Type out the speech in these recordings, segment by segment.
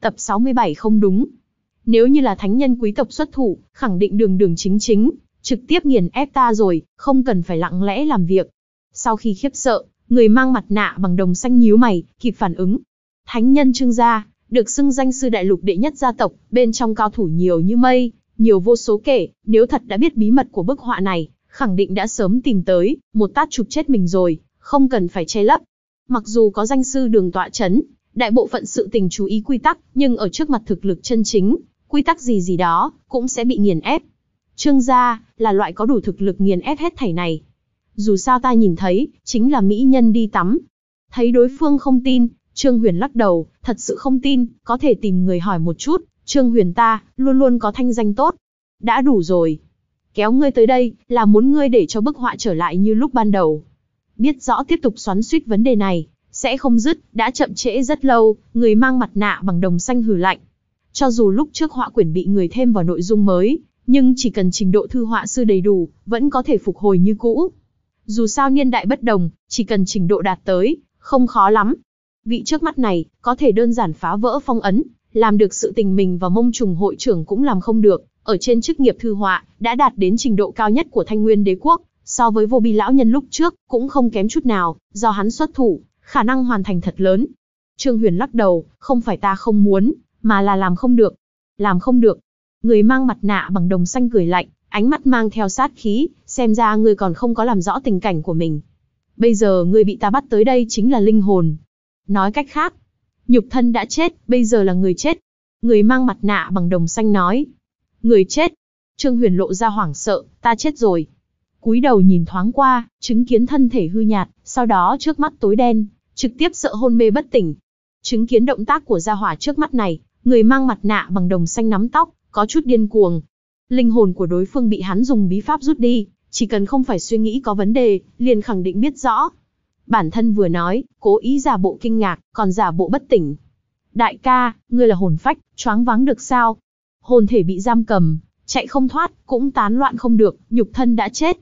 Tập 67 không đúng. Nếu như là thánh nhân quý tộc xuất thủ, khẳng định đường đường chính chính, trực tiếp nghiền ép ta rồi, không cần phải lặng lẽ làm việc. Sau khi khiếp sợ, người mang mặt nạ bằng đồng xanh nhíu mày, kịp phản ứng. Thánh nhân trương gia, được xưng danh sư đại lục đệ nhất gia tộc, bên trong cao thủ nhiều như mây, nhiều vô số kể, nếu thật đã biết bí mật của bức họa này, khẳng định đã sớm tìm tới, một tát chụp chết mình rồi, không cần phải che lấp. Mặc dù có danh sư đường tọa chấn, Đại bộ phận sự tình chú ý quy tắc, nhưng ở trước mặt thực lực chân chính, quy tắc gì gì đó, cũng sẽ bị nghiền ép. Trương gia, là loại có đủ thực lực nghiền ép hết thảy này. Dù sao ta nhìn thấy, chính là mỹ nhân đi tắm. Thấy đối phương không tin, Trương Huyền lắc đầu, thật sự không tin, có thể tìm người hỏi một chút, Trương Huyền ta, luôn luôn có thanh danh tốt. Đã đủ rồi. Kéo ngươi tới đây, là muốn ngươi để cho bức họa trở lại như lúc ban đầu. Biết rõ tiếp tục xoắn suýt vấn đề này, sẽ không dứt, đã chậm trễ rất lâu, người mang mặt nạ bằng đồng xanh hử lạnh. Cho dù lúc trước họa quyển bị người thêm vào nội dung mới, nhưng chỉ cần trình độ thư họa sư đầy đủ, vẫn có thể phục hồi như cũ. Dù sao niên đại bất đồng, chỉ cần trình độ đạt tới, không khó lắm. Vị trước mắt này, có thể đơn giản phá vỡ phong ấn, làm được sự tình mình và mông trùng hội trưởng cũng làm không được, ở trên chức nghiệp thư họa, đã đạt đến trình độ cao nhất của thanh nguyên đế quốc, so với vô bi lão nhân lúc trước, cũng không kém chút nào, do hắn xuất thủ, khả năng hoàn thành thật lớn. Trương Huyền lắc đầu, không phải ta không muốn, mà là làm không được. Làm không được. Người mang mặt nạ bằng đồng xanh cười lạnh, ánh mắt mang theo sát khí, xem ra ngươi còn không có làm rõ tình cảnh của mình. Bây giờ ngươi bị ta bắt tới đây chính là linh hồn. Nói cách khác, nhục thân đã chết, bây giờ là người chết. Người mang mặt nạ bằng đồng xanh nói. Người chết. Trương Huyền lộ ra hoảng sợ, ta chết rồi. Cúi đầu nhìn thoáng qua, chứng kiến thân thể hư nhạt, sau đó trước mắt tối đen, trực tiếp sợ hôn mê bất tỉnh. Chứng kiến động tác của gia hỏa trước mắt này, người mang mặt nạ bằng đồng xanh nắm tóc, có chút điên cuồng. Linh hồn của đối phương bị hắn dùng bí pháp rút đi, chỉ cần không phải suy nghĩ có vấn đề, liền khẳng định biết rõ. Bản thân vừa nói, cố ý giả bộ kinh ngạc, còn giả bộ bất tỉnh. Đại ca, ngươi là hồn phách, choáng váng được sao? Hồn thể bị giam cầm, chạy không thoát, cũng tán loạn không được, nhục thân đã chết.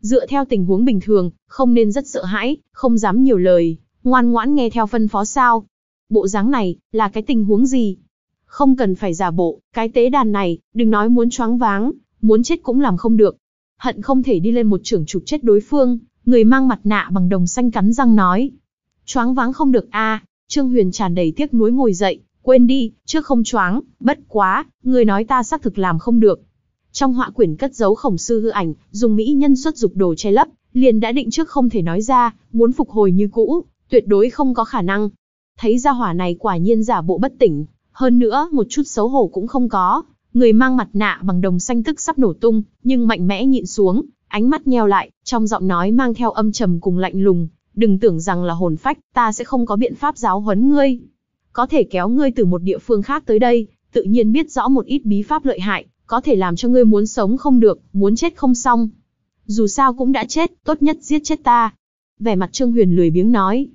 Dựa theo tình huống bình thường, không nên rất sợ hãi, không dám nhiều lời, Ngoan ngoãn nghe theo phân phó sao? Bộ dáng này, là cái tình huống gì? Không cần phải giả bộ, cái tế đàn này, đừng nói muốn choáng váng, muốn chết cũng làm không được. Hận không thể đi lên một trưởng chụp chết đối phương, người mang mặt nạ bằng đồng xanh cắn răng nói. Choáng váng không được a Trương Huyền tràn đầy tiếc nuối ngồi dậy, quên đi, trước không choáng, bất quá, người nói ta xác thực làm không được. Trong họa quyển cất giấu khổng sư hư ảnh, dùng mỹ nhân xuất dục đồ che lấp, liền đã định trước không thể nói ra, muốn phục hồi như cũ, tuyệt đối không có khả năng. Thấy ra hỏa này quả nhiên giả bộ bất tỉnh, hơn nữa một chút xấu hổ cũng không có, người mang mặt nạ bằng đồng xanh tức sắp nổ tung, nhưng mạnh mẽ nhịn xuống, ánh mắt nheo lại, trong giọng nói mang theo âm trầm cùng lạnh lùng, đừng tưởng rằng là hồn phách, ta sẽ không có biện pháp giáo huấn ngươi. Có thể kéo ngươi từ một địa phương khác tới đây, tự nhiên biết rõ một ít bí pháp lợi hại, có thể làm cho ngươi muốn sống không được, muốn chết không xong. Dù sao cũng đã chết, tốt nhất giết chết ta. Vẻ mặt Trương Huyền lười biếng nói.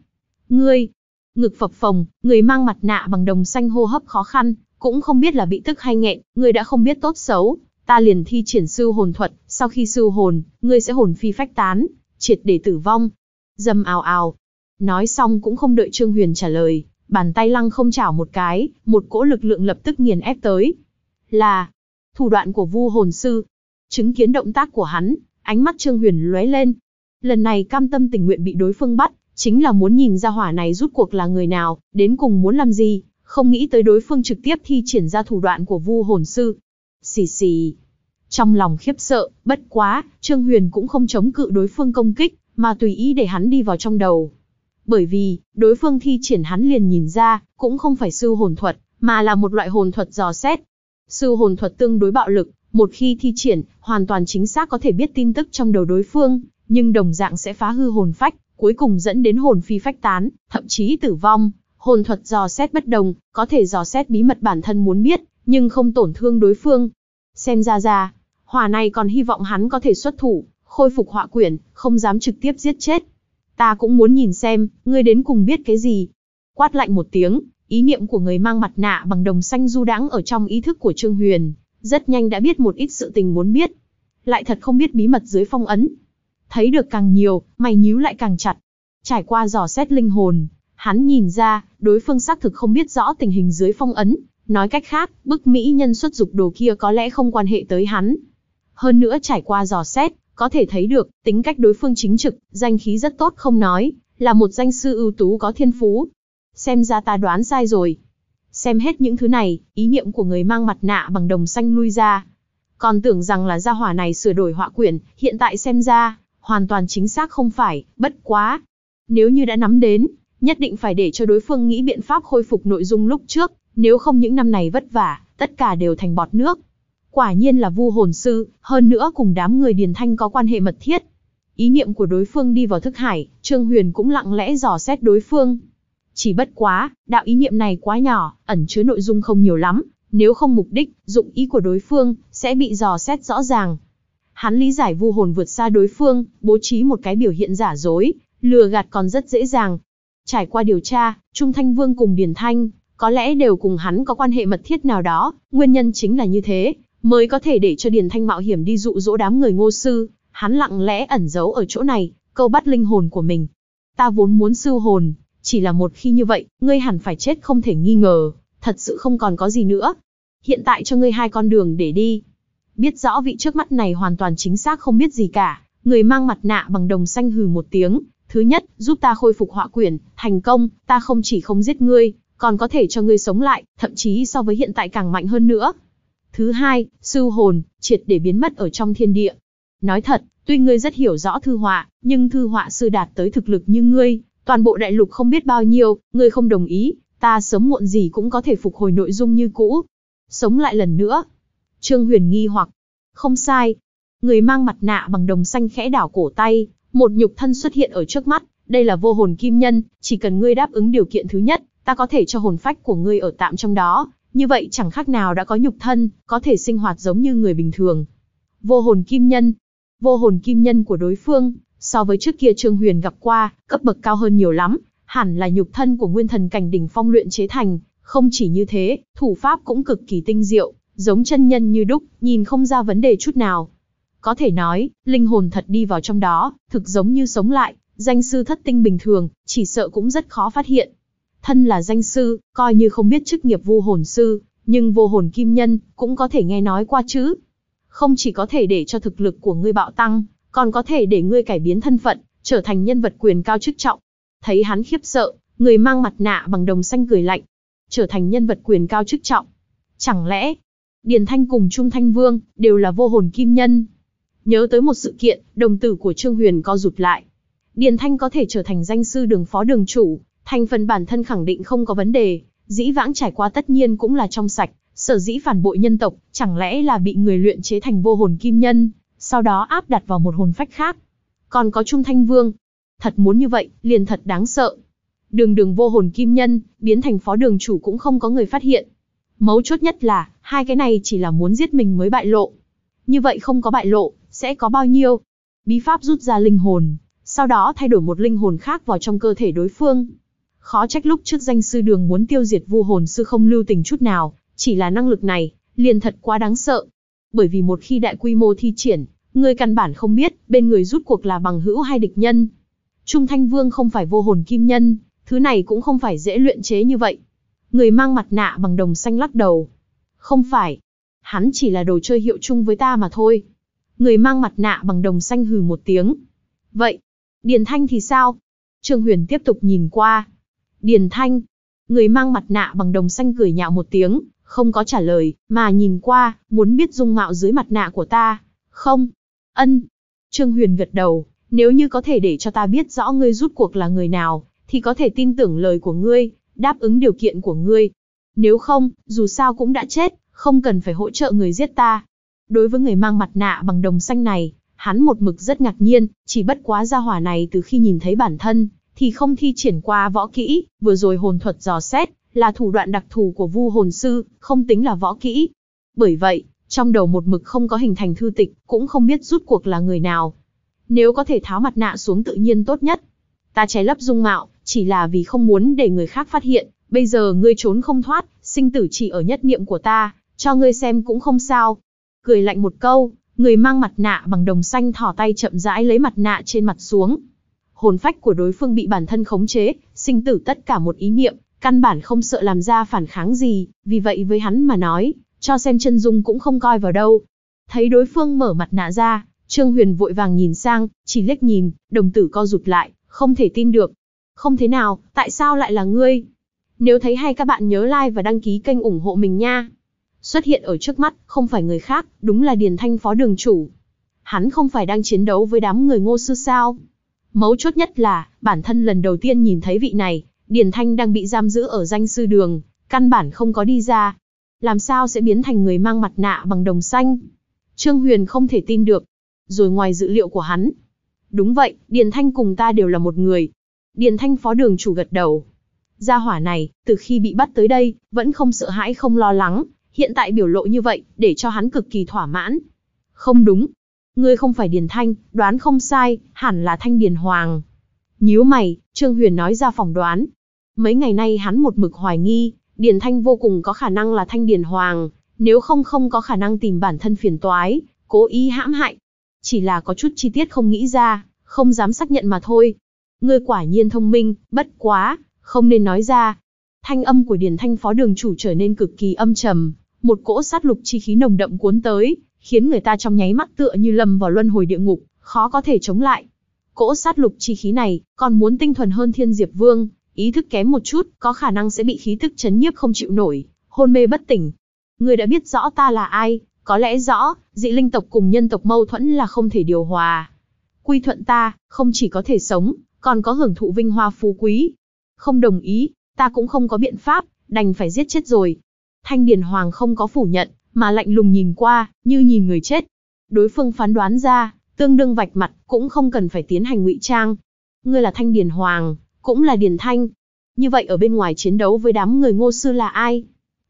Ngươi, ngực phập phồng, người mang mặt nạ bằng đồng xanh hô hấp khó khăn, cũng không biết là bị tức hay nghẹn, ngươi đã không biết tốt xấu, ta liền thi triển sư hồn thuật, sau khi sư hồn, ngươi sẽ hồn phi phách tán, triệt để tử vong. Dâm ào ào. Nói xong cũng không đợi Trương Huyền trả lời, bàn tay lăng không chảo một cái, một cỗ lực lượng lập tức nghiền ép tới. Là thủ đoạn của Vu hồn sư. Chứng kiến động tác của hắn, ánh mắt Trương Huyền lóe lên. Lần này cam tâm tình nguyện bị đối phương bắt, chính là muốn nhìn ra hỏa này rút cuộc là người nào, đến cùng muốn làm gì, không nghĩ tới đối phương trực tiếp thi triển ra thủ đoạn của vu hồn sư. Xì xì. Trong lòng khiếp sợ, bất quá, Trương Huyền cũng không chống cự đối phương công kích, mà tùy ý để hắn đi vào trong đầu. Bởi vì, đối phương thi triển hắn liền nhìn ra, cũng không phải sư hồn thuật, mà là một loại hồn thuật dò xét. Sư hồn thuật tương đối bạo lực, một khi thi triển, hoàn toàn chính xác có thể biết tin tức trong đầu đối phương, nhưng đồng dạng sẽ phá hư hồn phách, cuối cùng dẫn đến hồn phi phách tán, thậm chí tử vong. Hồn thuật dò xét bất đồng, có thể dò xét bí mật bản thân muốn biết, nhưng không tổn thương đối phương. Xem ra ra, hỏa này còn hy vọng hắn có thể xuất thủ, khôi phục họa quyển, không dám trực tiếp giết chết. Ta cũng muốn nhìn xem, ngươi đến cùng biết cái gì. Quát lạnh một tiếng, ý niệm của người mang mặt nạ bằng đồng xanh du đãng ở trong ý thức của Trương Huyền, rất nhanh đã biết một ít sự tình muốn biết. Lại thật không biết bí mật dưới phong ấn, thấy được càng nhiều, mày nhíu lại càng chặt. Trải qua dò xét linh hồn, hắn nhìn ra, đối phương xác thực không biết rõ tình hình dưới phong ấn, nói cách khác, bức mỹ nhân xuất dục đồ kia có lẽ không quan hệ tới hắn. Hơn nữa trải qua dò xét, có thể thấy được, tính cách đối phương chính trực, danh khí rất tốt không nói, là một danh sư ưu tú có thiên phú. Xem ra ta đoán sai rồi. Xem hết những thứ này, ý niệm của người mang mặt nạ bằng đồng xanh lui ra. Còn tưởng rằng là gia hỏa này sửa đổi họa quyển, hiện tại xem ra, hoàn toàn chính xác không phải, bất quá. Nếu như đã nắm đến, nhất định phải để cho đối phương nghĩ biện pháp khôi phục nội dung lúc trước, nếu không những năm này vất vả, tất cả đều thành bọt nước. Quả nhiên là vu hồn sư, hơn nữa cùng đám người Điền Thanh có quan hệ mật thiết. Ý niệm của đối phương đi vào thức hải, Trương Huyền cũng lặng lẽ dò xét đối phương. Chỉ bất quá, đạo ý niệm này quá nhỏ, ẩn chứa nội dung không nhiều lắm, nếu không mục đích, dụng ý của đối phương, sẽ bị dò xét rõ ràng. Hắn lý giải vu hồn vượt xa đối phương, bố trí một cái biểu hiện giả dối, lừa gạt còn rất dễ dàng. Trải qua điều tra, Trung Thanh Vương cùng Điền Thanh, có lẽ đều cùng hắn có quan hệ mật thiết nào đó, nguyên nhân chính là như thế, mới có thể để cho Điền Thanh mạo hiểm đi dụ dỗ đám người ngô sư, hắn lặng lẽ ẩn giấu ở chỗ này, câu bắt linh hồn của mình. Ta vốn muốn siêu hồn, chỉ là một khi như vậy, ngươi hẳn phải chết không thể nghi ngờ, thật sự không còn có gì nữa. Hiện tại cho ngươi hai con đường để đi, biết rõ vị trước mắt này hoàn toàn chính xác không biết gì cả, người mang mặt nạ bằng đồng xanh hừ một tiếng, thứ nhất, giúp ta khôi phục họa quyển, thành công, ta không chỉ không giết ngươi, còn có thể cho ngươi sống lại, thậm chí so với hiện tại càng mạnh hơn nữa. Thứ hai, sư hồn, triệt để biến mất ở trong thiên địa. Nói thật, tuy ngươi rất hiểu rõ thư họa, nhưng thư họa sư đạt tới thực lực như ngươi, toàn bộ đại lục không biết bao nhiêu, ngươi không đồng ý, ta sớm muộn gì cũng có thể phục hồi nội dung như cũ. Sống lại lần nữa, Trương Huyền nghi hoặc, không sai. Người mang mặt nạ bằng đồng xanh khẽ đảo cổ tay, một nhục thân xuất hiện ở trước mắt, đây là vô hồn kim nhân, chỉ cần ngươi đáp ứng điều kiện thứ nhất, ta có thể cho hồn phách của ngươi ở tạm trong đó, như vậy chẳng khác nào đã có nhục thân, có thể sinh hoạt giống như người bình thường. Vô hồn kim nhân, vô hồn kim nhân của đối phương, so với trước kia Trương Huyền gặp qua, cấp bậc cao hơn nhiều lắm, hẳn là nhục thân của nguyên thần cảnh đỉnh phong luyện chế thành, không chỉ như thế, thủ pháp cũng cực kỳ tinh diệu, giống chân nhân như đúc, nhìn không ra vấn đề chút nào. Có thể nói, linh hồn thật đi vào trong đó, thực giống như sống lại, danh sư thất tinh bình thường, chỉ sợ cũng rất khó phát hiện. Thân là danh sư, coi như không biết chức nghiệp vô hồn sư, nhưng vô hồn kim nhân, cũng có thể nghe nói qua chứ. Không chỉ có thể để cho thực lực của ngươi bạo tăng, còn có thể để ngươi cải biến thân phận, trở thành nhân vật quyền cao chức trọng. Thấy hắn khiếp sợ, người mang mặt nạ bằng đồng xanh cười lạnh. Trở thành nhân vật quyền cao chức trọng. Chẳng lẽ, Điền Thanh cùng Trung Thanh Vương đều là vô hồn kim nhân. Nhớ tới một sự kiện, đồng tử của Trương Huyền co rụt lại. Điền Thanh có thể trở thành danh sư đường phó đường chủ, thành phần bản thân khẳng định không có vấn đề, dĩ vãng trải qua tất nhiên cũng là trong sạch, sở dĩ phản bội nhân tộc, chẳng lẽ là bị người luyện chế thành vô hồn kim nhân, sau đó áp đặt vào một hồn phách khác. Còn có Trung Thanh Vương, thật muốn như vậy, liền thật đáng sợ. Đường đường vô hồn kim nhân, biến thành phó đường chủ cũng không có người phát hiện. Mấu chốt nhất là, hai cái này chỉ là muốn giết mình mới bại lộ. Như vậy không có bại lộ, sẽ có bao nhiêu? Bí pháp rút ra linh hồn, sau đó thay đổi một linh hồn khác vào trong cơ thể đối phương. Khó trách lúc trước danh sư đường muốn tiêu diệt vu hồn sư không lưu tình chút nào, chỉ là năng lực này, liền thật quá đáng sợ. Bởi vì một khi đại quy mô thi triển, người căn bản không biết bên người rút cuộc là bằng hữu hay địch nhân. Trung Thanh Vương không phải vô hồn kim nhân, thứ này cũng không phải dễ luyện chế như vậy. Người mang mặt nạ bằng đồng xanh lắc đầu. Không phải. Hắn chỉ là đồ chơi hiệu chung với ta mà thôi. Người mang mặt nạ bằng đồng xanh hừ một tiếng. Vậy, Điền Thanh thì sao? Trương Huyền tiếp tục nhìn qua. Điền Thanh. Người mang mặt nạ bằng đồng xanh cười nhạo một tiếng, không có trả lời, mà nhìn qua, muốn biết dung mạo dưới mặt nạ của ta. Không. Ân. Trương Huyền gật đầu, nếu như có thể để cho ta biết rõ ngươi rút cuộc là người nào, thì có thể tin tưởng lời của ngươi, đáp ứng điều kiện của ngươi. Nếu không, dù sao cũng đã chết, không cần phải hỗ trợ người giết ta. Đối với người mang mặt nạ bằng đồng xanh này, hắn một mực rất ngạc nhiên, chỉ bất quá ra hỏa này từ khi nhìn thấy bản thân, thì không thi triển qua võ kỹ, vừa rồi hồn thuật dò xét, là thủ đoạn đặc thù của vu hồn sư, không tính là võ kỹ. Bởi vậy, trong đầu một mực không có hình thành thư tịch, cũng không biết rút cuộc là người nào. Nếu có thể tháo mặt nạ xuống tự nhiên tốt nhất. Ta trái lấp dung mạo, chỉ là vì không muốn để người khác phát hiện, bây giờ ngươi trốn không thoát, sinh tử chỉ ở nhất niệm của ta, cho ngươi xem cũng không sao. Cười lạnh một câu, người mang mặt nạ bằng đồng xanh thỏ tay chậm rãi lấy mặt nạ trên mặt xuống. Hồn phách của đối phương bị bản thân khống chế, sinh tử tất cả một ý niệm, căn bản không sợ làm ra phản kháng gì, vì vậy với hắn mà nói, cho xem chân dung cũng không coi vào đâu. Thấy đối phương mở mặt nạ ra, Trương Huyền vội vàng nhìn sang, chỉ liếc nhìn, đồng tử co rụt lại, không thể tin được, không thế nào, tại sao lại là ngươi? Nếu thấy hay các bạn nhớ like và đăng ký kênh ủng hộ mình nha. Xuất hiện ở trước mắt, không phải người khác, đúng là Điền Thanh phó đường chủ. Hắn không phải đang chiến đấu với đám người ngô sư sao. Mấu chốt nhất là, bản thân lần đầu tiên nhìn thấy vị này, Điền Thanh đang bị giam giữ ở danh sư đường, căn bản không có đi ra. Làm sao sẽ biến thành người mang mặt nạ bằng đồng xanh? Trương Huyền không thể tin được. Rồi ngoài dự liệu của hắn. Đúng vậy, Điền Thanh cùng ta đều là một người, Điền Thanh phó đường chủ gật đầu. Gia hỏa này, từ khi bị bắt tới đây, vẫn không sợ hãi không lo lắng, hiện tại biểu lộ như vậy, để cho hắn cực kỳ thỏa mãn. Không đúng. Ngươi không phải Điền Thanh, đoán không sai, hẳn là Thanh Điền Hoàng. Nhíu mày, Trương Huyền nói ra phỏng đoán. Mấy ngày nay hắn một mực hoài nghi, Điền Thanh vô cùng có khả năng là Thanh Điền Hoàng, nếu không không có khả năng tìm bản thân phiền toái, cố ý hãm hại. Chỉ là có chút chi tiết không nghĩ ra, không dám xác nhận mà thôi. Ngươi quả nhiên thông minh, bất quá, không nên nói ra. Thanh âm của Điền Thanh phó đường chủ trở nên cực kỳ âm trầm, một cỗ sát lục chi khí nồng đậm cuốn tới, khiến người ta trong nháy mắt tựa như lâm vào luân hồi địa ngục, khó có thể chống lại. Cỗ sát lục chi khí này, còn muốn tinh thuần hơn Thiên Diệp Vương, ý thức kém một chút, có khả năng sẽ bị khí tức chấn nhiếp không chịu nổi, hôn mê bất tỉnh. Ngươi đã biết rõ ta là ai, có lẽ rõ, dị linh tộc cùng nhân tộc mâu thuẫn là không thể điều hòa. Quy thuận ta, không chỉ có thể sống, còn có hưởng thụ vinh hoa phú quý. Không đồng ý, ta cũng không có biện pháp, đành phải giết chết rồi. Thanh Điền Hoàng không có phủ nhận, mà lạnh lùng nhìn qua, như nhìn người chết. Đối phương phán đoán ra, tương đương vạch mặt, cũng không cần phải tiến hành ngụy trang. Ngươi là Thanh Điền Hoàng, cũng là Điền Thanh. Như vậy ở bên ngoài chiến đấu với đám người ngô sư là ai?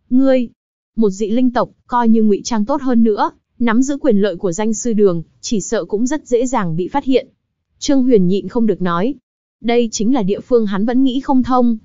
Ngươi, một dị linh tộc, coi như ngụy trang tốt hơn nữa, nắm giữ quyền lợi của danh sư đường, chỉ sợ cũng rất dễ dàng bị phát hiện. Trương Huyền nhịn không được nói, đây chính là địa phương hắn vẫn nghĩ không thông.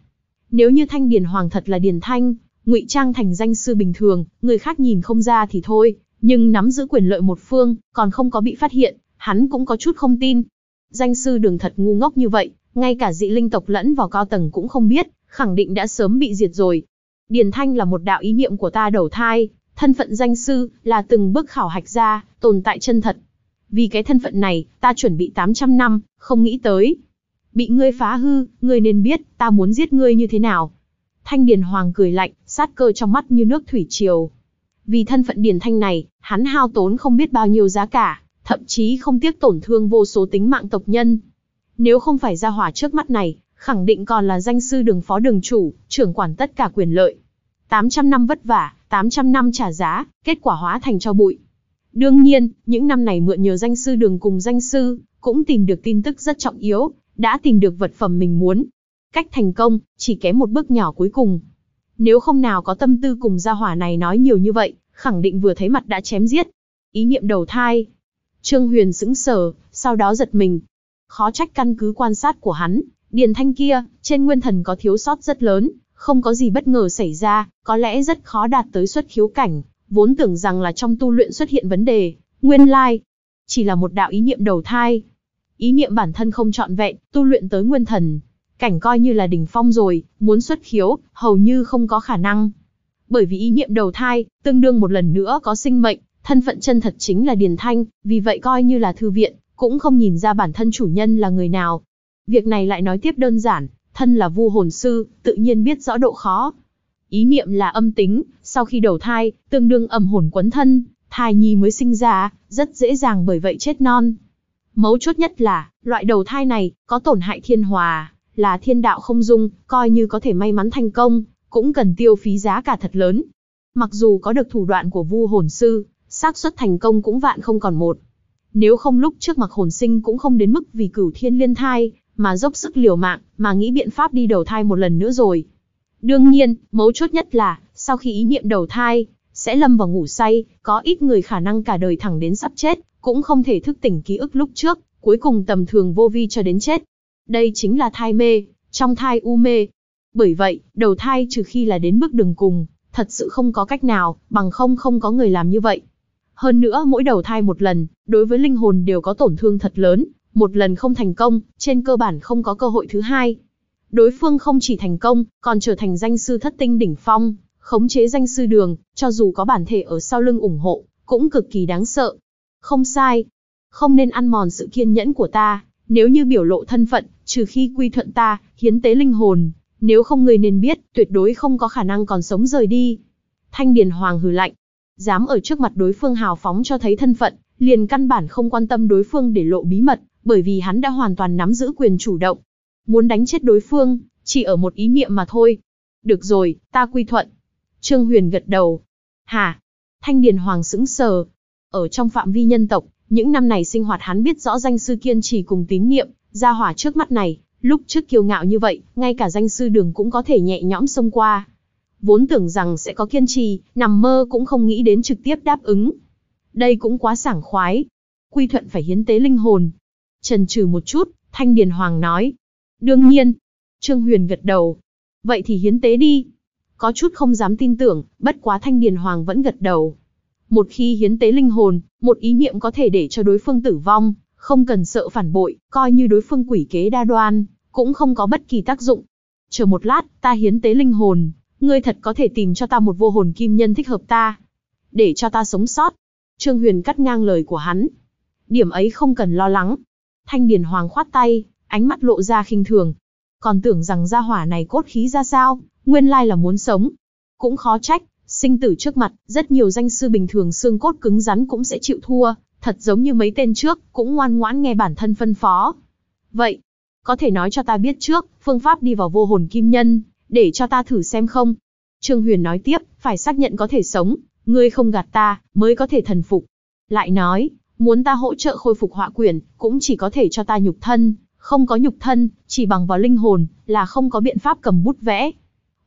Nếu như Thanh Điền Hoàng thật là Điền Thanh, ngụy trang thành danh sư bình thường, người khác nhìn không ra thì thôi, nhưng nắm giữ quyền lợi một phương, còn không có bị phát hiện, hắn cũng có chút không tin. Danh sư đường thật ngu ngốc như vậy, ngay cả dị linh tộc lẫn vào cao tầng cũng không biết, khẳng định đã sớm bị diệt rồi. Điền Thanh là một đạo ý niệm của ta đầu thai, thân phận danh sư là từng bước khảo hạch ra, tồn tại chân thật. Vì cái thân phận này, ta chuẩn bị 800 năm, không nghĩ tới, bị ngươi phá hư, ngươi nên biết, ta muốn giết ngươi như thế nào. Thanh Điền Hoàng cười lạnh, sát cơ trong mắt như nước thủy triều. Vì thân phận Điền Thanh này, hắn hao tốn không biết bao nhiêu giá cả, thậm chí không tiếc tổn thương vô số tính mạng tộc nhân. Nếu không phải ra hỏa trước mắt này, khẳng định còn là danh sư đường phó đường chủ, trưởng quản tất cả quyền lợi. 800 năm vất vả, 800 năm trả giá, kết quả hóa thành cho bụi. Đương nhiên, những năm này mượn nhờ danh sư đường cùng danh sư, cũng tìm được tin tức rất trọng yếu, đã tìm được vật phẩm mình muốn. Cách thành công, chỉ kém một bước nhỏ cuối cùng. Nếu không nào có tâm tư cùng gia hỏa này nói nhiều như vậy, khẳng định vừa thấy mặt đã chém giết. Ý niệm đầu thai. Trương Huyền sững sờ, sau đó giật mình. Khó trách căn cứ quan sát của hắn, điền thanh kia, trên nguyên thần có thiếu sót rất lớn, không có gì bất ngờ xảy ra, có lẽ rất khó đạt tới xuất khiếu cảnh, vốn tưởng rằng là trong tu luyện xuất hiện vấn đề, nguyên lai. Chỉ là một đạo ý niệm đầu thai, ý niệm bản thân không trọn vẹn, tu luyện tới nguyên thần, cảnh coi như là đỉnh phong rồi, muốn xuất khiếu, hầu như không có khả năng. Bởi vì ý niệm đầu thai, tương đương một lần nữa có sinh mệnh, thân phận chân thật chính là Điền Thanh, vì vậy coi như là thư viện, cũng không nhìn ra bản thân chủ nhân là người nào. Việc này lại nói tiếp đơn giản, thân là vu hồn sư, tự nhiên biết rõ độ khó. Ý niệm là âm tính, sau khi đầu thai, tương đương ẩm hồn quấn thân, thai nhi mới sinh ra, rất dễ dàng bởi vậy chết non. Mấu chốt nhất là, loại đầu thai này, có tổn hại thiên hòa, là thiên đạo không dung, coi như có thể may mắn thành công, cũng cần tiêu phí giá cả thật lớn. Mặc dù có được thủ đoạn của vu hồn sư, xác suất thành công cũng vạn không còn một. Nếu không lúc trước mặc hồn sinh cũng không đến mức vì cửu thiên liên thai, mà dốc sức liều mạng, mà nghĩ biện pháp đi đầu thai một lần nữa rồi. Đương nhiên, mấu chốt nhất là, sau khi ý niệm đầu thai, sẽ lâm vào ngủ say, có ít người khả năng cả đời thẳng đến sắp chết, cũng không thể thức tỉnh ký ức lúc trước, cuối cùng tầm thường vô vi cho đến chết. Đây chính là thai mê, trong thai u mê. Bởi vậy, đầu thai trừ khi là đến bước đường cùng, thật sự không có cách nào, bằng không không có người làm như vậy. Hơn nữa mỗi đầu thai một lần, đối với linh hồn đều có tổn thương thật lớn, một lần không thành công, trên cơ bản không có cơ hội thứ hai. Đối phương không chỉ thành công, còn trở thành danh sư thất tinh đỉnh phong, khống chế danh sư đường, cho dù có bản thể ở sau lưng ủng hộ, cũng cực kỳ đáng sợ, không sai. Không nên ăn mòn sự kiên nhẫn của ta, nếu như biểu lộ thân phận, trừ khi quy thuận ta, hiến tế linh hồn, nếu không người nên biết, tuyệt đối không có khả năng còn sống rời đi. Thanh Điền Hoàng hừ lạnh, dám ở trước mặt đối phương hào phóng cho thấy thân phận, liền căn bản không quan tâm đối phương để lộ bí mật, bởi vì hắn đã hoàn toàn nắm giữ quyền chủ động. Muốn đánh chết đối phương, chỉ ở một ý niệm mà thôi. Được rồi, ta quy thuận. Trương Huyền gật đầu. Hả? Thanh Điền Hoàng sững sờ, ở trong phạm vi nhân tộc, những năm này sinh hoạt hắn biết rõ danh sư kiên trì cùng tín niệm, gia hỏa trước mắt này, lúc trước kiêu ngạo như vậy, ngay cả danh sư đường cũng có thể nhẹ nhõm xông qua. Vốn tưởng rằng sẽ có kiên trì, nằm mơ cũng không nghĩ đến trực tiếp đáp ứng. Đây cũng quá sảng khoái. Quy thuận phải hiến tế linh hồn. Trần trừ một chút, Thanh Điền Hoàng nói. Đương nhiên. Trương Huyền gật đầu. Vậy thì hiến tế đi. Có chút không dám tin tưởng, bất quá Thanh Điền Hoàng vẫn gật đầu. Một khi hiến tế linh hồn, một ý niệm có thể để cho đối phương tử vong, không cần sợ phản bội, coi như đối phương quỷ kế đa đoan, cũng không có bất kỳ tác dụng. Chờ một lát, ta hiến tế linh hồn, ngươi thật có thể tìm cho ta một vô hồn kim nhân thích hợp ta, để cho ta sống sót. Trương Huyền cắt ngang lời của hắn. Điểm ấy không cần lo lắng. Thanh Điền Hoàng khoát tay, ánh mắt lộ ra khinh thường. Còn tưởng rằng gia hỏa này cốt khí ra sao, nguyên lai là muốn sống. Cũng khó trách, sinh tử trước mặt, rất nhiều danh sư bình thường xương cốt cứng rắn cũng sẽ chịu thua, thật giống như mấy tên trước, cũng ngoan ngoãn nghe bản thân phân phó. Vậy, có thể nói cho ta biết trước, phương pháp đi vào vô hồn kim nhân, để cho ta thử xem không? Trương Huyền nói tiếp, phải xác nhận có thể sống, ngươi không gạt ta, mới có thể thần phục. Lại nói, muốn ta hỗ trợ khôi phục họa quyển, cũng chỉ có thể cho ta nhục thân, không có nhục thân, chỉ bằng vào linh hồn, là không có biện pháp cầm bút vẽ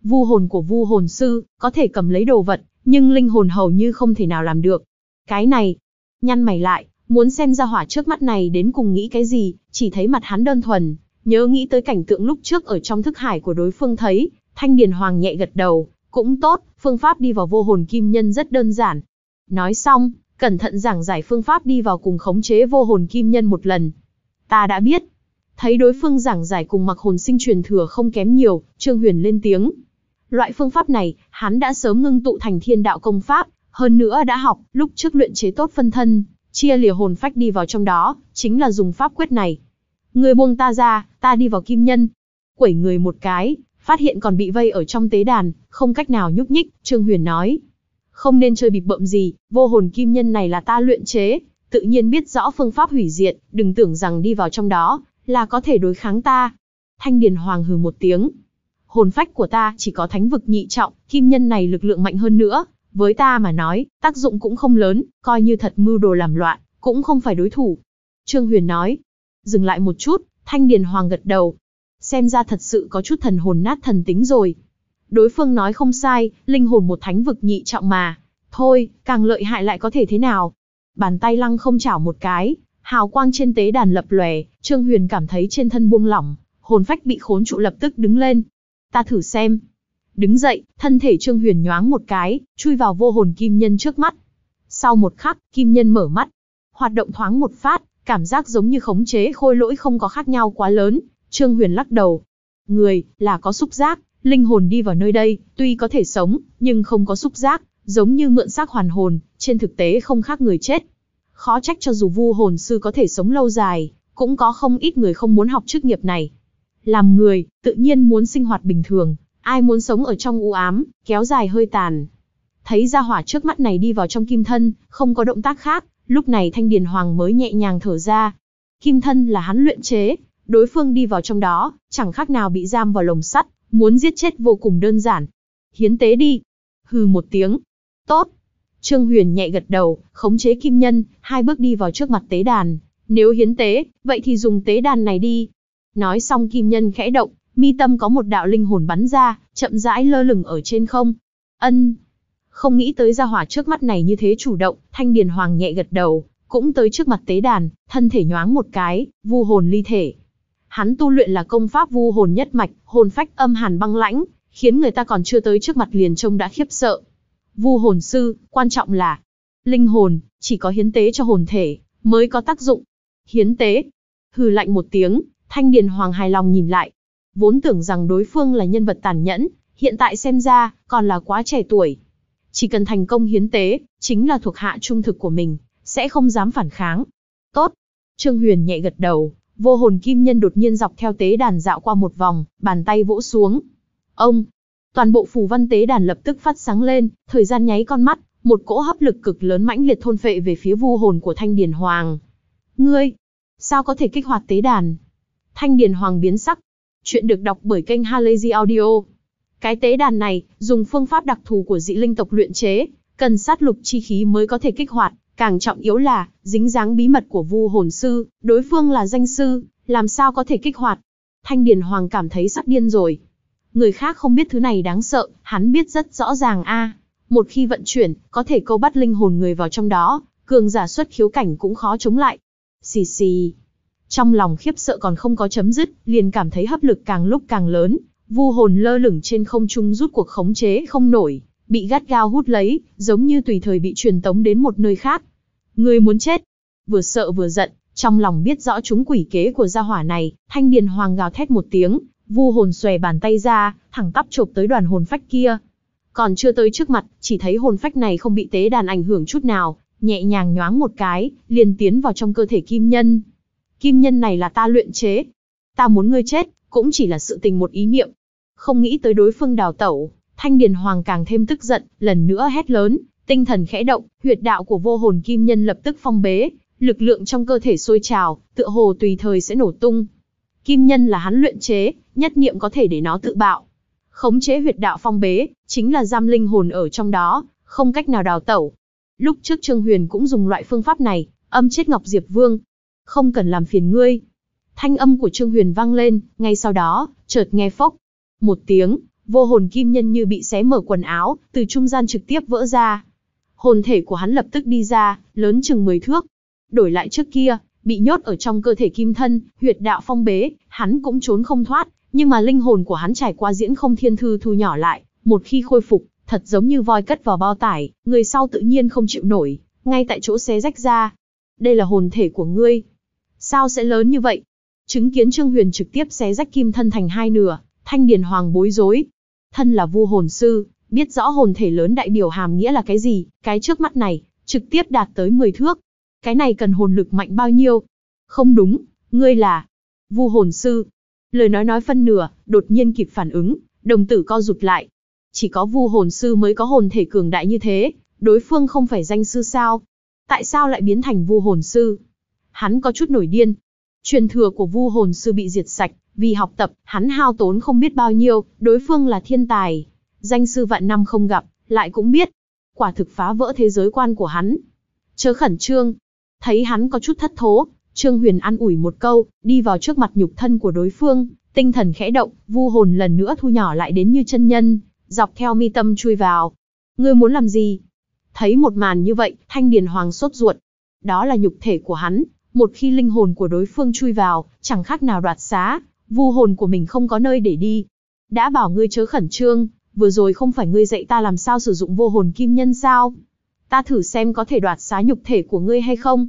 vu hồn của vu hồn sư có thể cầm lấy đồ vật, nhưng linh hồn hầu như không thể nào làm được. Cái này, nhăn mày lại, muốn xem ra hỏa trước mắt này đến cùng nghĩ cái gì, chỉ thấy mặt hắn đơn thuần, nhớ nghĩ tới cảnh tượng lúc trước ở trong thức hải của đối phương thấy, Thanh Điền Hoàng nhẹ gật đầu, cũng tốt, phương pháp đi vào vô hồn kim nhân rất đơn giản. Nói xong, cẩn thận giảng giải phương pháp đi vào cùng khống chế vô hồn kim nhân một lần. Ta đã biết. Thấy đối phương giảng giải cùng mặc hồn sinh truyền thừa không kém nhiều, Trương Huyền lên tiếng. Loại phương pháp này, hắn đã sớm ngưng tụ thành thiên đạo công pháp, hơn nữa đã học, lúc trước luyện chế tốt phân thân, chia lìa hồn phách đi vào trong đó, chính là dùng pháp quyết này. Người buông ta ra, ta đi vào kim nhân. Quẩy người một cái, phát hiện còn bị vây ở trong tế đàn, không cách nào nhúc nhích, Trương Huyền nói. Không nên chơi bịp bậm gì, vô hồn kim nhân này là ta luyện chế, tự nhiên biết rõ phương pháp hủy diệt, đừng tưởng rằng đi vào trong đó, là có thể đối kháng ta. Thanh Điền Hoàng hừ một tiếng, hồn phách của ta chỉ có thánh vực nhị trọng, kim nhân này lực lượng mạnh hơn nữa. Với ta mà nói, tác dụng cũng không lớn, coi như thật mưu đồ làm loạn, cũng không phải đối thủ. Trương Huyền nói, dừng lại một chút, Thanh Điền Hoàng gật đầu. Xem ra thật sự có chút thần hồn nát thần tính rồi. Đối phương nói không sai, linh hồn một thánh vực nhị trọng mà. Thôi, càng lợi hại lại có thể thế nào? Bàn tay lăng không chảo một cái, hào quang trên tế đàn lập lòe, Trương Huyền cảm thấy trên thân buông lỏng, hồn phách bị khốn trụ lập tức đứng lên, ta thử xem. Đứng dậy, thân thể Trương Huyền nhoáng một cái, chui vào vô hồn kim nhân trước mắt. Sau một khắc, kim nhân mở mắt. Hoạt động thoáng một phát, cảm giác giống như khống chế khôi lỗi không có khác nhau quá lớn, Trương Huyền lắc đầu. Người, là có xúc giác, linh hồn đi vào nơi đây, tuy có thể sống, nhưng không có xúc giác, giống như mượn xác hoàn hồn, trên thực tế không khác người chết. Khó trách cho dù vu hồn sư có thể sống lâu dài, cũng có không ít người không muốn học chức nghiệp này. Làm người, tự nhiên muốn sinh hoạt bình thường, ai muốn sống ở trong u ám, kéo dài hơi tàn. Thấy ra hỏa trước mắt này đi vào trong kim thân, không có động tác khác, lúc này thanh điền hoàng mới nhẹ nhàng thở ra. Kim thân là hắn luyện chế, đối phương đi vào trong đó, chẳng khác nào bị giam vào lồng sắt, muốn giết chết vô cùng đơn giản. Hiến tế đi. Hừ một tiếng. Tốt. Trương Huyền nhẹ gật đầu, khống chế kim nhân, hai bước đi vào trước mặt tế đàn. Nếu hiến tế, vậy thì dùng tế đàn này đi, Nói xong kim nhân khẽ động, mi tâm có một đạo linh hồn bắn ra, chậm rãi lơ lửng ở trên không. Ân. Không nghĩ tới gia hỏa trước mắt này như thế chủ động, thanh điền hoàng nhẹ gật đầu, cũng tới trước mặt tế đàn, thân thể nhoáng một cái, vu hồn ly thể. Hắn tu luyện là công pháp vu hồn nhất mạch, hồn phách âm hàn băng lãnh, khiến người ta còn chưa tới trước mặt liền trông đã khiếp sợ. Vu hồn sư, quan trọng là linh hồn, chỉ có hiến tế cho hồn thể mới có tác dụng. Hiến tế? Hừ lạnh một tiếng, Thanh Điền Hoàng hài lòng nhìn lại. Vốn tưởng rằng đối phương là nhân vật tàn nhẫn, hiện tại xem ra, còn là quá trẻ tuổi. Chỉ cần thành công hiến tế, chính là thuộc hạ trung thực của mình, sẽ không dám phản kháng. Tốt. Trương Huyền nhẹ gật đầu, vô hồn kim nhân đột nhiên dọc theo tế đàn dạo qua một vòng, bàn tay vỗ xuống. Ông! Toàn bộ phù văn tế đàn lập tức phát sáng lên, thời gian nháy con mắt, một cỗ hấp lực cực lớn mãnh liệt thôn phệ về phía vu hồn của thanh điền hoàng. Ngươi! Sao có thể kích hoạt tế đàn? Thanh Điền Hoàng biến sắc. Chuyện được đọc bởi kênh Halazy Audio. Cái tế đàn này, dùng phương pháp đặc thù của dị linh tộc luyện chế, cần sát lục chi khí mới có thể kích hoạt, càng trọng yếu là, dính dáng bí mật của vu hồn sư, đối phương là danh sư, làm sao có thể kích hoạt. Thanh Điền Hoàng cảm thấy sắp điên rồi. Người khác không biết thứ này đáng sợ, hắn biết rất rõ ràng a. một khi vận chuyển, có thể câu bắt linh hồn người vào trong đó, cường giả xuất khiếu cảnh cũng khó chống lại. Xì xì, trong lòng khiếp sợ còn không có chấm dứt, liền cảm thấy hấp lực càng lúc càng lớn, vu hồn lơ lửng trên không trung rút cuộc khống chế không nổi, bị gắt gao hút lấy, giống như tùy thời bị truyền tống đến một nơi khác. Người muốn chết, vừa sợ vừa giận, trong lòng biết rõ chúng quỷ kế của gia hỏa này, thanh điền hoàng gào thét một tiếng, vu hồn xòe bàn tay ra, thẳng tắp chộp tới đoàn hồn phách kia. Còn chưa tới trước mặt, chỉ thấy hồn phách này không bị tế đàn ảnh hưởng chút nào, nhẹ nhàng nhoáng một cái, liền tiến vào trong cơ thể kim nhân, kim nhân này là ta luyện chế. Ta muốn ngươi chết, cũng chỉ là sự tình một ý niệm. Không nghĩ tới đối phương đào tẩu, Thanh Điền Hoàng càng thêm tức giận, lần nữa hét lớn, tinh thần khẽ động, huyệt đạo của vô hồn kim nhân lập tức phong bế, lực lượng trong cơ thể sôi trào, tựa hồ tùy thời sẽ nổ tung. Kim nhân là hắn luyện chế, nhất niệm có thể để nó tự bạo. Khống chế huyệt đạo phong bế, chính là giam linh hồn ở trong đó, không cách nào đào tẩu. Lúc trước Trương Huyền cũng dùng loại phương pháp này, âm chết Ngọc Diệp Vương, không cần làm phiền ngươi. Thanh âm của Trương Huyền vang lên, ngay sau đó, chợt nghe phốc. Một tiếng, vô hồn kim nhân như bị xé mở quần áo, từ trung gian trực tiếp vỡ ra. Hồn thể của hắn lập tức đi ra, lớn chừng 10 thước. Đổi lại trước kia, bị nhốt ở trong cơ thể kim thân, huyệt đạo phong bế, hắn cũng trốn không thoát, nhưng mà linh hồn của hắn trải qua diễn không thiên thư thu nhỏ lại, một khi khôi phục, thật giống như voi cất vào bao tải, người sau tự nhiên không chịu nổi, ngay tại chỗ xé rách ra. Đây là hồn thể của ngươi, Sao sẽ lớn như vậy? Chứng kiến Trương Huyền trực tiếp xé rách kim thân thành hai nửa, Thanh Điền Hoàng bối rối. Thân là vua hồn sư, biết rõ hồn thể lớn đại biểu hàm nghĩa là cái gì, cái trước mắt này, trực tiếp đạt tới 10 thước. Cái này cần hồn lực mạnh bao nhiêu? Không đúng, ngươi là vua hồn sư. Lời nói nói phân nửa, đột nhiên kịp phản ứng, đồng tử co rụt lại. Chỉ có vu hồn sư mới có hồn thể cường đại như thế, đối phương không phải danh sư sao? Tại sao lại biến thành vu hồn sư? hắn có chút nổi điên. Truyền thừa của Vu Hồn Sư bị diệt sạch, vì học tập, hắn hao tốn không biết bao nhiêu, đối phương là thiên tài, danh sư vạn năm không gặp, lại cũng biết, quả thực phá vỡ thế giới quan của hắn. Chớ khẩn trương, thấy hắn có chút thất thố, Trương Huyền an ủi một câu, đi vào trước mặt nhục thân của đối phương, tinh thần khẽ động, vu hồn lần nữa thu nhỏ lại đến như chân nhân, dọc theo mi tâm chui vào. Ngươi muốn làm gì? Thấy một màn như vậy, Thanh Điền Hoàng sốt ruột. Đó là nhục thể của hắn, một khi linh hồn của đối phương chui vào, chẳng khác nào đoạt xá, vu hồn của mình không có nơi để đi. Đã bảo ngươi chớ khẩn trương, vừa rồi không phải ngươi dạy ta làm sao sử dụng vô hồn kim nhân sao? Ta thử xem có thể đoạt xá nhục thể của ngươi hay không?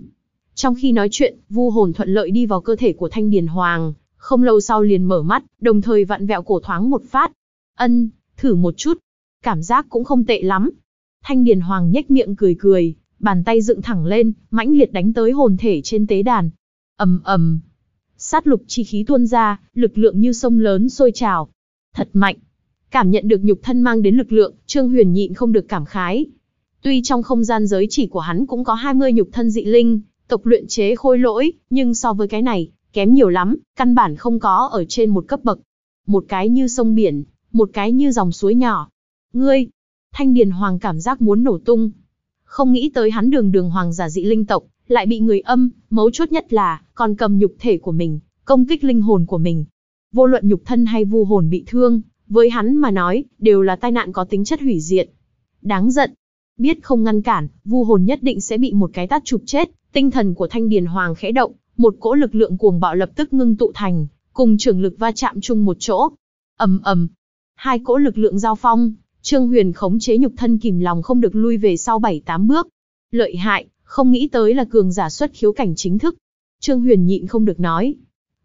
Trong khi nói chuyện, vu hồn thuận lợi đi vào cơ thể của Thanh Điền Hoàng, không lâu sau liền mở mắt, đồng thời vặn vẹo cổ thoáng một phát. Ân, thử một chút. Cảm giác cũng không tệ lắm. Thanh Điền Hoàng nhếch miệng cười cười, bàn tay dựng thẳng lên, mãnh liệt đánh tới hồn thể trên tế đàn. ầm ầm, sát lục chi khí tuôn ra, lực lượng như sông lớn sôi trào. Thật mạnh. Cảm nhận được nhục thân mang đến lực lượng, Trương Huyền nhịn không được cảm khái. Tuy trong không gian giới chỉ của hắn cũng có 20 nhục thân dị linh, tộc luyện chế khôi lỗi, nhưng so với cái này, kém nhiều lắm, căn bản không có ở trên một cấp bậc. Một cái như sông biển, một cái như dòng suối nhỏ. Ngươi, Thanh Điền Hoàng cảm giác muốn nổ tung, không nghĩ tới hắn đường đường hoàng giả dị linh tộc, lại bị người âm, mấu chốt nhất là, còn cầm nhục thể của mình, công kích linh hồn của mình. Vô luận nhục thân hay vu hồn bị thương, với hắn mà nói, đều là tai nạn có tính chất hủy diệt. Đáng giận, biết không ngăn cản, vu hồn nhất định sẽ bị một cái tát chụp chết, tinh thần của Thanh Điền Hoàng khẽ động, một cỗ lực lượng cuồng bạo lập tức ngưng tụ thành, cùng trường lực va chạm chung một chỗ. Ầm ầm, hai cỗ lực lượng giao phong, Trương Huyền khống chế nhục thân kìm lòng không được lui về sau 7-8 bước. Lợi hại, không nghĩ tới là cường giả xuất khiếu cảnh chính thức. Trương Huyền nhịn không được nói.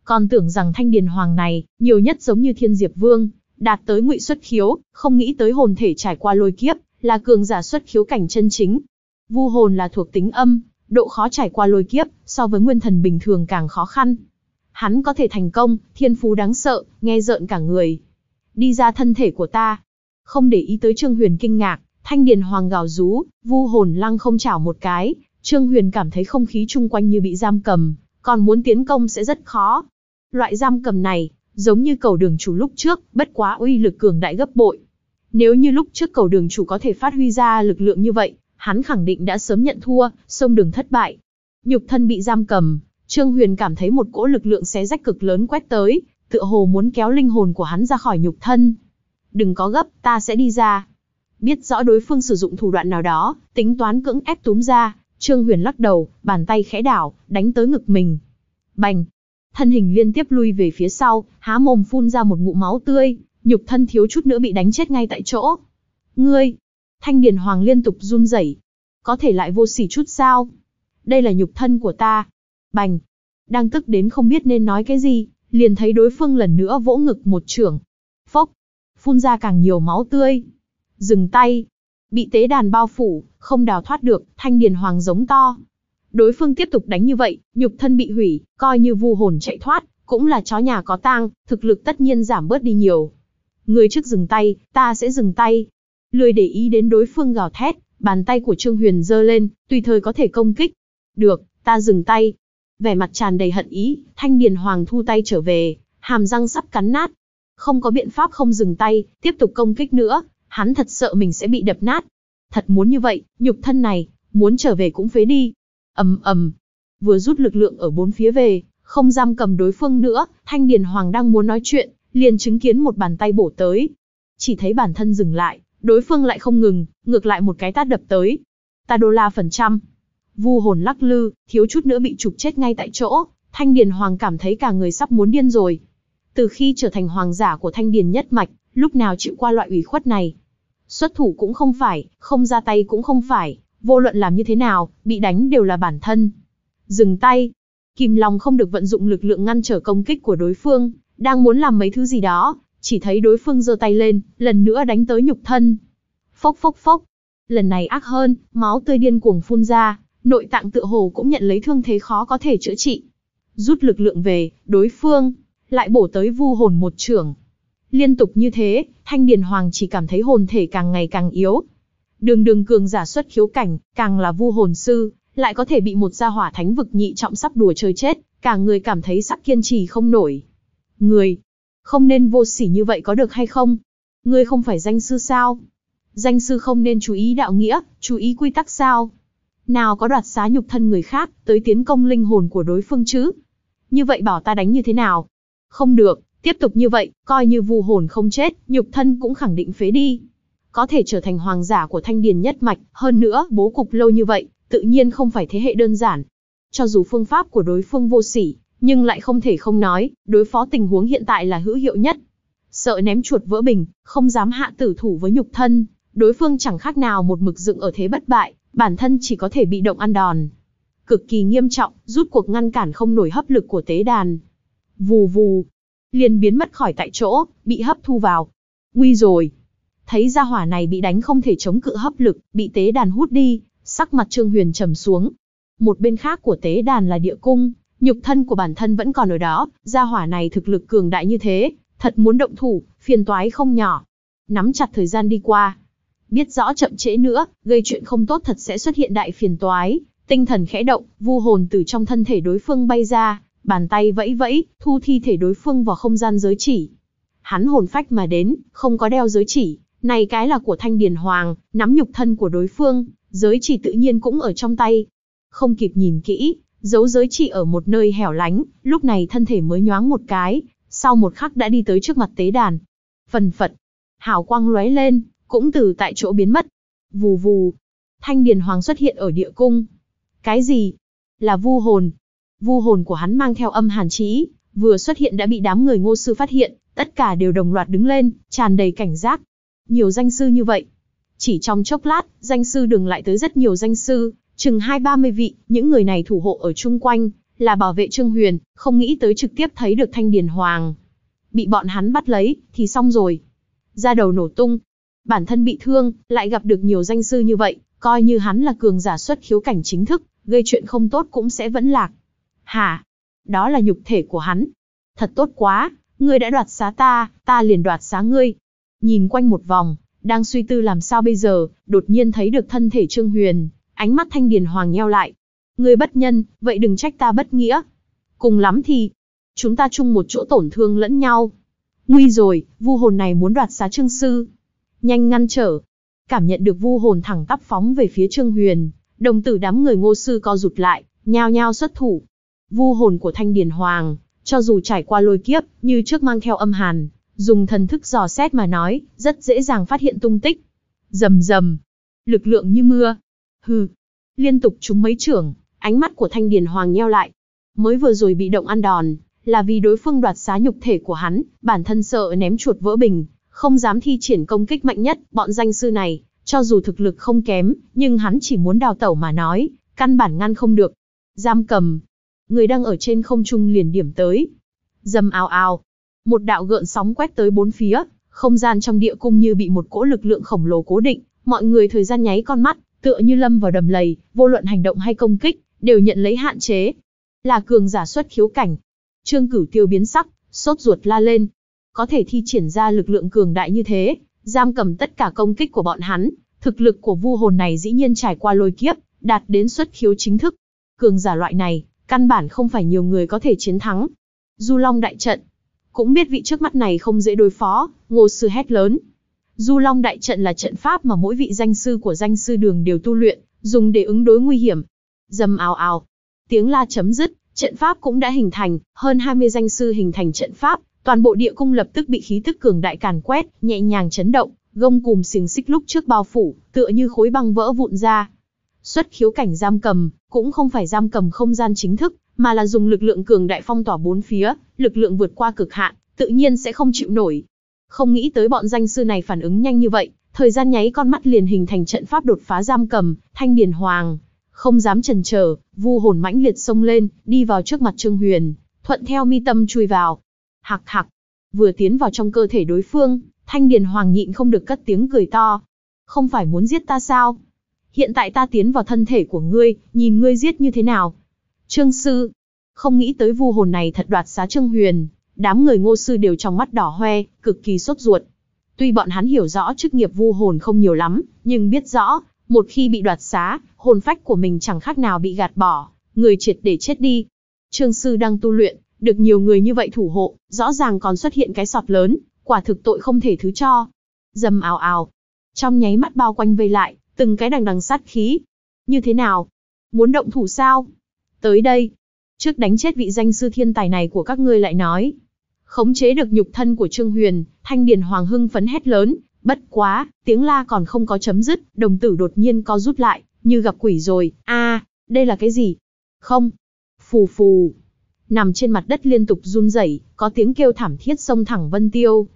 Còn tưởng rằng thanh điền hoàng này, nhiều nhất giống như thiên diệp vương, đạt tới ngụy xuất khiếu, không nghĩ tới hồn thể trải qua lôi kiếp, là cường giả xuất khiếu cảnh chân chính. Vu hồn là thuộc tính âm, độ khó trải qua lôi kiếp, so với nguyên thần bình thường càng khó khăn. Hắn có thể thành công, thiên phú đáng sợ, nghe rợn cả người. Đi ra thân thể của ta, không để ý tới Trương Huyền kinh ngạc, thanh điền hoàng gào rú, vu hồn lăng không chảo một cái, Trương Huyền cảm thấy không khí chung quanh như bị giam cầm, còn muốn tiến công sẽ rất khó. Loại giam cầm này, giống như cầu đường chủ lúc trước, bất quá uy lực cường đại gấp bội. Nếu như lúc trước cầu đường chủ có thể phát huy ra lực lượng như vậy, hắn khẳng định đã sớm nhận thua, sông đường thất bại. Nhục thân bị giam cầm, Trương Huyền cảm thấy một cỗ lực lượng xé rách cực lớn quét tới, tựa hồ muốn kéo linh hồn của hắn ra khỏi nhục thân đừng có gấp, ta sẽ đi ra. Biết rõ đối phương sử dụng thủ đoạn nào đó, tính toán cưỡng ép túm ra, Trương Huyền lắc đầu, bàn tay khẽ đảo, đánh tới ngực mình. Bành! Thân hình liên tiếp lui về phía sau, há mồm phun ra một ngụm máu tươi, nhục thân thiếu chút nữa bị đánh chết ngay tại chỗ. Ngươi! Thanh Điền Hoàng liên tục run rẩy. Có thể lại vô sỉ chút sao? Đây là nhục thân của ta. Bành! Đang tức đến không biết nên nói cái gì, liền thấy đối phương lần nữa vỗ ngực một trưởng. Phốc! phun ra càng nhiều máu tươi. Dừng tay, bị tế đàn bao phủ, không đào thoát được, thanh điền hoàng giống to. Đối phương tiếp tục đánh như vậy, nhục thân bị hủy, coi như vu hồn chạy thoát, cũng là chó nhà có tang, thực lực tất nhiên giảm bớt đi nhiều. Người trước dừng tay, ta sẽ dừng tay. Lười để ý đến đối phương gào thét, bàn tay của Trương Huyền giơ lên, tùy thời có thể công kích. Được, ta dừng tay. Vẻ mặt tràn đầy hận ý, Thanh Điền Hoàng thu tay trở về, hàm răng sắp cắn nát, không có biện pháp không dừng tay, tiếp tục công kích nữa, hắn thật sợ mình sẽ bị đập nát. Thật muốn như vậy, nhục thân này, muốn trở về cũng phế đi. ầm ầm, vừa rút lực lượng ở bốn phía về, không giam cầm đối phương nữa, Thanh Điền Hoàng đang muốn nói chuyện, liền chứng kiến một bàn tay bổ tới. Chỉ thấy bản thân dừng lại, đối phương lại không ngừng, ngược lại một cái tát đập tới. Ta đô la phần trăm. Vu hồn lắc lư, thiếu chút nữa bị trục chết ngay tại chỗ, Thanh Điền Hoàng cảm thấy cả người sắp muốn điên rồi, từ khi trở thành hoàng giả của thanh điền nhất mạch, lúc nào chịu qua loại ủy khuất này. Xuất thủ cũng không phải, không ra tay cũng không phải, vô luận làm như thế nào, bị đánh đều là bản thân. Dừng tay, Kim Long không được vận dụng lực lượng ngăn trở công kích của đối phương, đang muốn làm mấy thứ gì đó, chỉ thấy đối phương giơ tay lên, lần nữa đánh tới nhục thân. Phốc phốc phốc, lần này ác hơn, máu tươi điên cuồng phun ra, nội tạng tựa hồ cũng nhận lấy thương thế khó có thể chữa trị. Rút lực lượng về, đối phương lại bổ tới vu hồn một trưởng. Liên tục như thế, Thanh Điền Hoàng chỉ cảm thấy hồn thể càng ngày càng yếu. Đường đường cường giả xuất khiếu cảnh, càng là vu hồn sư, lại có thể bị một gia hỏa thánh vực nhị trọng sắp đùa chơi chết, cả người cảm thấy sắp kiên trì không nổi. Người, không nên vô sỉ như vậy có được hay không? Ngươi không phải danh sư sao? Danh sư không nên chú ý đạo nghĩa, chú ý quy tắc sao? Nào có đoạt xá nhục thân người khác, tới tiến công linh hồn của đối phương chứ? Như vậy bảo ta đánh như thế nào, không được, tiếp tục như vậy, coi như vu hồn không chết, nhục thân cũng khẳng định phế đi. Có thể trở thành hoàng giả của thanh điền nhất mạch, hơn nữa, bố cục lâu như vậy, tự nhiên không phải thế hệ đơn giản. Cho dù phương pháp của đối phương vô sỉ, nhưng lại không thể không nói, đối phó tình huống hiện tại là hữu hiệu nhất. Sợ ném chuột vỡ bình, không dám hạ tử thủ với nhục thân, đối phương chẳng khác nào một mực dựng ở thế bất bại, bản thân chỉ có thể bị động ăn đòn. Cực kỳ nghiêm trọng, rút cuộc ngăn cản không nổi hấp lực của tế đàn, vù vù, liền biến mất khỏi tại chỗ, bị hấp thu vào. Nguy rồi. Thấy ra hỏa này bị đánh không thể chống cự hấp lực, bị tế đàn hút đi, sắc mặt Trương Huyền trầm xuống. Một bên khác của tế đàn là địa cung, nhục thân của bản thân vẫn còn ở đó, gia hỏa này thực lực cường đại như thế, thật muốn động thủ, phiền toái không nhỏ. Nắm chặt thời gian đi qua. Biết rõ chậm trễ nữa, gây chuyện không tốt thật sẽ xuất hiện đại phiền toái. Tinh thần khẽ động, vu hồn từ trong thân thể đối phương bay ra, bàn tay vẫy vẫy, thu thi thể đối phương vào không gian giới chỉ. Hắn hồn phách mà đến, không có đeo giới chỉ, này cái là của Thanh Điền Hoàng, nắm nhục thân của đối phương, giới chỉ tự nhiên cũng ở trong tay. Không kịp nhìn kỹ, giấu giới chỉ ở một nơi hẻo lánh, lúc này thân thể mới nhoáng một cái, sau một khắc đã đi tới trước mặt tế đàn. Phần phật, hào quang lóe lên, cũng từ tại chỗ biến mất. Vù vù, Thanh Điền Hoàng xuất hiện ở địa cung. Cái gì? Là vu hồn, vu hồn của hắn mang theo âm hàn trí, vừa xuất hiện đã bị đám người ngô sư phát hiện, tất cả đều đồng loạt đứng lên, tràn đầy cảnh giác. Nhiều danh sư như vậy. Chỉ trong chốc lát, danh sư đường lại tới rất nhiều danh sư, chừng hai ba mươi vị, những người này thủ hộ ở chung quanh, là bảo vệ Trương Huyền, không nghĩ tới trực tiếp thấy được Thanh Điền Hoàng. Bị bọn hắn bắt lấy, thì xong rồi. Ra đầu nổ tung. Bản thân bị thương, lại gặp được nhiều danh sư như vậy, coi như hắn là cường giả xuất khiếu cảnh chính thức, gây chuyện không tốt cũng sẽ vẫn lạc. Hả? Đó là nhục thể của hắn. Thật tốt quá, ngươi đã đoạt xá ta, ta liền đoạt xá ngươi. Nhìn quanh một vòng, đang suy tư làm sao bây giờ, đột nhiên thấy được thân thể Trương Huyền, ánh mắt Thanh Điền Hoàng nheo lại. Ngươi bất nhân, vậy đừng trách ta bất nghĩa. Cùng lắm thì, chúng ta chung một chỗ tổn thương lẫn nhau. Nguy rồi, vu hồn này muốn đoạt xá Trương Sư. Nhanh ngăn trở. Cảm nhận được vu hồn thẳng tắp phóng về phía Trương Huyền, đồng tử đám người ngô sư co rụt lại, nhao nhao xuất thủ vu hồn của Thanh Điền Hoàng, cho dù trải qua lôi kiếp, như trước mang theo âm hàn, dùng thần thức dò xét mà nói, rất dễ dàng phát hiện tung tích. Rầm rầm, lực lượng như mưa. Hừ, liên tục trúng mấy trưởng, ánh mắt của Thanh Điền Hoàng nheo lại. Mới vừa rồi bị động ăn đòn, là vì đối phương đoạt xá nhục thể của hắn, bản thân sợ ném chuột vỡ bình, không dám thi triển công kích mạnh nhất, bọn danh sư này, cho dù thực lực không kém, nhưng hắn chỉ muốn đào tẩu mà nói, căn bản ngăn không được. Giam cầm, người đang ở trên không trung liền điểm tới. Dầm ào ào, một đạo gợn sóng quét tới bốn phía, không gian trong địa cung như bị một cỗ lực lượng khổng lồ cố định, mọi người thời gian nháy con mắt, tựa như lâm vào đầm lầy, vô luận hành động hay công kích, đều nhận lấy hạn chế. Là cường giả xuất khiếu cảnh. Trương Cửu Tiêu biến sắc, sốt ruột la lên. Có thể thi triển ra lực lượng cường đại như thế, giam cầm tất cả công kích của bọn hắn, thực lực của vu hồn này dĩ nhiên trải qua lôi kiếp, đạt đến xuất khiếu chính thức. Cường giả loại này, Căn bản không phải nhiều người có thể chiến thắng. Du Long đại trận. Cũng biết vị trước mắt này không dễ đối phó, ngô sư hét lớn. Du Long đại trận là trận pháp mà mỗi vị danh sư của danh sư đường đều tu luyện, dùng để ứng đối nguy hiểm. Dầm ào ào. Tiếng la chấm dứt, trận pháp cũng đã hình thành, hơn 20 danh sư hình thành trận pháp, toàn bộ địa cung lập tức bị khí tức cường đại càn quét, nhẹ nhàng chấn động, gông cùm xiềng xích lúc trước bao phủ, tựa như khối băng vỡ vụn ra. Xuất khiếu cảnh giam cầm, cũng không phải giam cầm không gian chính thức, mà là dùng lực lượng cường đại phong tỏa bốn phía, lực lượng vượt qua cực hạn, tự nhiên sẽ không chịu nổi. Không nghĩ tới bọn danh sư này phản ứng nhanh như vậy, thời gian nháy con mắt liền hình thành trận pháp đột phá giam cầm, thanh điền hoàng. Không dám chần chờ, vu hồn mãnh liệt xông lên, đi vào trước mặt Trương Huyền, thuận theo mi tâm chui vào. Hạc hạc, vừa tiến vào trong cơ thể đối phương, thanh điền hoàng nhịn không được cất tiếng cười to. Không phải muốn giết ta sao, hiện tại ta tiến vào thân thể của ngươi, nhìn ngươi giết như thế nào. Trương Sư, không nghĩ tới vu hồn này thật đoạt xá Trương Huyền, đám người ngô sư đều trong mắt đỏ hoe, cực kỳ sốt ruột. Tuy bọn hắn hiểu rõ chức nghiệp vu hồn không nhiều lắm, nhưng biết rõ, một khi bị đoạt xá, hồn phách của mình chẳng khác nào bị gạt bỏ, người triệt để chết đi. Trương Sư đang tu luyện, được nhiều người như vậy thủ hộ, rõ ràng còn xuất hiện cái sọt lớn, quả thực tội không thể thứ cho. Dầm ào ào, trong nháy mắt bao quanh vây lại, từng cái đằng đằng sát khí. Như thế nào? Muốn động thủ sao? Tới đây. Trước đánh chết vị danh sư thiên tài này của các ngươi lại nói. Khống chế được nhục thân của Trương Huyền, Thanh Điền Hoàng hưng phấn hét lớn, bất quá, tiếng la còn không có chấm dứt, đồng tử đột nhiên co rút lại, như gặp quỷ rồi, a, đây là cái gì? Không. Phù phù. Nằm trên mặt đất liên tục run rẩy, có tiếng kêu thảm thiết sông thẳng Vân Tiêu.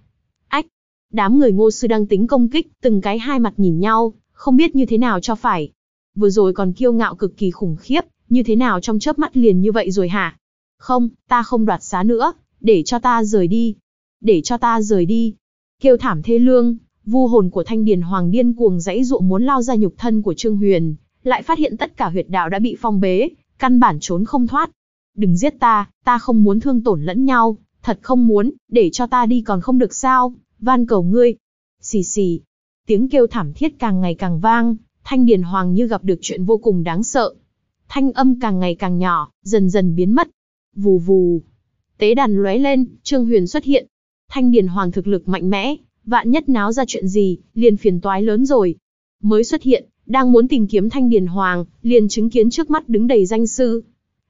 Ách, đám người Ngô sư đang tính công kích, từng cái hai mặt nhìn nhau, không biết như thế nào cho phải. Vừa rồi còn kiêu ngạo cực kỳ khủng khiếp, như thế nào trong chớp mắt liền như vậy rồi hả? Không, ta không đoạt xá nữa, để cho ta rời đi. Để cho ta rời đi. Kêu thảm thê lương, vu hồn của thanh điền hoàng điên cuồng dãy dụa muốn lao ra nhục thân của Trương Huyền, lại phát hiện tất cả huyệt đạo đã bị phong bế, căn bản trốn không thoát. Đừng giết ta, ta không muốn thương tổn lẫn nhau, thật không muốn, để cho ta đi còn không được sao, van cầu ngươi. Xì xì, tiếng kêu thảm thiết càng ngày càng vang, Thanh Điền Hoàng như gặp được chuyện vô cùng đáng sợ. Thanh âm càng ngày càng nhỏ, dần dần biến mất. Vù vù. Tế đàn lóe lên, Trương Huyền xuất hiện. Thanh Điền Hoàng thực lực mạnh mẽ, vạn nhất náo ra chuyện gì, liền phiền toái lớn rồi. Mới xuất hiện, đang muốn tìm kiếm Thanh Điền Hoàng, liền chứng kiến trước mắt đứng đầy danh sư.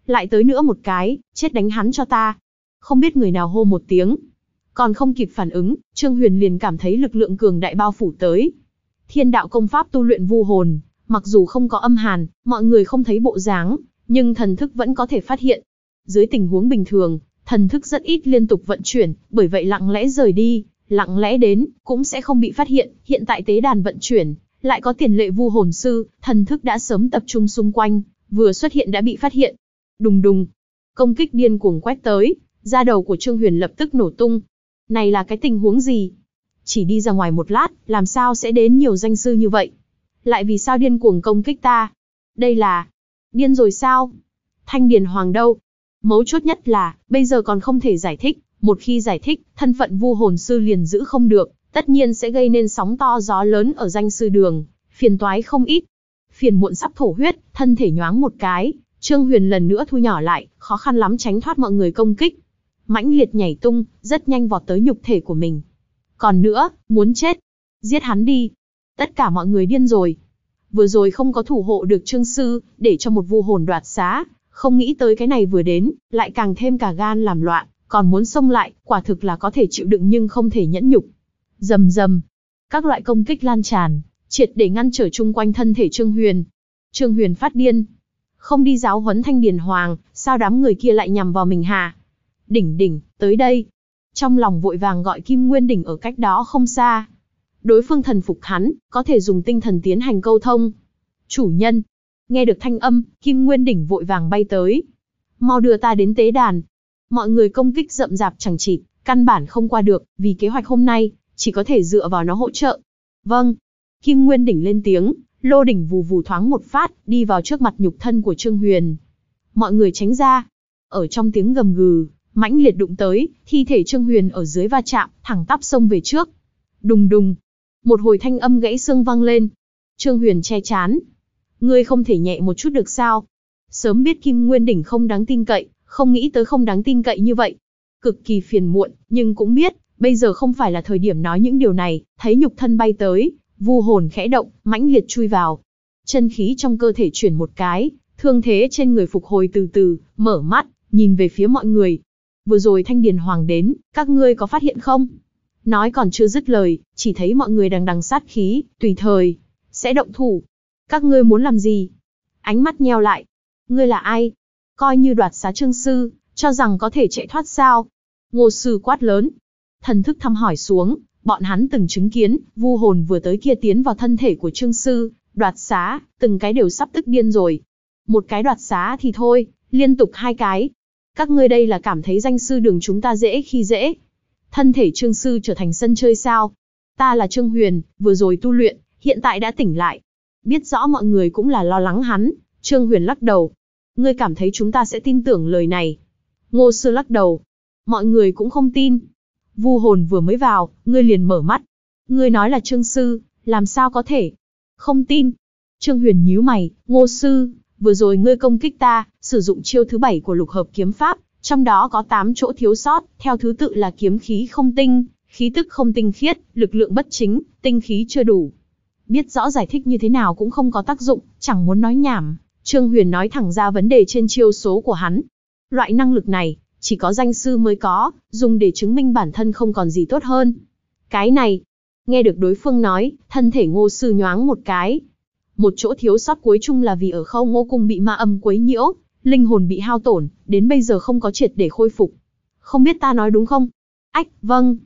Lại tới nữa một cái, chết đánh hắn cho ta. Không biết người nào hô một tiếng, còn không kịp phản ứng, Trương Huyền liền cảm thấy lực lượng cường đại bao phủ tới. Thiên đạo công pháp tu luyện vu hồn, mặc dù không có âm hàn, mọi người không thấy bộ dáng, nhưng thần thức vẫn có thể phát hiện. Dưới tình huống bình thường, thần thức rất ít liên tục vận chuyển, bởi vậy lặng lẽ rời đi, lặng lẽ đến, cũng sẽ không bị phát hiện, hiện tại tế đàn vận chuyển, lại có tiền lệ vu hồn sư, thần thức đã sớm tập trung xung quanh, vừa xuất hiện đã bị phát hiện. Đùng đùng, công kích điên cuồng quét tới, da đầu của Trương Huyền lập tức nổ tung, này là cái tình huống gì? Chỉ đi ra ngoài một lát, làm sao sẽ đến nhiều danh sư như vậy? Lại vì sao điên cuồng công kích ta? Đây là... Điên rồi sao? Thanh Điền Hoàng đâu? Mấu chốt nhất là, bây giờ còn không thể giải thích. Một khi giải thích, thân phận vu hồn sư liền giữ không được, tất nhiên sẽ gây nên sóng to gió lớn ở danh sư đường, phiền toái không ít. Phiền muộn sắp thổ huyết, thân thể nhoáng một cái, Trương Huyền lần nữa thu nhỏ lại, khó khăn lắm tránh thoát mọi người công kích mãnh liệt nhảy tung, rất nhanh vọt tới nhục thể của mình. Còn nữa, muốn chết, giết hắn đi. Tất cả mọi người điên rồi. Vừa rồi không có thủ hộ được Trương Sư, để cho một vu hồn đoạt xá, không nghĩ tới cái này vừa đến, lại càng thêm cả gan làm loạn, còn muốn xông lại, quả thực là có thể chịu đựng nhưng không thể nhẫn nhục. Dầm dầm, các loại công kích lan tràn, triệt để ngăn trở chung quanh thân thể Trương Huyền. Trương Huyền phát điên, không đi giáo huấn Thanh Điền Hoàng, sao đám người kia lại nhằm vào mình hà? đỉnh đỉnh, tới đây. Trong lòng vội vàng gọi Kim Nguyên đỉnh ở cách đó không xa. Đối phương thần phục hắn, có thể dùng tinh thần tiến hành câu thông. Chủ nhân. Nghe được thanh âm, Kim Nguyên đỉnh vội vàng bay tới. Mau đưa ta đến tế đàn. Mọi người công kích rậm rạp chẳng chịt, căn bản không qua được, vì kế hoạch hôm nay, chỉ có thể dựa vào nó hỗ trợ. Vâng. Kim Nguyên đỉnh lên tiếng, lô đỉnh vù vù thoáng một phát, đi vào trước mặt nhục thân của Trương Huyền. Mọi người tránh ra. Ở trong tiếng gầm gừ, mãnh liệt đụng tới, thi thể Trương Huyền ở dưới va chạm, thẳng tắp xông về trước. Đùng đùng, một hồi thanh âm gãy xương vang lên. Trương Huyền che chán. Ngươi không thể nhẹ một chút được sao? Sớm biết Kim Nguyên đỉnh không đáng tin cậy, không nghĩ tới không đáng tin cậy như vậy. Cực kỳ phiền muộn, nhưng cũng biết, bây giờ không phải là thời điểm nói những điều này, thấy nhục thân bay tới, vu hồn khẽ động, mãnh liệt chui vào. Chân khí trong cơ thể chuyển một cái, thương thế trên người phục hồi từ từ, mở mắt, nhìn về phía mọi người, vừa rồi Thanh Điền Hoàng đến, các ngươi có phát hiện không? Nói còn chưa dứt lời, chỉ thấy mọi người đang đằng sát khí, tùy thời, sẽ động thủ. Các ngươi muốn làm gì? Ánh mắt nheo lại. Ngươi là ai? Coi như đoạt xá trương sư, cho rằng có thể chạy thoát sao? Ngô sư quát lớn. Thần thức thăm hỏi xuống, bọn hắn từng chứng kiến, vu hồn vừa tới kia tiến vào thân thể của trương sư, đoạt xá, từng cái đều sắp tức điên rồi. Một cái đoạt xá thì thôi, liên tục hai cái, các ngươi đây là cảm thấy danh sư đường chúng ta dễ khi dễ. Thân thể trương sư trở thành sân chơi sao. Ta là Trương Huyền, vừa rồi tu luyện, hiện tại đã tỉnh lại. Biết rõ mọi người cũng là lo lắng hắn, Trương Huyền lắc đầu. Ngươi cảm thấy chúng ta sẽ tin tưởng lời này. Ngô sư lắc đầu. Mọi người cũng không tin. Vu hồn vừa mới vào, ngươi liền mở mắt. Ngươi nói là Trương Sư, làm sao có thể? Không tin. Trương Huyền nhíu mày, Ngô Sư, vừa rồi ngươi công kích ta, sử dụng chiêu thứ bảy của lục hợp kiếm pháp, trong đó có 8 chỗ thiếu sót, theo thứ tự là kiếm khí không tinh, khí tức không tinh khiết, lực lượng bất chính, tinh khí chưa đủ. Biết rõ giải thích như thế nào cũng không có tác dụng, chẳng muốn nói nhảm, Trương Huyền nói thẳng ra vấn đề trên chiêu số của hắn. Loại năng lực này, chỉ có danh sư mới có, dùng để chứng minh bản thân không còn gì tốt hơn. Cái này, nghe được đối phương nói, thân thể ngô sư nhoáng một cái, một chỗ thiếu sót cuối chung là vì ở khâu ngô cung bị ma âm quấy nhiễu, linh hồn bị hao tổn, đến bây giờ không có triệt để khôi phục. Không biết ta nói đúng không? Ách, vâng.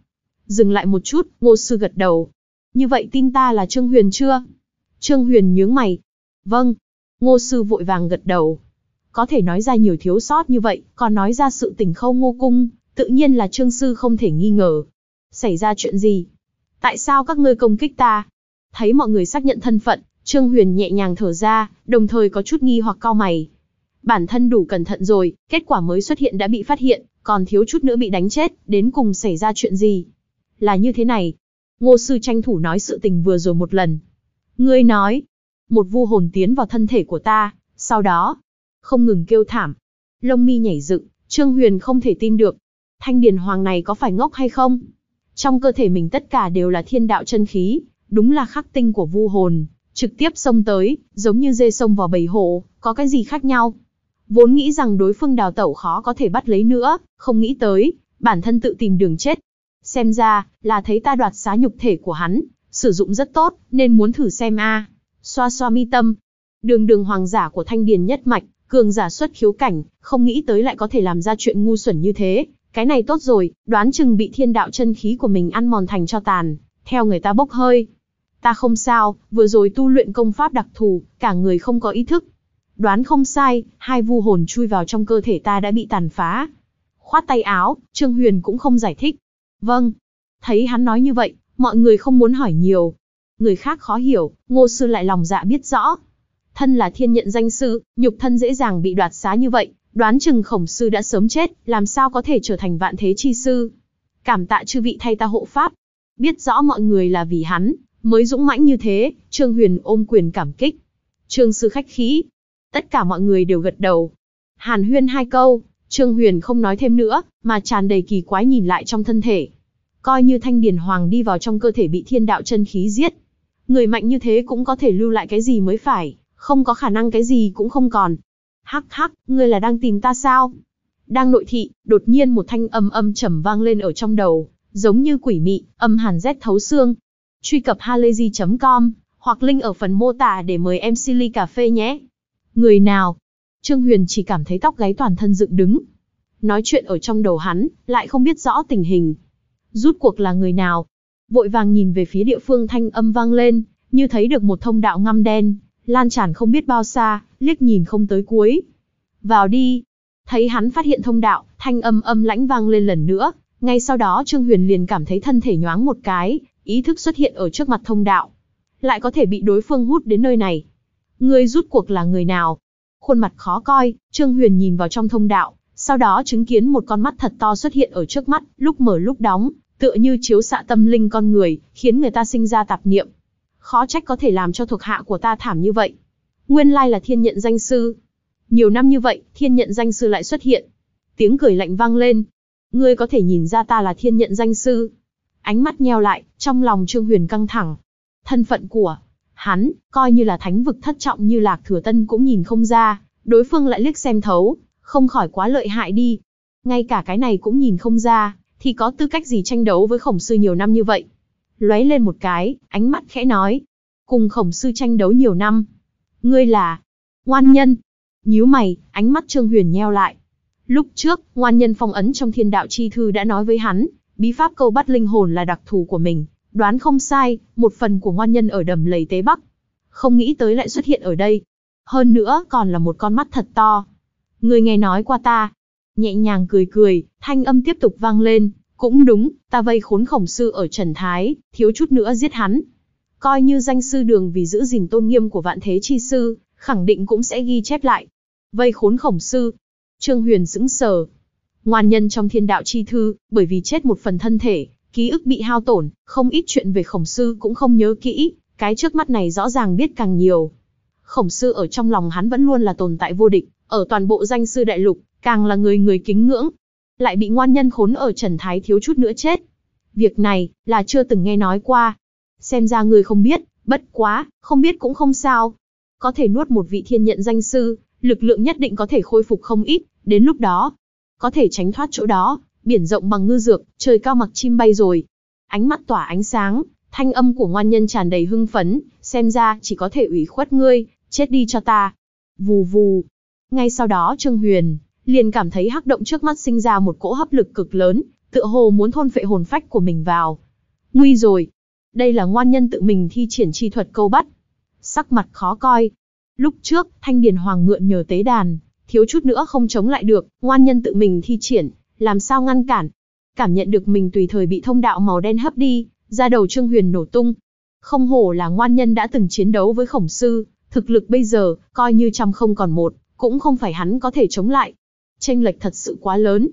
Dừng lại một chút, ngô sư gật đầu. Như vậy tin ta là Trương Huyền chưa? Trương Huyền nhướng mày. Vâng. Ngô sư vội vàng gật đầu. Có thể nói ra nhiều thiếu sót như vậy, còn nói ra sự tình khâu ngô cung, tự nhiên là Trương sư không thể nghi ngờ. Xảy ra chuyện gì? Tại sao các ngươi công kích ta? Thấy mọi người xác nhận thân phận, Trương Huyền nhẹ nhàng thở ra, đồng thời có chút nghi hoặc cao mày. Bản thân đủ cẩn thận rồi, kết quả mới xuất hiện đã bị phát hiện, còn thiếu chút nữa bị đánh chết, đến cùng xảy ra chuyện gì? Là như thế này. Ngô sư tranh thủ nói sự tình vừa rồi một lần. Ngươi nói, một vu hồn tiến vào thân thể của ta, sau đó, không ngừng kêu thảm. Lông mi nhảy dựng, Trương Huyền không thể tin được. Thanh điền hoàng này có phải ngốc hay không? Trong cơ thể mình tất cả đều là thiên đạo chân khí, đúng là khắc tinh của vu hồn, trực tiếp xông tới, giống như dê xông vào bầy hổ, có cái gì khác nhau. Vốn nghĩ rằng đối phương đào tẩu khó có thể bắt lấy nữa, không nghĩ tới, bản thân tự tìm đường chết. Xem ra, là thấy ta đoạt xá nhục thể của hắn, sử dụng rất tốt, nên muốn thử xem a. Xoa xoa mi tâm. Đường đường hoàng giả của thanh điền nhất mạch, cường giả xuất khiếu cảnh, không nghĩ tới lại có thể làm ra chuyện ngu xuẩn như thế. Cái này tốt rồi, đoán chừng bị thiên đạo chân khí của mình ăn mòn thành cho tàn, theo người ta bốc hơi, Ta không sao, vừa rồi tu luyện công pháp đặc thù, cả người không có ý thức. Đoán không sai, hai vu hồn chui vào trong cơ thể ta đã bị tàn phá. Khoát tay áo, Trương Huyền cũng không giải thích. Vâng. Thấy hắn nói như vậy, mọi người không muốn hỏi nhiều. Người khác khó hiểu, ngô sư lại lòng dạ biết rõ. Thân là thiên nhận danh sư, nhục thân dễ dàng bị đoạt xá như vậy, đoán chừng khổng sư đã sớm chết, làm sao có thể trở thành vạn thế chi sư. Cảm tạ chư vị thay ta hộ pháp. Biết rõ mọi người là vì hắn, Mới dũng mãnh như thế, Trương Huyền ôm quyền cảm kích. Trương sư khách khí. Tất cả mọi người đều gật đầu. Hàn huyên hai câu, Trương Huyền không nói thêm nữa, mà tràn đầy kỳ quái nhìn lại trong thân thể. Coi như thanh điền hoàng đi vào trong cơ thể bị thiên đạo chân khí giết. Người mạnh như thế cũng có thể lưu lại cái gì mới phải, không có khả năng cái gì cũng không còn. Hắc hắc, ngươi là đang tìm ta sao? Đang nội thị, đột nhiên một thanh âm âm trầm vang lên ở trong đầu, giống như quỷ mị, âm hàn rét thấu xương, truy cập halazy. com hoặc link ở phần mô tả để mời em Silly Cà Phê nhé. Người nào? Trương Huyền chỉ cảm thấy tóc gáy toàn thân dựng đứng. Nói chuyện ở trong đầu hắn, lại không biết rõ tình hình. Rút cuộc là người nào? Vội vàng nhìn về phía địa phương thanh âm vang lên, như thấy được một thông đạo ngăm đen, lan tràn không biết bao xa, liếc nhìn không tới cuối. Vào đi. Thấy hắn phát hiện thông đạo, thanh âm âm lãnh vang lên lần nữa, ngay sau đó Trương Huyền liền cảm thấy thân thể nhoáng một cái, ý thức xuất hiện ở trước mặt thông đạo. Lại có thể bị đối phương hút đến nơi này. Ngươi rút cuộc là người nào? Khuôn mặt khó coi, Trương Huyền nhìn vào trong thông đạo, sau đó chứng kiến một con mắt thật to xuất hiện ở trước mắt, lúc mở lúc đóng, tựa như chiếu xạ tâm linh con người, khiến người ta sinh ra tạp niệm. Khó trách có thể làm cho thuộc hạ của ta thảm như vậy. Nguyên lai là thiên nhận danh sư. Nhiều năm như vậy, thiên nhận danh sư lại xuất hiện. Tiếng cười lạnh vang lên. Ngươi có thể nhìn ra ta là thiên nhận danh sư. Ánh mắt nheo lại, trong lòng Trương Huyền căng thẳng. Thân phận của hắn, coi như là thánh vực thất trọng như Lạc Thừa Tân cũng nhìn không ra, đối phương lại liếc xem thấu, không khỏi quá lợi hại đi. Ngay cả cái này cũng nhìn không ra, thì có tư cách gì tranh đấu với khổng sư nhiều năm như vậy? Lóe lên một cái, ánh mắt khẽ nói. Cùng khổng sư tranh đấu nhiều năm. Ngươi là... Ngoan nhân. Nhíu mày, ánh mắt Trương Huyền nheo lại. Lúc trước, ngoan nhân phong ấn trong thiên đạo chi thư đã nói với hắn, bí pháp câu bắt linh hồn là đặc thù của mình, đoán không sai, một phần của ngoan nhân ở đầm lầy Tế Bắc. Không nghĩ tới lại xuất hiện ở đây. Hơn nữa còn là một con mắt thật to. Người nghe nói qua ta. Nhẹ nhàng cười cười, thanh âm tiếp tục vang lên. Cũng đúng, ta vây khốn khổng sư ở Trần Thái, thiếu chút nữa giết hắn. Coi như danh sư đường vì giữ gìn tôn nghiêm của vạn thế chi sư, khẳng định cũng sẽ ghi chép lại. Vây khốn khổng sư. Trương Huyền sững sờ, Ngoan nhân trong thiên đạo chi thư, bởi vì chết một phần thân thể, ký ức bị hao tổn, không ít chuyện về khổng sư cũng không nhớ kỹ, cái trước mắt này rõ ràng biết càng nhiều. Khổng sư ở trong lòng hắn vẫn luôn là tồn tại vô địch, ở toàn bộ danh sư đại lục, càng là người người kính ngưỡng. Lại bị ngoan nhân khốn ở Trần Thái thiếu chút nữa chết. Việc này, là chưa từng nghe nói qua. Xem ra người không biết, bất quá, không biết cũng không sao. Có thể nuốt một vị thiên nhận danh sư, lực lượng nhất định có thể khôi phục không ít, đến lúc đó, có thể tránh thoát chỗ đó, biển rộng bằng ngư dược, trời cao mặc chim bay rồi. Ánh mắt tỏa ánh sáng, thanh âm của ngoan nhân tràn đầy hưng phấn, xem ra chỉ có thể ủy khuất ngươi, chết đi cho ta. Vù vù. Ngay sau đó Trương Huyền liền cảm thấy hắc động trước mắt sinh ra một cỗ hấp lực cực lớn, tựa hồ muốn thôn phệ hồn phách của mình vào. Nguy rồi. Đây là ngoan nhân tự mình thi triển chi thuật câu bắt. Sắc mặt khó coi. Lúc trước, Thanh Điền Hoàng mượn nhờ tế đàn, thiếu chút nữa không chống lại được, ngoan nhân tự mình thi triển, làm sao ngăn cản. Cảm nhận được mình tùy thời bị thông đạo màu đen hấp đi, ra đầu Trương Huyền nổ tung. Không hổ là ngoan nhân đã từng chiến đấu với khổng sư, thực lực bây giờ, coi như trăm không còn một, cũng không phải hắn có thể chống lại. Tranh lệch thật sự quá lớn.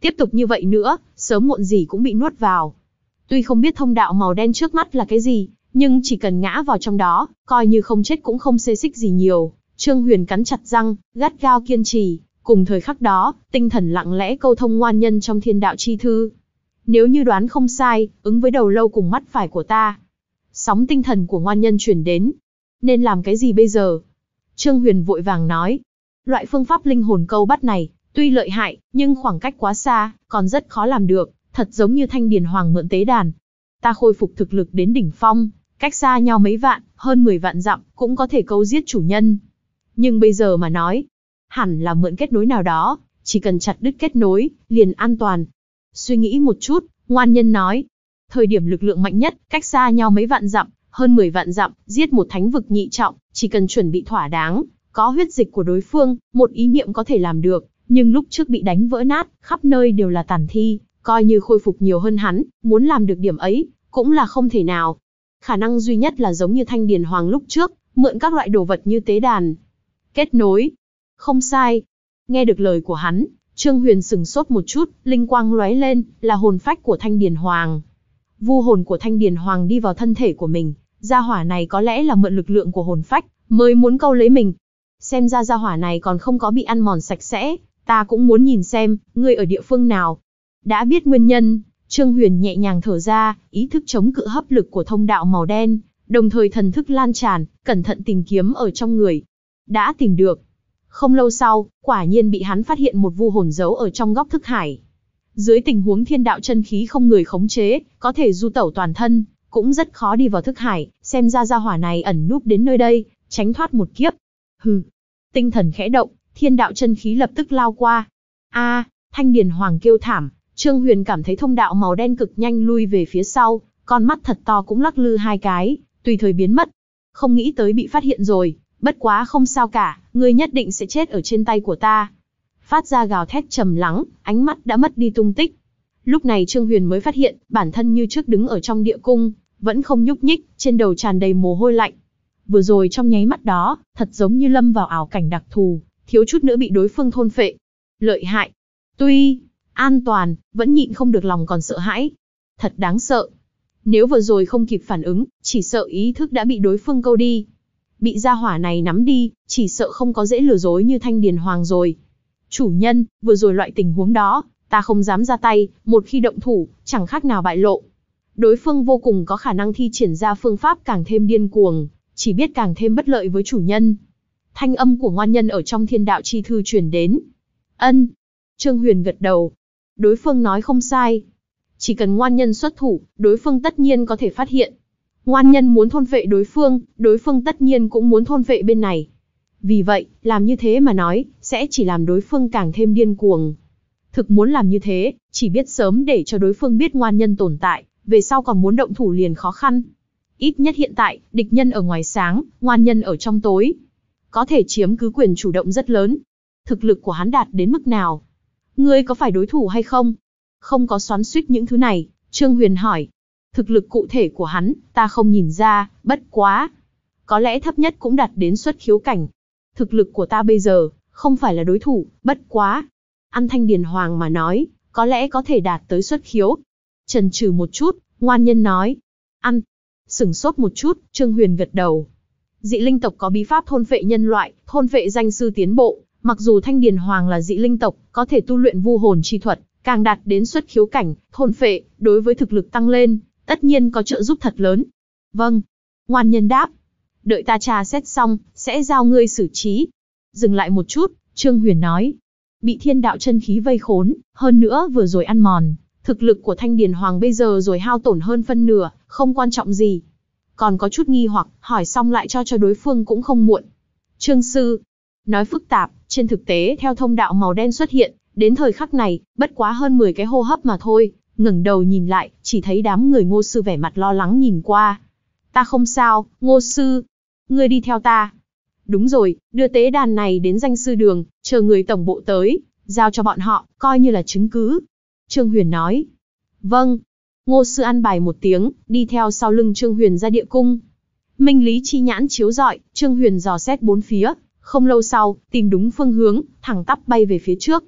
Tiếp tục như vậy nữa, sớm muộn gì cũng bị nuốt vào. Tuy không biết thông đạo màu đen trước mắt là cái gì, nhưng chỉ cần ngã vào trong đó, coi như không chết cũng không xê xích gì nhiều. Trương Huyền cắn chặt răng, gắt gao kiên trì, cùng thời khắc đó, tinh thần lặng lẽ câu thông ngoan nhân trong thiên đạo chi thư. Nếu như đoán không sai, ứng với đầu lâu cùng mắt phải của ta. Sóng tinh thần của ngoan nhân chuyển đến. Nên làm cái gì bây giờ? Trương Huyền vội vàng nói. Loại phương pháp linh hồn câu bắt này, tuy lợi hại, nhưng khoảng cách quá xa, còn rất khó làm được, thật giống như thanh điền hoàng mượn tế đàn. Ta khôi phục thực lực đến đỉnh phong, cách xa nhau mấy vạn, hơn 10 vạn dặm, cũng có thể câu giết chủ nhân, nhưng bây giờ mà nói, hẳn là mượn kết nối nào đó, chỉ cần chặt đứt kết nối, liền an toàn. Suy nghĩ một chút, ngoan nhân nói. Thời điểm lực lượng mạnh nhất, cách xa nhau mấy vạn dặm, hơn 10 vạn dặm, giết một thánh vực nhị trọng, chỉ cần chuẩn bị thỏa đáng, có huyết dịch của đối phương, một ý niệm có thể làm được, nhưng lúc trước bị đánh vỡ nát, khắp nơi đều là tàn thi, coi như khôi phục nhiều hơn hắn, muốn làm được điểm ấy, cũng là không thể nào. Khả năng duy nhất là giống như Thanh Điền Hoàng lúc trước, mượn các loại đồ vật như tế đàn, Kết nối. Không sai. Nghe được lời của hắn, Trương Huyền sừng sốt một chút, linh quang lóe lên, là hồn phách của Thanh Điền Hoàng. Vu hồn của Thanh Điền Hoàng đi vào thân thể của mình, gia hỏa này có lẽ là mượn lực lượng của hồn phách, mới muốn câu lấy mình. Xem ra gia hỏa này còn không có bị ăn mòn sạch sẽ, ta cũng muốn nhìn xem, ngươi ở địa phương nào. Đã biết nguyên nhân, Trương Huyền nhẹ nhàng thở ra, ý thức chống cự hấp lực của thông đạo màu đen, đồng thời thần thức lan tràn, cẩn thận tìm kiếm ở trong người, đã tìm được. Không lâu sau, quả nhiên bị hắn phát hiện một vu hồn giấu ở trong góc thức hải. Dưới tình huống thiên đạo chân khí không người khống chế, có thể du tẩu toàn thân, cũng rất khó đi vào thức hải, xem ra gia hỏa này ẩn núp đến nơi đây, tránh thoát một kiếp. Hừ. Tinh thần khẽ động, thiên đạo chân khí lập tức lao qua. A, thanh điền hoàng kêu thảm, Trương Huyền cảm thấy thông đạo màu đen cực nhanh lui về phía sau, con mắt thật to cũng lắc lư hai cái, tùy thời biến mất. Không nghĩ tới bị phát hiện rồi, bất quá không sao cả, ngươi nhất định sẽ chết ở trên tay của ta. Phát ra gào thét trầm lắng, ánh mắt đã mất đi tung tích. Lúc này Trương Huyền mới phát hiện, bản thân như trước đứng ở trong địa cung, vẫn không nhúc nhích, trên đầu tràn đầy mồ hôi lạnh. Vừa rồi trong nháy mắt đó, thật giống như lâm vào ảo cảnh đặc thù, thiếu chút nữa bị đối phương thôn phệ. Lợi hại. Tuy, an toàn, vẫn nhịn không được lòng còn sợ hãi. Thật đáng sợ. Nếu vừa rồi không kịp phản ứng, chỉ sợ ý thức đã bị đối phương câu đi bị gia hỏa này nắm đi, chỉ sợ không có dễ lừa dối như Thanh Điền Hoàng rồi. Chủ nhân, vừa rồi loại tình huống đó, ta không dám ra tay, một khi động thủ, chẳng khác nào bại lộ. Đối phương vô cùng có khả năng thi triển ra phương pháp càng thêm điên cuồng, chỉ biết càng thêm bất lợi với chủ nhân. Thanh âm của ngoan nhân ở trong thiên đạo chi thư truyền đến. Ân. Trương Huyền gật đầu. Đối phương nói không sai. Chỉ cần ngoan nhân xuất thủ, đối phương tất nhiên có thể phát hiện. Ngoan nhân muốn thôn vệ đối phương, đối phương tất nhiên cũng muốn thôn vệ bên này. Vì vậy, làm như thế mà nói, sẽ chỉ làm đối phương càng thêm điên cuồng. Thực muốn làm như thế, chỉ biết sớm để cho đối phương biết ngoan nhân tồn tại, về sau còn muốn động thủ liền khó khăn. Ít nhất hiện tại, địch nhân ở ngoài sáng, ngoan nhân ở trong tối. Có thể chiếm cứ quyền chủ động rất lớn. Thực lực của hắn đạt đến mức nào? Ngươi có phải đối thủ hay không? Không có xoắn suýt những thứ này, Trương Huyền hỏi, Thực lực cụ thể của hắn, ta không nhìn ra, bất quá. Có lẽ thấp nhất cũng đạt đến xuất khiếu cảnh. Thực lực của ta bây giờ, không phải là đối thủ, bất quá. Ăn thanh điền hoàng mà nói, có lẽ có thể đạt tới xuất khiếu. Trần trừ một chút, ngoan nhân nói. Ăn. Sửng sốt một chút, Trương Huyền gật đầu. Dị linh tộc có bí pháp thôn vệ nhân loại, thôn vệ danh sư tiến bộ. Mặc dù Thanh Điền Hoàng là dị linh tộc, có thể tu luyện vu hồn chi thuật, càng đạt đến xuất khiếu cảnh, thôn phệ, đối với thực lực tăng lên, tất nhiên có trợ giúp thật lớn. Vâng. Ngoan nhân đáp. Đợi ta trà xét xong, sẽ giao ngươi xử trí. Dừng lại một chút, Trương Huyền nói. Bị thiên đạo chân khí vây khốn, hơn nữa vừa rồi ăn mòn, thực lực của Thanh Điền Hoàng bây giờ rồi hao tổn hơn phân nửa, không quan trọng gì. Còn có chút nghi hoặc, hỏi xong lại cho cho đối phương cũng không muộn. Trương Sư, nói phức tạp, trên thực tế theo thông đạo màu đen xuất hiện, đến thời khắc này, bất quá hơn 10 cái hô hấp mà thôi, ngẩng đầu nhìn lại, chỉ thấy đám người ngô sư vẻ mặt lo lắng nhìn qua. Ta không sao, ngô sư. Ngươi đi theo ta. Đúng rồi, đưa tế đàn này đến danh sư đường, chờ người tổng bộ tới, giao cho bọn họ, coi như là chứng cứ. Trương Huyền nói. Vâng. Ngô sư ăn bài một tiếng, đi theo sau lưng Trương Huyền ra địa cung. Minh lý chi nhãn chiếu rọi, Trương Huyền dò xét bốn phía, không lâu sau, tìm đúng phương hướng, thẳng tắp bay về phía trước.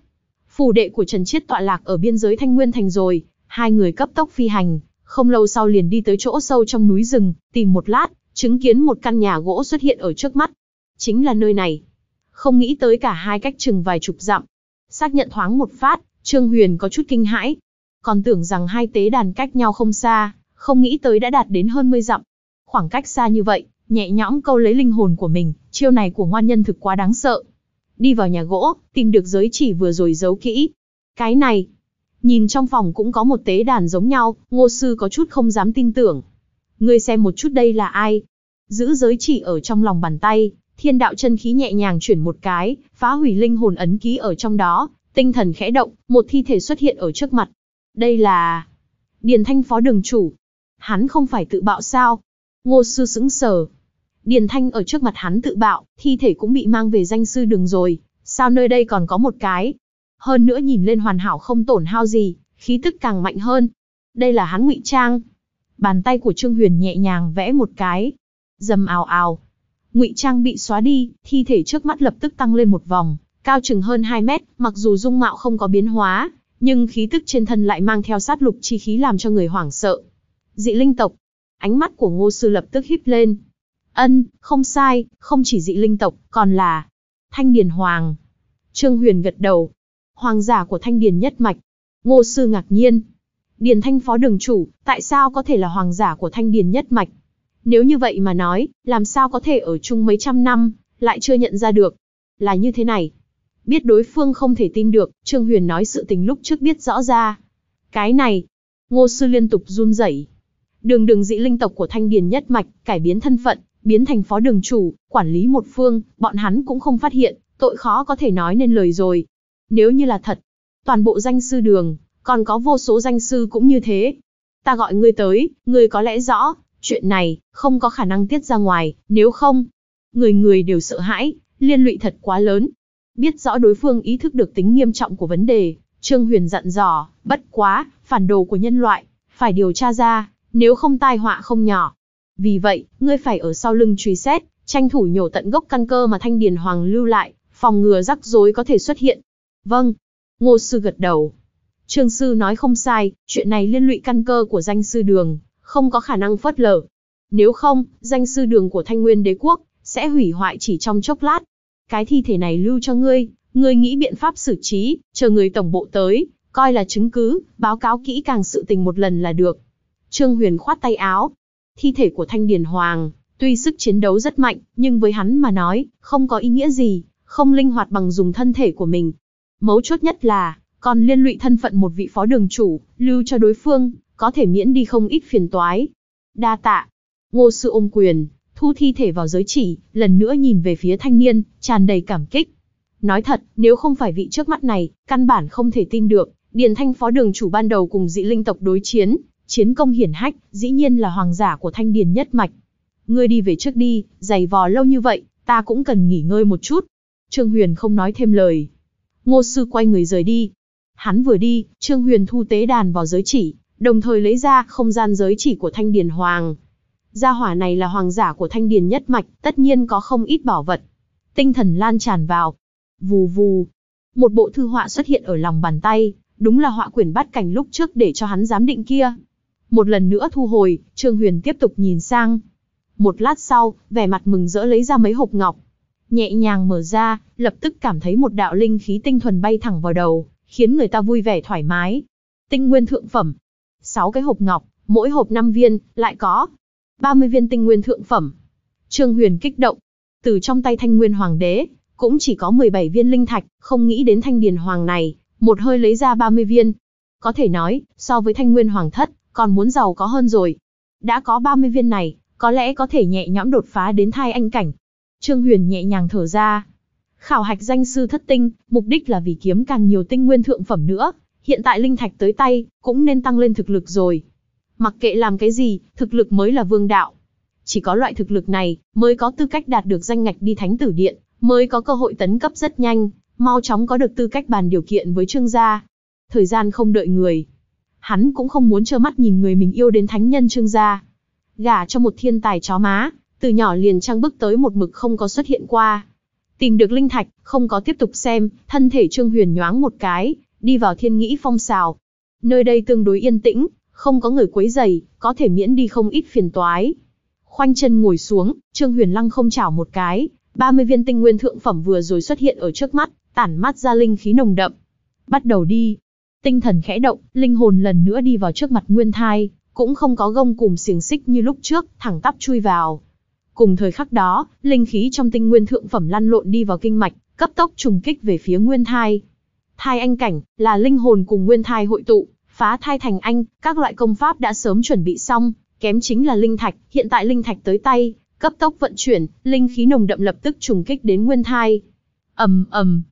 Phủ đệ của Trần Chiết tọa lạc ở biên giới Thanh Nguyên Thành rồi, Hai người cấp tốc phi hành, không lâu sau liền đi tới chỗ sâu trong núi rừng, tìm một lát, chứng kiến một căn nhà gỗ xuất hiện ở trước mắt. Chính là nơi này. Không nghĩ tới cả hai cách chừng vài chục dặm. Xác nhận thoáng một phát, Trương Huyền có chút kinh hãi. Còn tưởng rằng hai tế đàn cách nhau không xa, không nghĩ tới đã đạt đến hơn 10 dặm. Khoảng cách xa như vậy, nhẹ nhõm câu lấy linh hồn của mình, chiêu này của ngoan nhân thực quá đáng sợ. Đi vào nhà gỗ, tìm được giới chỉ vừa rồi giấu kỹ. Cái này, Nhìn trong phòng cũng có một tế đàn giống nhau, ngô sư có chút không dám tin tưởng. Ngươi xem một chút đây là ai? Giữ giới chỉ ở trong lòng bàn tay, thiên đạo chân khí nhẹ nhàng chuyển một cái, phá hủy linh hồn ấn ký ở trong đó, tinh thần khẽ động, một thi thể xuất hiện ở trước mặt. Đây là... Điền Thanh phó đường chủ. Hắn không phải tự bạo sao? Ngô sư sững sờ. Điền Thanh ở trước mặt hắn tự bạo, thi thể cũng bị mang về danh sư đường rồi. Sao nơi đây còn có một cái? hơn nữa nhìn lên hoàn hảo không tổn hao gì, khí tức càng mạnh hơn. Đây là hắn ngụy trang. Bàn tay của Trương Huyền nhẹ nhàng vẽ một cái, dầm ào ào. Ngụy trang bị xóa đi, thi thể trước mắt lập tức tăng lên một vòng, cao chừng hơn 2 mét, mặc dù dung mạo không có biến hóa, nhưng khí tức trên thân lại mang theo sát lục chi khí làm cho người hoảng sợ. Dị linh tộc. Ánh mắt của Ngô sư lập tức híp lên. Ân, không sai, không chỉ dị linh tộc, còn là Thanh Điền Hoàng. Trương Huyền gật đầu, hoàng giả của Thanh Điền nhất mạch. Ngô Sư ngạc nhiên. Điền Thanh phó đường chủ, tại sao có thể là hoàng giả của Thanh Điền nhất mạch? Nếu như vậy mà nói, làm sao có thể ở chung mấy trăm năm, lại chưa nhận ra được? Là như thế này. Biết đối phương không thể tin được, Trương Huyền nói sự tình lúc trước biết rõ ra. Cái này, Ngô Sư liên tục run rẩy. Đường đường dị linh tộc của Thanh Điền nhất mạch, cải biến thân phận, biến thành phó đường chủ, quản lý một phương, bọn hắn cũng không phát hiện, tội khó có thể nói nên lời rồi. Nếu như là thật, toàn bộ danh sư đường, còn có vô số danh sư cũng như thế. Ta gọi ngươi tới, ngươi có lẽ rõ, chuyện này, không có khả năng tiết ra ngoài, nếu không, người người đều sợ hãi, liên lụy thật quá lớn. Biết rõ đối phương ý thức được tính nghiêm trọng của vấn đề, Trương Huyền dặn dò, bất quá, phản đồ của nhân loại, phải điều tra ra, nếu không tai họa không nhỏ. Vì vậy, ngươi phải ở sau lưng truy xét, tranh thủ nhổ tận gốc căn cơ mà Thanh Điền Hoàng lưu lại, phòng ngừa rắc rối có thể xuất hiện. Vâng. Ngô sư gật đầu. Trương sư nói không sai, chuyện này liên lụy căn cơ của danh sư đường, không có khả năng phớt lờ. Nếu không, danh sư đường của Thanh Nguyên đế quốc sẽ hủy hoại chỉ trong chốc lát. Cái thi thể này lưu cho ngươi, ngươi nghĩ biện pháp xử trí, chờ người tổng bộ tới, coi là chứng cứ, báo cáo kỹ càng sự tình một lần là được. Trương Huyền khoát tay áo. Thi thể của Thanh Điền Hoàng, tuy sức chiến đấu rất mạnh, nhưng với hắn mà nói, không có ý nghĩa gì, không linh hoạt bằng dùng thân thể của mình, Mấu chốt nhất là, còn liên lụy thân phận một vị phó đường chủ, lưu cho đối phương, có thể miễn đi không ít phiền toái. Đa tạ. Ngô sư ôm quyền, thu thi thể vào giới chỉ, lần nữa nhìn về phía thanh niên, tràn đầy cảm kích. Nói thật, nếu không phải vị trước mắt này, căn bản không thể tin được, Điền Thanh phó đường chủ ban đầu cùng dị linh tộc đối chiến, chiến công hiển hách, dĩ nhiên là hoàng giả của Thanh Điền nhất mạch. Ngươi đi về trước đi, giày vò lâu như vậy, ta cũng cần nghỉ ngơi một chút. Trương Huyền không nói thêm lời, Ngô Sư quay người rời đi. Hắn vừa đi, Trương Huyền thu tế đàn vào giới chỉ, đồng thời lấy ra không gian giới chỉ của Thanh Điền Hoàng. Gia hỏa này là hoàng giả của Thanh Điền nhất mạch, tất nhiên có không ít bảo vật. Tinh thần lan tràn vào. Vù vù. Một bộ thư họa xuất hiện ở lòng bàn tay, đúng là họa quyển bắt cảnh lúc trước để cho hắn giám định kia. Một lần nữa thu hồi, Trương Huyền tiếp tục nhìn sang. Một lát sau, vẻ mặt mừng rỡ lấy ra mấy hộp ngọc nhẹ nhàng mở ra, lập tức cảm thấy một đạo linh khí tinh thuần bay thẳng vào đầu, khiến người ta vui vẻ thoải mái. Tinh nguyên thượng phẩm, 6 cái hộp ngọc, mỗi hộp 5 viên, lại có 30 viên tinh nguyên thượng phẩm. Trương Huyền kích động, từ trong tay Thanh Nguyên Hoàng đế, cũng chỉ có 17 viên linh thạch, không nghĩ đến Thanh Điền Hoàng này, một hơi lấy ra 30 viên. Có thể nói, so với Thanh Nguyên Hoàng thất, còn muốn giàu có hơn rồi. Đã có 30 viên này, có lẽ có thể nhẹ nhõm đột phá đến thai anh cảnh. Trương Huyền nhẹ nhàng thở ra. Khảo hạch danh sư thất tinh, mục đích là vì kiếm càng nhiều tinh nguyên thượng phẩm nữa, hiện tại linh thạch tới tay, cũng nên tăng lên thực lực rồi. Mặc kệ làm cái gì, thực lực mới là vương đạo. Chỉ có loại thực lực này, mới có tư cách đạt được danh ngạch đi thánh tử điện, mới có cơ hội tấn cấp rất nhanh, mau chóng có được tư cách bàn điều kiện với trương gia. Thời gian không đợi người. Hắn cũng không muốn trơ mắt nhìn người mình yêu đến thánh nhân trương gia. Gả cho một thiên tài chó má, từ nhỏ liền trang bức tới một mực không có xuất hiện qua. Tìm được linh thạch, không có tiếp tục xem, thân thể Trương Huyền nhoáng một cái, đi vào thiên nghĩ phong xào. Nơi đây tương đối yên tĩnh, không có người quấy rầy, có thể miễn đi không ít phiền toái. Khoanh chân ngồi xuống, Trương Huyền lăng không chảo một cái, 30 viên tinh nguyên thượng phẩm vừa rồi xuất hiện ở trước mắt, tản mát ra linh khí nồng đậm. Bắt đầu đi. Tinh thần khẽ động, linh hồn lần nữa đi vào trước mặt nguyên thai, cũng không có gông cùng xiềng xích như lúc trước, thẳng tắp chui vào, Cùng thời khắc đó, linh khí trong tinh nguyên thượng phẩm lăn lộn đi vào kinh mạch, cấp tốc trùng kích về phía nguyên thai. Thai anh cảnh là linh hồn cùng nguyên thai hội tụ, phá thai thành anh, các loại công pháp đã sớm chuẩn bị xong, kém chính là linh thạch, hiện tại linh thạch tới tay, cấp tốc vận chuyển, linh khí nồng đậm lập tức trùng kích đến nguyên thai. Ầm ầm.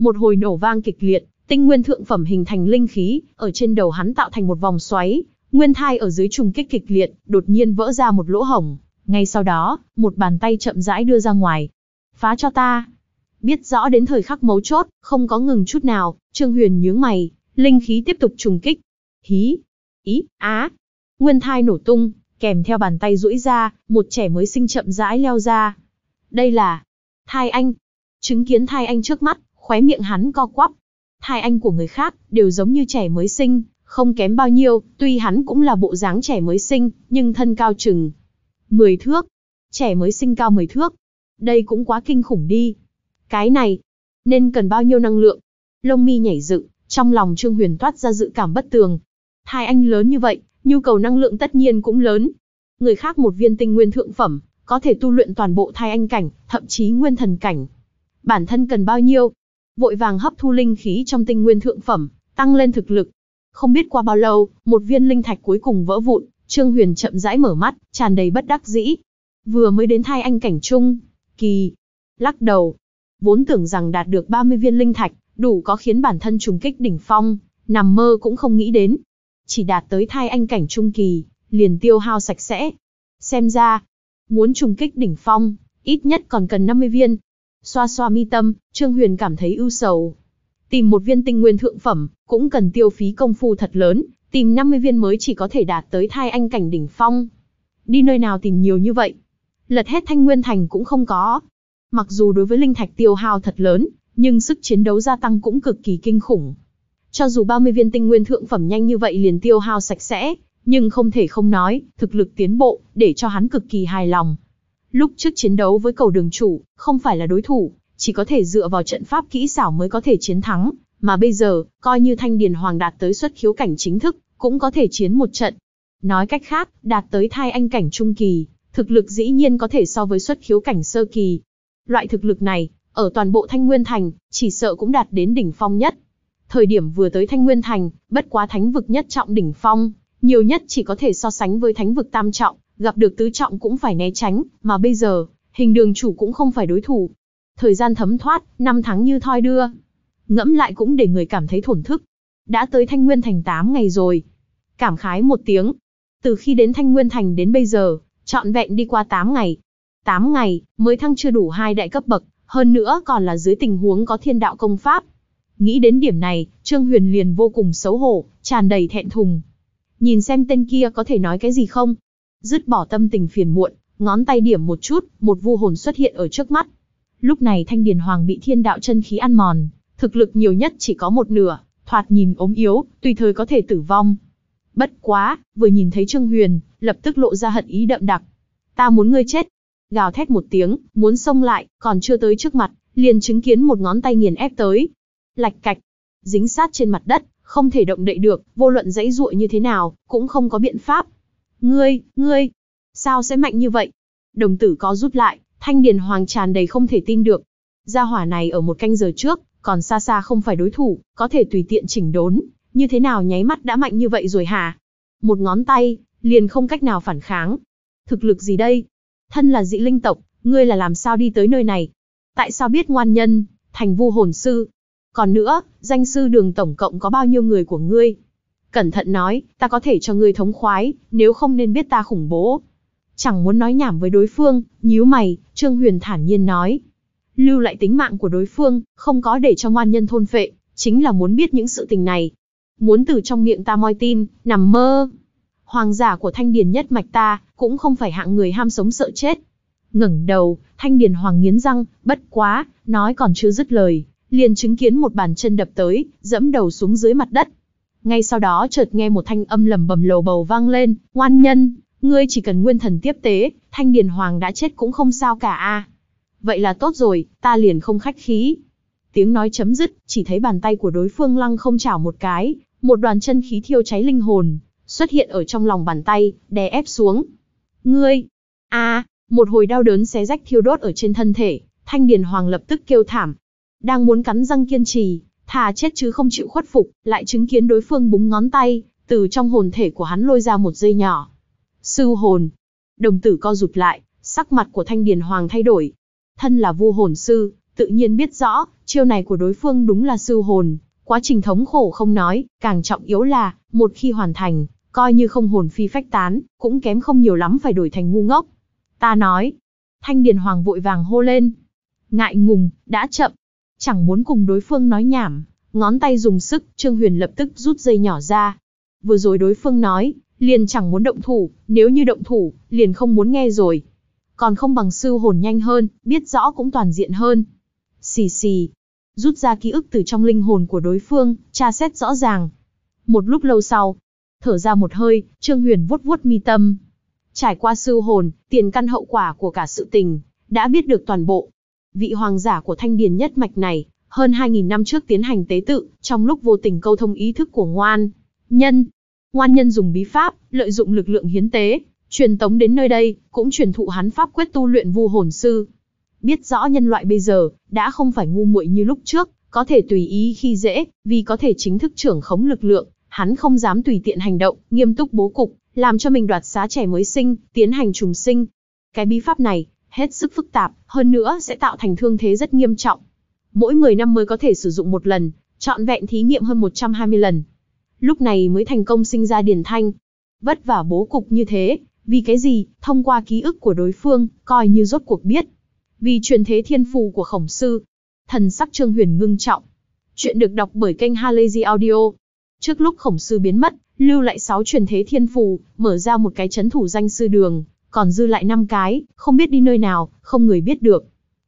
Một hồi nổ vang kịch liệt, tinh nguyên thượng phẩm hình thành linh khí, ở trên đầu hắn tạo thành một vòng xoáy, nguyên thai ở dưới trùng kích kịch liệt, đột nhiên vỡ ra một lỗ hổng. Ngay sau đó, một bàn tay chậm rãi đưa ra ngoài. Phá cho ta. Biết rõ đến thời khắc mấu chốt, không có ngừng chút nào, Trương Huyền nhướng mày, linh khí tiếp tục trùng kích. Hí, ý, á. Nguyên thai nổ tung, kèm theo bàn tay duỗi ra, một trẻ mới sinh chậm rãi leo ra. Đây là thai anh. Chứng kiến thai anh trước mắt, khóe miệng hắn co quắp. Thai anh của người khác đều giống như trẻ mới sinh, không kém bao nhiêu, tuy hắn cũng là bộ dáng trẻ mới sinh, nhưng thân cao chừng 10 thước. Trẻ mới sinh cao 10 thước. Đây cũng quá kinh khủng đi. Cái này, nên cần bao nhiêu năng lượng? Lông mi nhảy dựng, trong lòng Trương Huyền toát ra dự cảm bất tường. Thai anh lớn như vậy, nhu cầu năng lượng tất nhiên cũng lớn. Người khác một viên tinh nguyên thượng phẩm, có thể tu luyện toàn bộ thai anh cảnh, thậm chí nguyên thần cảnh. Bản thân cần bao nhiêu? Vội vàng hấp thu linh khí trong tinh nguyên thượng phẩm, tăng lên thực lực. Không biết qua bao lâu, một viên linh thạch cuối cùng vỡ vụn, Trương Huyền chậm rãi mở mắt, tràn đầy bất đắc dĩ. Vừa mới đến thai anh cảnh trung, kỳ. Lắc đầu. Vốn tưởng rằng đạt được 30 viên linh thạch, đủ có khiến bản thân trùng kích đỉnh phong, nằm mơ cũng không nghĩ đến. Chỉ đạt tới thai anh cảnh trung kỳ, liền tiêu hao sạch sẽ. Xem ra, muốn trùng kích đỉnh phong, ít nhất còn cần 50 viên. Xoa xoa mi tâm, Trương Huyền cảm thấy ưu sầu. Tìm một viên tinh nguyên thượng phẩm, cũng cần tiêu phí công phu thật lớn, Tìm 50 viên mới chỉ có thể đạt tới thai anh cảnh đỉnh phong. Đi nơi nào tìm nhiều như vậy? Lật hết thanh nguyên thành cũng không có. Mặc dù đối với linh thạch tiêu hao thật lớn, nhưng sức chiến đấu gia tăng cũng cực kỳ kinh khủng. Cho dù 30 viên tinh nguyên thượng phẩm nhanh như vậy liền tiêu hao sạch sẽ, nhưng không thể không nói, thực lực tiến bộ, để cho hắn cực kỳ hài lòng. Lúc trước chiến đấu với cầu đường chủ, không phải là đối thủ, chỉ có thể dựa vào trận pháp kỹ xảo mới có thể chiến thắng, mà bây giờ, coi như Thanh Điền Hoàng đạt tới xuất khiếu cảnh chính thức, cũng có thể chiến một trận. Nói cách khác, đạt tới thai anh cảnh trung kỳ, thực lực dĩ nhiên có thể so với xuất khiếu cảnh sơ kỳ. Loại thực lực này, ở toàn bộ Thanh Nguyên Thành, chỉ sợ cũng đạt đến đỉnh phong nhất. Thời điểm vừa tới Thanh Nguyên Thành, bất quá thánh vực nhất trọng đỉnh phong, nhiều nhất chỉ có thể so sánh với thánh vực tam trọng, gặp được tứ trọng cũng phải né tránh, mà bây giờ, hình đường chủ cũng không phải đối thủ. Thời gian thấm thoát, năm tháng như thoi đưa ngẫm lại cũng để người cảm thấy thổn thức. Đã tới Thanh Nguyên Thành 8 ngày rồi. Cảm khái một tiếng. Từ khi đến Thanh Nguyên Thành đến bây giờ, trọn vẹn đi qua 8 ngày. 8 ngày, mới thăng chưa đủ hai đại cấp bậc, hơn nữa còn là dưới tình huống có thiên đạo công pháp. Nghĩ đến điểm này, Trương Huyền liền vô cùng xấu hổ, tràn đầy thẹn thùng. Nhìn xem tên kia có thể nói cái gì không? Dứt bỏ tâm tình phiền muộn, ngón tay điểm một chút, một vu hồn xuất hiện ở trước mắt. Lúc này Thanh Điền Hoàng bị thiên đạo chân khí ăn mòn, thực lực nhiều nhất chỉ có một nửa, thoạt nhìn ốm yếu, tùy thời có thể tử vong. Bất quá, vừa nhìn thấy Trương Huyền, lập tức lộ ra hận ý đậm đặc. Ta muốn ngươi chết. Gào thét một tiếng, muốn xông lại, còn chưa tới trước mặt, liền chứng kiến một ngón tay nghiền ép tới. Lạch cạch, dính sát trên mặt đất, không thể động đậy được, vô luận dãy dụa như thế nào, cũng không có biện pháp. Ngươi, ngươi, sao sẽ mạnh như vậy? Đồng tử có rút lại, thanh điền hoàng tràn đầy không thể tin được. Gia hỏa này ở một canh giờ trước, còn xa xa không phải đối thủ, có thể tùy tiện chỉnh đốn, như thế nào nháy mắt đã mạnh như vậy rồi hả? Một ngón tay, liền không cách nào phản kháng. Thực lực gì đây? Thân là dị linh tộc, ngươi là làm sao đi tới nơi này? Tại sao biết ngoan nhân, thành vu hồn sư? Còn nữa, danh sư đường tổng cộng có bao nhiêu người của ngươi? Cẩn thận nói, ta có thể cho ngươi thống khoái, nếu không nên biết ta khủng bố. Chẳng muốn nói nhảm với đối phương, nhíu mày, Trương Huyền thản nhiên nói, lưu lại tính mạng của đối phương, không có để cho ngoan nhân thôn phệ, chính là muốn biết những sự tình này. Muốn từ trong miệng ta moi tin, nằm mơ. Hoàng giả của thanh điền nhất mạch ta, cũng không phải hạng người ham sống sợ chết. Ngẩng đầu, thanh điền hoàng nghiến răng, bất quá, nói còn chưa dứt lời, liền chứng kiến một bàn chân đập tới, dẫm đầu xuống dưới mặt đất. Ngay sau đó chợt nghe một thanh âm lầm bầm lầu bầu vang lên, ngoan nhân, ngươi chỉ cần nguyên thần tiếp tế, thanh điền hoàng đã chết cũng không sao cả a. À vậy là tốt rồi, ta liền không khách khí. Tiếng nói chấm dứt, chỉ thấy bàn tay của đối phương lăng không chảo một cái, một đoàn chân khí thiêu cháy linh hồn, xuất hiện ở trong lòng bàn tay, đè ép xuống. Ngươi! a một hồi đau đớn xé rách thiêu đốt ở trên thân thể, thanh điền hoàng lập tức kêu thảm. Đang muốn cắn răng kiên trì, thà chết chứ không chịu khuất phục, lại chứng kiến đối phương búng ngón tay, từ trong hồn thể của hắn lôi ra một dây nhỏ. Sư hồn! Đồng tử co rụt lại, sắc mặt của thanh điền hoàng thay đổi, thân là vu hồn sư, tự nhiên biết rõ, chiêu này của đối phương đúng là sư hồn, quá trình thống khổ không nói, càng trọng yếu là, một khi hoàn thành, coi như không hồn phi phách tán, cũng kém không nhiều lắm phải đổi thành ngu ngốc. Ta nói, Thanh Điền Hoàng vội vàng hô lên. Ngại ngùng, đã chậm. Chẳng muốn cùng đối phương nói nhảm, ngón tay dùng sức, Trương Huyền lập tức rút dây nhỏ ra. Vừa rồi đối phương nói, liền chẳng muốn động thủ, nếu như động thủ, liền không muốn nghe rồi còn không bằng sư hồn nhanh hơn, biết rõ cũng toàn diện hơn. Xì xì, rút ra ký ức từ trong linh hồn của đối phương, tra xét rõ ràng. Một lúc lâu sau, thở ra một hơi, Trương Huyền vuốt vuốt mi tâm. Trải qua sư hồn, tiền căn hậu quả của cả sự tình, đã biết được toàn bộ. Vị hoàng giả của thanh điền nhất mạch này, hơn 2.000 năm trước tiến hành tế tự, trong lúc vô tình câu thông ý thức của ngoan, nhân. Ngoan nhân dùng bí pháp, lợi dụng lực lượng hiến tế, Truyền tống đến nơi đây, cũng truyền thụ hắn pháp quyết tu luyện vu hồn sư. Biết rõ nhân loại bây giờ, đã không phải ngu muội như lúc trước, có thể tùy ý khi dễ, vì có thể chính thức trưởng khống lực lượng, hắn không dám tùy tiện hành động, nghiêm túc bố cục, làm cho mình đoạt xá trẻ mới sinh, tiến hành trùng sinh. Cái bí pháp này, hết sức phức tạp, hơn nữa sẽ tạo thành thương thế rất nghiêm trọng. Mỗi người năm mới có thể sử dụng một lần, trọn vẹn thí nghiệm hơn 120 lần. Lúc này mới thành công sinh ra Điền Thanh. Vất vả bố cục như thế, vì cái gì, thông qua ký ức của đối phương, coi như rốt cuộc biết. Vì truyền thế thiên phù của khổng sư, thần sắc Trương Huyền ngưng trọng. Chuyện được đọc bởi kênh Halazy Audio. Trước lúc khổng sư biến mất, lưu lại 6 truyền thế thiên phù, mở ra một cái chấn thủ danh sư đường, còn dư lại 5 cái, không biết đi nơi nào, không người biết được.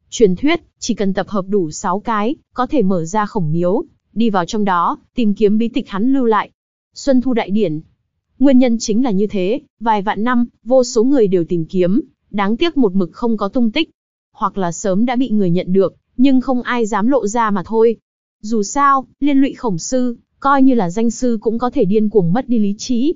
Truyền thuyết, chỉ cần tập hợp đủ 6 cái, có thể mở ra khổng miếu, đi vào trong đó, tìm kiếm bí tịch hắn lưu lại. Xuân Thu Đại Điển, Nguyên nhân chính là như thế, vài vạn năm, vô số người đều tìm kiếm, đáng tiếc một mực không có tung tích, hoặc là sớm đã bị người nhận được, nhưng không ai dám lộ ra mà thôi. Dù sao, liên lụy khổng sư, coi như là danh sư cũng có thể điên cuồng mất đi lý trí.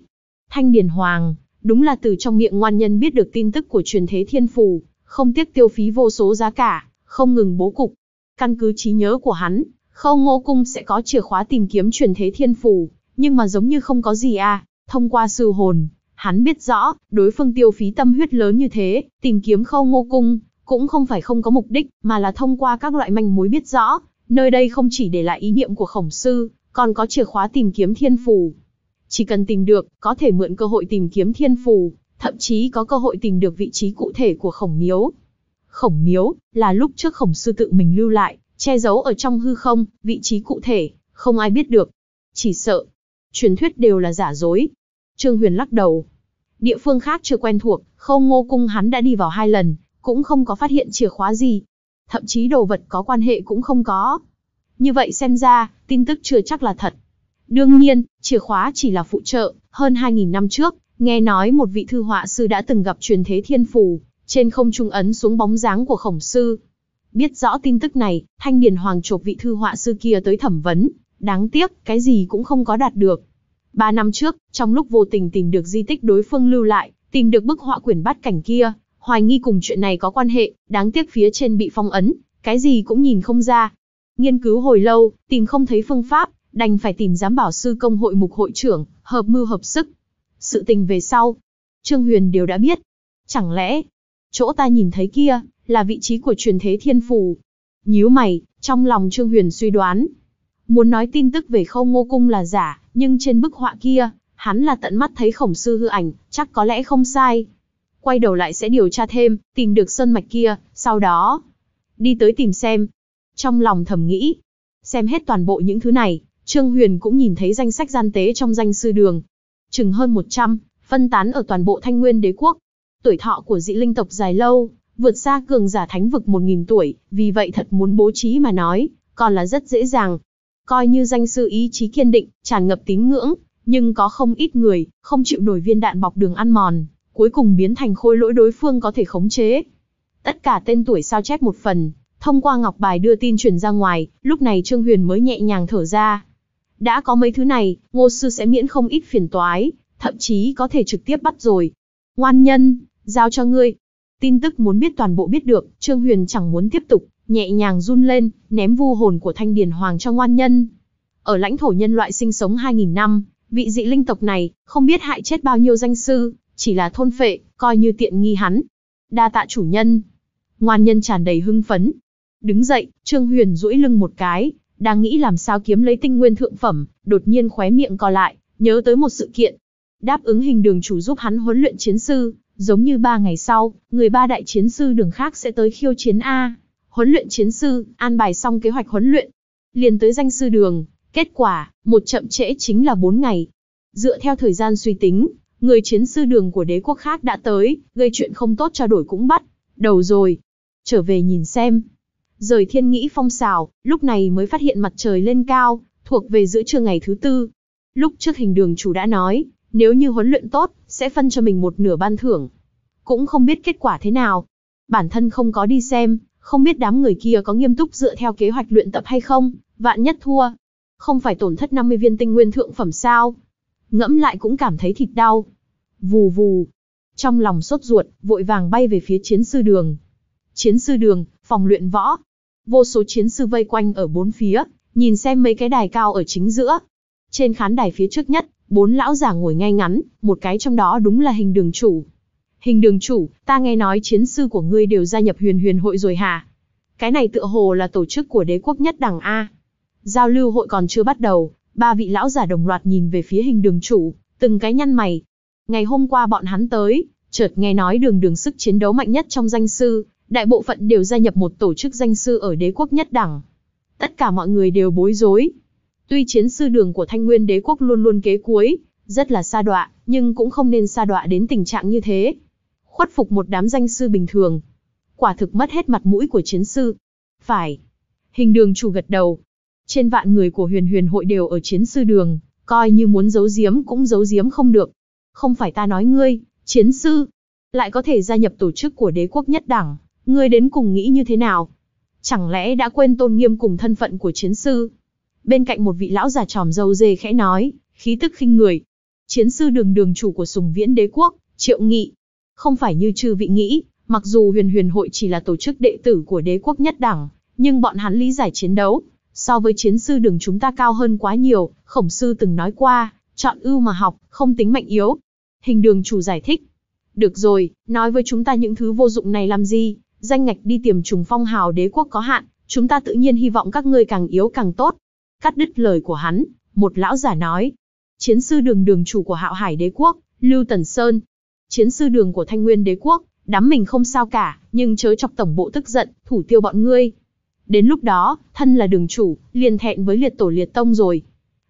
Thanh Điền Hoàng, đúng là từ trong miệng ngoan nhân biết được tin tức của truyền thế thiên phù, không tiếc tiêu phí vô số giá cả, không ngừng bố cục. Căn cứ trí nhớ của hắn, khâu ngô cung sẽ có chìa khóa tìm kiếm truyền thế thiên phù, nhưng mà giống như không có gì à. Thông qua sư hồn, hắn biết rõ, đối phương tiêu phí tâm huyết lớn như thế, tìm kiếm khâu ngô cung, cũng không phải không có mục đích, mà là thông qua các loại manh mối biết rõ, nơi đây không chỉ để lại ý niệm của khổng sư, còn có chìa khóa tìm kiếm thiên phù. Chỉ cần tìm được, có thể mượn cơ hội tìm kiếm thiên phù, thậm chí có cơ hội tìm được vị trí cụ thể của khổng miếu. Khổng miếu, là lúc trước khổng sư tự mình lưu lại, che giấu ở trong hư không, vị trí cụ thể, không ai biết được. Chỉ sợ, truyền thuyết đều là giả dối. Trương Huyền lắc đầu. Địa phương khác chưa quen thuộc, khâu ngô cung hắn đã đi vào hai lần, cũng không có phát hiện chìa khóa gì. Thậm chí đồ vật có quan hệ cũng không có. Như vậy xem ra, tin tức chưa chắc là thật. Đương nhiên, chìa khóa chỉ là phụ trợ, hơn 2.000 năm trước, nghe nói một vị thư họa sư đã từng gặp truyền thế thiên phù, trên không trung ấn xuống bóng dáng của khổng sư. Biết rõ tin tức này, Thanh Điền Hoàng chộp vị thư họa sư kia tới thẩm vấn, Đáng tiếc, cái gì cũng không có đạt được. Ba năm trước, trong lúc vô tình tìm được di tích đối phương lưu lại, tìm được bức họa quyển bát cảnh kia, hoài nghi cùng chuyện này có quan hệ, đáng tiếc phía trên bị phong ấn, cái gì cũng nhìn không ra. Nghiên cứu hồi lâu, tìm không thấy phương pháp, đành phải tìm giám bảo sư công hội mục hội trưởng, hợp mưu hợp sức. Sự tình về sau, Trương Huyền đều đã biết. Chẳng lẽ, chỗ ta nhìn thấy kia, là vị trí của truyền thế thiên phù? Nhíu mày, trong lòng Trương Huyền suy đoán, Muốn nói tin tức về khâu ngô cung là giả, nhưng trên bức họa kia, hắn là tận mắt thấy khổng sư hư ảnh, chắc có lẽ không sai. Quay đầu lại sẽ điều tra thêm, tìm được sơn mạch kia, sau đó đi tới tìm xem. Trong lòng thầm nghĩ, xem hết toàn bộ những thứ này, Trương Huyền cũng nhìn thấy danh sách gian tế trong danh sư đường. Chừng hơn 100, phân tán ở toàn bộ thanh nguyên đế quốc. Tuổi thọ của dị linh tộc dài lâu, vượt xa cường giả thánh vực 1.000 tuổi, vì vậy thật muốn bố trí mà nói, còn là rất dễ dàng coi như danh sư ý chí kiên định, tràn ngập tín ngưỡng, nhưng có không ít người, không chịu nổi viên đạn bọc đường ăn mòn, cuối cùng biến thành khối lỗi đối phương có thể khống chế. Tất cả tên tuổi sao chép một phần, thông qua ngọc bài đưa tin truyền ra ngoài, lúc này Trương Huyền mới nhẹ nhàng thở ra. Đã có mấy thứ này, ngô sư sẽ miễn không ít phiền toái, thậm chí có thể trực tiếp bắt rồi. Ngoan nhân, giao cho ngươi. Tin tức muốn biết toàn bộ biết được, Trương Huyền chẳng muốn tiếp tục nhẹ nhàng run lên, ném vu hồn của Thanh Điền Hoàng cho ngoan nhân. Ở lãnh thổ nhân loại sinh sống 2.000 năm, vị dị linh tộc này, không biết hại chết bao nhiêu danh sư, chỉ là thôn phệ, coi như tiện nghi hắn. Đa tạ chủ nhân. Ngoan nhân tràn đầy hưng phấn. Đứng dậy, Trương Huyền duỗi lưng một cái, đang nghĩ làm sao kiếm lấy tinh nguyên thượng phẩm, đột nhiên khóe miệng co lại, nhớ tới một sự kiện. Đáp ứng hình đường chủ giúp hắn huấn luyện chiến sư, giống như ba ngày sau, người ba đại chiến sư đường khác sẽ tới khiêu chiến A huấn luyện chiến sư, an bài xong kế hoạch huấn luyện. Liền tới danh sư đường, kết quả, một chậm trễ chính là 4 ngày. Dựa theo thời gian suy tính, người chiến sư đường của đế quốc khác đã tới, gây chuyện không tốt trao đổi cũng bắt, đầu rồi. Trở về nhìn xem. Rời thiên nghĩ phong xào, lúc này mới phát hiện mặt trời lên cao, thuộc về giữa trưa ngày thứ tư. Lúc trước hình đường chủ đã nói, nếu như huấn luyện tốt, sẽ phân cho mình một nửa ban thưởng. Cũng không biết kết quả thế nào. Bản thân không có đi xem, không biết đám người kia có nghiêm túc dựa theo kế hoạch luyện tập hay không, vạn nhất thua. Không phải tổn thất 50 viên tinh nguyên thượng phẩm sao. Ngẫm lại cũng cảm thấy thịt đau. Vù vù. Trong lòng sốt ruột, vội vàng bay về phía chiến sư đường. Chiến sư đường, phòng luyện võ. Vô số chiến sư vây quanh ở bốn phía, nhìn xem mấy cái đài cao ở chính giữa. Trên khán đài phía trước nhất, bốn lão giả ngồi ngay ngắn, một cái trong đó đúng là hình đường chủ, hình đường chủ, ta nghe nói chiến sư của ngươi đều gia nhập huyền huyền hội rồi hả? Cái này tựa hồ là tổ chức của đế quốc nhất đẳng A. Giao lưu hội còn chưa bắt đầu, ba vị lão giả đồng loạt nhìn về phía hình đường chủ, từng cái nhăn mày. Ngày hôm qua bọn hắn tới, chợt nghe nói đường đường sức chiến đấu mạnh nhất trong danh sư, đại bộ phận đều gia nhập một tổ chức danh sư ở đế quốc nhất đẳng. Tất cả mọi người đều bối rối. Tuy chiến sư đường của thanh nguyên đế quốc luôn luôn kế cuối, rất là xa đọa, nhưng cũng không nên xa đọa đến tình trạng như thế khuất phục một đám danh sư bình thường. Quả thực mất hết mặt mũi của chiến sư. Phải. Hình đường chủ gật đầu. Trên vạn người của huyền huyền hội đều ở chiến sư đường, coi như muốn giấu giếm cũng giấu giếm không được. Không phải ta nói ngươi, chiến sư, lại có thể gia nhập tổ chức của đế quốc nhất đẳng, ngươi đến cùng nghĩ như thế nào? Chẳng lẽ đã quên tôn nghiêm cùng thân phận của chiến sư? Bên cạnh một vị lão già tròm dâu dê khẽ nói, khí tức khinh người. Chiến sư đường đường chủ của sùng viễn đế quốc, triệu nghị, không phải như chư vị nghĩ, mặc dù huyền huyền hội chỉ là tổ chức đệ tử của đế quốc nhất đẳng, nhưng bọn hắn lý giải chiến đấu, so với chiến sư đường chúng ta cao hơn quá nhiều, khổng sư từng nói qua, chọn ưu mà học, không tính mạnh yếu. Hình đường chủ giải thích. Được rồi, nói với chúng ta những thứ vô dụng này làm gì, danh ngạch đi tìm trùng phong hào đế quốc có hạn, chúng ta tự nhiên hy vọng các ngươi càng yếu càng tốt. Cắt đứt lời của hắn, một lão giả nói. Chiến sư đường đường chủ của hạo hải đế quốc, Lưu Tần Sơn, chiến sư đường của Thanh Nguyên đế quốc, đám mình không sao cả, nhưng chớ chọc tổng bộ tức giận, thủ tiêu bọn ngươi. Đến lúc đó, thân là đường chủ, liền thẹn với liệt tổ liệt tông rồi.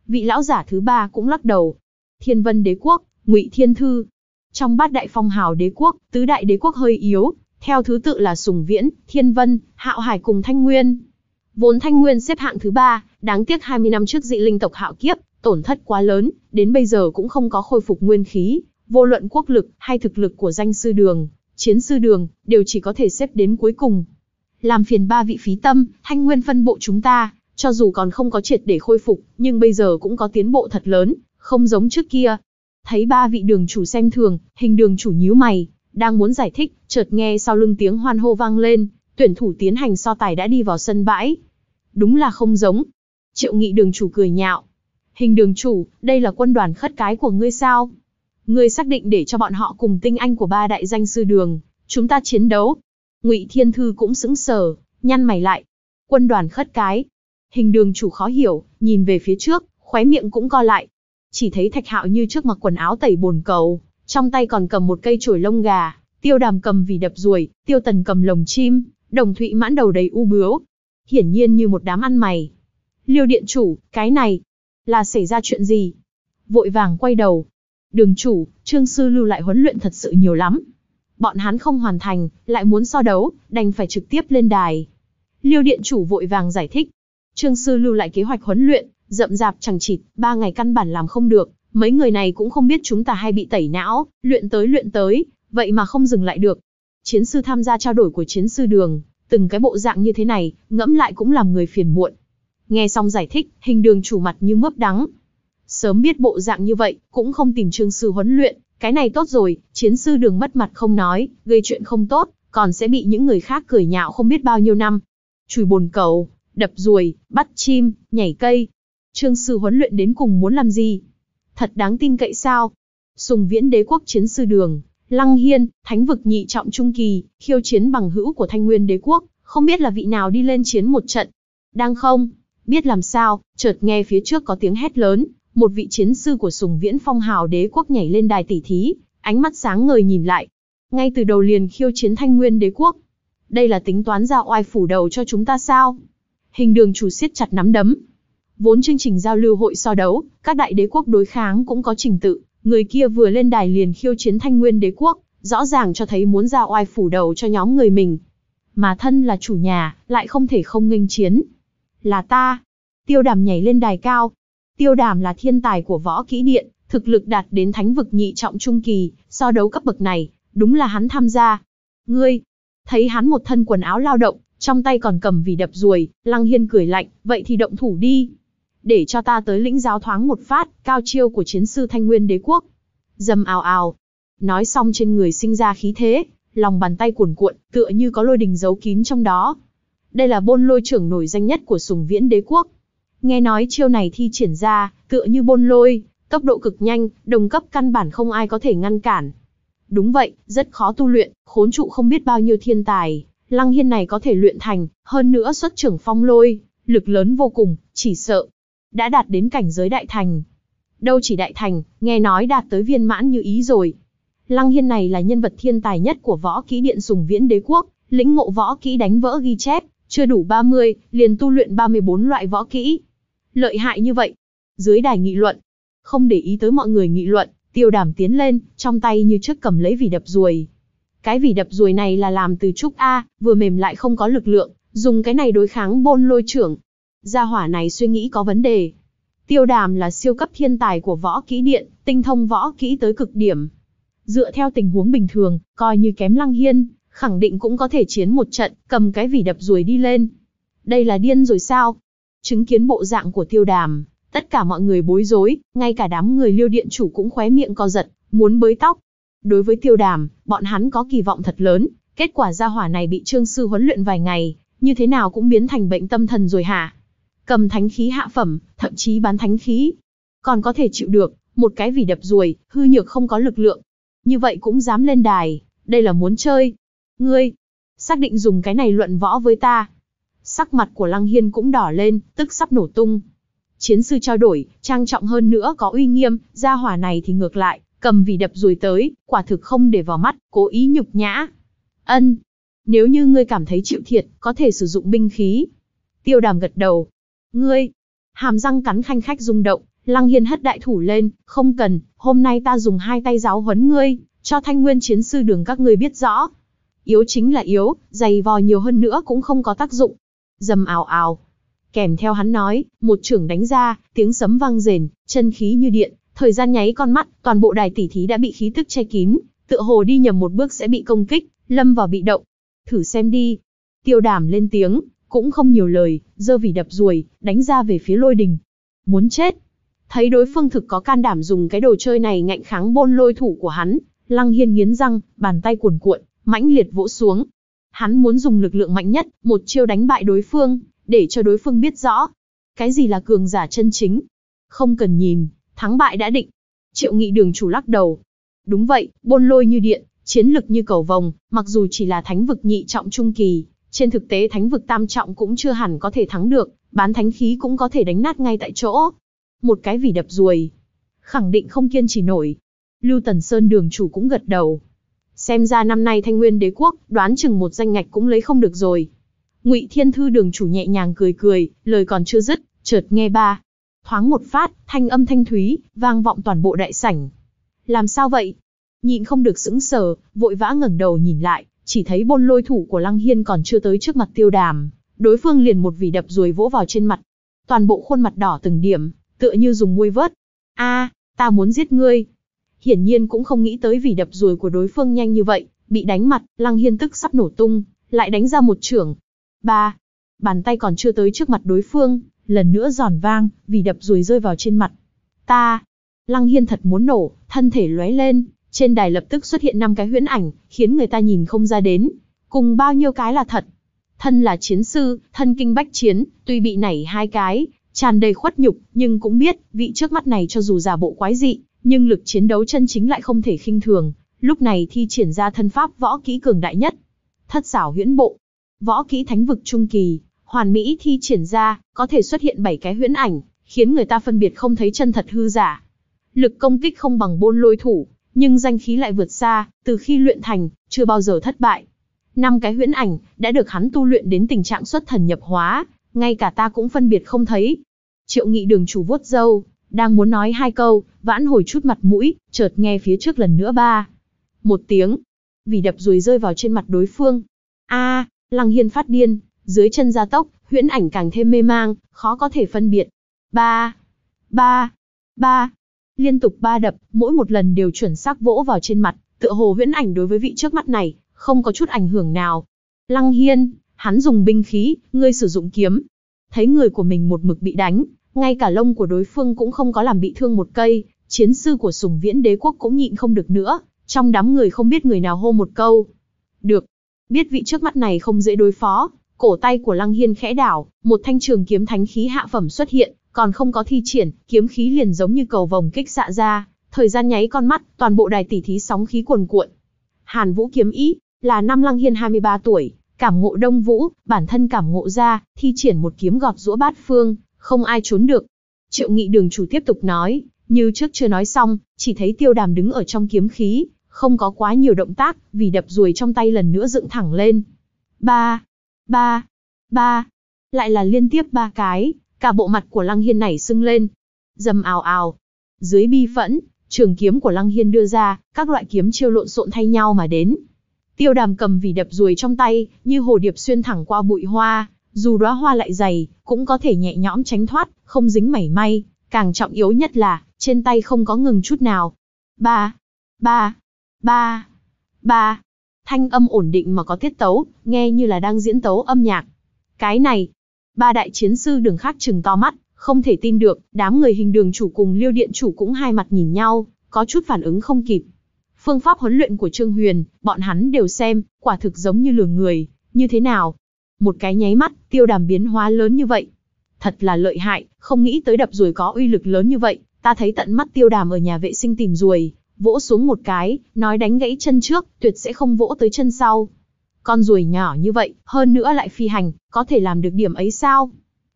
Vị lão giả thứ ba cũng lắc đầu. Thiên vân đế quốc, ngụy thiên thư. Trong bát đại phong hào đế quốc, tứ đại đế quốc hơi yếu, theo thứ tự là Sùng Viễn, Thiên Vân, Hạo Hải cùng Thanh Nguyên. Vốn Thanh Nguyên xếp hạng thứ ba, đáng tiếc 20 năm trước dị linh tộc hạo kiếp, tổn thất quá lớn, đến bây giờ cũng không có khôi phục nguyên khí, vô luận quốc lực hay thực lực của danh sư đường, chiến sư đường, đều chỉ có thể xếp đến cuối cùng. Làm phiền ba vị phí tâm, thanh nguyên phân bộ chúng ta, cho dù còn không có triệt để khôi phục, nhưng bây giờ cũng có tiến bộ thật lớn, không giống trước kia. Thấy ba vị đường chủ xem thường, hình đường chủ nhíu mày, đang muốn giải thích, chợt nghe sau lưng tiếng hoan hô vang lên, tuyển thủ tiến hành so tài đã đi vào sân bãi. Đúng là không giống. Triệu nghị đường chủ cười nhạo. Hình đường chủ, đây là quân đoàn khất cái của ngươi sao? ngươi xác định để cho bọn họ cùng tinh anh của ba đại danh sư đường, chúng ta chiến đấu. Ngụy Thiên Thư cũng sững sờ, nhăn mày lại. Quân đoàn khất cái. Hình đường chủ khó hiểu, nhìn về phía trước, khóe miệng cũng co lại. Chỉ thấy thạch hạo như trước mặc quần áo tẩy bồn cầu, trong tay còn cầm một cây chổi lông gà, tiêu đàm cầm vì đập ruồi, tiêu tần cầm lồng chim, đồng thụy mãn đầu đầy u bướu. Hiển nhiên như một đám ăn mày. Liêu điện chủ, cái này, là xảy ra chuyện gì? Vội vàng quay đầu, đường chủ, trương sư lưu lại huấn luyện thật sự nhiều lắm. Bọn hắn không hoàn thành, lại muốn so đấu, đành phải trực tiếp lên đài. Liêu điện chủ vội vàng giải thích. Trương sư lưu lại kế hoạch huấn luyện, rậm rạp chẳng chịt, ba ngày căn bản làm không được. Mấy người này cũng không biết chúng ta hay bị tẩy não, luyện tới luyện tới, vậy mà không dừng lại được. Chiến sư tham gia trao đổi của chiến sư đường, từng cái bộ dạng như thế này, ngẫm lại cũng làm người phiền muộn. Nghe xong giải thích, hình đường chủ mặt như mướp đắng, Sớm biết bộ dạng như vậy, cũng không tìm trương sư huấn luyện, cái này tốt rồi, chiến sư đường mất mặt không nói, gây chuyện không tốt, còn sẽ bị những người khác cười nhạo không biết bao nhiêu năm. Chùi bồn cầu, đập ruồi, bắt chim, nhảy cây. Trương sư huấn luyện đến cùng muốn làm gì? Thật đáng tin cậy sao? Sùng viễn đế quốc chiến sư đường, Lăng Hiên, thánh vực nhị trọng trung kỳ, khiêu chiến bằng hữu của thanh nguyên đế quốc, không biết là vị nào đi lên chiến một trận. Đang không, biết làm sao, chợt nghe phía trước có tiếng hét lớn, một vị chiến sư của sùng viễn phong hào đế quốc nhảy lên đài tỷ thí, ánh mắt sáng ngời nhìn lại. Ngay từ đầu liền khiêu chiến thanh nguyên đế quốc. Đây là tính toán ra oai phủ đầu cho chúng ta sao? Hình đường chủ siết chặt nắm đấm. Vốn chương trình giao lưu hội so đấu, các đại đế quốc đối kháng cũng có trình tự. Người kia vừa lên đài liền khiêu chiến thanh nguyên đế quốc, rõ ràng cho thấy muốn ra oai phủ đầu cho nhóm người mình. Mà thân là chủ nhà, lại không thể không nghênh chiến. Là ta. Tiêu đàm nhảy lên đài cao, Tiêu Đàm là thiên tài của võ kỹ điện, thực lực đạt đến thánh vực nhị trọng trung kỳ, so đấu cấp bậc này, đúng là hắn tham gia. Ngươi, thấy hắn một thân quần áo lao động, trong tay còn cầm vì đập ruồi, Lăng Hiên cười lạnh, vậy thì động thủ đi. Để cho ta tới lĩnh giáo thoáng một phát, cao chiêu của chiến sư thanh nguyên đế quốc. Dầm ào ào. Nói xong trên người sinh ra khí thế, lòng bàn tay cuồn cuộn, tựa như có lôi đình giấu kín trong đó. Đây là bôn lôi trưởng nổi danh nhất của sùng viễn đế quốc. Nghe nói chiêu này thi triển ra, tựa như bôn lôi, tốc độ cực nhanh, đồng cấp căn bản không ai có thể ngăn cản. Đúng vậy, rất khó tu luyện, khốn trụ không biết bao nhiêu thiên tài, Lăng Hiên này có thể luyện thành, hơn nữa xuất trưởng phong lôi, lực lớn vô cùng, chỉ sợ. Đã đạt đến cảnh giới đại thành. Đâu chỉ đại thành, nghe nói đạt tới viên mãn như ý rồi. Lăng Hiên này là nhân vật thiên tài nhất của võ kỹ điện sùng viễn đế quốc, lĩnh ngộ võ kỹ đánh vỡ ghi chép, chưa đủ 30, liền tu luyện 34 loại võ kỹ, Lợi hại như vậy. Dưới đài nghị luận, không để ý tới mọi người nghị luận, tiêu đàm tiến lên, trong tay như trước cầm lấy vỉ đập ruồi. Cái vỉ đập ruồi này là làm từ trúc A, vừa mềm lại không có lực lượng, dùng cái này đối kháng bôn lôi trưởng. Gia hỏa này suy nghĩ có vấn đề. Tiêu đàm là siêu cấp thiên tài của võ kỹ điện, tinh thông võ kỹ tới cực điểm. Dựa theo tình huống bình thường, coi như kém lăng hiên, khẳng định cũng có thể chiến một trận, cầm cái vỉ đập ruồi đi lên. Đây là điên rồi sao? Chứng kiến bộ dạng của tiêu đàm, tất cả mọi người bối rối, ngay cả đám người liêu điện chủ cũng khóe miệng co giật, muốn bới tóc. Đối với tiêu đàm, bọn hắn có kỳ vọng thật lớn, kết quả gia hỏa này bị trương sư huấn luyện vài ngày, như thế nào cũng biến thành bệnh tâm thần rồi hả? Cầm thánh khí hạ phẩm, thậm chí bán thánh khí. Còn có thể chịu được, một cái vì đập ruồi, hư nhược không có lực lượng. Như vậy cũng dám lên đài, đây là muốn chơi. Ngươi, xác định dùng cái này luận võ với ta. Sắc mặt của Lăng Hiên cũng đỏ lên, tức sắp nổ tung. Chiến sư trao đổi, trang trọng hơn nữa có uy nghiêm, gia hỏa này thì ngược lại, cầm vì đập rùi tới, quả thực không để vào mắt, cố ý nhục nhã. Ân, nếu như ngươi cảm thấy chịu thiệt, có thể sử dụng binh khí. Tiêu đàm gật đầu. Ngươi, hàm răng cắn khanh khách rung động, Lăng Hiên hất đại thủ lên, không cần, hôm nay ta dùng hai tay giáo huấn ngươi, cho thanh nguyên chiến sư đường các ngươi biết rõ. Yếu chính là yếu, dày vò nhiều hơn nữa cũng không có tác dụng dầm ào ào. Kèm theo hắn nói, một trưởng đánh ra, tiếng sấm vang rền, chân khí như điện, thời gian nháy con mắt, toàn bộ đài tỷ thí đã bị khí tức che kín, tựa hồ đi nhầm một bước sẽ bị công kích, lâm vào bị động. Thử xem đi. Tiêu đảm lên tiếng, cũng không nhiều lời, dơ vì đập ruồi, đánh ra về phía lôi đình. Muốn chết. Thấy đối phương thực có can đảm dùng cái đồ chơi này ngạnh kháng bôn lôi thủ của hắn, Lăng Hiên nghiến răng, bàn tay cuồn cuộn, mãnh liệt vỗ xuống, Hắn muốn dùng lực lượng mạnh nhất, một chiêu đánh bại đối phương, để cho đối phương biết rõ. Cái gì là cường giả chân chính? Không cần nhìn, thắng bại đã định. Triệu nghị đường chủ lắc đầu. Đúng vậy, bôn lôi như điện, chiến lực như cầu vồng, mặc dù chỉ là thánh vực nhị trọng trung kỳ, trên thực tế thánh vực tam trọng cũng chưa hẳn có thể thắng được, bán thánh khí cũng có thể đánh nát ngay tại chỗ. Một cái vỉ đập ruồi, khẳng định không kiên trì nổi. Lưu Tần Sơn đường chủ cũng gật đầu, Xem ra năm nay Thanh Nguyên Đế quốc, đoán chừng một danh ngạch cũng lấy không được rồi. Ngụy Thiên Thư đường chủ nhẹ nhàng cười cười, lời còn chưa dứt, chợt nghe ba. Thoáng một phát, thanh âm thanh thúy, vang vọng toàn bộ đại sảnh. Làm sao vậy? nhịn không được sững sờ, vội vã ngẩng đầu nhìn lại, chỉ thấy bôn lôi thủ của Lăng Hiên còn chưa tới trước mặt tiêu đàm. Đối phương liền một vỉ đập ruồi vỗ vào trên mặt. Toàn bộ khuôn mặt đỏ từng điểm, tựa như dùng muôi vớt. a ta muốn giết ngươi, hiển nhiên cũng không nghĩ tới vì đập ruồi của đối phương nhanh như vậy, bị đánh mặt, Lăng Hiên tức sắp nổ tung, lại đánh ra một chưởng. Ba, bàn tay còn chưa tới trước mặt đối phương, lần nữa giòn vang, vì đập ruồi rơi vào trên mặt. Ta, Lăng Hiên thật muốn nổ, thân thể lóe lên, trên đài lập tức xuất hiện năm cái huyễn ảnh, khiến người ta nhìn không ra đến, cùng bao nhiêu cái là thật. Thân là chiến sư, thân kinh bách chiến, tuy bị nảy hai cái, tràn đầy khuất nhục, nhưng cũng biết, vị trước mắt này cho dù giả bộ quái dị, nhưng lực chiến đấu chân chính lại không thể khinh thường, lúc này thi triển ra thân pháp võ kỹ cường đại nhất. Thất xảo huyễn bộ, võ kỹ thánh vực trung kỳ, hoàn mỹ thi triển ra, có thể xuất hiện 7 cái huyễn ảnh, khiến người ta phân biệt không thấy chân thật hư giả. Lực công kích không bằng bôn lôi thủ, nhưng danh khí lại vượt xa, từ khi luyện thành, chưa bao giờ thất bại. Năm cái huyễn ảnh đã được hắn tu luyện đến tình trạng xuất thần nhập hóa, ngay cả ta cũng phân biệt không thấy. Triệu Nghị Đường chủ vuốt dâu. Đang muốn nói hai câu, vãn hồi chút mặt mũi, chợt nghe phía trước lần nữa ba. Một tiếng. Vì đập rùi rơi vào trên mặt đối phương. a Lăng Hiên phát điên, dưới chân gia tốc, huyễn ảnh càng thêm mê mang, khó có thể phân biệt. Ba. Ba. Ba. Liên tục ba đập, mỗi một lần đều chuẩn xác vỗ vào trên mặt, tựa hồ huyễn ảnh đối với vị trước mắt này, không có chút ảnh hưởng nào. Lăng Hiên, hắn dùng binh khí, ngươi sử dụng kiếm. Thấy người của mình một mực bị đánh, ngay cả lông của đối phương cũng không có làm bị thương một cây, chiến sư của sùng viễn đế quốc cũng nhịn không được nữa, trong đám người không biết người nào hô một câu. Được, biết vị trước mắt này không dễ đối phó, cổ tay của Lăng Hiên khẽ đảo, một thanh trường kiếm thánh khí hạ phẩm xuất hiện, còn không có thi triển, kiếm khí liền giống như cầu vòng kích xạ ra, thời gian nháy con mắt, toàn bộ đài tỷ thí sóng khí cuồn cuộn. Hàn Vũ kiếm ý, là năm Lăng Hiên 23 tuổi, cảm ngộ Đông Vũ, bản thân cảm ngộ ra, thi triển một kiếm gọt rũa bát phương, không ai trốn được. Triệu nghị đường chủ tiếp tục nói, như trước chưa nói xong, chỉ thấy tiêu đàm đứng ở trong kiếm khí, không có quá nhiều động tác, vì đập ruồi trong tay lần nữa dựng thẳng lên. Ba, ba, ba, lại là liên tiếp ba cái, cả bộ mặt của Lăng Hiên này sưng lên. Dầm ào ào. Dưới bi phẫn, trường kiếm của Lăng Hiên đưa ra, các loại kiếm chiêu lộn xộn thay nhau mà đến. Tiêu đàm cầm vì đập ruồi trong tay, như hồ điệp xuyên thẳng qua bụi hoa, dù đóa hoa lại dày, cũng có thể nhẹ nhõm tránh thoát, không dính mảy may, càng trọng yếu nhất là, trên tay không có ngừng chút nào. Ba, ba, ba, ba, thanh âm ổn định mà có tiết tấu, nghe như là đang diễn tấu âm nhạc. Cái này, ba đại chiến sư đường khác chừng to mắt, không thể tin được, đám người hình đường chủ cùng liêu điện chủ cũng hai mặt nhìn nhau, có chút phản ứng không kịp. Phương pháp huấn luyện của Trương Huyền, bọn hắn đều xem, quả thực giống như lừa người, như thế nào, một cái nháy mắt, tiêu đàm biến hóa lớn như vậy. Thật là lợi hại, không nghĩ tới đập ruồi có uy lực lớn như vậy, ta thấy tận mắt tiêu đàm ở nhà vệ sinh tìm ruồi, vỗ xuống một cái, nói đánh gãy chân trước, tuyệt sẽ không vỗ tới chân sau. Con ruồi nhỏ như vậy, hơn nữa lại phi hành, có thể làm được điểm ấy sao?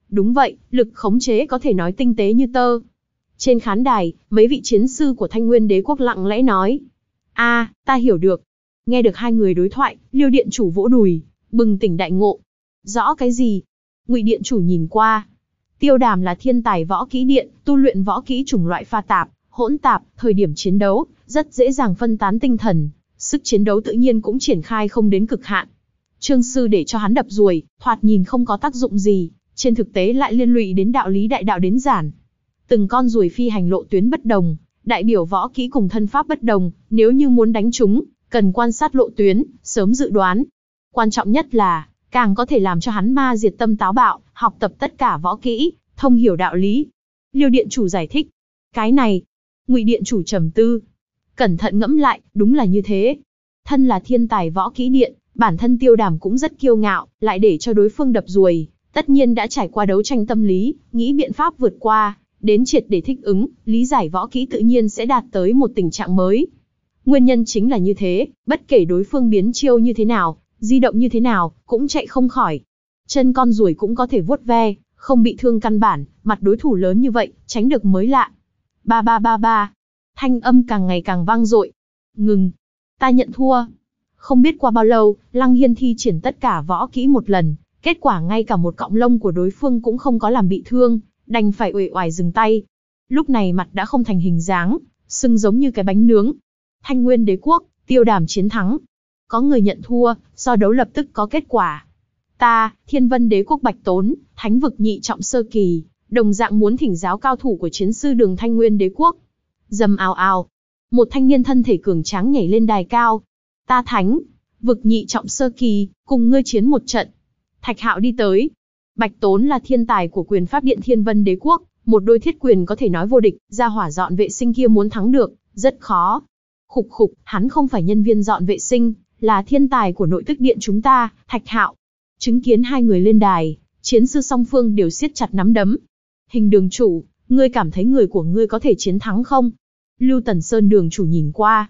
Đúng vậy, lực khống chế có thể nói tinh tế như tơ. Trên khán đài, mấy vị chiến sư của Thanh Nguyên Đế quốc lặng lẽ nói. a ta hiểu được. Nghe được hai người đối thoại, Liêu Điện chủ vỗ đùi, bừng tỉnh đại ngộ, Rõ cái gì? Ngụy điện chủ nhìn qua. Tiêu Đàm là thiên tài võ kỹ điện, tu luyện võ kỹ chủng loại pha tạp, hỗn tạp, thời điểm chiến đấu, rất dễ dàng phân tán tinh thần, sức chiến đấu tự nhiên cũng triển khai không đến cực hạn. Trương sư để cho hắn đập ruồi, thoạt nhìn không có tác dụng gì, trên thực tế lại liên lụy đến đạo lý đại đạo đến giản. Từng con ruồi phi hành lộ tuyến bất đồng, đại biểu võ kỹ cùng thân pháp bất đồng, nếu như muốn đánh chúng, cần quan sát lộ tuyến, sớm dự đoán. Quan trọng nhất là, càng có thể làm cho hắn ma diệt tâm táo bạo, học tập tất cả võ kỹ, thông hiểu đạo lý. Liêu điện chủ giải thích, cái này, Ngụy điện chủ trầm tư, cẩn thận ngẫm lại, đúng là như thế. Thân là thiên tài võ kỹ điện, bản thân Tiêu Đàm cũng rất kiêu ngạo, lại để cho đối phương đập ruồi, tất nhiên đã trải qua đấu tranh tâm lý, nghĩ biện pháp vượt qua, đến triệt để thích ứng, lý giải võ kỹ tự nhiên sẽ đạt tới một tình trạng mới. Nguyên nhân chính là như thế, bất kể đối phương biến chiêu như thế nào, di động như thế nào, cũng chạy không khỏi. Chân con ruồi cũng có thể vuốt ve, không bị thương căn bản, mặt đối thủ lớn như vậy, tránh được mới lạ. Ba ba ba ba. Thanh âm càng ngày càng vang dội. Ngừng. Ta nhận thua. Không biết qua bao lâu, Lăng Hiên thi triển tất cả võ kỹ một lần, kết quả ngay cả một cọng lông của đối phương cũng không có làm bị thương, đành phải uể oải dừng tay. Lúc này mặt đã không thành hình dáng, sưng giống như cái bánh nướng. Thanh Nguyên Đế quốc, Tiêu Đàm chiến thắng, có người nhận thua, do đấu lập tức có kết quả. Ta, Thiên Vân Đế quốc Bạch Tốn, Thánh vực nhị trọng sơ kỳ, đồng dạng muốn thỉnh giáo cao thủ của chiến sư Đường Thanh Nguyên Đế quốc. Dầm ào ào, một thanh niên thân thể cường tráng nhảy lên đài cao. Ta thánh, vực nhị trọng sơ kỳ, cùng ngươi chiến một trận. Thạch Hạo đi tới. Bạch Tốn là thiên tài của quyền pháp điện Thiên Vân Đế quốc, một đôi thiết quyền có thể nói vô địch, ra hỏa dọn vệ sinh kia muốn thắng được, rất khó. Khục khục, hắn không phải nhân viên dọn vệ sinh, là thiên tài của nội tức điện chúng ta, Thạch Hạo. Chứng kiến hai người lên đài, chiến sư song phương đều siết chặt nắm đấm. Hình đường chủ, ngươi cảm thấy người của ngươi có thể chiến thắng không? Lưu Tần Sơn đường chủ nhìn qua.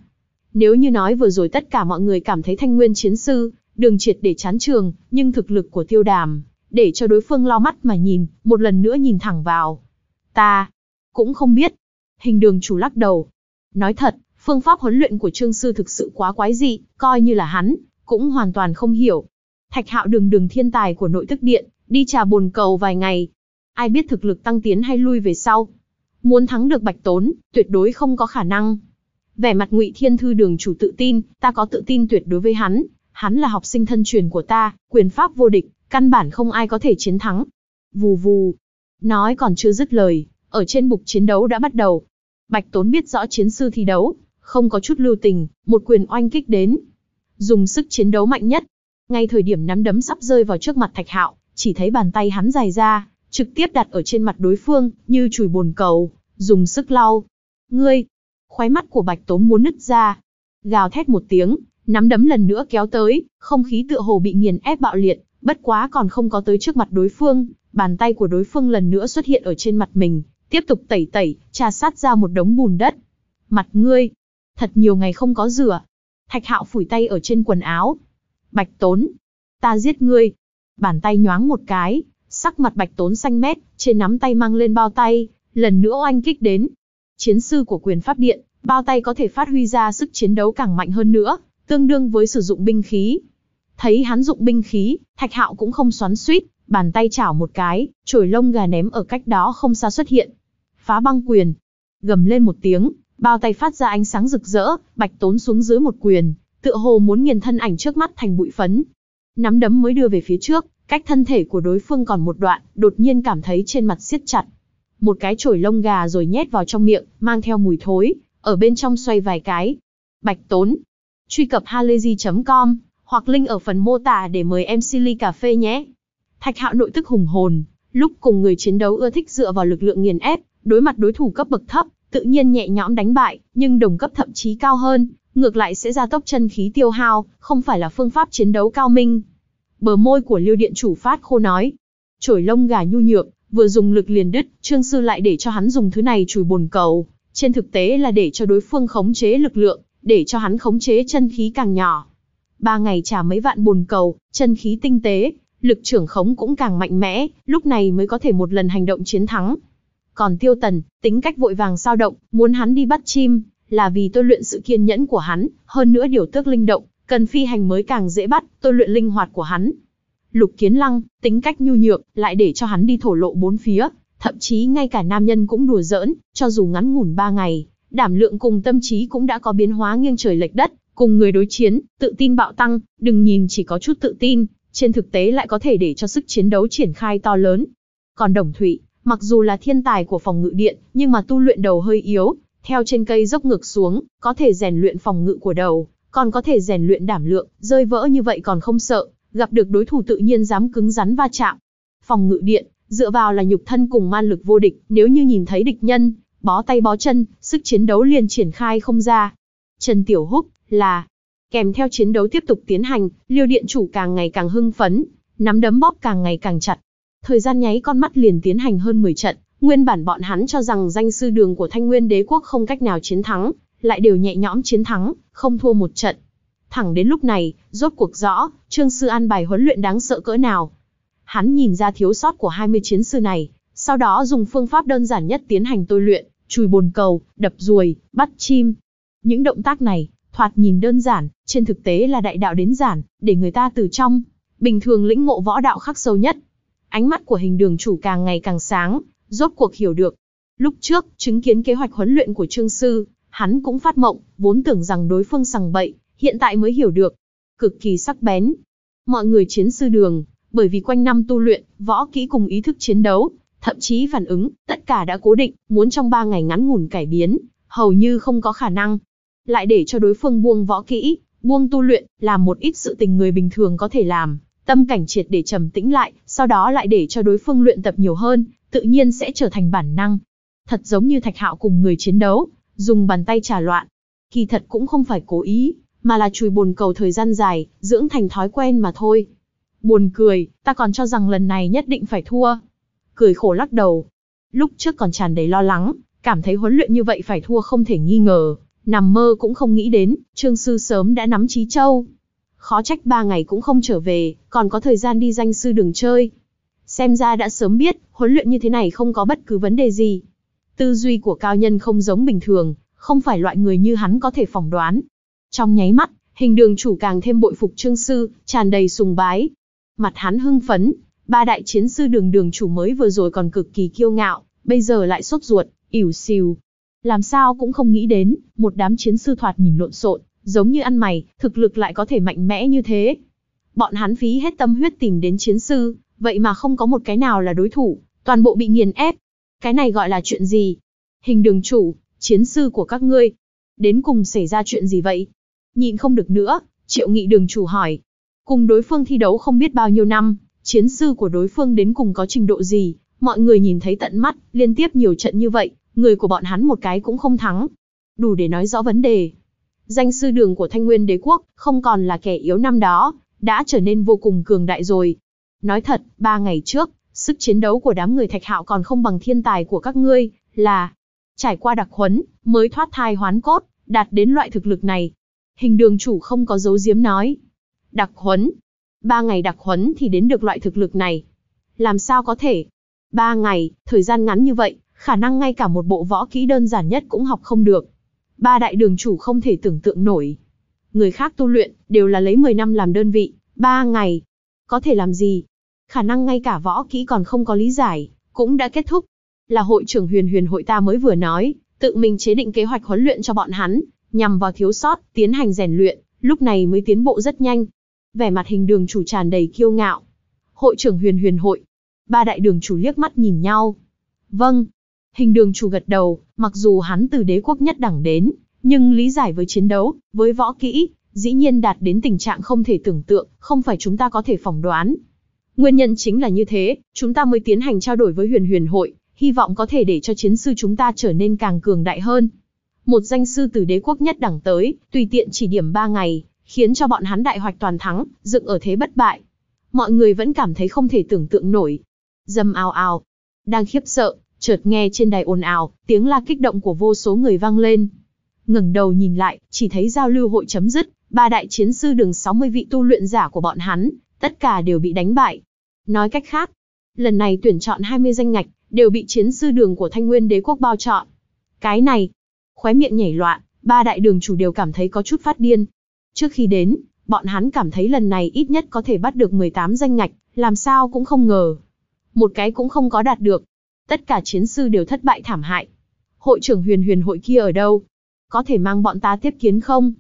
Nếu như nói vừa rồi tất cả mọi người cảm thấy thanh nguyên chiến sư, đường triệt để chán trường, nhưng thực lực của tiêu đàm, để cho đối phương lo mắt mà nhìn, một lần nữa nhìn thẳng vào. Ta, cũng không biết. Hình đường chủ lắc đầu. Nói thật, Phương pháp huấn luyện của Trương Sư thực sự quá quái dị, coi như là hắn, cũng hoàn toàn không hiểu. Thạch hạo đường đường thiên tài của nội thức điện, đi trà bồn cầu vài ngày. Ai biết thực lực tăng tiến hay lui về sau. Muốn thắng được bạch tốn, tuyệt đối không có khả năng. Vẻ mặt ngụy thiên thư đường chủ tự tin, ta có tự tin tuyệt đối với hắn. Hắn là học sinh thân truyền của ta, quyền pháp vô địch, căn bản không ai có thể chiến thắng. Vù vù. Nói còn chưa dứt lời, ở trên bục chiến đấu đã bắt đầu. Bạch Tốn biết rõ chiến sư thi đấu, không có chút lưu tình, một quyền oanh kích đến. Dùng sức chiến đấu mạnh nhất. Ngay thời điểm nắm đấm sắp rơi vào trước mặt Thạch Hạo, chỉ thấy bàn tay hắn dài ra, trực tiếp đặt ở trên mặt đối phương, như chùi bồn cầu, dùng sức lau. Ngươi! Khóe mắt của Bạch Tốm muốn nứt ra. Gào thét một tiếng, nắm đấm lần nữa kéo tới, không khí tựa hồ bị nghiền ép bạo liệt, bất quá còn không có tới trước mặt đối phương, bàn tay của đối phương lần nữa xuất hiện ở trên mặt mình, tiếp tục tẩy tẩy, tra sát ra một đống bùn đất. Mặt ngươi, Thật nhiều ngày không có rửa. Thạch hạo phủi tay ở trên quần áo. Bạch tốn. Ta giết ngươi. Bàn tay nhoáng một cái, sắc mặt bạch tốn xanh mét, trên nắm tay mang lên bao tay, lần nữa oanh kích đến. Chiến sư của quyền pháp điện, bao tay có thể phát huy ra sức chiến đấu càng mạnh hơn nữa, tương đương với sử dụng binh khí. Thấy hắn dụng binh khí, thạch hạo cũng không xoắn suýt, bàn tay chảo một cái, chổi lông gà ném ở cách đó không xa xuất hiện. Phá băng quyền. Gầm lên một tiếng, bao tay phát ra ánh sáng rực rỡ, bạch tốn xuống dưới một quyền, tựa hồ muốn nghiền thân ảnh trước mắt thành bụi phấn. Nắm đấm mới đưa về phía trước, cách thân thể của đối phương còn một đoạn, đột nhiên cảm thấy trên mặt siết chặt. Một cái chổi lông gà rồi nhét vào trong miệng, mang theo mùi thối, ở bên trong xoay vài cái. Bạch tốn. Truy cập halayzi.com hoặc link ở phần mô tả để mời em Silly Cà Phê nhé. Thạch hạo nội tức hùng hồn, lúc cùng người chiến đấu ưa thích dựa vào lực lượng nghiền ép, đối mặt đối thủ cấp bậc thấp, tự nhiên nhẹ nhõm đánh bại, nhưng đồng cấp thậm chí cao hơn, ngược lại sẽ gia tốc chân khí tiêu hao, không phải là phương pháp chiến đấu cao minh. Bờ môi của Lưu Điện chủ phát khô nói, chổi lông gà nhu nhược, vừa dùng lực liền đứt, Trương sư lại để cho hắn dùng thứ này chùi bồn cầu, trên thực tế là để cho đối phương khống chế lực lượng, để cho hắn khống chế chân khí càng nhỏ. Ba ngày trả mấy vạn bồn cầu, chân khí tinh tế, lực trưởng khống cũng càng mạnh mẽ, lúc này mới có thể một lần hành động chiến thắng, còn Tiêu Tần, tính cách vội vàng sao động, muốn hắn đi bắt chim, là vì tôi luyện sự kiên nhẫn của hắn, hơn nữa điều tước linh động, cần phi hành mới càng dễ bắt, tôi luyện linh hoạt của hắn. Lục Kiến Lăng, tính cách nhu nhược, lại để cho hắn đi thổ lộ bốn phía, thậm chí ngay cả nam nhân cũng đùa giỡn, cho dù ngắn ngủn ba ngày, đảm lượng cùng tâm trí cũng đã có biến hóa nghiêng trời lệch đất, cùng người đối chiến, tự tin bạo tăng, đừng nhìn chỉ có chút tự tin, trên thực tế lại có thể để cho sức chiến đấu triển khai to lớn. Còn Đồng Thụy, Mặc dù là thiên tài của phòng ngự điện, nhưng mà tu luyện đầu hơi yếu, theo trên cây dốc ngược xuống, có thể rèn luyện phòng ngự của đầu, còn có thể rèn luyện đảm lượng, rơi vỡ như vậy còn không sợ, gặp được đối thủ tự nhiên dám cứng rắn va chạm. Phòng ngự điện, dựa vào là nhục thân cùng man lực vô địch, nếu như nhìn thấy địch nhân, bó tay bó chân, sức chiến đấu liền triển khai không ra. Trần Tiểu Húc là kèm theo chiến đấu tiếp tục tiến hành, Liêu điện chủ càng ngày càng hưng phấn, nắm đấm bóp càng ngày càng chặt, Thời gian nháy con mắt liền tiến hành hơn 10 trận, nguyên bản bọn hắn cho rằng danh sư đường của Thanh Nguyên đế quốc không cách nào chiến thắng, lại đều nhẹ nhõm chiến thắng, không thua một trận. Thẳng đến lúc này, rốt cuộc rõ, Trương Sư An bài huấn luyện đáng sợ cỡ nào. Hắn nhìn ra thiếu sót của 20 chiến sư này, sau đó dùng phương pháp đơn giản nhất tiến hành tôi luyện, chùi bồn cầu, đập ruồi, bắt chim. Những động tác này, thoạt nhìn đơn giản, trên thực tế là đại đạo đến giản, để người ta từ trong. Bình thường lĩnh ngộ võ đạo khắc sâu nhất, Ánh mắt của hình đường chủ càng ngày càng sáng, rốt cuộc hiểu được. Lúc trước, chứng kiến kế hoạch huấn luyện của Trương Sư, hắn cũng phát mộng, vốn tưởng rằng đối phương sằng bậy, hiện tại mới hiểu được. Cực kỳ sắc bén. Mọi người chiến sư đường, bởi vì quanh năm tu luyện, võ kỹ cùng ý thức chiến đấu, thậm chí phản ứng, tất cả đã cố định, muốn trong 3 ngày ngắn ngủn cải biến, hầu như không có khả năng. Lại để cho đối phương buông võ kỹ, buông tu luyện, làm một ít sự tình người bình thường có thể làm, Tâm cảnh triệt để trầm tĩnh lại, sau đó lại để cho đối phương luyện tập nhiều hơn, tự nhiên sẽ trở thành bản năng. Thật giống như Thạch Hạo cùng người chiến đấu, dùng bàn tay trả loạn. Kỳ thật cũng không phải cố ý, mà là chùi bồn cầu thời gian dài, dưỡng thành thói quen mà thôi. Buồn cười, ta còn cho rằng lần này nhất định phải thua. Cười khổ lắc đầu. Lúc trước còn tràn đầy lo lắng, cảm thấy huấn luyện như vậy phải thua không thể nghi ngờ, nằm mơ cũng không nghĩ đến, Trương Sư sớm đã nắm trí châu khó trách ba ngày cũng không trở về, còn có thời gian đi danh sư đường chơi. Xem ra đã sớm biết, huấn luyện như thế này không có bất cứ vấn đề gì. Tư duy của cao nhân không giống bình thường, không phải loại người như hắn có thể phỏng đoán. Trong nháy mắt, hình đường chủ càng thêm bội phục trương sư, tràn đầy sùng bái. Mặt hắn hưng phấn, ba đại chiến sư đường đường chủ mới vừa rồi còn cực kỳ kiêu ngạo, bây giờ lại sốt ruột, ỉu xìu. Làm sao cũng không nghĩ đến, một đám chiến sư thoạt nhìn lộn xộn, giống như ăn mày, thực lực lại có thể mạnh mẽ như thế. Bọn hắn phí hết tâm huyết tìm đến chiến sư, vậy mà không có một cái nào là đối thủ, toàn bộ bị nghiền ép. Cái này gọi là chuyện gì? Hình đường chủ, chiến sư của các ngươi, đến cùng xảy ra chuyện gì vậy? nhịn không được nữa, triệu nghị đường chủ hỏi. Cùng đối phương thi đấu không biết bao nhiêu năm, chiến sư của đối phương đến cùng có trình độ gì, mọi người nhìn thấy tận mắt, liên tiếp nhiều trận như vậy, người của bọn hắn một cái cũng không thắng. Đủ để nói rõ vấn đề, Danh sư đường của Thanh Nguyên đế quốc, không còn là kẻ yếu năm đó, đã trở nên vô cùng cường đại rồi. Nói thật, ba ngày trước, sức chiến đấu của đám người thạch hạo còn không bằng thiên tài của các ngươi, là trải qua đặc huấn, mới thoát thai hoán cốt, đạt đến loại thực lực này. Hình đường chủ không có dấu giếm nói. Đặc huấn. Ba ngày đặc huấn thì đến được loại thực lực này. Làm sao có thể? Ba ngày, thời gian ngắn như vậy, khả năng ngay cả một bộ võ kỹ đơn giản nhất cũng học không được ba đại đường chủ không thể tưởng tượng nổi. Người khác tu luyện, đều là lấy 10 năm làm đơn vị, 3 ngày. Có thể làm gì? Khả năng ngay cả võ kỹ còn không có lý giải, cũng đã kết thúc. Là hội trưởng huyền huyền hội ta mới vừa nói, tự mình chế định kế hoạch huấn luyện cho bọn hắn, nhằm vào thiếu sót, tiến hành rèn luyện, lúc này mới tiến bộ rất nhanh. Vẻ mặt hình đường chủ tràn đầy kiêu ngạo. Hội trưởng huyền huyền hội. Ba đại đường chủ liếc mắt nhìn nhau. Vâng, Hình đường chủ gật đầu, mặc dù hắn từ đế quốc nhất đẳng đến, nhưng lý giải với chiến đấu, với võ kỹ, dĩ nhiên đạt đến tình trạng không thể tưởng tượng, không phải chúng ta có thể phỏng đoán. Nguyên nhân chính là như thế, chúng ta mới tiến hành trao đổi với huyền huyền hội, hy vọng có thể để cho chiến sư chúng ta trở nên càng cường đại hơn. Một danh sư từ đế quốc nhất đẳng tới, tùy tiện chỉ điểm 3 ngày, khiến cho bọn hắn đại hoạch toàn thắng, dựng ở thế bất bại. Mọi người vẫn cảm thấy không thể tưởng tượng nổi. dâm ao ao, Đang khiếp sợ, Chợt nghe trên đài ồn ào, tiếng la kích động của vô số người vang lên. Ngẩng đầu nhìn lại, chỉ thấy giao lưu hội chấm dứt, ba đại chiến sư đường 60 vị tu luyện giả của bọn hắn, tất cả đều bị đánh bại. Nói cách khác, lần này tuyển chọn 20 danh ngạch, đều bị chiến sư đường của Thanh Nguyên Đế quốc bao chọn. Cái này, khóe miệng nhảy loạn, ba đại đường chủ đều cảm thấy có chút phát điên. Trước khi đến, bọn hắn cảm thấy lần này ít nhất có thể bắt được 18 danh ngạch, làm sao cũng không ngờ. Một cái cũng không có đạt được, Tất cả chiến sư đều thất bại thảm hại. Hội trưởng huyền huyền hội kia ở đâu? Có thể mang bọn ta tiếp kiến không?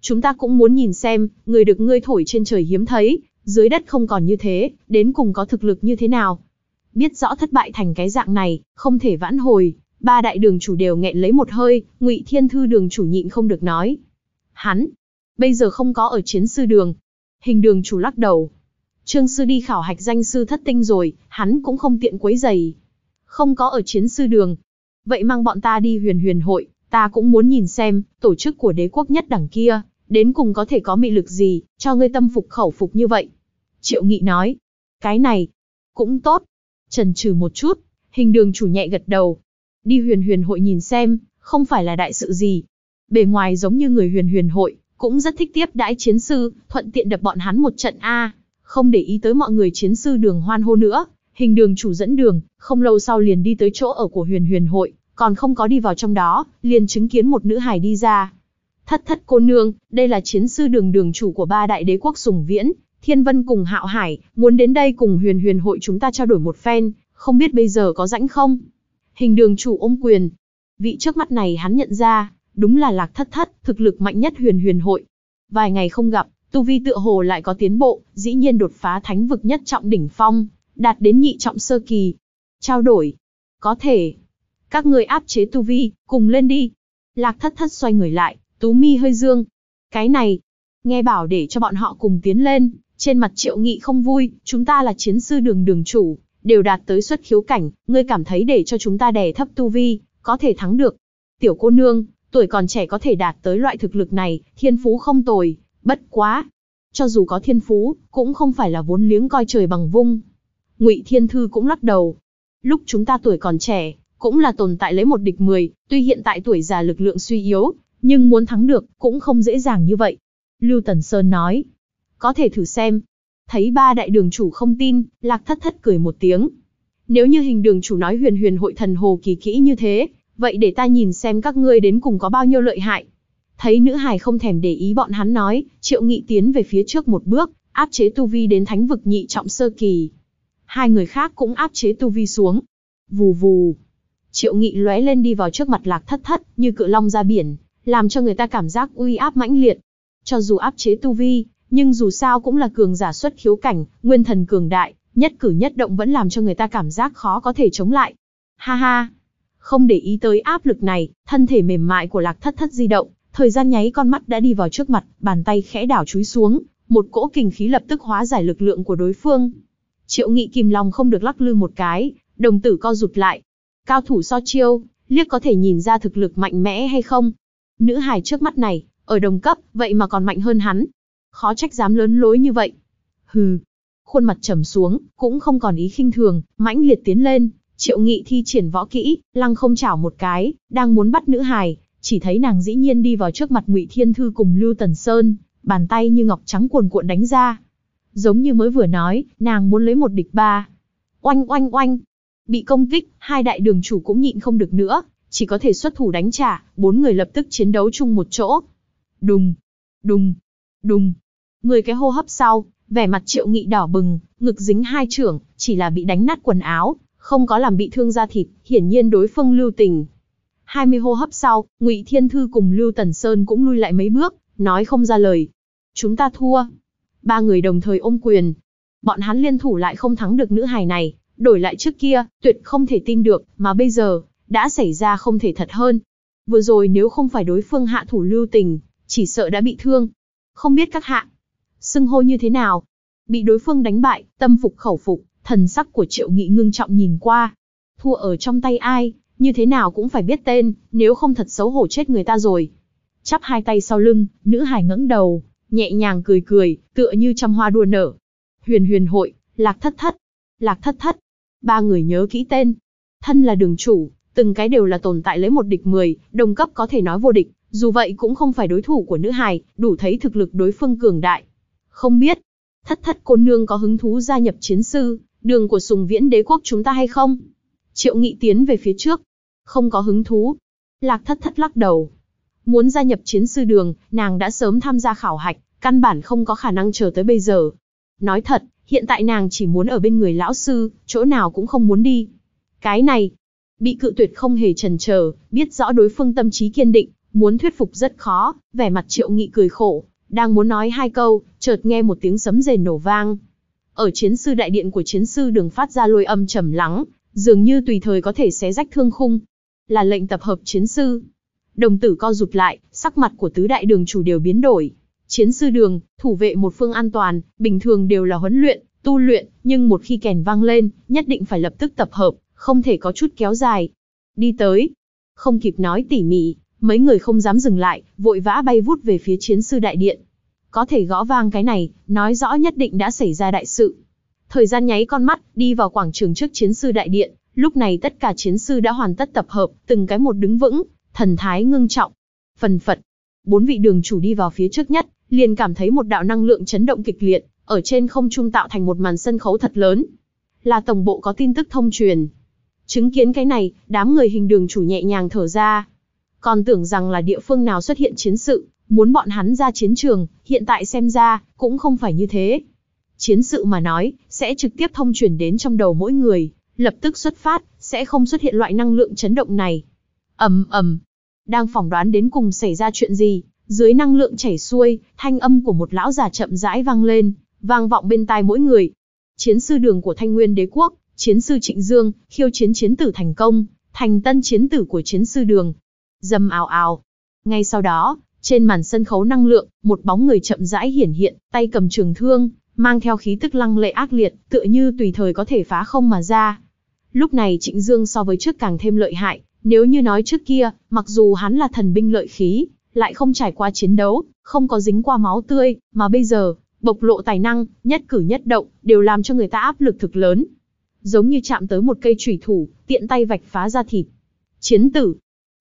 Chúng ta cũng muốn nhìn xem, người được ngươi thổi trên trời hiếm thấy, dưới đất không còn như thế, đến cùng có thực lực như thế nào? Biết rõ thất bại thành cái dạng này, không thể vãn hồi, ba đại đường chủ đều nghẹn lấy một hơi, Ngụy Thiên Thư đường chủ nhịn không được nói. Hắn, bây giờ không có ở chiến sư đường. Hình đường chủ lắc đầu. Trương sư đi khảo hạch danh sư thất tinh rồi, hắn cũng không tiện quấy giày không có ở chiến sư đường. Vậy mang bọn ta đi huyền huyền hội, ta cũng muốn nhìn xem, tổ chức của đế quốc nhất đẳng kia, đến cùng có thể có mị lực gì, cho ngươi tâm phục khẩu phục như vậy. Triệu Nghị nói, cái này, cũng tốt. Trần trừ một chút, hình đường chủ nhẹ gật đầu. Đi huyền huyền hội nhìn xem, không phải là đại sự gì. Bề ngoài giống như người huyền huyền hội, cũng rất thích tiếp đãi chiến sư, thuận tiện đập bọn hắn một trận A. Không để ý tới mọi người chiến sư đường hoan hô nữa, Hình đường chủ dẫn đường, không lâu sau liền đi tới chỗ ở của huyền huyền hội, còn không có đi vào trong đó, liền chứng kiến một nữ hài đi ra. Thất thất cô nương, đây là chiến sư đường đường chủ của ba đại đế quốc sùng viễn, thiên vân cùng hạo hải, muốn đến đây cùng huyền huyền hội chúng ta trao đổi một phen, không biết bây giờ có rãnh không? Hình đường chủ ôm quyền. Vị trước mắt này hắn nhận ra, đúng là lạc thất thất, thực lực mạnh nhất huyền huyền hội. Vài ngày không gặp, tu vi tựa hồ lại có tiến bộ, dĩ nhiên đột phá thánh vực nhất trọng đỉnh phong, đạt đến nhị trọng sơ kỳ. Trao đổi. Có thể. Các người áp chế tu vi, cùng lên đi. Lạc thất thất xoay người lại, tú mi hơi dương. Cái này. Nghe bảo để cho bọn họ cùng tiến lên, trên mặt triệu nghị không vui, chúng ta là chiến sư đường đường chủ, đều đạt tới xuất khiếu cảnh, ngươi cảm thấy để cho chúng ta đè thấp tu vi, có thể thắng được. Tiểu cô nương, tuổi còn trẻ có thể đạt tới loại thực lực này, thiên phú không tồi, bất quá. Cho dù có thiên phú, cũng không phải là vốn liếng coi trời bằng vung, Ngụy Thiên Thư cũng lắc đầu. Lúc chúng ta tuổi còn trẻ, cũng là tồn tại lấy một địch mười, tuy hiện tại tuổi già lực lượng suy yếu, nhưng muốn thắng được cũng không dễ dàng như vậy. Lưu Tần Sơn nói, có thể thử xem. Thấy ba đại đường chủ không tin, Lạc Thất Thất cười một tiếng. Nếu như hình đường chủ nói huyền huyền hội thần hồ kỳ kỹ như thế, vậy để ta nhìn xem các ngươi đến cùng có bao nhiêu lợi hại. Thấy nữ hài không thèm để ý bọn hắn nói, triệu nghị tiến về phía trước một bước, áp chế tu vi đến thánh vực nhị trọng sơ kỳ hai người khác cũng áp chế tu vi xuống. Vù vù. Triệu Nghị lóe lên đi vào trước mặt Lạc Thất Thất, như cự long ra biển, làm cho người ta cảm giác uy áp mãnh liệt. Cho dù áp chế tu vi, nhưng dù sao cũng là cường giả xuất khiếu cảnh, nguyên thần cường đại, nhất cử nhất động vẫn làm cho người ta cảm giác khó có thể chống lại. Ha ha. Không để ý tới áp lực này, thân thể mềm mại của Lạc Thất Thất di động, thời gian nháy con mắt đã đi vào trước mặt, bàn tay khẽ đảo chúi xuống, một cỗ kình khí lập tức hóa giải lực lượng của đối phương. Triệu Nghị kìm lòng không được lắc lư một cái, đồng tử co rụt lại. Cao thủ so chiêu, liếc có thể nhìn ra thực lực mạnh mẽ hay không. Nữ hài trước mắt này, ở đồng cấp, vậy mà còn mạnh hơn hắn. Khó trách dám lớn lối như vậy. Hừ. Khuôn mặt trầm xuống, cũng không còn ý khinh thường, mãnh liệt tiến lên, Triệu Nghị thi triển võ kỹ, lăng không chảo một cái, đang muốn bắt nữ hài, chỉ thấy nàng dĩ nhiên đi vào trước mặt Ngụy Thiên Thư cùng Lưu Tần Sơn, bàn tay như ngọc trắng cuồn cuộn đánh ra, Giống như mới vừa nói, nàng muốn lấy một địch ba. Oanh oanh oanh. Bị công kích, hai đại đường chủ cũng nhịn không được nữa, chỉ có thể xuất thủ đánh trả, bốn người lập tức chiến đấu chung một chỗ. Đùng, đùng, đùng. Mười cái hô hấp sau, vẻ mặt triệu nghị đỏ bừng, ngực dính hai trưởng, chỉ là bị đánh nát quần áo, không có làm bị thương da thịt, hiển nhiên đối phương lưu tình. 20 hô hấp sau, Ngụy Thiên Thư cùng Lưu Tần Sơn cũng lui lại mấy bước, nói không ra lời. Chúng ta thua. Ba người đồng thời ôm quyền. Bọn hắn liên thủ lại không thắng được nữ hài này, đổi lại trước kia, tuyệt không thể tin được, mà bây giờ, đã xảy ra không thể thật hơn. Vừa rồi nếu không phải đối phương hạ thủ lưu tình, chỉ sợ đã bị thương. Không biết các hạ, xưng hô như thế nào? Bị đối phương đánh bại, tâm phục khẩu phục, thần sắc của triệu nghị ngưng trọng nhìn qua. Thua ở trong tay ai, như thế nào cũng phải biết tên, nếu không thật xấu hổ chết người ta rồi. Chắp hai tay sau lưng, nữ hài ngẩng đầu, nhẹ nhàng cười cười, tựa như trăm hoa đua nở. Huyền huyền hội, lạc thất thất, lạc thất thất, ba người nhớ kỹ tên. Thân là đường chủ, từng cái đều là tồn tại lấy một địch mười, đồng cấp có thể nói vô địch, dù vậy cũng không phải đối thủ của nữ hài, đủ thấy thực lực đối phương cường đại. Không biết, thất thất cô nương có hứng thú gia nhập chiến sư, đường của sùng viễn đế quốc chúng ta hay không? Triệu nghị tiến về phía trước. Không có hứng thú. Lạc thất thất lắc đầu, Muốn gia nhập chiến sư đường, nàng đã sớm tham gia khảo hạch, căn bản không có khả năng chờ tới bây giờ. Nói thật, hiện tại nàng chỉ muốn ở bên người lão sư, chỗ nào cũng không muốn đi. Cái này, bị cự tuyệt không hề trần chờ, biết rõ đối phương tâm trí kiên định, muốn thuyết phục rất khó, vẻ mặt triệu nghị cười khổ, đang muốn nói hai câu, chợt nghe một tiếng sấm rền nổ vang. Ở chiến sư đại điện của chiến sư đường phát ra lôi âm trầm lắng, dường như tùy thời có thể xé rách thương khung. Là lệnh tập hợp chiến sư, Đồng tử co rụt lại, sắc mặt của tứ đại đường chủ đều biến đổi. Chiến sư đường, thủ vệ một phương an toàn, bình thường đều là huấn luyện, tu luyện, nhưng một khi kèn vang lên, nhất định phải lập tức tập hợp, không thể có chút kéo dài. Đi tới. Không kịp nói tỉ mỉ, mấy người không dám dừng lại, vội vã bay vút về phía chiến sư đại điện. Có thể gõ vang cái này, nói rõ nhất định đã xảy ra đại sự. Thời gian nháy con mắt, đi vào quảng trường trước chiến sư đại điện, lúc này tất cả chiến sư đã hoàn tất tập hợp, từng cái một đứng vững, thần thái ngưng trọng. Phần phật, bốn vị đường chủ đi vào phía trước nhất, liền cảm thấy một đạo năng lượng chấn động kịch liệt, ở trên không trung tạo thành một màn sân khấu thật lớn. Là tổng bộ có tin tức thông truyền. Chứng kiến cái này, đám người hình đường chủ nhẹ nhàng thở ra. Còn tưởng rằng là địa phương nào xuất hiện chiến sự, muốn bọn hắn ra chiến trường, hiện tại xem ra, cũng không phải như thế. Chiến sự mà nói, sẽ trực tiếp thông truyền đến trong đầu mỗi người, lập tức xuất phát, sẽ không xuất hiện loại năng lượng chấn động này ầm ầm. Đang phỏng đoán đến cùng xảy ra chuyện gì, dưới năng lượng chảy xuôi, thanh âm của một lão già chậm rãi vang lên, vang vọng bên tai mỗi người. Chiến sư đường của Thanh Nguyên Đế quốc, chiến sư Trịnh Dương, khiêu chiến chiến tử thành công, thành tân chiến tử của chiến sư đường. Dầm ào ào. Ngay sau đó, trên màn sân khấu năng lượng, một bóng người chậm rãi hiển hiện, tay cầm trường thương, mang theo khí tức lăng lệ ác liệt, tựa như tùy thời có thể phá không mà ra. Lúc này Trịnh Dương so với trước càng thêm lợi hại, nếu như nói trước kia, mặc dù hắn là thần binh lợi khí, lại không trải qua chiến đấu, không có dính qua máu tươi, mà bây giờ, bộc lộ tài năng, nhất cử nhất động, đều làm cho người ta áp lực thực lớn. Giống như chạm tới một cây chủy thủ, tiện tay vạch phá ra thịt. Chiến tử.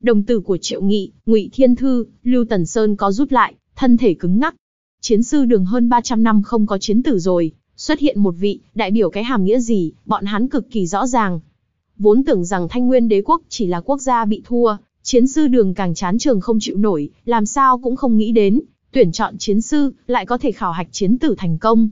Đồng tử của Triệu Nghị, Ngụy Thiên Thư, Lưu Tần Sơn có rút lại, thân thể cứng ngắc. Chiến sư đường hơn 300 năm không có chiến tử rồi, xuất hiện một vị, đại biểu cái hàm nghĩa gì, bọn hắn cực kỳ rõ ràng vốn tưởng rằng Thanh Nguyên đế quốc chỉ là quốc gia bị thua, chiến sư đường càng chán trường không chịu nổi, làm sao cũng không nghĩ đến, tuyển chọn chiến sư, lại có thể khảo hạch chiến tử thành công.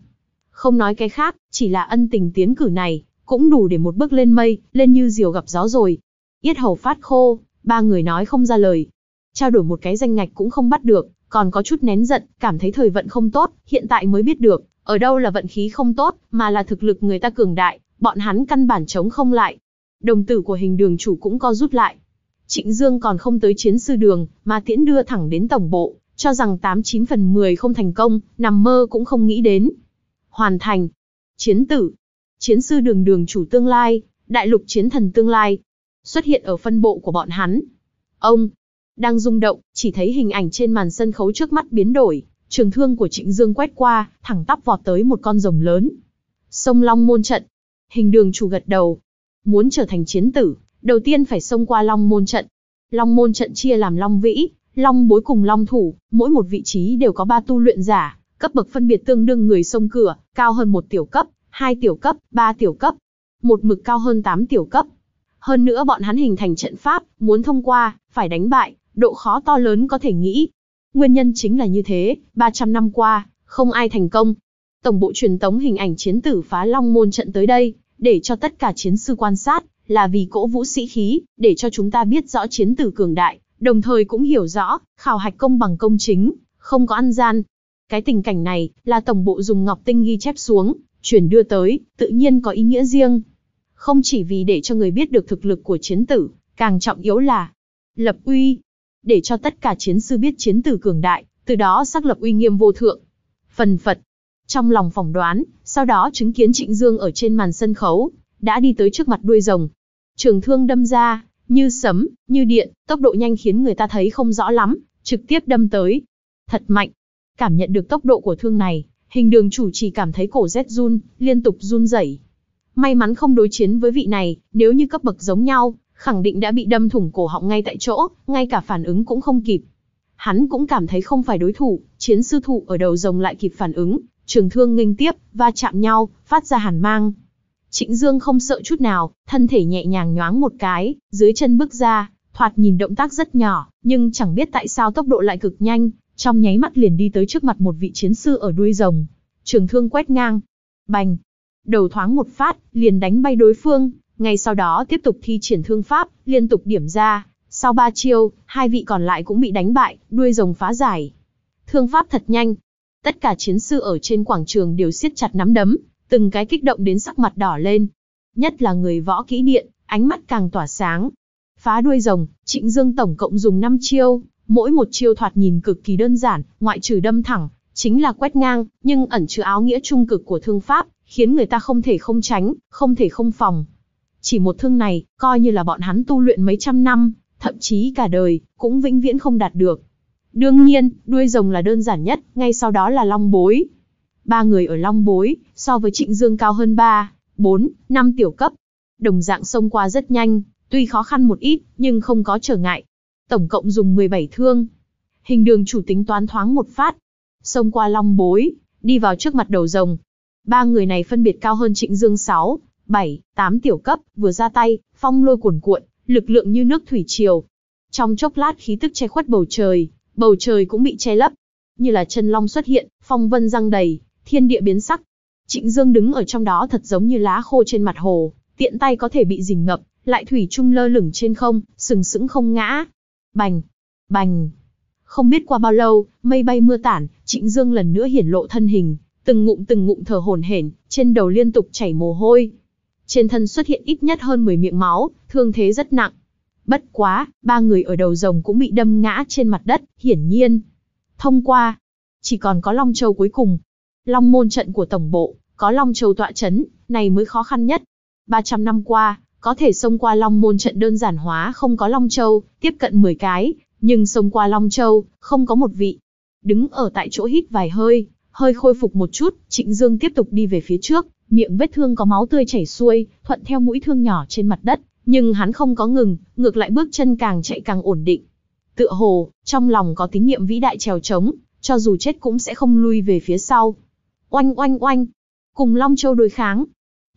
Không nói cái khác, chỉ là ân tình tiến cử này, cũng đủ để một bước lên mây, lên như diều gặp gió rồi. Yết hầu phát khô, ba người nói không ra lời. Trao đổi một cái danh ngạch cũng không bắt được, còn có chút nén giận, cảm thấy thời vận không tốt, hiện tại mới biết được, ở đâu là vận khí không tốt, mà là thực lực người ta cường đại, bọn hắn căn bản chống không lại đồng tử của hình đường chủ cũng co rút lại. Trịnh Dương còn không tới chiến sư đường, mà tiễn đưa thẳng đến tổng bộ, cho rằng 89 phần 10 không thành công, nằm mơ cũng không nghĩ đến. Hoàn thành. Chiến tử. Chiến sư đường đường chủ tương lai, đại lục chiến thần tương lai. Xuất hiện ở phân bộ của bọn hắn. Ông. Đang rung động, chỉ thấy hình ảnh trên màn sân khấu trước mắt biến đổi. Trường thương của Trịnh Dương quét qua, thẳng tắp vọt tới một con rồng lớn. Sông Long môn trận. Hình đường chủ gật đầu, Muốn trở thành chiến tử, đầu tiên phải xông qua long môn trận. Long môn trận chia làm long vĩ, long bối cùng long thủ, mỗi một vị trí đều có ba tu luyện giả, cấp bậc phân biệt tương đương người sông cửa, cao hơn một tiểu cấp, hai tiểu cấp, ba tiểu cấp, một mực cao hơn tám tiểu cấp. Hơn nữa bọn hắn hình thành trận pháp, muốn thông qua, phải đánh bại, độ khó to lớn có thể nghĩ. Nguyên nhân chính là như thế, 300 năm qua, không ai thành công. Tổng bộ truyền tống hình ảnh chiến tử phá long môn trận tới đây, để cho tất cả chiến sư quan sát, là vì cỗ vũ sĩ khí, để cho chúng ta biết rõ chiến tử cường đại, đồng thời cũng hiểu rõ, khảo hạch công bằng công chính, không có ăn gian. Cái tình cảnh này, là tổng bộ dùng ngọc tinh ghi chép xuống, chuyển đưa tới, tự nhiên có ý nghĩa riêng. Không chỉ vì để cho người biết được thực lực của chiến tử, càng trọng yếu là lập uy, để cho tất cả chiến sư biết chiến tử cường đại, từ đó xác lập uy nghiêm vô thượng. Phần Phật, trong lòng phỏng đoán, sau đó chứng kiến Trịnh Dương ở trên màn sân khấu, đã đi tới trước mặt đuôi rồng. Trường thương đâm ra, như sấm, như điện, tốc độ nhanh khiến người ta thấy không rõ lắm, trực tiếp đâm tới. Thật mạnh. Cảm nhận được tốc độ của thương này, hình đường chủ chỉ cảm thấy cổ rét run, liên tục run rẩy. May mắn không đối chiến với vị này, nếu như cấp bậc giống nhau, khẳng định đã bị đâm thủng cổ họng ngay tại chỗ, ngay cả phản ứng cũng không kịp. Hắn cũng cảm thấy không phải đối thủ, chiến sư thụ ở đầu rồng lại kịp phản ứng, trường thương nghênh tiếp, va chạm nhau, phát ra hàn mang. Trịnh Dương không sợ chút nào, thân thể nhẹ nhàng nhoáng một cái, dưới chân bước ra, thoạt nhìn động tác rất nhỏ, nhưng chẳng biết tại sao tốc độ lại cực nhanh, trong nháy mắt liền đi tới trước mặt một vị chiến sư ở đuôi rồng. Trường thương quét ngang, bành, đầu thoáng một phát, liền đánh bay đối phương, ngay sau đó tiếp tục thi triển thương pháp, liên tục điểm ra, sau ba chiêu, hai vị còn lại cũng bị đánh bại, đuôi rồng phá giải. Thương pháp thật nhanh, Tất cả chiến sư ở trên quảng trường đều siết chặt nắm đấm, từng cái kích động đến sắc mặt đỏ lên. Nhất là người võ kỹ điện, ánh mắt càng tỏa sáng. Phá đuôi rồng, Trịnh Dương tổng cộng dùng 5 chiêu, mỗi một chiêu thoạt nhìn cực kỳ đơn giản, ngoại trừ đâm thẳng, chính là quét ngang, nhưng ẩn chứa áo nghĩa trung cực của thương pháp, khiến người ta không thể không tránh, không thể không phòng. Chỉ một thương này, coi như là bọn hắn tu luyện mấy trăm năm, thậm chí cả đời, cũng vĩnh viễn không đạt được. Đương nhiên, đuôi rồng là đơn giản nhất, ngay sau đó là long bối. Ba người ở long bối, so với trịnh dương cao hơn 3, 4, 5 tiểu cấp. Đồng dạng xông qua rất nhanh, tuy khó khăn một ít, nhưng không có trở ngại. Tổng cộng dùng 17 thương. Hình đường chủ tính toán thoáng một phát. Xông qua long bối, đi vào trước mặt đầu rồng. Ba người này phân biệt cao hơn trịnh dương 6, 7, 8 tiểu cấp, vừa ra tay, phong lôi cuồn cuộn, lực lượng như nước thủy triều. Trong chốc lát khí tức che khuất bầu trời, bầu trời cũng bị che lấp. Như là chân long xuất hiện, phong vân răng đầy, thiên địa biến sắc. Trịnh Dương đứng ở trong đó thật giống như lá khô trên mặt hồ, tiện tay có thể bị dình ngập, lại thủy chung lơ lửng trên không, sừng sững không ngã. Bành, bành. Không biết qua bao lâu, mây bay mưa tản, Trịnh Dương lần nữa hiển lộ thân hình, từng ngụm từng ngụm thở hổn hển, trên đầu liên tục chảy mồ hôi. Trên thân xuất hiện ít nhất hơn 10 miệng máu, thương thế rất nặng. Bất quá, ba người ở đầu rồng cũng bị đâm ngã trên mặt đất, hiển nhiên. Thông qua, chỉ còn có Long Châu cuối cùng. Long môn trận của tổng bộ, có Long Châu tọa chấn, này mới khó khăn nhất. 300 năm qua, có thể xông qua Long môn trận đơn giản hóa không có Long Châu, tiếp cận 10 cái, nhưng xông qua Long Châu, không có một vị. Đứng ở tại chỗ hít vài hơi, hơi khôi phục một chút, Trịnh Dương tiếp tục đi về phía trước, miệng vết thương có máu tươi chảy xuôi, thuận theo mũi thương nhỏ trên mặt đất, nhưng hắn không có ngừng, ngược lại bước chân càng chạy càng ổn định. Tựa hồ, trong lòng có tín nhiệm vĩ đại trèo trống, cho dù chết cũng sẽ không lui về phía sau. Oanh oanh oanh, cùng Long Châu đối kháng.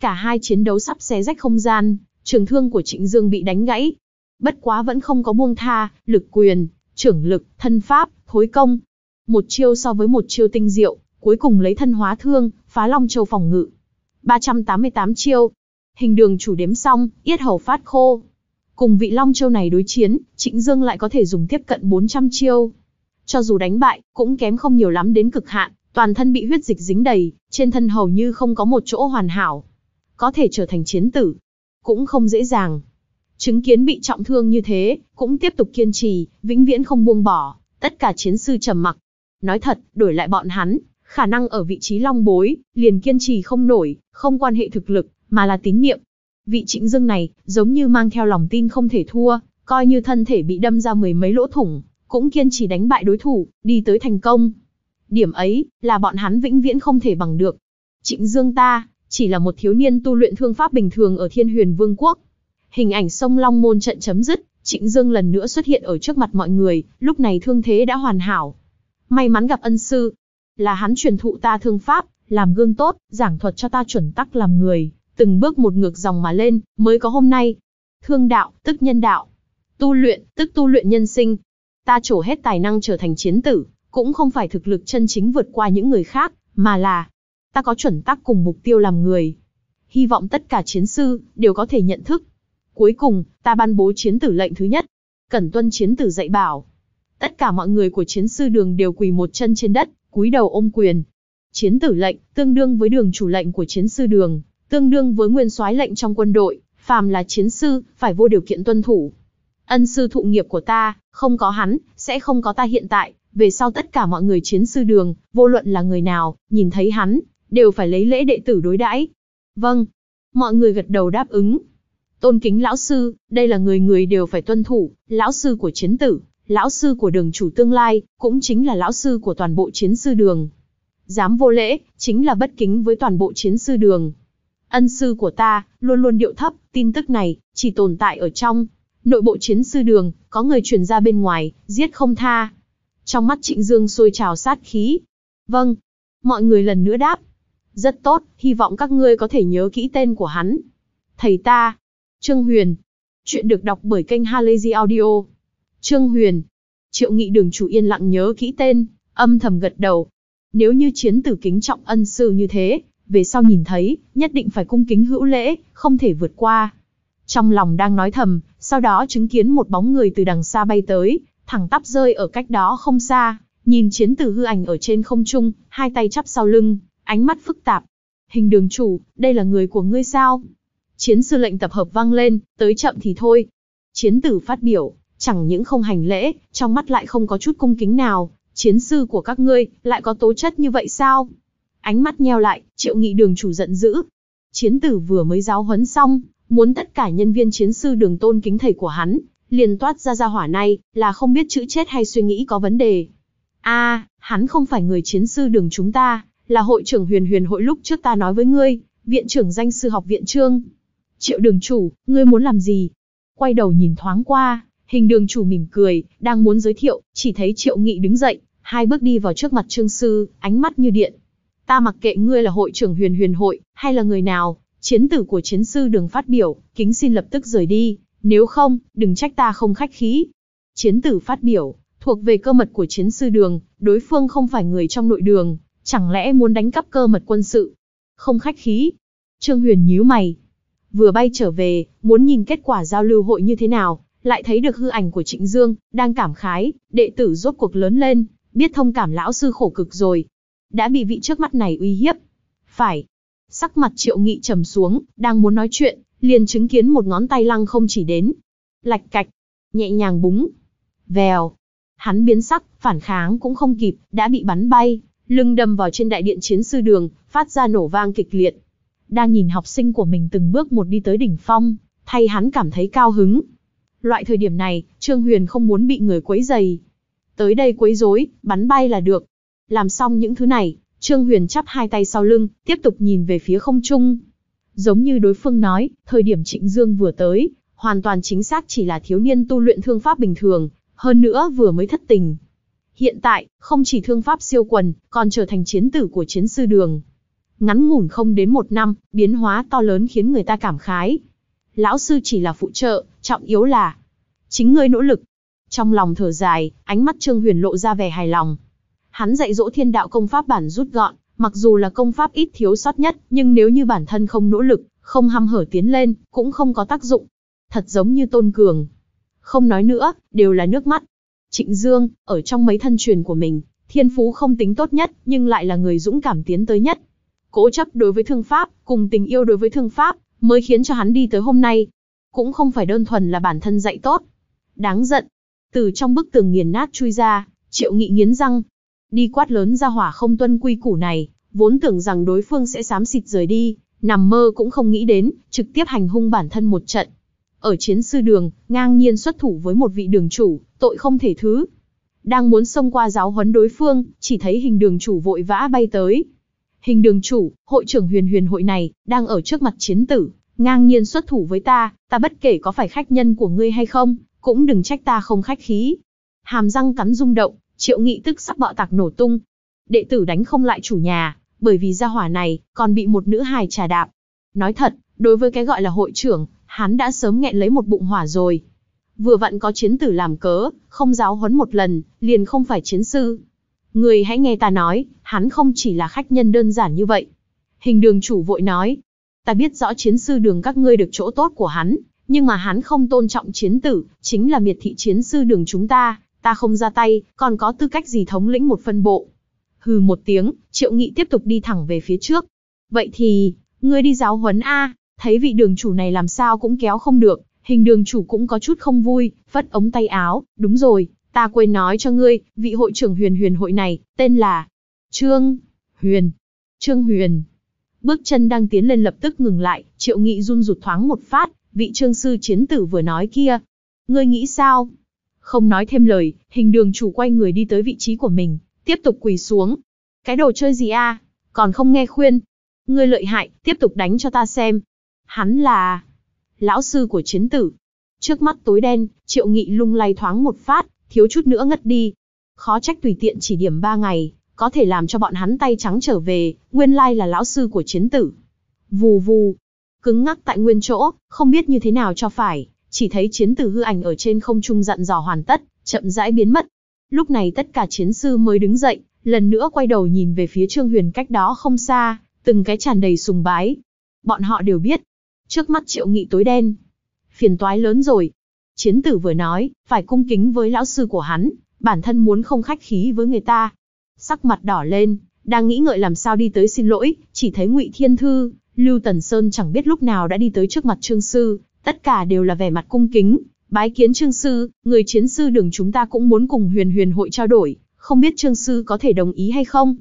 Cả hai chiến đấu sắp xé rách không gian, trường thương của Trịnh Dương bị đánh gãy. Bất quá vẫn không có buông tha, lực quyền, trưởng lực, thân pháp, thối công. Một chiêu so với một chiêu tinh diệu, cuối cùng lấy thân hóa thương, phá Long Châu phòng ngự. 388 chiêu, hình đường chủ đếm xong, yết hầu phát khô. Cùng vị Long Châu này đối chiến, Trịnh Dương lại có thể dùng tiếp cận 400 chiêu. Cho dù đánh bại, cũng kém không nhiều lắm đến cực hạn, toàn thân bị huyết dịch dính đầy, trên thân hầu như không có một chỗ hoàn hảo. Có thể trở thành chiến tử, cũng không dễ dàng. Chứng kiến bị trọng thương như thế, cũng tiếp tục kiên trì, vĩnh viễn không buông bỏ, tất cả chiến sư trầm mặc. Nói thật, đổi lại bọn hắn, khả năng ở vị trí long bối, liền kiên trì không nổi, không quan hệ thực lực, mà là tín niệm. Vị trịnh dương này, giống như mang theo lòng tin không thể thua, coi như thân thể bị đâm ra mười mấy lỗ thủng, cũng kiên trì đánh bại đối thủ, đi tới thành công. Điểm ấy, là bọn hắn vĩnh viễn không thể bằng được. Trịnh dương ta, chỉ là một thiếu niên tu luyện thương pháp bình thường ở thiên huyền vương quốc. Hình ảnh sông Long Môn trận chấm dứt, Trịnh Dương lần nữa xuất hiện ở trước mặt mọi người, lúc này thương thế đã hoàn hảo. May mắn gặp ân sư, là hắn truyền thụ ta thương pháp, làm gương tốt, giảng thuật cho ta chuẩn tắc làm người, từng bước một ngược dòng mà lên, mới có hôm nay. Thương đạo, tức nhân đạo. Tu luyện, tức tu luyện nhân sinh. Ta trổ hết tài năng trở thành chiến tử, cũng không phải thực lực chân chính vượt qua những người khác, mà là ta có chuẩn tắc cùng mục tiêu làm người. Hy vọng tất cả chiến sư đều có thể nhận thức. Cuối cùng, ta ban bố chiến tử lệnh thứ nhất, cẩn tuân chiến tử dạy bảo. Tất cả mọi người của chiến sư đường đều quỳ một chân trên đất, cúi đầu ôm quyền. Chiến tử lệnh tương đương với đường chủ lệnh của chiến sư đường, tương đương với nguyên soái lệnh trong quân đội, phàm là chiến sư, phải vô điều kiện tuân thủ. Ân sư thụ nghiệp của ta, không có hắn, sẽ không có ta hiện tại, về sau tất cả mọi người chiến sư đường, vô luận là người nào, nhìn thấy hắn, đều phải lấy lễ đệ tử đối đãi. Vâng. Mọi người gật đầu đáp ứng. Tôn kính lão sư, đây là người người đều phải tuân thủ, lão sư của chiến tử, lão sư của đường chủ tương lai, cũng chính là lão sư của toàn bộ chiến sư đường. Dám vô lễ, chính là bất kính với toàn bộ chiến sư đường. Ân sư của ta, luôn luôn điệu thấp, tin tức này, chỉ tồn tại ở trong. Nội bộ chiến sư đường, có người truyền ra bên ngoài, giết không tha. Trong mắt trịnh dương sôi trào sát khí. Vâng. Mọi người lần nữa đáp. Rất tốt, hy vọng các ngươi có thể nhớ kỹ tên của hắn. Thầy ta. Trương Huyền. Chuyện được đọc bởi kênh Halazy Audio. Trương Huyền. Triệu nghị đường chủ yên lặng nhớ kỹ tên, âm thầm gật đầu. Nếu như chiến tử kính trọng ân sư như thế, về sau nhìn thấy, nhất định phải cung kính hữu lễ, không thể vượt qua. Trong lòng đang nói thầm, sau đó chứng kiến một bóng người từ đằng xa bay tới, thẳng tắp rơi ở cách đó không xa, nhìn chiến tử hư ảnh ở trên không trung, hai tay chắp sau lưng, ánh mắt phức tạp. Hình đường chủ, đây là người của ngươi sao? Chiến sư lệnh tập hợp vang lên, tới chậm thì thôi. Chiến tử phát biểu, chẳng những không hành lễ, trong mắt lại không có chút cung kính nào. Chiến sư của các ngươi, lại có tố chất như vậy sao? Ánh mắt nheo lại, triệu nghị đường chủ giận dữ. Chiến tử vừa mới giáo huấn xong, muốn tất cả nhân viên chiến sư đường tôn kính thầy của hắn, liền toát ra ra hỏa này, là không biết chữ chết hay suy nghĩ có vấn đề. a hắn không phải người chiến sư đường chúng ta, là hội trưởng huyền huyền hội lúc trước ta nói với ngươi, viện trưởng danh sư học viện trương. Triệu đường chủ, ngươi muốn làm gì? Quay đầu nhìn thoáng qua, hình đường chủ mỉm cười, đang muốn giới thiệu, chỉ thấy triệu nghị đứng dậy, hai bước đi vào trước mặt trương sư, ánh mắt như điện, Ta mặc kệ ngươi là hội trưởng huyền huyền hội, hay là người nào, chiến tử của chiến sư đường phát biểu, kính xin lập tức rời đi, nếu không, đừng trách ta không khách khí. Chiến tử phát biểu, thuộc về cơ mật của chiến sư đường, đối phương không phải người trong nội đường, chẳng lẽ muốn đánh cắp cơ mật quân sự? Không khách khí. Trương Huyền nhíu mày. Vừa bay trở về, muốn nhìn kết quả giao lưu hội như thế nào, lại thấy được hư ảnh của Trịnh Dương, đang cảm khái, đệ tử rốt cuộc lớn lên, biết thông cảm lão sư khổ cực rồi, đã bị vị trước mắt này uy hiếp. Phải. Sắc mặt triệu nghị trầm xuống, đang muốn nói chuyện, liền chứng kiến một ngón tay lăng không chỉ đến. Lạch cạch, nhẹ nhàng búng. Vèo. Hắn biến sắc, phản kháng cũng không kịp, đã bị bắn bay, lưng đâm vào trên đại điện chiến sư đường, phát ra nổ vang kịch liệt. Đang nhìn học sinh của mình từng bước một đi tới đỉnh phong, thay hắn cảm thấy cao hứng. Loại thời điểm này, Trương Huyền không muốn bị người quấy dày. Tới đây quấy rối, bắn bay là được. Làm xong những thứ này, Trương Huyền chắp hai tay sau lưng, tiếp tục nhìn về phía không trung. Giống như đối phương nói, thời điểm Trịnh Dương vừa tới, hoàn toàn chính xác chỉ là thiếu niên tu luyện thương pháp bình thường, hơn nữa vừa mới thất tình. Hiện tại, không chỉ thương pháp siêu quần, còn trở thành chiến tử của chiến sư đường. Ngắn ngủn không đến một năm, biến hóa to lớn khiến người ta cảm khái. Lão sư chỉ là phụ trợ, trọng yếu là chính ngươi nỗ lực. Trong lòng thở dài, ánh mắt Trương Huyền lộ ra vẻ hài lòng, Hắn dạy dỗ thiên đạo công pháp bản rút gọn, mặc dù là công pháp ít thiếu sót nhất, nhưng nếu như bản thân không nỗ lực, không hăm hở tiến lên, cũng không có tác dụng. Thật giống như Tôn Cường. Không nói nữa, đều là nước mắt. Trịnh Dương, ở trong mấy thân truyền của mình, thiên phú không tính tốt nhất, nhưng lại là người dũng cảm tiến tới nhất. Cố chấp đối với thương pháp, cùng tình yêu đối với thương pháp, mới khiến cho hắn đi tới hôm nay. Cũng không phải đơn thuần là bản thân dạy tốt. Đáng giận. Từ trong bức tường nghiền nát chui ra, triệu nghị nghiến răng, Đi quát lớn ra hỏa không tuân quy củ này, vốn tưởng rằng đối phương sẽ xám xịt rời đi, nằm mơ cũng không nghĩ đến, trực tiếp hành hung bản thân một trận. Ở chiến sư đường, ngang nhiên xuất thủ với một vị đường chủ, tội không thể thứ. Đang muốn xông qua giáo huấn đối phương, chỉ thấy hình đường chủ vội vã bay tới. Hình đường chủ, hội trưởng huyền huyền hội này, đang ở trước mặt chiến tử, ngang nhiên xuất thủ với ta, ta bất kể có phải khách nhân của ngươi hay không, cũng đừng trách ta không khách khí. Hàm răng cắn rung động, Triệu Nghị tức sắp bọ tạc nổ tung. Đệ tử đánh không lại chủ nhà, bởi vì gia hỏa này còn bị một nữ hài trà đạp. Nói thật, đối với cái gọi là hội trưởng, hắn đã sớm nghẹn lấy một bụng hỏa rồi. Vừa vặn có chiến tử làm cớ, không giáo huấn một lần, liền không phải chiến sư. Người hãy nghe ta nói, hắn không chỉ là khách nhân đơn giản như vậy. Hình đường chủ vội nói, ta biết rõ chiến sư đường các ngươi được chỗ tốt của hắn, nhưng mà hắn không tôn trọng chiến tử, chính là miệt thị chiến sư đường chúng ta, ta không ra tay, còn có tư cách gì thống lĩnh một phân bộ. Hừ một tiếng, triệu nghị tiếp tục đi thẳng về phía trước. Vậy thì, ngươi đi giáo huấn A, thấy vị đường chủ này làm sao cũng kéo không được, hình đường chủ cũng có chút không vui, vất ống tay áo, đúng rồi, ta quên nói cho ngươi, vị hội trưởng huyền huyền hội này, tên là Trương Huyền. Trương Huyền. Bước chân đang tiến lên lập tức ngừng lại, triệu nghị run rụt thoáng một phát, vị trương sư chiến tử vừa nói kia. Ngươi nghĩ sao? Không nói thêm lời, hình đường chủ quay người đi tới vị trí của mình, tiếp tục quỳ xuống. Cái đồ chơi gì a? Còn không nghe khuyên. Ngươi lợi hại, tiếp tục đánh cho ta xem. Hắn là... Lão sư của chiến tử. Trước mắt tối đen, triệu nghị lung lay thoáng một phát, thiếu chút nữa ngất đi. Khó trách tùy tiện chỉ điểm ba ngày, có thể làm cho bọn hắn tay trắng trở về, nguyên lai là lão sư của chiến tử. Vù vù, cứng ngắc tại nguyên chỗ, không biết như thế nào cho phải, chỉ thấy chiến tử hư ảnh ở trên không trung dặn dò hoàn tất, chậm rãi biến mất. Lúc này tất cả chiến sư mới đứng dậy, lần nữa quay đầu nhìn về phía Trương Huyền cách đó không xa, từng cái tràn đầy sùng bái. Bọn họ đều biết, trước mắt Triệu Nghị tối đen, phiền toái lớn rồi. Chiến tử vừa nói, phải cung kính với lão sư của hắn, bản thân muốn không khách khí với người ta. Sắc mặt đỏ lên, đang nghĩ ngợi làm sao đi tới xin lỗi, chỉ thấy Ngụy Thiên Thư, Lưu Tần Sơn chẳng biết lúc nào đã đi tới trước mặt Trương sư, Tất cả đều là vẻ mặt cung kính, bái kiến trương sư, người chiến sư đường chúng ta cũng muốn cùng huyền huyền hội trao đổi, không biết trương sư có thể đồng ý hay không.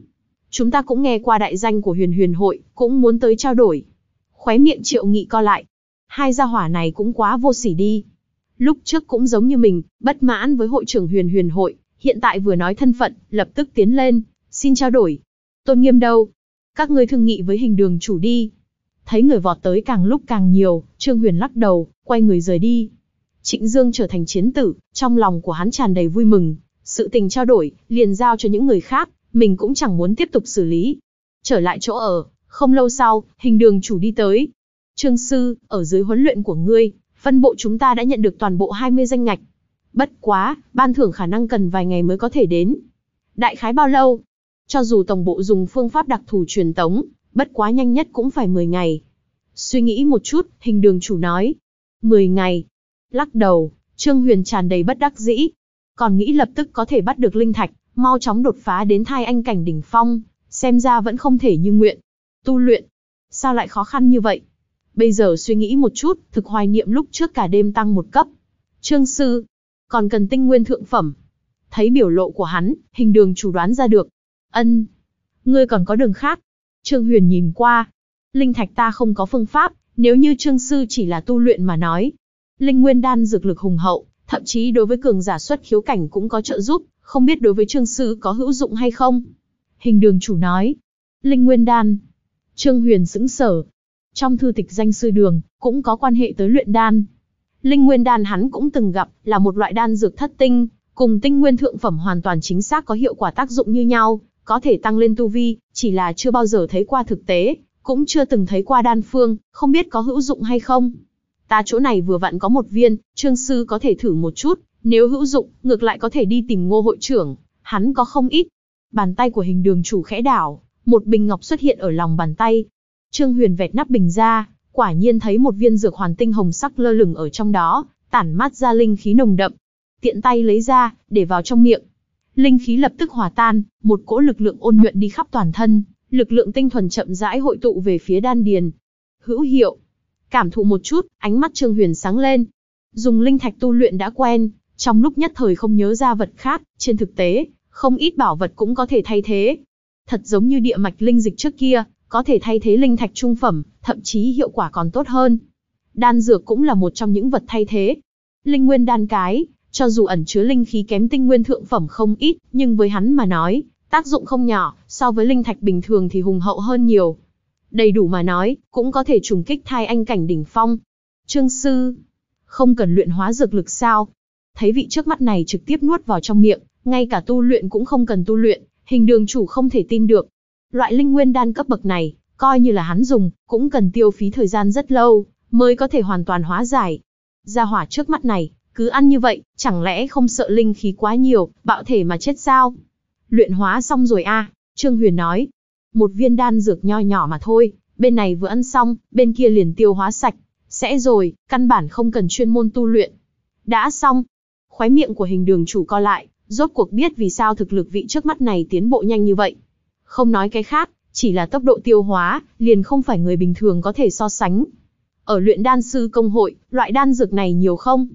Chúng ta cũng nghe qua đại danh của huyền huyền hội, cũng muốn tới trao đổi. Khóe miệng triệu nghị co lại. Hai gia hỏa này cũng quá vô sỉ đi. Lúc trước cũng giống như mình, bất mãn với hội trưởng huyền huyền hội, hiện tại vừa nói thân phận, lập tức tiến lên, xin trao đổi. Tôn nghiêm đâu? Các ngươi thương nghị với hình đường chủ đi, Thấy người vọt tới càng lúc càng nhiều, Trương Huyền lắc đầu, quay người rời đi. Trịnh Dương trở thành chiến tử, trong lòng của hắn tràn đầy vui mừng, sự tình trao đổi, liền giao cho những người khác, mình cũng chẳng muốn tiếp tục xử lý. Trở lại chỗ ở, không lâu sau, hình đường chủ đi tới. Trương Sư, ở dưới huấn luyện của ngươi, phân bộ chúng ta đã nhận được toàn bộ 20 danh ngạch. Bất quá, ban thưởng khả năng cần vài ngày mới có thể đến. Đại khái bao lâu? Cho dù tổng bộ dùng phương pháp đặc thù truyền tống, bất quá nhanh nhất cũng phải 10 ngày. Suy nghĩ một chút, hình đường chủ nói. 10 ngày. Lắc đầu, Trương Huyền tràn đầy bất đắc dĩ. Còn nghĩ lập tức có thể bắt được linh thạch, mau chóng đột phá đến thai anh cảnh đỉnh phong, xem ra vẫn không thể như nguyện. Tu luyện, sao lại khó khăn như vậy? Bây giờ suy nghĩ một chút, thực hoài niệm lúc trước cả đêm tăng một cấp. Trương sư, còn cần tinh nguyên thượng phẩm. Thấy biểu lộ của hắn, hình đường chủ đoán ra được. Ân, ngươi còn có đường khác. Trương Huyền nhìn qua. Linh thạch ta không có phương pháp, nếu như Trương Sư chỉ là tu luyện mà nói. Linh nguyên đan dược lực hùng hậu, thậm chí đối với cường giả xuất khiếu cảnh cũng có trợ giúp, không biết đối với Trương Sư có hữu dụng hay không. Hình đường chủ nói. Linh nguyên đan. Trương Huyền sững sở. Trong thư tịch danh sư đường, cũng có quan hệ tới luyện đan. Linh nguyên đan hắn cũng từng gặp, là một loại đan dược thất tinh, cùng tinh nguyên thượng phẩm hoàn toàn chính xác có hiệu quả tác dụng như nhau, có thể tăng lên tu vi, chỉ là chưa bao giờ thấy qua thực tế, cũng chưa từng thấy qua đan phương, không biết có hữu dụng hay không. Ta chỗ này vừa vặn có một viên, trương sư có thể thử một chút, nếu hữu dụng, ngược lại có thể đi tìm ngô hội trưởng, hắn có không ít. Bàn tay của hình đường chủ khẽ đảo, một bình ngọc xuất hiện ở lòng bàn tay. Trương Huyền vẹt nắp bình ra, quả nhiên thấy một viên dược hoàn tinh hồng sắc lơ lửng ở trong đó, tản mát ra linh khí nồng đậm. Tiện tay lấy ra, để vào trong miệng, linh khí lập tức hòa tan, một cỗ lực lượng ôn nhuận đi khắp toàn thân, lực lượng tinh thuần chậm rãi hội tụ về phía đan điền. Hữu hiệu. Cảm thụ một chút, ánh mắt Trương Huyền sáng lên. Dùng linh thạch tu luyện đã quen, trong lúc nhất thời không nhớ ra vật khác, trên thực tế, không ít bảo vật cũng có thể thay thế. Thật giống như địa mạch linh dịch trước kia, có thể thay thế linh thạch trung phẩm, thậm chí hiệu quả còn tốt hơn. Đan dược cũng là một trong những vật thay thế. Linh nguyên đan cái, cho dù ẩn chứa linh khí kém tinh nguyên thượng phẩm không ít, nhưng với hắn mà nói, tác dụng không nhỏ, so với linh thạch bình thường thì hùng hậu hơn nhiều. Đầy đủ mà nói, cũng có thể trùng kích thai anh cảnh đỉnh phong. Trương sư, không cần luyện hóa dược lực sao? Thấy vị trước mắt này trực tiếp nuốt vào trong miệng, ngay cả tu luyện cũng không cần tu luyện, hình đường chủ không thể tin được. Loại linh nguyên đan cấp bậc này, coi như là hắn dùng, cũng cần tiêu phí thời gian rất lâu, mới có thể hoàn toàn hóa giải. Gia hỏa trước mắt này, cứ ăn như vậy, chẳng lẽ không sợ linh khí quá nhiều, bạo thể mà chết sao? Luyện hóa xong rồi a à, Trương Huyền nói. Một viên đan dược nho nhỏ mà thôi, bên này vừa ăn xong, bên kia liền tiêu hóa sạch. Sẽ rồi, căn bản không cần chuyên môn tu luyện. Đã xong. Khóe miệng của hình đường chủ co lại, rốt cuộc biết vì sao thực lực vị trước mắt này tiến bộ nhanh như vậy. Không nói cái khác, chỉ là tốc độ tiêu hóa, liền không phải người bình thường có thể so sánh. Ở luyện đan sư công hội, loại đan dược này nhiều không?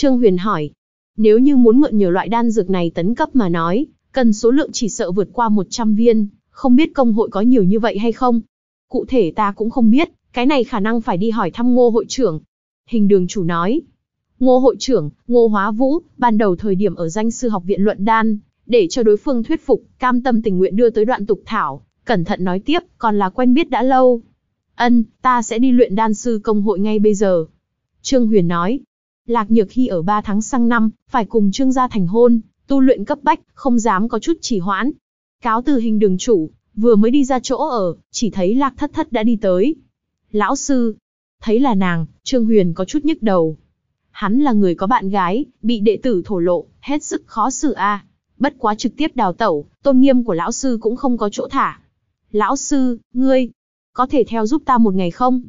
Trương Huyền hỏi, nếu như muốn mượn nhờ loại đan dược này tấn cấp mà nói, cần số lượng chỉ sợ vượt qua 100 viên, không biết công hội có nhiều như vậy hay không? Cụ thể ta cũng không biết, cái này khả năng phải đi hỏi thăm ngô hội trưởng. Hình đường chủ nói, ngô hội trưởng, ngô hóa vũ, ban đầu thời điểm ở danh sư học viện luận đan, để cho đối phương thuyết phục, cam tâm tình nguyện đưa tới đoạn tục thảo, cẩn thận nói tiếp, còn là quen biết đã lâu. Ân, ta sẽ đi luyện đan sư công hội ngay bây giờ. Trương Huyền nói, Lạc Nhược Hy ở 3 tháng sang năm, phải cùng Trương gia thành hôn, tu luyện cấp bách, không dám có chút chỉ hoãn. Cáo từ hình đường chủ, vừa mới đi ra chỗ ở, chỉ thấy Lạc Thất Thất đã đi tới. Lão sư, thấy là nàng, Trương Huyền có chút nhức đầu. Hắn là người có bạn gái, bị đệ tử thổ lộ, hết sức khó xử a. Bất quá trực tiếp đào tẩu, tôn nghiêm của lão sư cũng không có chỗ thả. Lão sư, ngươi, có thể theo giúp ta một ngày không?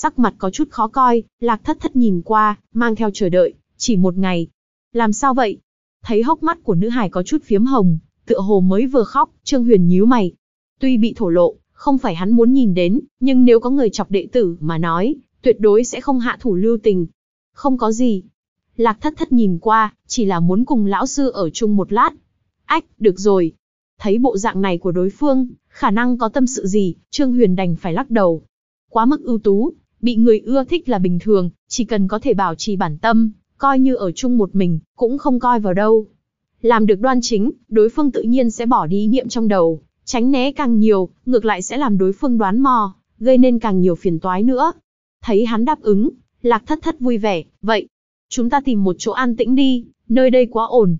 sắc mặt có chút khó coi, lạc thất thất nhìn qua, mang theo chờ đợi, chỉ một ngày. Làm sao vậy? Thấy hốc mắt của nữ hải có chút phiếm hồng, tựa hồ mới vừa khóc, Trương Huyền nhíu mày. Tuy bị thổ lộ, không phải hắn muốn nhìn đến, nhưng nếu có người chọc đệ tử mà nói, tuyệt đối sẽ không hạ thủ lưu tình. Không có gì. Lạc thất thất nhìn qua, chỉ là muốn cùng lão sư ở chung một lát. Ách, được rồi. Thấy bộ dạng này của đối phương, khả năng có tâm sự gì, Trương Huyền đành phải lắc đầu. Quá mức ưu tú, Bị người ưa thích là bình thường, chỉ cần có thể bảo trì bản tâm, coi như ở chung một mình, cũng không coi vào đâu. Làm được đoan chính, đối phương tự nhiên sẽ bỏ đi niệm trong đầu, tránh né càng nhiều, ngược lại sẽ làm đối phương đoán mò, gây nên càng nhiều phiền toái nữa. Thấy hắn đáp ứng, lạc thất thất vui vẻ, vậy, chúng ta tìm một chỗ an tĩnh đi, nơi đây quá ổn.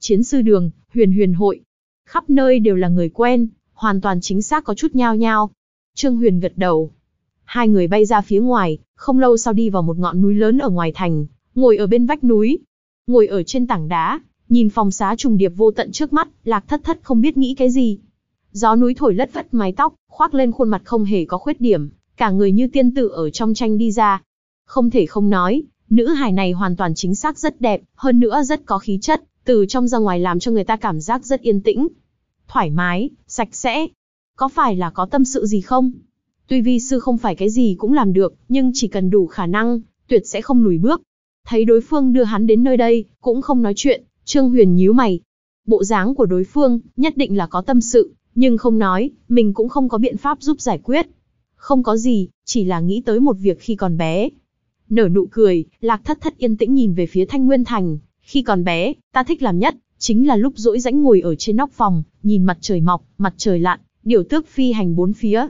Chiến sư đường, huyền huyền hội, khắp nơi đều là người quen, hoàn toàn chính xác có chút nhao nhao. Trương Huyền gật đầu, Hai người bay ra phía ngoài, không lâu sau đi vào một ngọn núi lớn ở ngoài thành, ngồi ở bên vách núi, ngồi ở trên tảng đá, nhìn phòng xá trùng điệp vô tận trước mắt, lạc thất thất không biết nghĩ cái gì. Gió núi thổi lất vất mái tóc, khoác lên khuôn mặt không hề có khuyết điểm, cả người như tiên tử ở trong tranh đi ra. Không thể không nói, nữ hài này hoàn toàn chính xác rất đẹp, hơn nữa rất có khí chất, từ trong ra ngoài làm cho người ta cảm giác rất yên tĩnh, thoải mái, sạch sẽ. Có phải là có tâm sự gì không? Tuy vi sư không phải cái gì cũng làm được, nhưng chỉ cần đủ khả năng, tuyệt sẽ không lùi bước. Thấy đối phương đưa hắn đến nơi đây, cũng không nói chuyện, Trương Huyền nhíu mày. Bộ dáng của đối phương, nhất định là có tâm sự, nhưng không nói, mình cũng không có biện pháp giúp giải quyết. Không có gì, chỉ là nghĩ tới một việc khi còn bé. Nở nụ cười, Lạc Thất Thất yên tĩnh nhìn về phía Thanh Nguyên Thành. Khi còn bé, ta thích làm nhất, chính là lúc rỗi rãnh ngồi ở trên nóc phòng, nhìn mặt trời mọc, mặt trời lặn, điều tước phi hành bốn phía,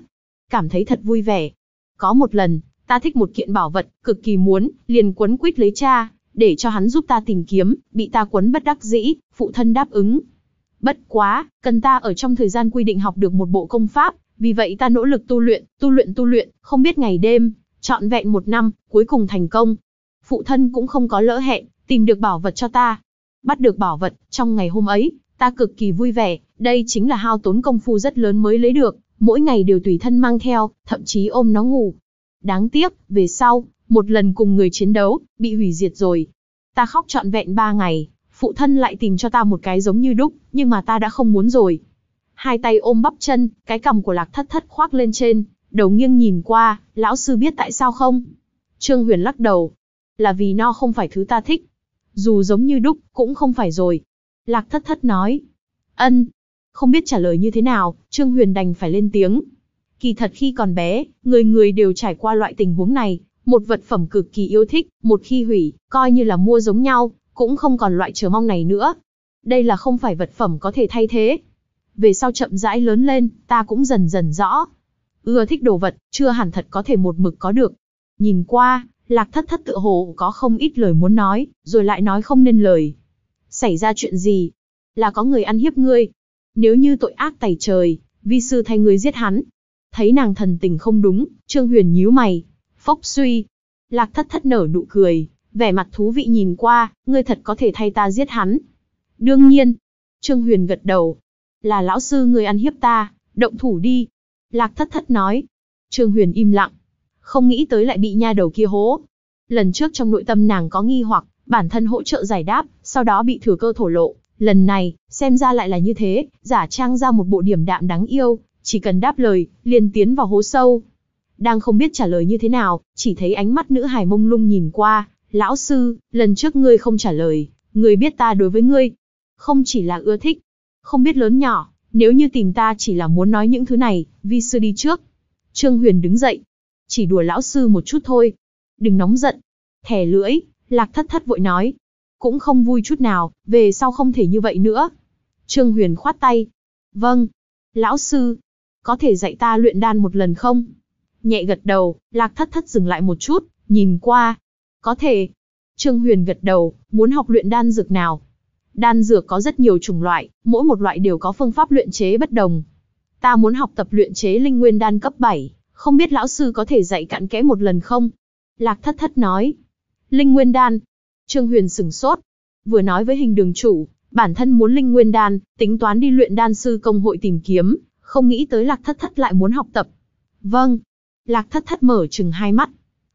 cảm thấy thật vui vẻ. Có một lần, ta thích một kiện bảo vật, cực kỳ muốn, liền quấn quýt lấy cha, để cho hắn giúp ta tìm kiếm, bị ta quấn bất đắc dĩ, phụ thân đáp ứng. Bất quá, cần ta ở trong thời gian quy định học được một bộ công pháp, vì vậy ta nỗ lực tu luyện, tu luyện tu luyện, không biết ngày đêm, trọn vẹn một năm, cuối cùng thành công. Phụ thân cũng không có lỡ hẹn, tìm được bảo vật cho ta. Bắt được bảo vật, trong ngày hôm ấy, ta cực kỳ vui vẻ, đây chính là hao tốn công phu rất lớn mới lấy được, mỗi ngày đều tùy thân mang theo, thậm chí ôm nó ngủ. Đáng tiếc, về sau, một lần cùng người chiến đấu, bị hủy diệt rồi. Ta khóc trọn vẹn ba ngày, phụ thân lại tìm cho ta một cái giống như đúc, nhưng mà ta đã không muốn rồi. Hai tay ôm bắp chân, cái cầm của lạc thất thất khoác lên trên, đầu nghiêng nhìn qua, lão sư biết tại sao không? Trương Huyền lắc đầu, là vì no không phải thứ ta thích. Dù giống như đúc, cũng không phải rồi. Lạc thất thất nói, ân, không biết trả lời như thế nào, Trương Huyền đành phải lên tiếng. Kỳ thật khi còn bé, người người đều trải qua loại tình huống này, một vật phẩm cực kỳ yêu thích, một khi hủy, coi như là mua giống nhau, cũng không còn loại chờ mong này nữa. Đây là không phải vật phẩm có thể thay thế. Về sau chậm rãi lớn lên, ta cũng dần dần rõ. Ưa thích đồ vật, chưa hẳn thật có thể một mực có được. Nhìn qua, lạc thất thất tự hồ có không ít lời muốn nói, rồi lại nói không nên lời. Xảy ra chuyện gì? Là có người ăn hiếp ngươi, nếu như tội ác tày trời, vi sư thay người giết hắn. Thấy nàng thần tình không đúng, Trương Huyền nhíu mày. Phốc suy. Lạc thất thất nở nụ cười, vẻ mặt thú vị nhìn qua, ngươi thật có thể thay ta giết hắn. Đương nhiên. Trương Huyền gật đầu. Là lão sư ngươi ăn hiếp ta, động thủ đi. Lạc thất thất nói. Trương Huyền im lặng. Không nghĩ tới lại bị nha đầu kia hố. Lần trước trong nội tâm nàng có nghi hoặc, bản thân hỗ trợ giải đáp, sau đó bị thừa cơ thổ lộ, lần này, xem ra lại là như thế, giả trang ra một bộ điểm đạm đáng yêu, chỉ cần đáp lời, liền tiến vào hố sâu. Đang không biết trả lời như thế nào, chỉ thấy ánh mắt nữ hài mông lung nhìn qua, lão sư, lần trước ngươi không trả lời, ngươi biết ta đối với ngươi, không chỉ là ưa thích, không biết lớn nhỏ, nếu như tìm ta chỉ là muốn nói những thứ này, vi sư đi trước. Trương Huyền đứng dậy, chỉ đùa lão sư một chút thôi, đừng nóng giận, thẻ lưỡi, lạc thất thất vội nói, cũng không vui chút nào, về sau không thể như vậy nữa. Trương Huyền khoát tay. Vâng. Lão sư, có thể dạy ta luyện đan một lần không? Nhẹ gật đầu, lạc thất thất dừng lại một chút, nhìn qua. Có thể. Trương Huyền gật đầu, muốn học luyện đan dược nào? Đan dược có rất nhiều chủng loại, mỗi một loại đều có phương pháp luyện chế bất đồng. Ta muốn học tập luyện chế linh nguyên đan cấp 7, không biết lão sư có thể dạy cặn kẽ một lần không? Lạc thất thất nói. Linh nguyên đan, Trương Huyền sửng sốt, vừa nói với hình đường chủ, bản thân muốn linh nguyên đan, tính toán đi luyện đan sư công hội tìm kiếm, không nghĩ tới lạc thất thất lại muốn học tập. Vâng. Lạc thất thất mở chừng hai mắt.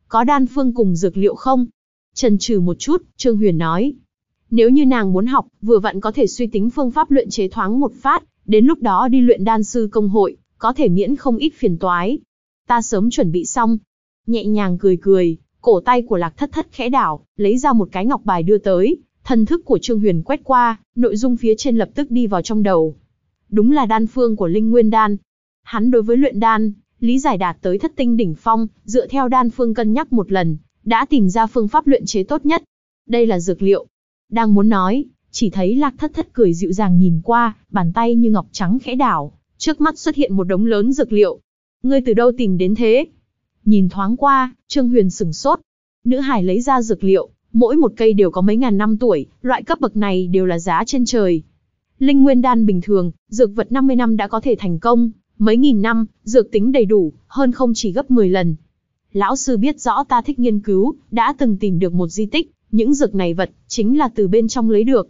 Có đan phương cùng dược liệu không? Trần trừ một chút, Trương Huyền nói. Nếu như nàng muốn học, vừa vặn có thể suy tính phương pháp luyện chế thoáng một phát, đến lúc đó đi luyện đan sư công hội, có thể miễn không ít phiền toái. Ta sớm chuẩn bị xong. Nhẹ nhàng cười cười, Cổ tay của lạc thất thất khẽ đảo, lấy ra một cái ngọc bài đưa tới, thần thức của Trương Huyền quét qua, nội dung phía trên lập tức đi vào trong đầu. Đúng là đan phương của Linh Nguyên Đan. Hắn đối với luyện đan, lý giải đạt tới thất tinh đỉnh phong, dựa theo đan phương cân nhắc một lần, đã tìm ra phương pháp luyện chế tốt nhất. Đây là dược liệu. Đang muốn nói, chỉ thấy lạc thất thất cười dịu dàng nhìn qua, bàn tay như ngọc trắng khẽ đảo, trước mắt xuất hiện một đống lớn dược liệu. Ngươi từ đâu tìm đến thế? Nhìn thoáng qua, Trương Huyền sửng sốt. Nữ hải lấy ra dược liệu, mỗi một cây đều có mấy ngàn năm tuổi, loại cấp bậc này đều là giá trên trời. Linh nguyên đan bình thường, dược vật 50 năm đã có thể thành công, mấy nghìn năm, dược tính đầy đủ, hơn không chỉ gấp 10 lần. Lão sư biết rõ ta thích nghiên cứu, đã từng tìm được một di tích, những dược này vật, chính là từ bên trong lấy được.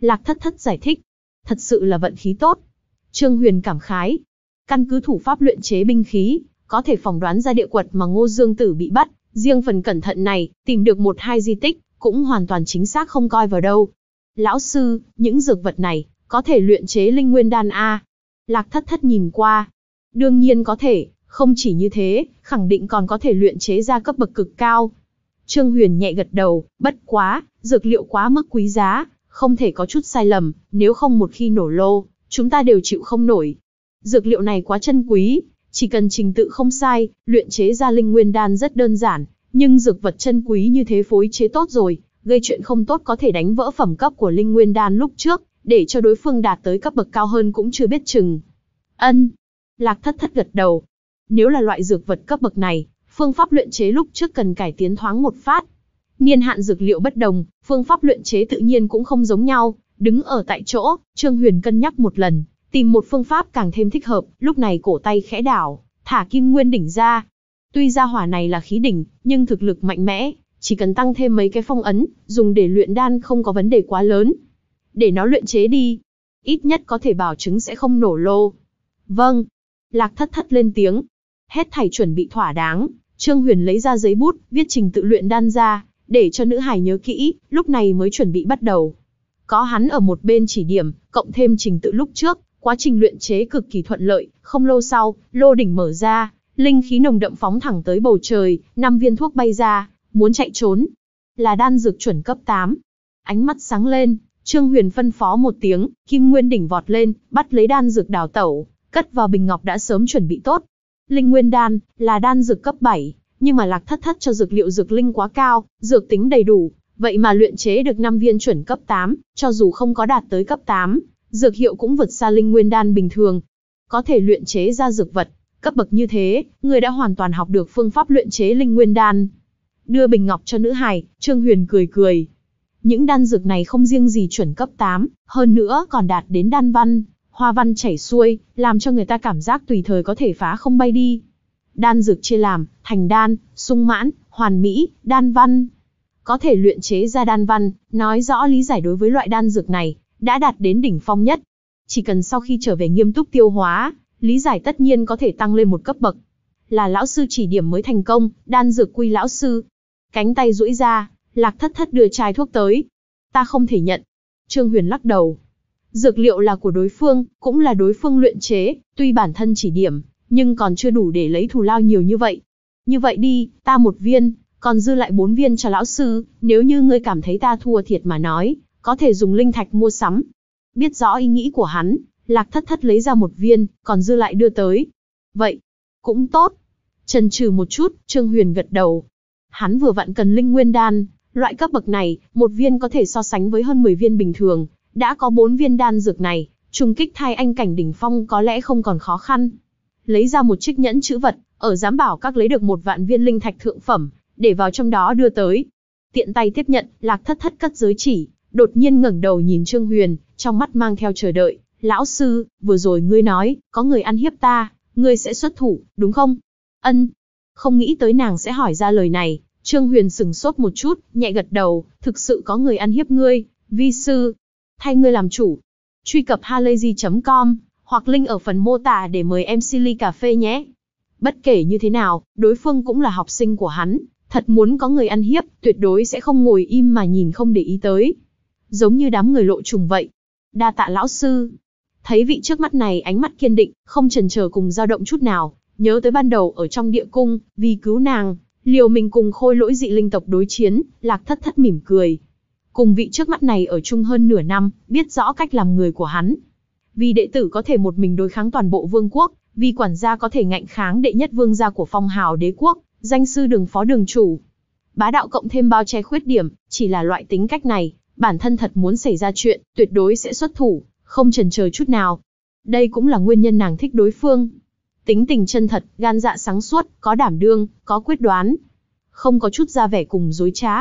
Lạc thất thất giải thích, thật sự là vận khí tốt. Trương Huyền cảm khái, căn cứ thủ pháp luyện chế binh khí, có thể phỏng đoán ra địa quật mà Ngô Dương Tử bị bắt, riêng phần cẩn thận này, tìm được một hai di tích, cũng hoàn toàn chính xác không coi vào đâu. Lão sư, những dược vật này, có thể luyện chế linh nguyên đan A. Lạc thất thất nhìn qua. Đương nhiên có thể, không chỉ như thế, khẳng định còn có thể luyện chế ra cấp bậc cực cao. Trương Huyền nhẹ gật đầu, bất quá, dược liệu quá mức quý giá, không thể có chút sai lầm, nếu không một khi nổ lô, chúng ta đều chịu không nổi. Dược liệu này quá chân quý, chỉ cần trình tự không sai, luyện chế ra linh nguyên đan rất đơn giản, nhưng dược vật chân quý như thế phối chế tốt rồi, gây chuyện không tốt có thể đánh vỡ phẩm cấp của linh nguyên đan lúc trước, để cho đối phương đạt tới cấp bậc cao hơn cũng chưa biết chừng. Ân. Lạc thất thất gật đầu. Nếu là loại dược vật cấp bậc này, phương pháp luyện chế lúc trước cần cải tiến thoáng một phát. Niên hạn dược liệu bất đồng, phương pháp luyện chế tự nhiên cũng không giống nhau, đứng ở tại chỗ, Trương Huyền cân nhắc một lần, Tìm một phương pháp càng thêm thích hợp, lúc này cổ tay khẽ đảo, thả kim nguyên đỉnh ra. Tuy ra hỏa này là khí đỉnh, nhưng thực lực mạnh mẽ, chỉ cần tăng thêm mấy cái phong ấn, dùng để luyện đan không có vấn đề quá lớn. Để nó luyện chế đi, ít nhất có thể bảo chứng sẽ không nổ lô. Vâng. Lạc thất thất lên tiếng. Hết thảy chuẩn bị thỏa đáng, Trương Huyền lấy ra giấy bút, viết trình tự luyện đan ra, để cho nữ hải nhớ kỹ, lúc này mới chuẩn bị bắt đầu. Có hắn ở một bên chỉ điểm, cộng thêm trình tự lúc trước, Quá trình luyện chế cực kỳ thuận lợi, không lâu sau, lô đỉnh mở ra, linh khí nồng đậm phóng thẳng tới bầu trời, năm viên thuốc bay ra, muốn chạy trốn. Là đan dược chuẩn cấp 8. Ánh mắt sáng lên, Trương Huyền phân phó một tiếng, Kim Nguyên đỉnh vọt lên, bắt lấy đan dược đào tẩu, cất vào bình ngọc đã sớm chuẩn bị tốt. Linh Nguyên đan là đan dược cấp 7, nhưng mà Lạc Thất Thất cho dược liệu dược linh quá cao, dược tính đầy đủ, vậy mà luyện chế được 5 viên chuẩn cấp 8, cho dù không có đạt tới cấp 8, Dược hiệu cũng vượt xa linh nguyên đan bình thường. Có thể luyện chế ra dược vật, cấp bậc như thế, người đã hoàn toàn học được phương pháp luyện chế linh nguyên đan. Đưa bình ngọc cho nữ hài, Trương Huyền cười cười. Những đan dược này không riêng gì chuẩn cấp 8, hơn nữa còn đạt đến đan văn, hoa văn chảy xuôi, làm cho người ta cảm giác tùy thời có thể phá không bay đi. Đan dược chia làm, thành đan, sung mãn, hoàn mỹ, đan văn. Có thể luyện chế ra đan văn, nói rõ lý giải đối với loại đan dược này, đã đạt đến đỉnh phong nhất. Chỉ cần sau khi trở về nghiêm túc tiêu hóa, lý giải tất nhiên có thể tăng lên một cấp bậc. Là lão sư chỉ điểm mới thành công, đan dược quy lão sư. Cánh tay duỗi ra, lạc thất thất đưa chai thuốc tới. Ta không thể nhận. Trương Huyền lắc đầu. Dược liệu là của đối phương, cũng là đối phương luyện chế, tuy bản thân chỉ điểm, nhưng còn chưa đủ để lấy thù lao nhiều như vậy. Như vậy đi, ta một viên, còn dư lại bốn viên cho lão sư, nếu như ngươi cảm thấy ta thua thiệt mà nói, có thể dùng linh thạch mua sắm. Biết rõ ý nghĩ của hắn, lạc thất thất lấy ra một viên, còn dư lại đưa tới. Vậy, cũng tốt. Trần trừ một chút, Trương Huyền gật đầu. Hắn vừa vặn cần linh nguyên đan, loại cấp bậc này, một viên có thể so sánh với hơn 10 viên bình thường, đã có 4 viên đan dược này, trùng kích thai anh cảnh đỉnh phong có lẽ không còn khó khăn. Lấy ra một chiếc nhẫn chữ vật, ở giám bảo các lấy được một vạn viên linh thạch thượng phẩm, để vào trong đó đưa tới. Tiện tay tiếp nhận, lạc thất thất cất giới chỉ, đột nhiên ngẩng đầu nhìn Trương Huyền, trong mắt mang theo chờ đợi, lão sư, vừa rồi ngươi nói, có người ăn hiếp ta, ngươi sẽ xuất thủ, đúng không? Ân. Không nghĩ tới nàng sẽ hỏi ra lời này, Trương Huyền sừng sốt một chút, nhẹ gật đầu, thực sự có người ăn hiếp ngươi, vi sư, thay ngươi làm chủ. Truy cập halayzi.com, hoặc link ở phần mô tả để mời em Silly Cà Phê nhé. Bất kể như thế nào, đối phương cũng là học sinh của hắn, thật muốn có người ăn hiếp, tuyệt đối sẽ không ngồi im mà nhìn không để ý tới giống như đám người lộ trùng vậy. Đa tạ lão sư. Thấy vị trước mắt này ánh mắt kiên định, không chần chờ cùng dao động chút nào, nhớ tới ban đầu ở trong địa cung, vì cứu nàng, liều mình cùng khôi lỗi dị linh tộc đối chiến, lạc thất thất mỉm cười. Cùng vị trước mắt này ở chung hơn nửa năm, biết rõ cách làm người của hắn. Vì đệ tử có thể một mình đối kháng toàn bộ vương quốc, vì quản gia có thể ngạnh kháng đệ nhất vương gia của phong hào đế quốc, danh sư đường phó đường chủ. Bá đạo cộng thêm bao che khuyết điểm, chỉ là loại tính cách này, bản thân thật muốn xảy ra chuyện, tuyệt đối sẽ xuất thủ, không chần chờ chút nào. Đây cũng là nguyên nhân nàng thích đối phương. Tính tình chân thật, gan dạ sáng suốt, có đảm đương, có quyết đoán. Không có chút ra vẻ cùng dối trá.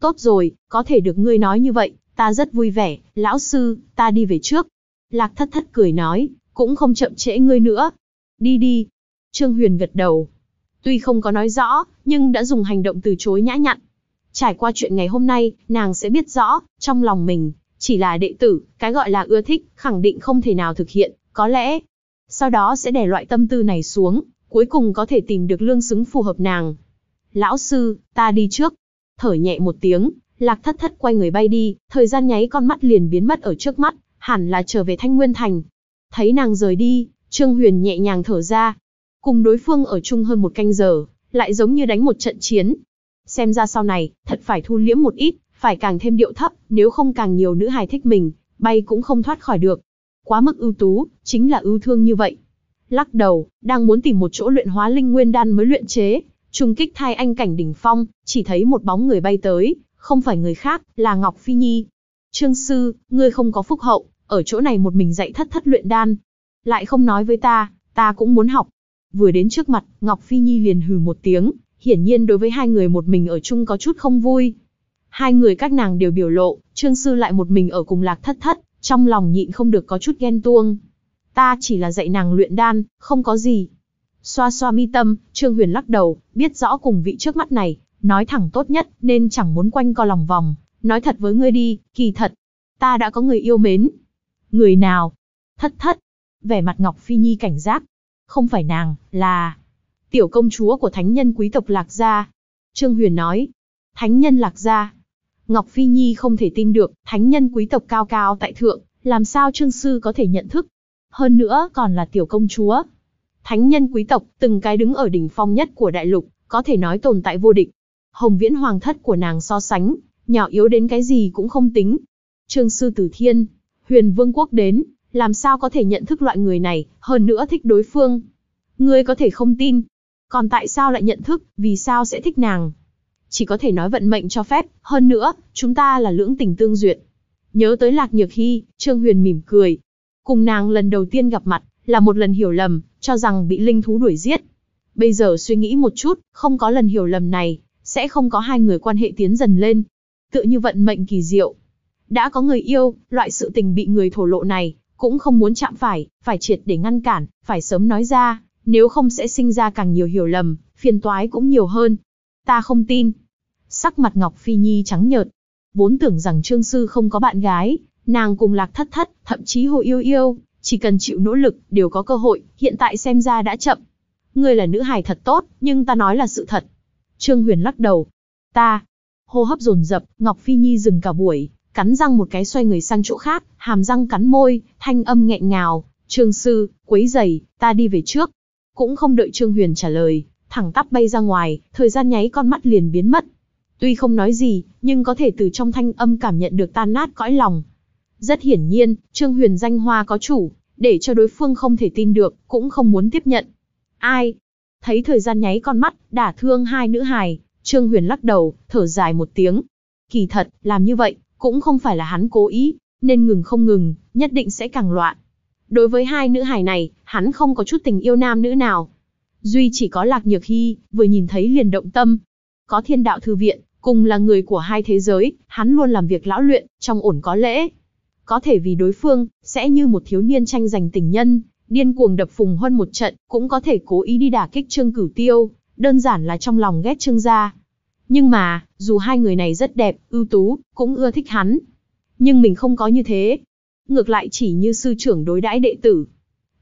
Tốt rồi, có thể được ngươi nói như vậy, ta rất vui vẻ, lão sư, ta đi về trước. Lạc thất thất cười nói, cũng không chậm trễ ngươi nữa. Đi đi. Trương Huyền gật đầu. Tuy không có nói rõ, nhưng đã dùng hành động từ chối nhã nhặn, Trải qua chuyện ngày hôm nay, nàng sẽ biết rõ, trong lòng mình, chỉ là đệ tử, cái gọi là ưa thích, khẳng định không thể nào thực hiện, có lẽ. Sau đó sẽ để loại tâm tư này xuống, cuối cùng có thể tìm được lương xứng phù hợp nàng. Lão sư, ta đi trước. Thở nhẹ một tiếng, lạc thất thất quay người bay đi, thời gian nháy con mắt liền biến mất ở trước mắt, hẳn là trở về Thanh Nguyên Thành. Thấy nàng rời đi, Trương Huyền nhẹ nhàng thở ra. Cùng đối phương ở chung hơn một canh giờ, lại giống như đánh một trận chiến, xem ra sau này, thật phải thu liễm một ít, phải càng thêm điệu thấp, nếu không càng nhiều nữ hài thích mình, bay cũng không thoát khỏi được. Quá mức ưu tú, chính là ưu thương như vậy. Lắc đầu, đang muốn tìm một chỗ luyện hóa linh nguyên đan mới luyện chế, trùng kích thai anh cảnh đỉnh phong, chỉ thấy một bóng người bay tới, không phải người khác, là Ngọc Phi Nhi. Trương sư, ngươi không có phúc hậu, ở chỗ này một mình dạy thất thất luyện đan. Lại không nói với ta, ta cũng muốn học. Vừa đến trước mặt, Ngọc Phi Nhi liền hừ một tiếng, hiển nhiên đối với hai người một mình ở chung có chút không vui. Hai người các nàng đều biểu lộ, Trương Sư lại một mình ở cùng Lạc Thất Thất, trong lòng nhịn không được có chút ghen tuông. Ta chỉ là dạy nàng luyện đan, không có gì. Xoa xoa mi tâm, Trương Huyền lắc đầu, biết rõ cùng vị trước mắt này, nói thẳng tốt nhất nên chẳng muốn quanh co lòng vòng. Nói thật với ngươi đi, kỳ thật, ta đã có người yêu mến. Người nào? Thất thất. Vẻ mặt Ngọc Phi Nhi cảnh giác. Không phải nàng, là tiểu công chúa của thánh nhân quý tộc Lạc Gia. Trương Huyền nói, thánh nhân Lạc Gia. Ngọc Phi Nhi không thể tin được, thánh nhân quý tộc cao cao tại thượng, làm sao Trương Sư có thể nhận thức. Hơn nữa còn là tiểu công chúa. Thánh nhân quý tộc, từng cái đứng ở đỉnh phong nhất của đại lục, có thể nói tồn tại vô địch. Hồng viễn hoàng thất của nàng so sánh, nhỏ yếu đến cái gì cũng không tính. Trương Sư Tử Thiên, huyền vương quốc đến, làm sao có thể nhận thức loại người này, hơn nữa thích đối phương. Ngươi có thể không tin, còn tại sao lại nhận thức, vì sao sẽ thích nàng? Chỉ có thể nói vận mệnh cho phép, hơn nữa, chúng ta là lưỡng tình tương duyệt. Nhớ tới Lạc Nhược Hy, Trương Huyền mỉm cười. Cùng nàng lần đầu tiên gặp mặt, là một lần hiểu lầm, cho rằng bị linh thú đuổi giết. Bây giờ suy nghĩ một chút, không có lần hiểu lầm này, sẽ không có hai người quan hệ tiến dần lên. Tựa như vận mệnh kỳ diệu. Đã có người yêu, loại sự tình bị người thổ lộ này, cũng không muốn chạm phải, phải triệt để ngăn cản, phải sớm nói ra, nếu không sẽ sinh ra càng nhiều hiểu lầm, phiền toái cũng nhiều hơn. Ta không tin. Sắc mặt Ngọc Phi Nhi trắng nhợt. Vốn tưởng rằng Trương Sư không có bạn gái, nàng cùng lạc thất thất, thậm chí hồ yêu yêu, chỉ cần chịu nỗ lực, đều có cơ hội, hiện tại xem ra đã chậm. Ngươi là nữ hài thật tốt, nhưng ta nói là sự thật. Trương Huyền lắc đầu. Ta. Hô hấp dồn dập, Ngọc Phi Nhi dừng cả buổi, cắn răng một cái xoay người sang chỗ khác, hàm răng cắn môi, thanh âm nghẹn ngào. Trương Sư, quấy giày, ta đi về trước cũng không đợi Trương Huyền trả lời, thẳng tắp bay ra ngoài, thời gian nháy con mắt liền biến mất. Tuy không nói gì, nhưng có thể từ trong thanh âm cảm nhận được tan nát cõi lòng. Rất hiển nhiên, Trương Huyền danh hoa có chủ, để cho đối phương không thể tin được, cũng không muốn tiếp nhận. Ai? Thấy thời gian nháy con mắt, đả thương hai nữ hài, Trương Huyền lắc đầu, thở dài một tiếng. Kỳ thật, làm như vậy, cũng không phải là hắn cố ý, nên ngừng không ngừng, nhất định sẽ càng loạn. Đối với hai nữ hài này, hắn không có chút tình yêu nam nữ nào. Duy chỉ có Lạc Nhược Hy, vừa nhìn thấy liền động tâm. Có thiên đạo thư viện, cùng là người của hai thế giới, hắn luôn làm việc lão luyện, trong ổn có lễ. Có thể vì đối phương, sẽ như một thiếu niên tranh giành tình nhân, điên cuồng đập Phùng Huân một trận, cũng có thể cố ý đi đả kích Trương Cửu Tiêu, đơn giản là trong lòng ghét Trương gia. Nhưng mà, dù hai người này rất đẹp, ưu tú, cũng ưa thích hắn. Nhưng mình không có như thế. Ngược lại chỉ như sư trưởng đối đãi đệ tử,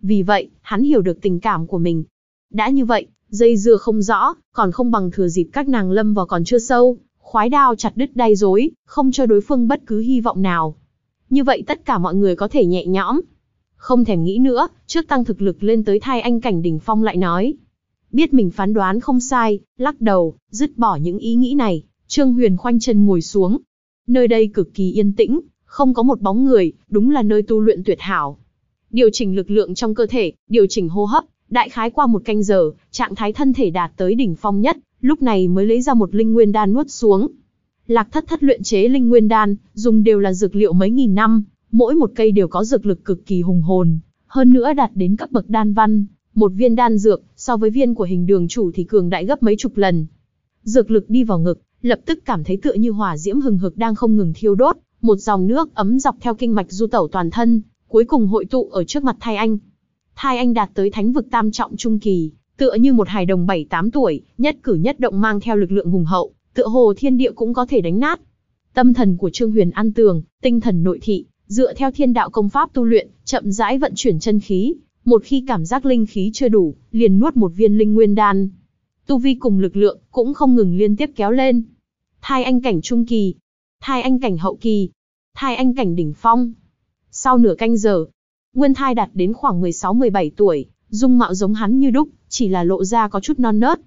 vì vậy, hắn hiểu được tình cảm của mình. Đã như vậy, dây dưa không rõ, còn không bằng thừa dịp các nàng lâm vào còn chưa sâu, khoái đao chặt đứt đai rối, không cho đối phương bất cứ hy vọng nào. Như vậy tất cả mọi người có thể nhẹ nhõm. Không thèm nghĩ nữa, trước tăng thực lực lên tới thai anh cảnh đỉnh phong lại nói. Biết mình phán đoán không sai, lắc đầu, dứt bỏ những ý nghĩ này, Trương Huyền khoanh chân ngồi xuống. Nơi đây cực kỳ yên tĩnh, không có một bóng người, đúng là nơi tu luyện tuyệt hảo điều chỉnh lực lượng trong cơ thể, điều chỉnh hô hấp, đại khái qua một canh giờ, trạng thái thân thể đạt tới đỉnh phong nhất, lúc này mới lấy ra một linh nguyên đan nuốt xuống. Lạc Thất Thất luyện chế linh nguyên đan, dùng đều là dược liệu mấy nghìn năm, mỗi một cây đều có dược lực cực kỳ hùng hồn, hơn nữa đạt đến cấp bậc đan văn, một viên đan dược so với viên của hình đường chủ thì cường đại gấp mấy chục lần. Dược lực đi vào ngực, lập tức cảm thấy tựa như hỏa diễm hừng hực đang không ngừng thiêu đốt, một dòng nước ấm dọc theo kinh mạch du tẩu toàn thân, cuối cùng hội tụ ở trước mặt Thai Anh. Thai Anh đạt tới thánh vực tam trọng trung kỳ, tựa như một hài đồng 7-8 tuổi, nhất cử nhất động mang theo lực lượng hùng hậu, tựa hồ thiên địa cũng có thể đánh nát. Tâm thần của Trương Huyền an tường, tinh thần nội thị, dựa theo thiên đạo công pháp tu luyện, chậm rãi vận chuyển chân khí, một khi cảm giác linh khí chưa đủ, liền nuốt một viên linh nguyên đan. Tu vi cùng lực lượng cũng không ngừng liên tiếp kéo lên. Thai anh cảnh trung kỳ, thai anh cảnh hậu kỳ, thai anh cảnh đỉnh phong, sau nửa canh giờ, Nguyên Thai đạt đến khoảng 16-17 tuổi, dung mạo giống hắn như đúc, chỉ là lộ ra có chút non nớt.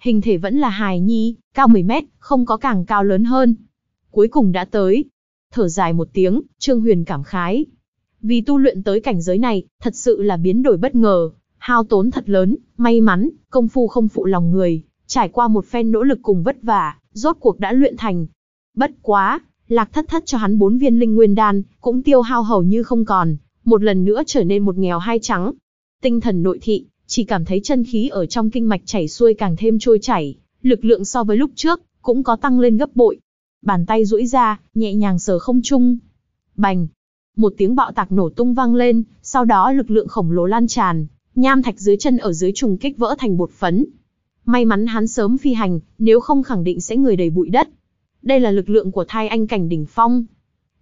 Hình thể vẫn là hài nhi, cao 10 mét, không có càng cao lớn hơn. Cuối cùng đã tới. Thở dài một tiếng, Trương Huyền cảm khái. Vì tu luyện tới cảnh giới này, thật sự là biến đổi bất ngờ, hao tốn thật lớn, may mắn, công phu không phụ lòng người, trải qua một phen nỗ lực cùng vất vả, rốt cuộc đã luyện thành. Bất quá, Lạc Thất Thất cho hắn bốn viên linh nguyên đan, cũng tiêu hao hầu như không còn, một lần nữa trở nên một nghèo hai trắng. Tinh thần nội thị, chỉ cảm thấy chân khí ở trong kinh mạch chảy xuôi càng thêm trôi chảy, lực lượng so với lúc trước cũng có tăng lên gấp bội. Bàn tay duỗi ra, nhẹ nhàng sờ không trung. Bành! Một tiếng bạo tạc nổ tung vang lên, sau đó lực lượng khổng lồ lan tràn, nham thạch dưới chân ở dưới trùng kích vỡ thành bột phấn. May mắn hắn sớm phi hành, nếu không khẳng định sẽ người đầy bụi đất, đây là lực lượng của thai anh cảnh đỉnh phong.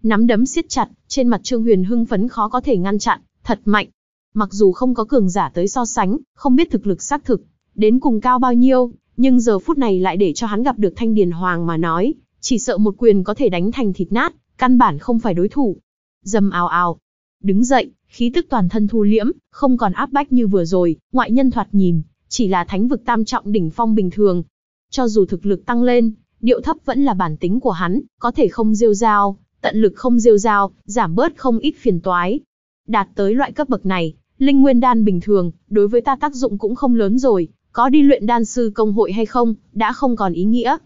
Nắm đấm siết chặt, trên mặt Trương Huyền hưng phấn khó có thể ngăn chặn, thật mạnh. Mặc dù không có cường giả tới so sánh, không biết thực lực xác thực, đến cùng cao bao nhiêu, nhưng giờ phút này lại để cho hắn gặp được Thanh Điền Hoàng mà nói, chỉ sợ một quyền có thể đánh thành thịt nát, căn bản không phải đối thủ. Dầm ào ào, đứng dậy, khí tức toàn thân thu liễm, không còn áp bách như vừa rồi, ngoại nhân thoạt nhìn, chỉ là thánh vực tam trọng đỉnh phong bình thường. Cho dù thực lực tăng lên, điệu thấp vẫn là bản tính của hắn, có thể không rêu rao, tận lực không rêu rao, giảm bớt không ít phiền toái. Đạt tới loại cấp bậc này, linh nguyên đan bình thường, đối với ta tác dụng cũng không lớn rồi, có đi luyện đan sư công hội hay không, đã không còn ý nghĩa.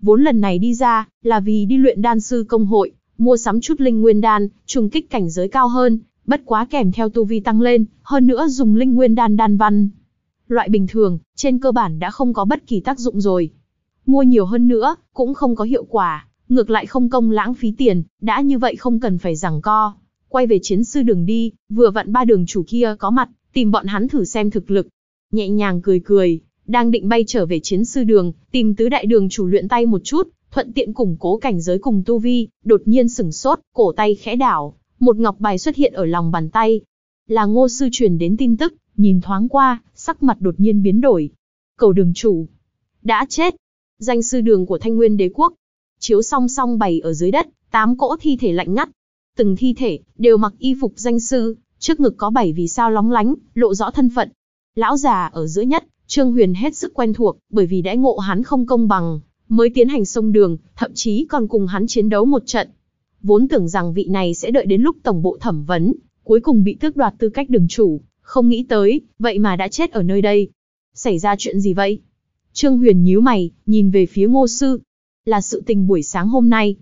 Vốn lần này đi ra, là vì đi luyện đan sư công hội, mua sắm chút linh nguyên đan, trùng kích cảnh giới cao hơn, bất quá kèm theo tu vi tăng lên, hơn nữa dùng linh nguyên đan đan văn. Loại bình thường, trên cơ bản đã không có bất kỳ tác dụng rồi mua nhiều hơn nữa, cũng không có hiệu quả, ngược lại không công lãng phí tiền, đã như vậy không cần phải giằng co. Quay về chiến sư đường đi, vừa vặn ba đường chủ kia có mặt, tìm bọn hắn thử xem thực lực. Nhẹ nhàng cười cười, đang định bay trở về chiến sư đường, tìm tứ đại đường chủ luyện tay một chút, thuận tiện củng cố cảnh giới cùng tu vi, đột nhiên sửng sốt, cổ tay khẽ đảo, một ngọc bài xuất hiện ở lòng bàn tay. Là ngô sư truyền đến tin tức, nhìn thoáng qua, sắc mặt đột nhiên biến đổi. Cầu đường chủ, đã chết, danh sư đường của Thanh Nguyên Đế quốc. Chiếu song song bày ở dưới đất, tám cỗ thi thể lạnh ngắt. Từng thi thể đều mặc y phục danh sư, trước ngực có bảy vì sao lóng lánh, lộ rõ thân phận. Lão già ở giữa nhất, Trương Huyền hết sức quen thuộc, bởi vì đãi ngộ hắn không công bằng, mới tiến hành sông đường, thậm chí còn cùng hắn chiến đấu một trận. Vốn tưởng rằng vị này sẽ đợi đến lúc tổng bộ thẩm vấn, cuối cùng bị tước đoạt tư cách đường chủ, không nghĩ tới, vậy mà đã chết ở nơi đây. Xảy ra chuyện gì vậy? Trương Huyền nhíu mày, nhìn về phía ngô sư. Là sự tình buổi sáng hôm nay.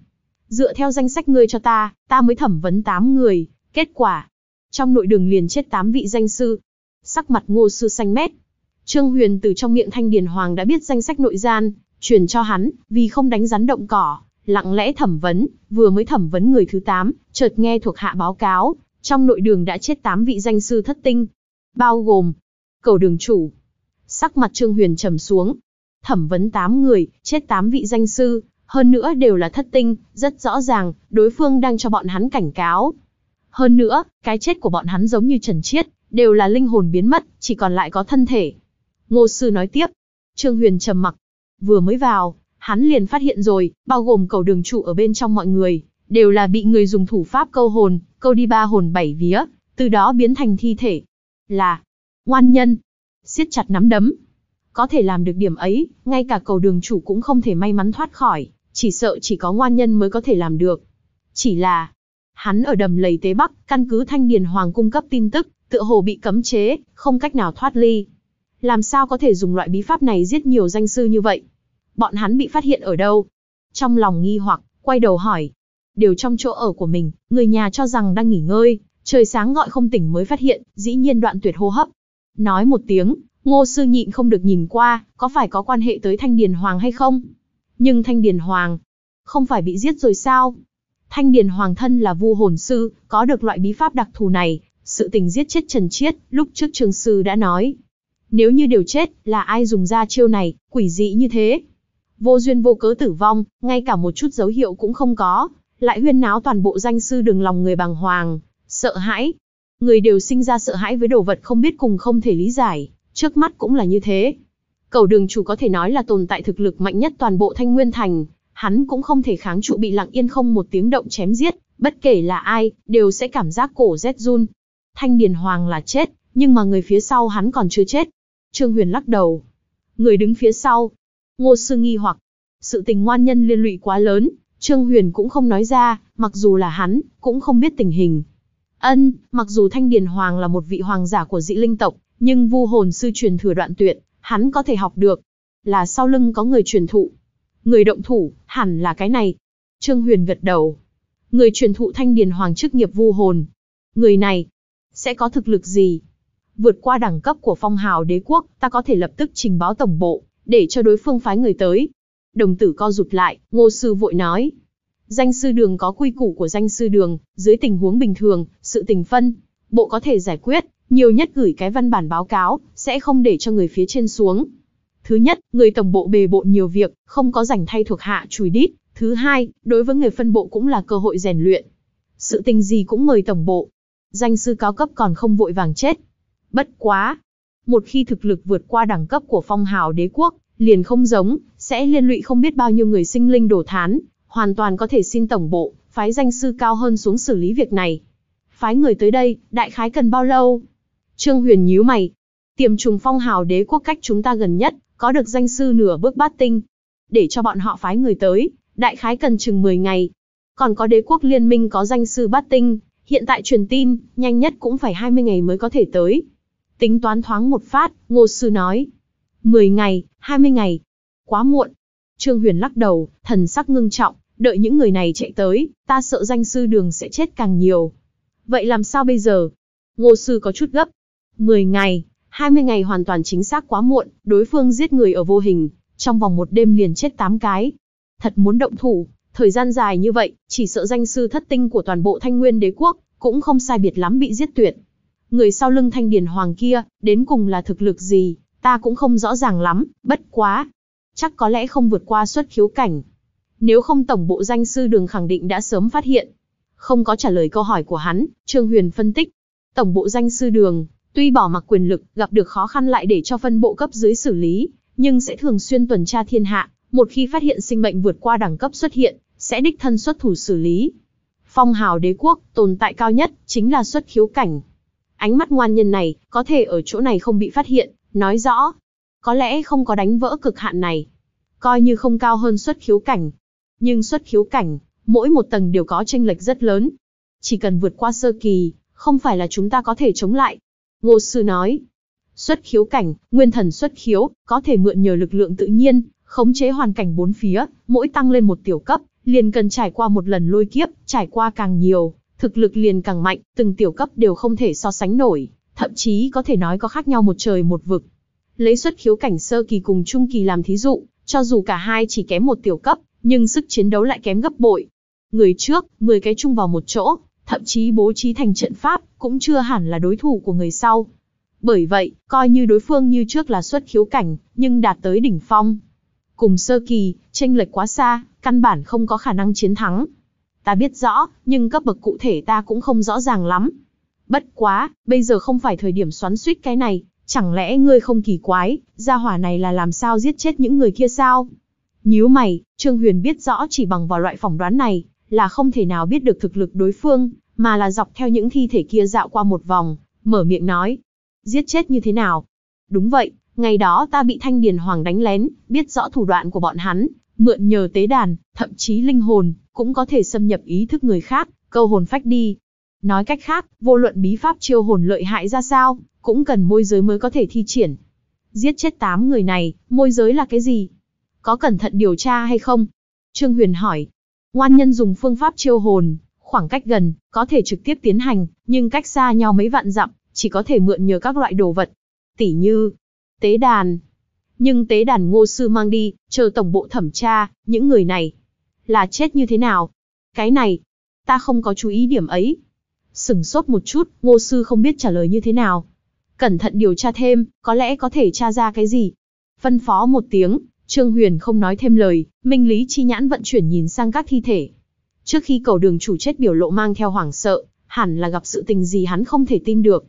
Dựa theo danh sách ngươi cho ta, ta mới thẩm vấn 8 người. Kết quả, trong nội đường liền chết 8 vị danh sư. Sắc mặt ngô sư xanh mét. Trương Huyền từ trong miệng Thanh Điền Hoàng đã biết danh sách nội gian, chuyển cho hắn, vì không đánh rắn động cỏ, lặng lẽ thẩm vấn, vừa mới thẩm vấn người thứ 8, chợt nghe thuộc hạ báo cáo, trong nội đường đã chết 8 vị danh sư thất tinh, bao gồm cầu đường chủ. Sắc mặt Trương Huyền trầm xuống, thẩm vấn 8 người, chết 8 vị danh sư, hơn nữa đều là thất tinh, rất rõ ràng, đối phương đang cho bọn hắn cảnh cáo. Hơn nữa, cái chết của bọn hắn giống như trần chiết, đều là linh hồn biến mất, chỉ còn lại có thân thể. Ngô sư nói tiếp, Trương Huyền trầm mặc, vừa mới vào, hắn liền phát hiện rồi, bao gồm cầu đường trụ ở bên trong mọi người, đều là bị người dùng thủ pháp câu hồn, câu đi ba hồn bảy vía, từ đó biến thành thi thể. Là, ngoan nhân, siết chặt nắm đấm, có thể làm được điểm ấy, ngay cả cầu đường chủ cũng không thể may mắn thoát khỏi, chỉ sợ chỉ có ngoan nhân mới có thể làm được. Chỉ là, hắn ở đầm lầy Tế Bắc, căn cứ Thanh Điền Hoàng cung cấp tin tức, tựa hồ bị cấm chế, không cách nào thoát ly. Làm sao có thể dùng loại bí pháp này giết nhiều danh sư như vậy? Bọn hắn bị phát hiện ở đâu? Trong lòng nghi hoặc, quay đầu hỏi. Đều trong chỗ ở của mình, người nhà cho rằng đang nghỉ ngơi, trời sáng gọi không tỉnh mới phát hiện, dĩ nhiên đoạn tuyệt hô hấp. Nói một tiếng, Ngô Sư nhịn không được nhìn qua, có phải có quan hệ tới Thanh Điền Hoàng hay không? Nhưng Thanh Điền Hoàng, không phải bị giết rồi sao? Thanh Điền Hoàng thân là vu hồn sư, có được loại bí pháp đặc thù này, sự tình giết chết Trần Chiết, lúc trước Trường Sư đã nói. Nếu như đều chết, là ai dùng ra chiêu này, quỷ dị như thế? Vô duyên vô cớ tử vong, ngay cả một chút dấu hiệu cũng không có, lại huyên náo toàn bộ danh sư đường lòng người bằng hoàng, sợ hãi. Người đều sinh ra sợ hãi với đồ vật không biết cùng không thể lý giải, trước mắt cũng là như thế. Cầu đường chủ có thể nói là tồn tại thực lực mạnh nhất toàn bộ Thanh Nguyên Thành, hắn cũng không thể kháng trụ bị lặng yên không một tiếng động chém giết, bất kể là ai, đều sẽ cảm giác cổ rét run. Thanh Điền Hoàng là chết, nhưng mà người phía sau hắn còn chưa chết. Trương Huyền lắc đầu. Người đứng phía sau. Ngô Sư nghi hoặc. Sự tình ngoan nhân liên lụy quá lớn, Trương Huyền cũng không nói ra, mặc dù là hắn, cũng không biết tình hình. Ân, mặc dù Thanh Điền Hoàng là một vị hoàng giả của dị linh tộc, nhưng vu hồn sư truyền thừa đoạn tuyệt, hắn có thể học được. Là sau lưng có người truyền thụ. Người động thủ, hẳn là cái này. Trương Huyền gật đầu. Người truyền thụ thanh điền hoàng chức nghiệp vu hồn. Người này, sẽ có thực lực gì? Vượt qua đẳng cấp của phong hào đế quốc, ta có thể lập tức trình báo tổng bộ, để cho đối phương phái người tới. Đồng tử co rụt lại, ngô sư vội nói. Danh sư đường có quy củ của danh sư đường, dưới tình huống bình thường, sự tình phân, bộ có thể giải quyết, nhiều nhất gửi cái văn bản báo cáo, sẽ không để cho người phía trên xuống. Thứ nhất, người tổng bộ bề bộn nhiều việc, không có rảnh thay thuộc hạ chùi đít. Thứ hai, đối với người phân bộ cũng là cơ hội rèn luyện. Sự tình gì cũng mời tổng bộ. Danh sư cao cấp còn không vội vàng chết. Bất quá. Một khi thực lực vượt qua đẳng cấp của phong hào đế quốc, liền không giống, sẽ liên lụy không biết bao nhiêu người sinh linh đổ thán, hoàn toàn có thể xin tổng bộ, phái danh sư cao hơn xuống xử lý việc này. Phái người tới đây, đại khái cần bao lâu, Trương Huyền nhíu mày. Tiềm trùng phong hào đế quốc cách chúng ta gần nhất, có được danh sư nửa bước bát tinh. Để cho bọn họ phái người tới, đại khái cần chừng 10 ngày. Còn có đế quốc liên minh có danh sư bát tinh, hiện tại truyền tin, nhanh nhất cũng phải 20 ngày mới có thể tới. Tính toán thoáng một phát, Ngô Sư nói. 10 ngày, 20 ngày. Quá muộn. Trương Huyền lắc đầu, thần sắc ngưng trọng, đợi những người này chạy tới, ta sợ danh sư đường sẽ chết càng nhiều. Vậy làm sao bây giờ? Ngô Sư có chút gấp, 10 ngày, 20 ngày hoàn toàn chính xác quá muộn, đối phương giết người ở vô hình, trong vòng một đêm liền chết 8 cái. Thật muốn động thủ, thời gian dài như vậy, chỉ sợ danh sư thất tinh của toàn bộ thanh nguyên đế quốc, cũng không sai biệt lắm bị giết tuyệt. Người sau lưng thanh điển hoàng kia, đến cùng là thực lực gì, ta cũng không rõ ràng lắm, bất quá. Chắc có lẽ không vượt qua xuất khiếu cảnh. Nếu không tổng bộ danh sư đường khẳng định đã sớm phát hiện. Không có trả lời câu hỏi của hắn, Trương Huyền phân tích. Tổng bộ danh sư đường, Tuy bỏ mặc quyền lực, gặp được khó khăn lại để cho phân bộ cấp dưới xử lý, nhưng sẽ thường xuyên tuần tra thiên hạ, một khi phát hiện sinh mệnh vượt qua đẳng cấp xuất hiện, sẽ đích thân xuất thủ xử lý. Phong hào đế quốc, tồn tại cao nhất, chính là xuất khiếu cảnh. Ánh mắt ngoan nhân này, có thể ở chỗ này không bị phát hiện, nói rõ. Có lẽ không có đánh vỡ cực hạn này. Coi như không cao hơn xuất khiếu cảnh. Nhưng xuất khiếu cảnh, mỗi một tầng đều có tranh lệch rất lớn. Chỉ cần vượt qua sơ kỳ, không phải là chúng ta có thể chống lại, Ngô Sư nói, xuất khiếu cảnh, nguyên thần xuất khiếu, có thể mượn nhờ lực lượng tự nhiên, khống chế hoàn cảnh bốn phía, mỗi tăng lên một tiểu cấp, liền cần trải qua một lần lôi kiếp, trải qua càng nhiều, thực lực liền càng mạnh, từng tiểu cấp đều không thể so sánh nổi, thậm chí có thể nói có khác nhau một trời một vực. Lấy xuất khiếu cảnh sơ kỳ cùng trung kỳ làm thí dụ, cho dù cả hai chỉ kém một tiểu cấp, nhưng sức chiến đấu lại kém gấp bội. Người trước, 10 cái chung vào một chỗ, thậm chí bố trí thành trận pháp, cũng chưa hẳn là đối thủ của người sau. Bởi vậy, coi như đối phương như trước là xuất khiếu cảnh, nhưng đạt tới đỉnh phong. Cùng sơ kỳ, tranh lệch quá xa, căn bản không có khả năng chiến thắng. Ta biết rõ, nhưng cấp bậc cụ thể ta cũng không rõ ràng lắm. Bất quá, bây giờ không phải thời điểm xoắn suýt cái này, chẳng lẽ ngươi không kỳ quái, gia hỏa này là làm sao giết chết những người kia sao? Nhíu mày, Trương Huyền biết rõ chỉ bằng vào loại phỏng đoán này, là không thể nào biết được thực lực đối phương, mà là dọc theo những thi thể kia dạo qua một vòng, mở miệng nói. Giết chết như thế nào? Đúng vậy, ngày đó ta bị Thanh Điền Hoàng đánh lén, biết rõ thủ đoạn của bọn hắn, mượn nhờ tế đàn, thậm chí linh hồn, cũng có thể xâm nhập ý thức người khác, câu hồn phách đi. Nói cách khác, vô luận bí pháp chiêu hồn lợi hại ra sao, cũng cần môi giới mới có thể thi triển. Giết chết tám người này, môi giới là cái gì? Có cẩn thận điều tra hay không? Trương Huyền hỏi. Ngoan nhân dùng phương pháp chiêu hồn, khoảng cách gần, có thể trực tiếp tiến hành, nhưng cách xa nhau mấy vạn dặm, chỉ có thể mượn nhờ các loại đồ vật. Tỉ như, tế đàn. Nhưng tế đàn ngô sư mang đi, chờ tổng bộ thẩm tra, những người này là chết như thế nào? Cái này, ta không có chú ý điểm ấy. Sửng sốt một chút, ngô sư không biết trả lời như thế nào. Cẩn thận điều tra thêm, có lẽ có thể tra ra cái gì. Phân phó một tiếng, Trương Huyền không nói thêm lời, Minh Lý Chi nhãn vận chuyển nhìn sang các thi thể. Trước khi cầu đường chủ chết biểu lộ mang theo hoảng sợ, hẳn là gặp sự tình gì hắn không thể tin được.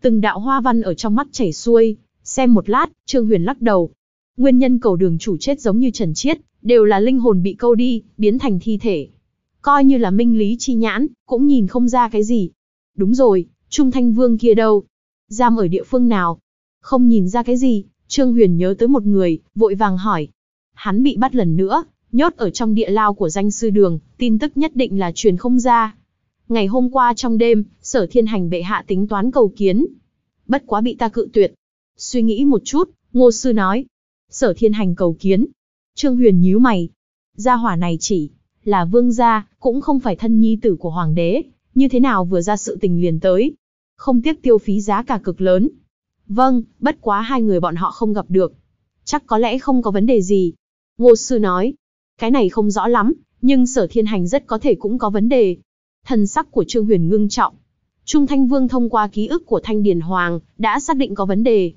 Từng đạo hoa văn ở trong mắt chảy xuôi, xem một lát, Trương Huyền lắc đầu. Nguyên nhân cầu đường chủ chết giống như Trần Chiết, đều là linh hồn bị câu đi, biến thành thi thể. Coi như là Minh Lý Chi nhãn, cũng nhìn không ra cái gì. Đúng rồi, Trung Thanh Vương kia đâu? Giam ở địa phương nào? Không nhìn ra cái gì, Trương Huyền nhớ tới một người, vội vàng hỏi. Hắn bị bắt lần nữa, nhốt ở trong địa lao của danh sư đường, tin tức nhất định là truyền không ra. Ngày hôm qua trong đêm, sở thiên hành bệ hạ tính toán cầu kiến. Bất quá bị ta cự tuyệt. Suy nghĩ một chút, ngô sư nói. Sở thiên hành cầu kiến. Trương Huyền nhíu mày. Gia hỏa này chỉ là vương gia, cũng không phải thân nhi tử của hoàng đế. Như thế nào vừa ra sự tình liền tới. Không tiếc tiêu phí giá cả cực lớn, Vâng, bất quá hai người bọn họ không gặp được. Chắc có lẽ không có vấn đề gì. Ngô sư nói, cái này không rõ lắm, nhưng sở thiên hành rất có thể cũng có vấn đề. Thần sắc của Trương Huyền ngưng trọng. Trung Thanh Vương thông qua ký ức của Thanh Điền Hoàng, đã xác định có vấn đề.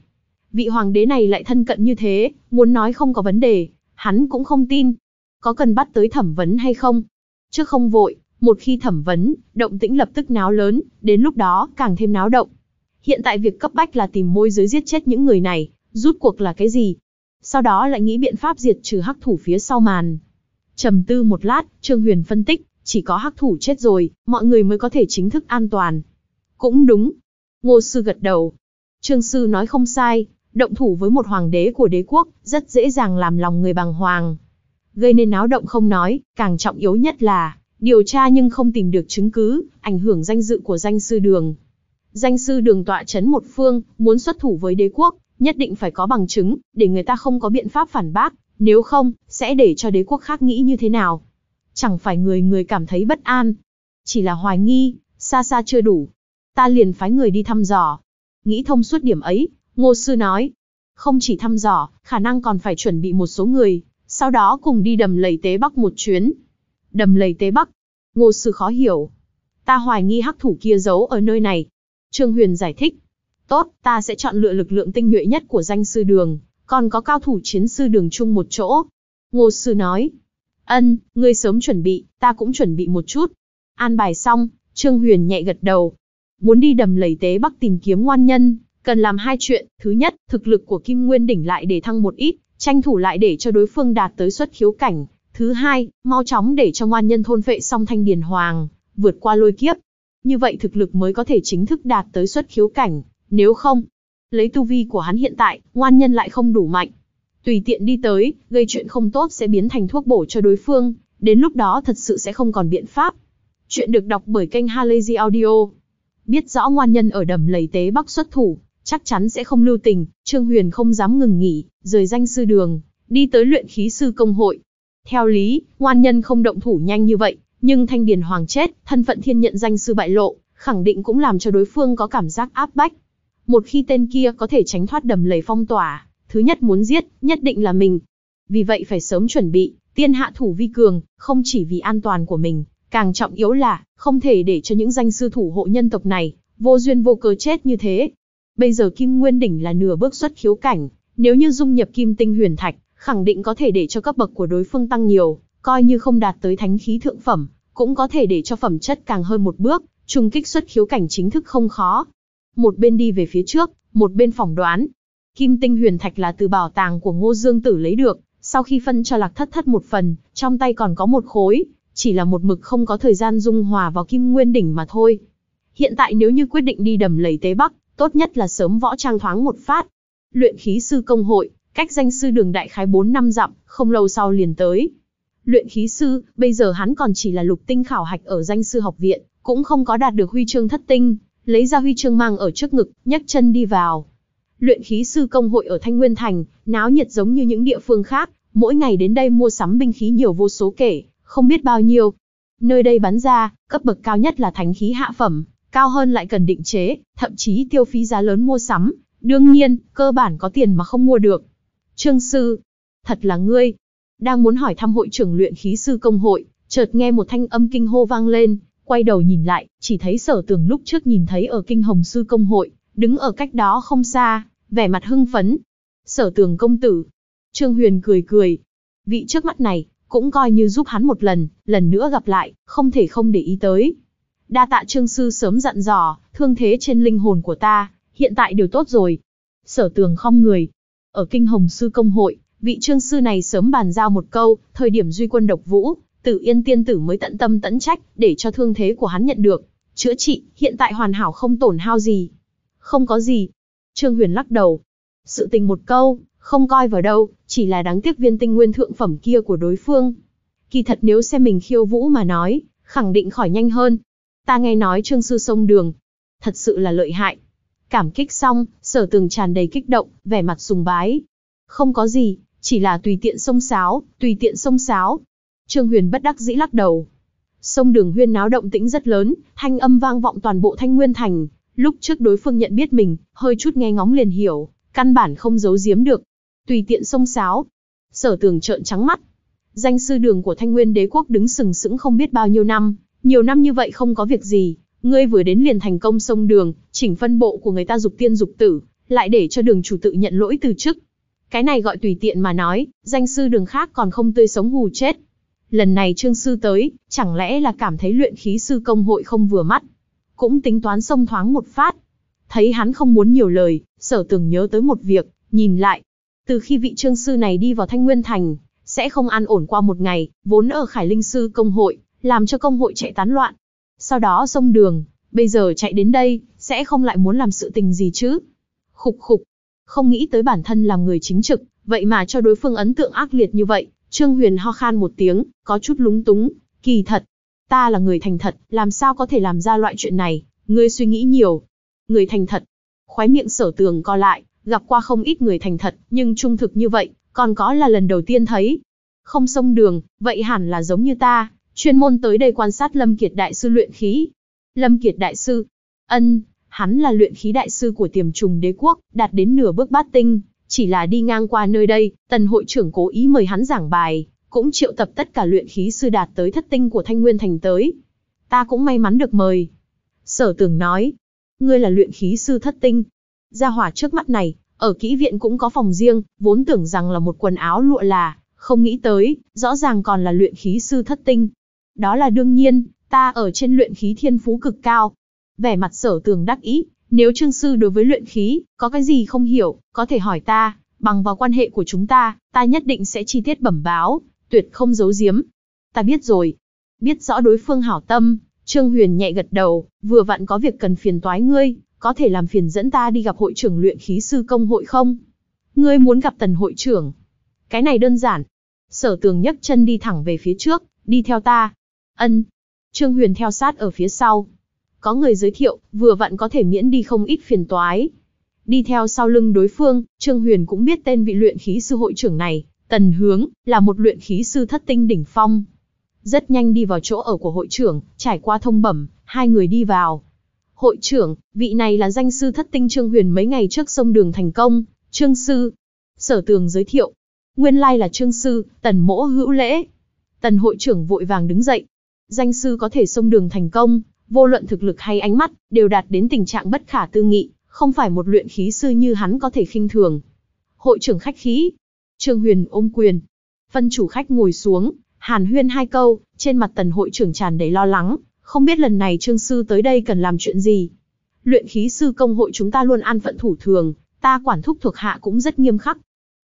Vị hoàng đế này lại thân cận như thế, muốn nói không có vấn đề, hắn cũng không tin. Có cần bắt tới thẩm vấn hay không? Chứ không vội, một khi thẩm vấn, động tĩnh lập tức náo lớn, đến lúc đó càng thêm náo động hiện tại việc cấp bách là tìm môi giới giết chết những người này, rút cuộc là cái gì? Sau đó lại nghĩ biện pháp diệt trừ hắc thủ phía sau màn. Trầm tư một lát, Trương Huyền phân tích, chỉ có hắc thủ chết rồi, mọi người mới có thể chính thức an toàn. Cũng đúng. Ngô Sư gật đầu. Trương Sư nói không sai, động thủ với một hoàng đế của đế quốc, rất dễ dàng làm lòng người bằng hoàng. Gây nên náo động không nói, càng trọng yếu nhất là, điều tra nhưng không tìm được chứng cứ, ảnh hưởng danh dự của danh sư đường. Danh sư đường tọa chấn một phương, muốn xuất thủ với đế quốc, nhất định phải có bằng chứng, để người ta không có biện pháp phản bác, nếu không, sẽ để cho đế quốc khác nghĩ như thế nào. Chẳng phải người người cảm thấy bất an, chỉ là hoài nghi, xa xa chưa đủ. Ta liền phái người đi thăm dò. Nghĩ thông suốt điểm ấy, ngô sư nói. Không chỉ thăm dò, khả năng còn phải chuẩn bị một số người, sau đó cùng đi đầm lầy tế bắc một chuyến. Đầm lầy tế bắc, ngô sư khó hiểu. Ta hoài nghi hắc thủ kia giấu ở nơi này, Trương Huyền giải thích. Tốt, ta sẽ chọn lựa lực lượng tinh nhuệ nhất của danh sư đường, còn có cao thủ chiến sư đường chung một chỗ. Ngô sư nói. Ân, ngươi sớm chuẩn bị, ta cũng chuẩn bị một chút. An bài xong, Trương Huyền nhẹ gật đầu. Muốn đi đầm lầy tế bắc tìm kiếm ngoan nhân, cần làm hai chuyện. Thứ nhất, thực lực của Kim Nguyên đỉnh lại để thăng một ít, tranh thủ lại để cho đối phương đạt tới xuất khiếu cảnh. Thứ hai, mau chóng để cho ngoan nhân thôn vệ xong thanh điền hoàng, vượt qua lôi kiếp, như vậy thực lực mới có thể chính thức đạt tới xuất khiếu cảnh, nếu không, lấy tu vi của hắn hiện tại, ngoan nhân lại không đủ mạnh. Tùy tiện đi tới, gây chuyện không tốt sẽ biến thành thuốc bổ cho đối phương, đến lúc đó thật sự sẽ không còn biện pháp. Chuyện được đọc bởi kênh Halazy Audio. Biết rõ ngoan nhân ở đầm lầy tế bắc xuất thủ, chắc chắn sẽ không lưu tình, Trương Huyền không dám ngừng nghỉ, rời danh sư đường, đi tới luyện khí sư công hội. Theo lý, ngoan nhân không động thủ nhanh như vậy, nhưng Thanh Điền Hoàng chết, thân phận thiên nhận danh sư bại lộ, khẳng định cũng làm cho đối phương có cảm giác áp bách. Một khi tên kia có thể tránh thoát đầm lầy phong tỏa, thứ nhất muốn giết, nhất định là mình. Vì vậy phải sớm chuẩn bị, tiên hạ thủ vi cường, không chỉ vì an toàn của mình, càng trọng yếu là, không thể để cho những danh sư thủ hộ nhân tộc này, vô duyên vô cớ chết như thế. Bây giờ Kim Nguyên Đỉnh là nửa bước xuất khiếu cảnh, nếu như dung nhập Kim Tinh Huyền Thạch, khẳng định có thể để cho cấp bậc của đối phương tăng nhiều, coi như không đạt tới thánh khí thượng phẩm, cũng có thể để cho phẩm chất càng hơn một bước, trùng kích xuất khiếu cảnh chính thức không khó. Một bên đi về phía trước, một bên phỏng đoán. Kim tinh huyền thạch là từ bảo tàng của Ngô Dương Tử lấy được, sau khi phân cho Lạc Thất Thất một phần, trong tay còn có một khối, chỉ là một mực không có thời gian dung hòa vào Kim Nguyên đỉnh mà thôi. Hiện tại nếu như quyết định đi đầm lầy Tế Bắc, tốt nhất là sớm võ trang thoáng một phát. Luyện khí sư công hội, cách danh sư đường đại khái 4 năm dặm, không lâu sau liền tới, luyện khí sư, bây giờ hắn còn chỉ là lục tinh khảo hạch ở danh sư học viện, cũng không có đạt được huy chương thất tinh, lấy ra huy chương mang ở trước ngực, nhấc chân đi vào. Luyện khí sư công hội ở Thanh Nguyên Thành, náo nhiệt giống như những địa phương khác, mỗi ngày đến đây mua sắm binh khí nhiều vô số kể, không biết bao nhiêu. Nơi đây bán ra, cấp bậc cao nhất là thánh khí hạ phẩm, cao hơn lại cần định chế, thậm chí tiêu phí giá lớn mua sắm, đương nhiên, cơ bản có tiền mà không mua được. Trương sư, thật là ngươi, đang muốn hỏi thăm hội trưởng luyện khí sư công hội, chợt nghe một thanh âm kinh hô vang lên, quay đầu nhìn lại, chỉ thấy sở tường lúc trước nhìn thấy ở kinh hồng sư công hội, đứng ở cách đó không xa, vẻ mặt hưng phấn. Sở tường công tử. Trương Huyền cười cười. Vị trước mắt này, cũng coi như giúp hắn một lần, lần nữa gặp lại, không thể không để ý tới. Đa tạ trương sư sớm dặn dò, thương thế trên linh hồn của ta, hiện tại đều tốt rồi. Sở tường không người. Ở kinh hồng sư công hội, vị trương sư này sớm bàn giao một câu, thời điểm duy quân độc vũ, tử yên tiên tử mới tận tâm tận trách, để cho thương thế của hắn nhận được, chữa trị, hiện tại hoàn hảo không tổn hao gì. Không có gì. Trương Huyền lắc đầu. Sự tình một câu, không coi vào đâu, chỉ là đáng tiếc viên tinh nguyên thượng phẩm kia của đối phương. Kỳ thật nếu xem mình khiêu vũ mà nói, khẳng định khỏi nhanh hơn. Ta nghe nói trương sư sông đường. Thật sự là lợi hại. Cảm kích xong, sở tường tràn đầy kích động, vẻ mặt sùng bái. Không có gì, chỉ là tùy tiện sông sáo, tùy tiện sông sáo. Trương Huyền bất đắc dĩ lắc đầu. Sông Đường Huyên náo động tĩnh rất lớn, thanh âm vang vọng toàn bộ Thanh Nguyên thành, lúc trước đối phương nhận biết mình, hơi chút nghe ngóng liền hiểu, căn bản không giấu giếm được. Tùy tiện sông sáo. Sở Tường trợn trắng mắt. Danh sư đường của Thanh Nguyên Đế quốc đứng sừng sững không biết bao nhiêu năm, nhiều năm như vậy không có việc gì, ngươi vừa đến liền thành công sông đường, chỉnh phân bộ của người ta dục tiên dục tử, lại để cho đường chủ tự nhận lỗi từ chức, cái này gọi tùy tiện mà nói, danh sư đường khác còn không tươi sống hù chết. Lần này trương sư tới, chẳng lẽ là cảm thấy luyện khí sư công hội không vừa mắt. Cũng tính toán xông thoáng một phát. Thấy hắn không muốn nhiều lời, sở tưởng nhớ tới một việc, nhìn lại. Từ khi vị trương sư này đi vào Thanh Nguyên Thành, sẽ không an ổn qua một ngày, vốn ở Khải Linh Sư công hội, làm cho công hội chạy tán loạn. Sau đó xông đường, bây giờ chạy đến đây, sẽ không lại muốn làm sự tình gì chứ. Khục khục, không nghĩ tới bản thân làm người chính trực, vậy mà cho đối phương ấn tượng ác liệt như vậy, Trương Huyền ho khan một tiếng, có chút lúng túng, kỳ thật, ta là người thành thật, làm sao có thể làm ra loại chuyện này, ngươi suy nghĩ nhiều. Người thành thật, khoái miệng sở tường co lại, gặp qua không ít người thành thật, nhưng trung thực như vậy, còn có là lần đầu tiên thấy. Không sông đường, vậy hẳn là giống như ta, chuyên môn tới đây quan sát Lâm Kiệt Đại Sư luyện khí. Lâm Kiệt Đại Sư, ân, Hắn là luyện khí đại sư của tiềm trùng đế quốc, đạt đến nửa bước bát tinh, chỉ là đi ngang qua nơi đây, tần hội trưởng cố ý mời hắn giảng bài, cũng triệu tập tất cả luyện khí sư đạt tới thất tinh của Thanh Nguyên Thành tới. Ta cũng may mắn được mời. Sở tưởng nói, ngươi là luyện khí sư thất tinh. Gia hỏa trước mắt này, ở kỹ viện cũng có phòng riêng, vốn tưởng rằng là một quần áo lụa là, không nghĩ tới, rõ ràng còn là luyện khí sư thất tinh. Đó là đương nhiên, ta ở trên luyện khí thiên phú cực cao, vẻ mặt sở tường đắc ý, nếu trương sư đối với luyện khí, có cái gì không hiểu, có thể hỏi ta, bằng vào quan hệ của chúng ta, ta nhất định sẽ chi tiết bẩm báo, tuyệt không giấu giếm. Ta biết rồi, biết rõ đối phương hảo tâm, Trương Huyền nhẹ gật đầu, vừa vặn có việc cần phiền toái ngươi, có thể làm phiền dẫn ta đi gặp hội trưởng luyện khí sư công hội không? Ngươi muốn gặp tần hội trưởng. Cái này đơn giản. Sở tường nhấc chân đi thẳng về phía trước, đi theo ta. Ân. Trương Huyền theo sát ở phía sau, có người giới thiệu, vừa vặn có thể miễn đi không ít phiền toái. Đi theo sau lưng đối phương, Trương Huyền cũng biết tên vị luyện khí sư hội trưởng này, Tần Hướng, là một luyện khí sư thất tinh đỉnh phong. Rất nhanh đi vào chỗ ở của hội trưởng, trải qua thông bẩm, hai người đi vào. Hội trưởng, vị này là danh sư thất tinh Trương Huyền mấy ngày trước sông đường thành công, Trương Sư. Sở tường giới thiệu. Nguyên lai là Trương Sư, Tần Mỗ hữu lễ. Tần hội trưởng vội vàng đứng dậy. Danh sư có thể sông đường thành công, vô luận thực lực hay ánh mắt, đều đạt đến tình trạng bất khả tư nghị, không phải một luyện khí sư như hắn có thể khinh thường. Hội trưởng khách khí, Trương Huyền ôm quyền, phân chủ khách ngồi xuống, hàn huyên hai câu, trên mặt tần hội trưởng tràn đầy lo lắng, không biết lần này Trương sư tới đây cần làm chuyện gì. Luyện khí sư công hội chúng ta luôn an phận thủ thường, ta quản thúc thuộc hạ cũng rất nghiêm khắc.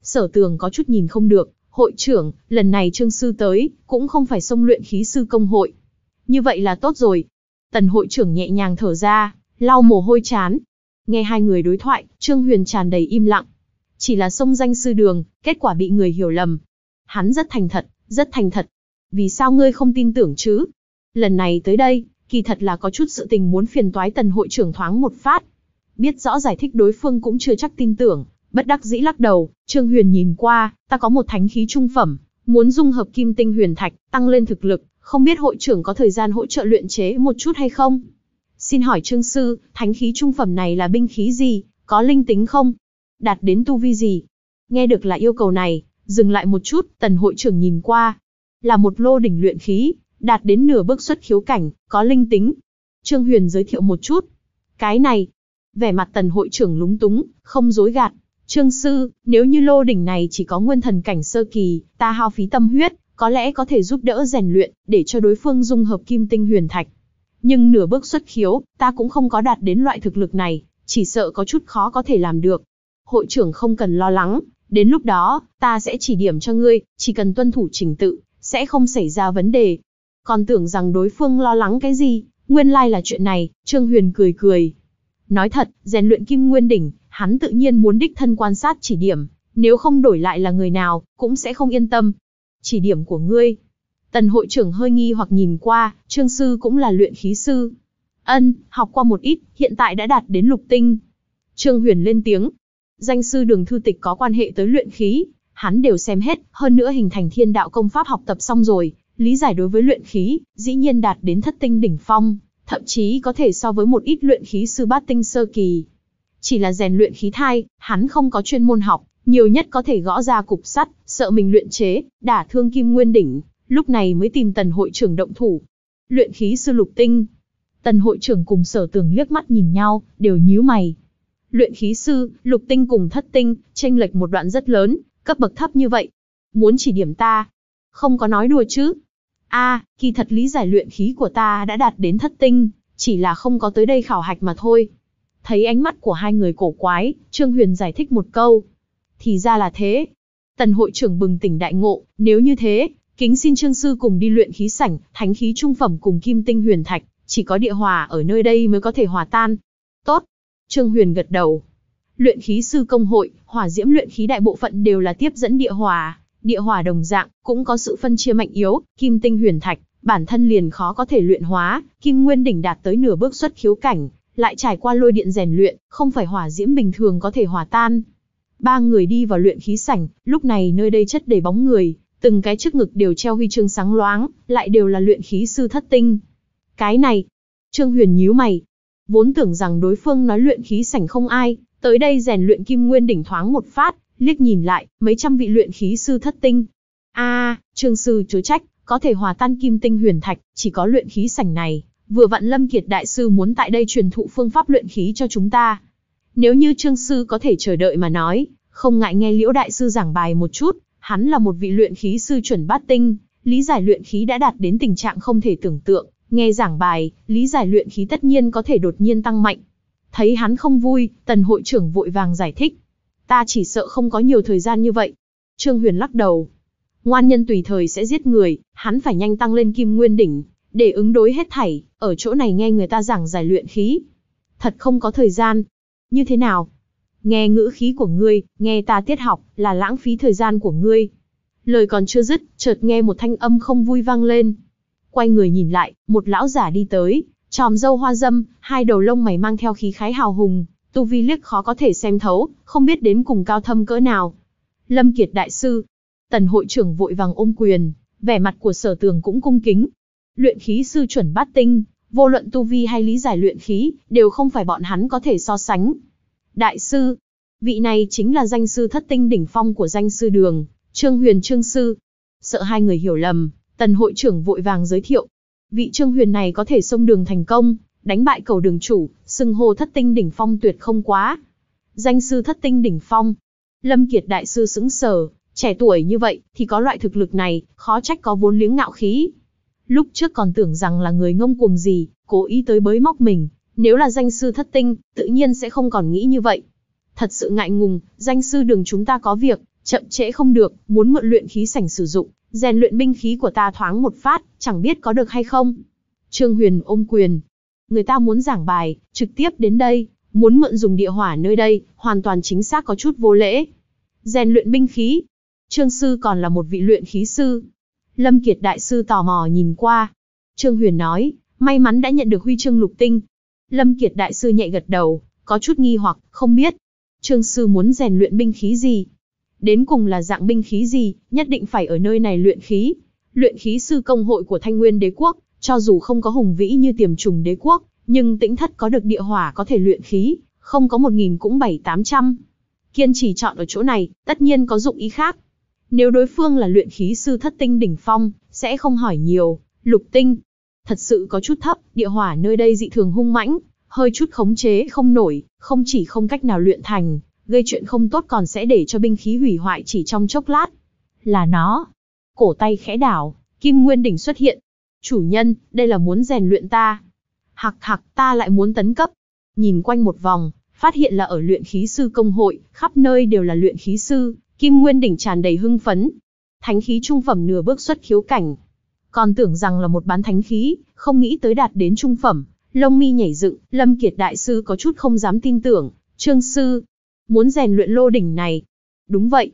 Sở tường có chút nhìn không được, hội trưởng, lần này trương sư tới, cũng không phải xông luyện khí sư công hội. Như vậy là tốt rồi, Tần hội trưởng nhẹ nhàng thở ra, lau mồ hôi chán. Nghe hai người đối thoại, Trương Huyền tràn đầy im lặng. Chỉ là sông danh sư đường, kết quả bị người hiểu lầm. Hắn rất thành thật, rất thành thật. Vì sao ngươi không tin tưởng chứ? Lần này tới đây, kỳ thật là có chút sự tình muốn phiền toái tần hội trưởng thoáng một phát. Biết rõ giải thích đối phương cũng chưa chắc tin tưởng, bất đắc dĩ lắc đầu, Trương Huyền nhìn qua, ta có một thánh khí trung phẩm, muốn dung hợp kim tinh huyền thạch, tăng lên thực lực, không biết hội trưởng có thời gian hỗ trợ luyện chế một chút hay không? Xin hỏi trương sư, thánh khí trung phẩm này là binh khí gì, có linh tính không? Đạt đến tu vi gì? Nghe được là yêu cầu này, dừng lại một chút, tần hội trưởng nhìn qua. Là một lô đỉnh luyện khí, đạt đến nửa bước xuất khiếu cảnh, có linh tính. Trương Huyền giới thiệu một chút. Cái này, vẻ mặt tần hội trưởng lúng túng, không dối gạt. Trương sư, nếu như lô đỉnh này chỉ có nguyên thần cảnh sơ kỳ, ta hao phí tâm huyết, có lẽ có thể giúp đỡ rèn luyện, để cho đối phương dung hợp kim tinh huyền thạch. Nhưng nửa bước xuất khiếu, ta cũng không có đạt đến loại thực lực này, chỉ sợ có chút khó có thể làm được. Hội trưởng không cần lo lắng, đến lúc đó, ta sẽ chỉ điểm cho ngươi, chỉ cần tuân thủ trình tự, sẽ không xảy ra vấn đề. Còn tưởng rằng đối phương lo lắng cái gì, nguyên lai like là chuyện này, Trương Huyền cười cười. Nói thật, rèn luyện kim nguyên đỉnh, hắn tự nhiên muốn đích thân quan sát chỉ điểm, nếu không đổi lại là người nào, cũng sẽ không yên tâm, chỉ điểm của ngươi. Tần hội trưởng hơi nghi hoặc nhìn qua, trương sư cũng là luyện khí sư. Ân, học qua một ít, hiện tại đã đạt đến lục tinh. Trương Huyền lên tiếng. Danh sư đường thư tịch có quan hệ tới luyện khí, hắn đều xem hết, hơn nữa hình thành thiên đạo công pháp học tập xong rồi, lý giải đối với luyện khí, dĩ nhiên đạt đến thất tinh đỉnh phong, thậm chí có thể so với một ít luyện khí sư bát tinh sơ kỳ. Chỉ là rèn luyện khí thai, hắn không có chuyên môn học, nhiều nhất có thể gõ ra cục sắt, sợ mình luyện chế, đả thương kim nguyên đỉnh, lúc này mới tìm tần hội trưởng động thủ. Luyện khí sư lục tinh. Tần hội trưởng cùng sở tường liếc mắt nhìn nhau, đều nhíu mày. Luyện khí sư, lục tinh cùng thất tinh, tranh lệch một đoạn rất lớn, cấp bậc thấp như vậy. Muốn chỉ điểm ta. Không có nói đùa chứ. a kỳ thật lý giải luyện khí của ta đã đạt đến thất tinh, chỉ là không có tới đây khảo hạch mà thôi. Thấy ánh mắt của hai người cổ quái, Trương Huyền giải thích một câu, thì ra là thế. Tần hội trưởng bừng tỉnh đại ngộ, nếu như thế, kính xin trương sư cùng đi luyện khí sảnh, thánh khí trung phẩm cùng kim tinh huyền thạch, chỉ có địa hòa ở nơi đây mới có thể hòa tan. Tốt. Trương Huyền gật đầu. Luyện khí sư công hội, hỏa diễm luyện khí đại bộ phận đều là tiếp dẫn địa hòa, địa hỏa đồng dạng, cũng có sự phân chia mạnh yếu, kim tinh huyền thạch, bản thân liền khó có thể luyện hóa, kim nguyên đỉnh đạt tới nửa bước xuất khiếu cảnh, lại trải qua lôi điện rèn luyện, không phải hỏa diễm bình thường có thể hòa tan, Ba người đi vào luyện khí sảnh, lúc này nơi đây chất đầy bóng người, từng cái trước ngực đều treo huy chương sáng loáng, lại đều là luyện khí sư thất tinh. Cái này, Trương Huyền nhíu mày, vốn tưởng rằng đối phương nói luyện khí sảnh không ai, tới đây rèn luyện kim nguyên đỉnh thoáng một phát, liếc nhìn lại, mấy trăm vị luyện khí sư thất tinh. A, Trương sư chớ trách, có thể hòa tan kim tinh huyền thạch, chỉ có luyện khí sảnh này, vừa vặn Lâm Kiệt đại sư muốn tại đây truyền thụ phương pháp luyện khí cho chúng ta. Nếu như Trương Sư có thể chờ đợi mà nói, không ngại nghe Liễu Đại Sư giảng bài một chút, hắn là một vị luyện khí sư chuẩn bát tinh, lý giải luyện khí đã đạt đến tình trạng không thể tưởng tượng, nghe giảng bài, lý giải luyện khí tất nhiên có thể đột nhiên tăng mạnh. Thấy hắn không vui, tần hội trưởng vội vàng giải thích. Ta chỉ sợ không có nhiều thời gian như vậy. Trương Huyền lắc đầu. Ngoan nhân tùy thời sẽ giết người, hắn phải nhanh tăng lên kim nguyên đỉnh, để ứng đối hết thảy, ở chỗ này nghe người ta giảng giải luyện khí. Thật không có thời gian, như thế nào? Nghe ngữ khí của ngươi, nghe ta tiết học, là lãng phí thời gian của ngươi. Lời còn chưa dứt, chợt nghe một thanh âm không vui vang lên. Quay người nhìn lại, một lão giả đi tới, tròm dâu hoa dâm, hai đầu lông mày mang theo khí khái hào hùng, tu vi liếc khó có thể xem thấu, không biết đến cùng cao thâm cỡ nào. Lâm Kiệt đại sư, tần hội trưởng vội vàng ôm quyền, vẻ mặt của sở tường cũng cung kính. Luyện khí sư chuẩn bát tinh, vô luận tu vi hay lý giải luyện khí, đều không phải bọn hắn có thể so sánh. Đại sư, vị này chính là danh sư thất tinh đỉnh phong của danh sư đường, Trương Huyền Trương Sư. Sợ hai người hiểu lầm, tần hội trưởng vội vàng giới thiệu. Vị Trương Huyền này có thể xông đường thành công, đánh bại cầu đường chủ, xưng hô thất tinh đỉnh phong tuyệt không quá. Danh sư thất tinh đỉnh phong. Lâm Kiệt đại sư sững sờ, trẻ tuổi như vậy thì có loại thực lực này, khó trách có vốn liếng ngạo khí. Lúc trước còn tưởng rằng là người ngông cuồng gì, cố ý tới bới móc mình, nếu là danh sư thất tinh, tự nhiên sẽ không còn nghĩ như vậy. Thật sự ngại ngùng, danh sư đường chúng ta có việc, chậm trễ không được, muốn mượn luyện khí sảnh sử dụng, rèn luyện binh khí của ta thoáng một phát, chẳng biết có được hay không. Trương Huyền ôm quyền. Người ta muốn giảng bài, trực tiếp đến đây, muốn mượn dùng địa hỏa nơi đây, hoàn toàn chính xác có chút vô lễ. Rèn luyện binh khí. Trương Sư còn là một vị luyện khí sư, Lâm Kiệt đại sư tò mò nhìn qua. Trương Huyền nói, may mắn đã nhận được huy chương lục tinh. Lâm Kiệt đại sư nhẹ gật đầu, có chút nghi hoặc, không biết. Trương sư muốn rèn luyện binh khí gì? Đến cùng là dạng binh khí gì, nhất định phải ở nơi này luyện khí. Luyện khí sư công hội của Thanh Nguyên đế quốc, cho dù không có hùng vĩ như tiềm trùng đế quốc, nhưng tĩnh thất có được địa hỏa có thể luyện khí, không có một nghìn cũng bảy tám trăm. Kiên trì chọn ở chỗ này, tất nhiên có dụng ý khác. Nếu đối phương là luyện khí sư thất tinh đỉnh phong, sẽ không hỏi nhiều, lục tinh. Thật sự có chút thấp, địa hỏa nơi đây dị thường hung mãnh, hơi chút khống chế không nổi, không chỉ không cách nào luyện thành, gây chuyện không tốt còn sẽ để cho binh khí hủy hoại chỉ trong chốc lát. Là nó. Cổ tay khẽ đảo, kim nguyên đỉnh xuất hiện. Chủ nhân, đây là muốn rèn luyện ta. Hạc hạc ta lại muốn tấn cấp. Nhìn quanh một vòng, phát hiện là ở luyện khí sư công hội, khắp nơi đều là luyện khí sư, Kim Nguyên đỉnh tràn đầy hưng phấn. Thánh khí trung phẩm nửa bước xuất khiếu cảnh. Còn tưởng rằng là một bán thánh khí, không nghĩ tới đạt đến trung phẩm. Lông mi nhảy dựng, Lâm Kiệt đại sư có chút không dám tin tưởng. Trương sư, muốn rèn luyện lô đỉnh này. Đúng vậy.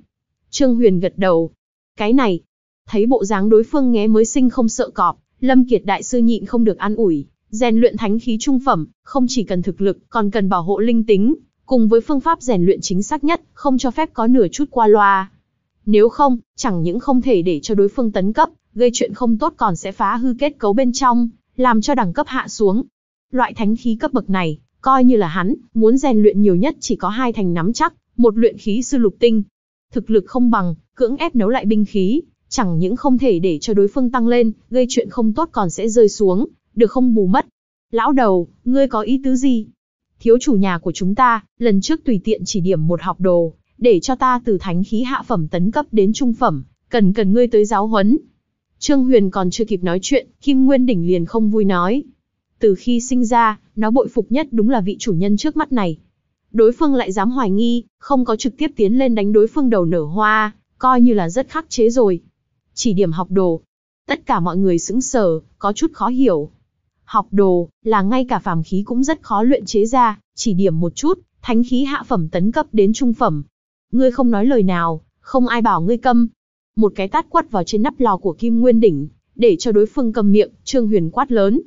Trương Huyền gật đầu. Cái này, thấy bộ dáng đối phương nghe mới sinh không sợ cọp, Lâm Kiệt đại sư nhịn không được an ủi, rèn luyện thánh khí trung phẩm, không chỉ cần thực lực, còn cần bảo hộ linh tính, cùng với phương pháp rèn luyện chính xác nhất, không cho phép có nửa chút qua loa. Nếu không, chẳng những không thể để cho đối phương tấn cấp, gây chuyện không tốt còn sẽ phá hư kết cấu bên trong, làm cho đẳng cấp hạ xuống. Loại thánh khí cấp bậc này, coi như là hắn, muốn rèn luyện nhiều nhất chỉ có hai thành nắm chắc, một luyện khí sư lục tinh. Thực lực không bằng, cưỡng ép nấu lại binh khí, chẳng những không thể để cho đối phương tăng lên, gây chuyện không tốt còn sẽ rơi xuống, được không bù mất. Lão đầu, ngươi có ý tứ gì? thiếu chủ nhà của chúng ta, lần trước tùy tiện chỉ điểm một học đồ, để cho ta từ thánh khí hạ phẩm tấn cấp đến trung phẩm, cần cần ngươi tới giáo huấn. Trương Huyền còn chưa kịp nói chuyện, Kim Nguyên Đỉnh liền không vui nói. Từ khi sinh ra, nó bội phục nhất đúng là vị chủ nhân trước mắt này. Đối phương lại dám hoài nghi, không có trực tiếp tiến lên đánh đối phương đầu nở hoa, coi như là rất khắc chế rồi. Chỉ điểm học đồ. Tất cả mọi người sững sờ, có chút khó hiểu, học đồ, là ngay cả phàm khí cũng rất khó luyện chế ra, chỉ điểm một chút, thánh khí hạ phẩm tấn cấp đến trung phẩm. Ngươi không nói lời nào, không ai bảo ngươi câm. Một cái tát quất vào trên nắp lò của Kim Nguyên đỉnh, để cho đối phương cầm miệng, Trương Huyền quát lớn.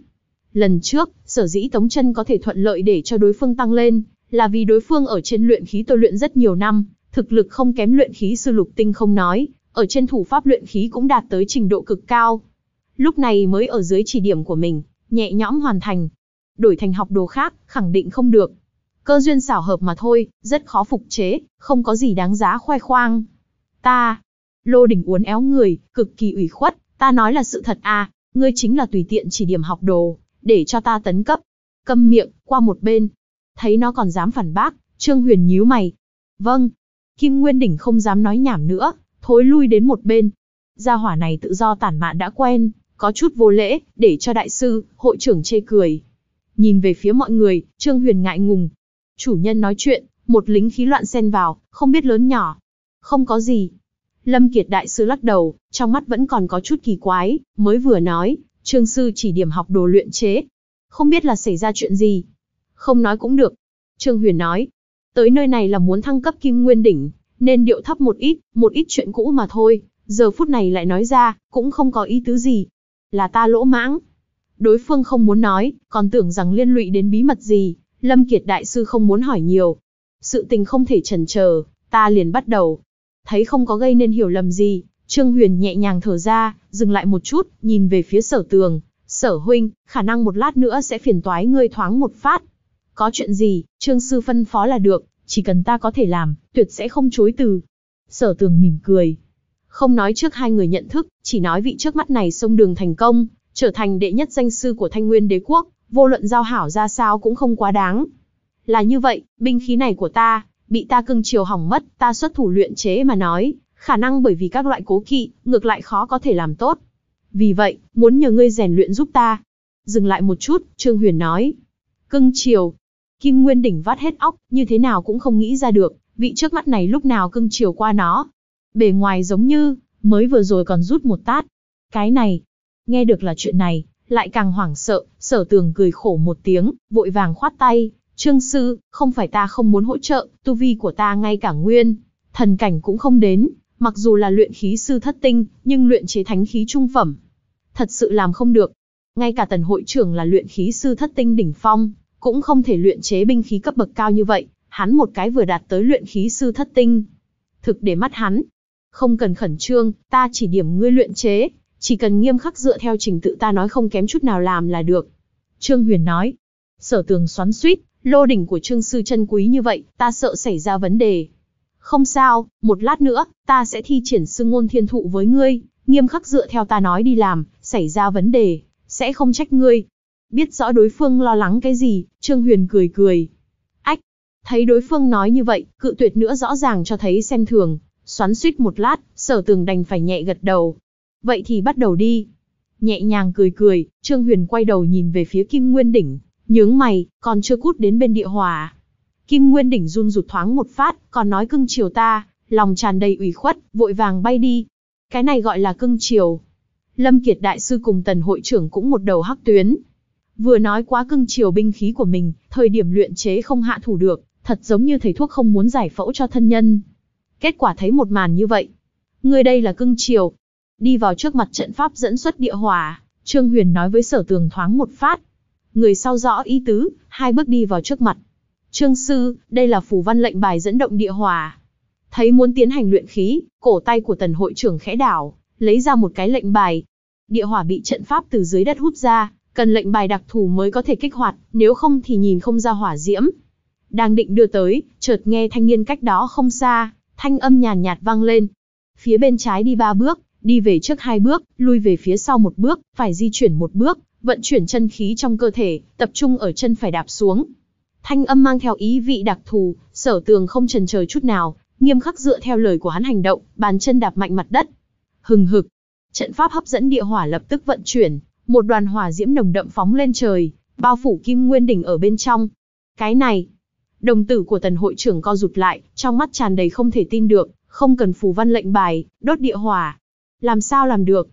Lần trước, sở dĩ Tống Chân có thể thuận lợi để cho đối phương tăng lên, là vì đối phương ở trên luyện khí tôi luyện rất nhiều năm, thực lực không kém luyện khí sư Lục Tinh không nói, ở trên thủ pháp luyện khí cũng đạt tới trình độ cực cao. Lúc này mới ở dưới chỉ điểm của mình, nhẹ nhõm hoàn thành. Đổi thành học đồ khác, khẳng định không được. Cơ duyên xảo hợp mà thôi, rất khó phục chế, không có gì đáng giá khoe khoang. Ta, Lô đỉnh uốn éo người, cực kỳ ủy khuất, ta nói là sự thật à, ngươi chính là tùy tiện chỉ điểm học đồ, để cho ta tấn cấp. Câm miệng, qua một bên. Thấy nó còn dám phản bác, Trương Huyền nhíu mày. Vâng. Kim Nguyên Đỉnh không dám nói nhảm nữa, thối lui đến một bên. Gia hỏa này tự do tản mạn đã quen, có chút vô lễ, để cho đại sư, hội trưởng chê cười. Nhìn về phía mọi người, Trương Huyền ngại ngùng. Chủ nhân nói chuyện, một lính khí loạn xen vào, không biết lớn nhỏ. Không có gì. Lâm Kiệt đại sư lắc đầu, trong mắt vẫn còn có chút kỳ quái, mới vừa nói, Trương sư chỉ điểm học đồ luyện chế. Không biết là xảy ra chuyện gì. Không nói cũng được. Trương Huyền nói, tới nơi này là muốn thăng cấp kim nguyên đỉnh, nên điệu thấp một ít, một ít chuyện cũ mà thôi, giờ phút này lại nói ra, cũng không có ý tứ gì, là ta lỗ mãng. Đối phương không muốn nói, còn tưởng rằng liên lụy đến bí mật gì, Lâm Kiệt đại sư không muốn hỏi nhiều. Sự tình không thể chần chờ, ta liền bắt đầu. Thấy không có gây nên hiểu lầm gì, Trương Huyền nhẹ nhàng thở ra, dừng lại một chút, nhìn về phía sở tường. Sở huynh, khả năng một lát nữa sẽ phiền toái ngươi thoáng một phát. Có chuyện gì, Trương Sư phân phó là được, chỉ cần ta có thể làm, tuyệt sẽ không chối từ. Sở tường mỉm cười, không nói trước hai người nhận thức, chỉ nói vị trước mắt này sông đường thành công, trở thành đệ nhất danh sư của Thanh Nguyên Đế quốc, vô luận giao hảo ra sao cũng không quá đáng. Là như vậy, binh khí này của ta, bị ta cưng chiều hỏng mất, ta xuất thủ luyện chế mà nói, khả năng bởi vì các loại cố kỵ, ngược lại khó có thể làm tốt. Vì vậy, muốn nhờ ngươi rèn luyện giúp ta. Dừng lại một chút, Trương Huyền nói. Cưng chiều. Kim Nguyên đỉnh vắt hết óc, như thế nào cũng không nghĩ ra được, vị trước mắt này lúc nào cưng chiều qua nó, Bề ngoài giống như, mới vừa rồi còn rút một tát. Cái này, nghe được là chuyện này, lại càng hoảng sợ, sở tường cười khổ một tiếng, vội vàng khoát tay. Trương sư, không phải ta không muốn hỗ trợ, tu vi của ta ngay cả nguyên, thần cảnh cũng không đến, mặc dù là luyện khí sư thất tinh, nhưng luyện chế thánh khí trung phẩm. Thật sự làm không được. Ngay cả tần hội trưởng là luyện khí sư thất tinh đỉnh phong, cũng không thể luyện chế binh khí cấp bậc cao như vậy, hắn một cái vừa đạt tới luyện khí sư thất tinh. Thực để mắt hắn, không cần khẩn trương, ta chỉ điểm ngươi luyện chế, chỉ cần nghiêm khắc dựa theo trình tự ta nói không kém chút nào làm là được. Trương Huyền nói, sở tường xoắn suýt, lô đỉnh của Trương Sư chân quý như vậy, ta sợ xảy ra vấn đề. Không sao, một lát nữa, ta sẽ thi triển sư ngôn thiên thụ với ngươi, nghiêm khắc dựa theo ta nói đi làm, xảy ra vấn đề, sẽ không trách ngươi. Biết rõ đối phương lo lắng cái gì, Trương Huyền cười cười. Ách, thấy đối phương nói như vậy, cự tuyệt nữa rõ ràng cho thấy xem thường, Xoắn suýt một lát, sở tường đành phải nhẹ gật đầu. Vậy thì bắt đầu đi. Nhẹ nhàng cười cười, Trương Huyền quay đầu nhìn về phía Kim Nguyên Đỉnh, nhướng mày, còn chưa cút đến bên địa hòa. Kim Nguyên Đỉnh run rụt thoáng một phát, còn nói cưng chiều ta, lòng tràn đầy ủy khuất, vội vàng bay đi. Cái này gọi là cưng chiều. Lâm Kiệt Đại Sư cùng Tần Hội trưởng cũng một đầu hắc tuyến. Vừa nói quá cưng chiều binh khí của mình, thời điểm luyện chế không hạ thủ được, thật giống như thầy thuốc không muốn giải phẫu cho thân nhân. Kết quả thấy một màn như vậy. Người đây là cưng chiều. Đi vào trước mặt trận pháp dẫn xuất địa hỏa, Trương Huyền nói với sở tường thoáng một phát. Người sau rõ ý tứ, hai bước đi vào trước mặt. Trương Sư, đây là phủ văn lệnh bài dẫn động địa hỏa. Thấy muốn tiến hành luyện khí, cổ tay của tần hội trưởng khẽ đảo, lấy ra một cái lệnh bài. Địa hỏa bị trận pháp từ dưới đất hút ra, cần lệnh bài đặc thù mới có thể kích hoạt, nếu không thì nhìn không ra hỏa diễm. Đang định đưa tới, chợt nghe thanh niên cách đó không xa, Thanh âm nhàn nhạt, vang lên. Phía bên trái đi ba bước, đi về trước hai bước, lui về phía sau một bước, phải di chuyển một bước, vận chuyển chân khí trong cơ thể, tập trung ở chân phải đạp xuống. Thanh âm mang theo ý vị đặc thù, sở tường không trần chờ chút nào, nghiêm khắc dựa theo lời của hắn hành động, bàn chân đạp mạnh mặt đất. Hừng hực, trận pháp hấp dẫn địa hỏa lập tức vận chuyển, một đoàn hỏa diễm nồng đậm phóng lên trời, bao phủ kim nguyên đỉnh ở bên trong. Cái này, Đồng tử của tần hội trưởng co rụt lại, trong mắt tràn đầy không thể tin được, không cần phù văn lệnh bài, đốt địa hỏa. Làm sao làm được?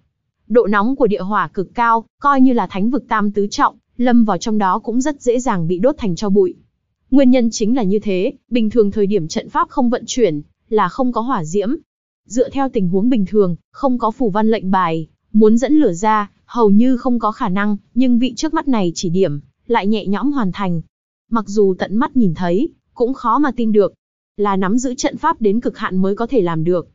Độ nóng của địa hỏa cực cao, coi như là thánh vực tam tứ trọng, lâm vào trong đó cũng rất dễ dàng bị đốt thành cho bụi. Nguyên nhân chính là như thế, bình thường thời điểm trận pháp không vận chuyển, là không có hỏa diễm. Dựa theo tình huống bình thường, không có phù văn lệnh bài, muốn dẫn lửa ra, hầu như không có khả năng, nhưng vị trước mắt này chỉ điểm, lại nhẹ nhõm hoàn thành, mặc dù tận mắt nhìn thấy, cũng khó mà tin được. Là nắm giữ trận pháp đến cực hạn mới có thể làm được.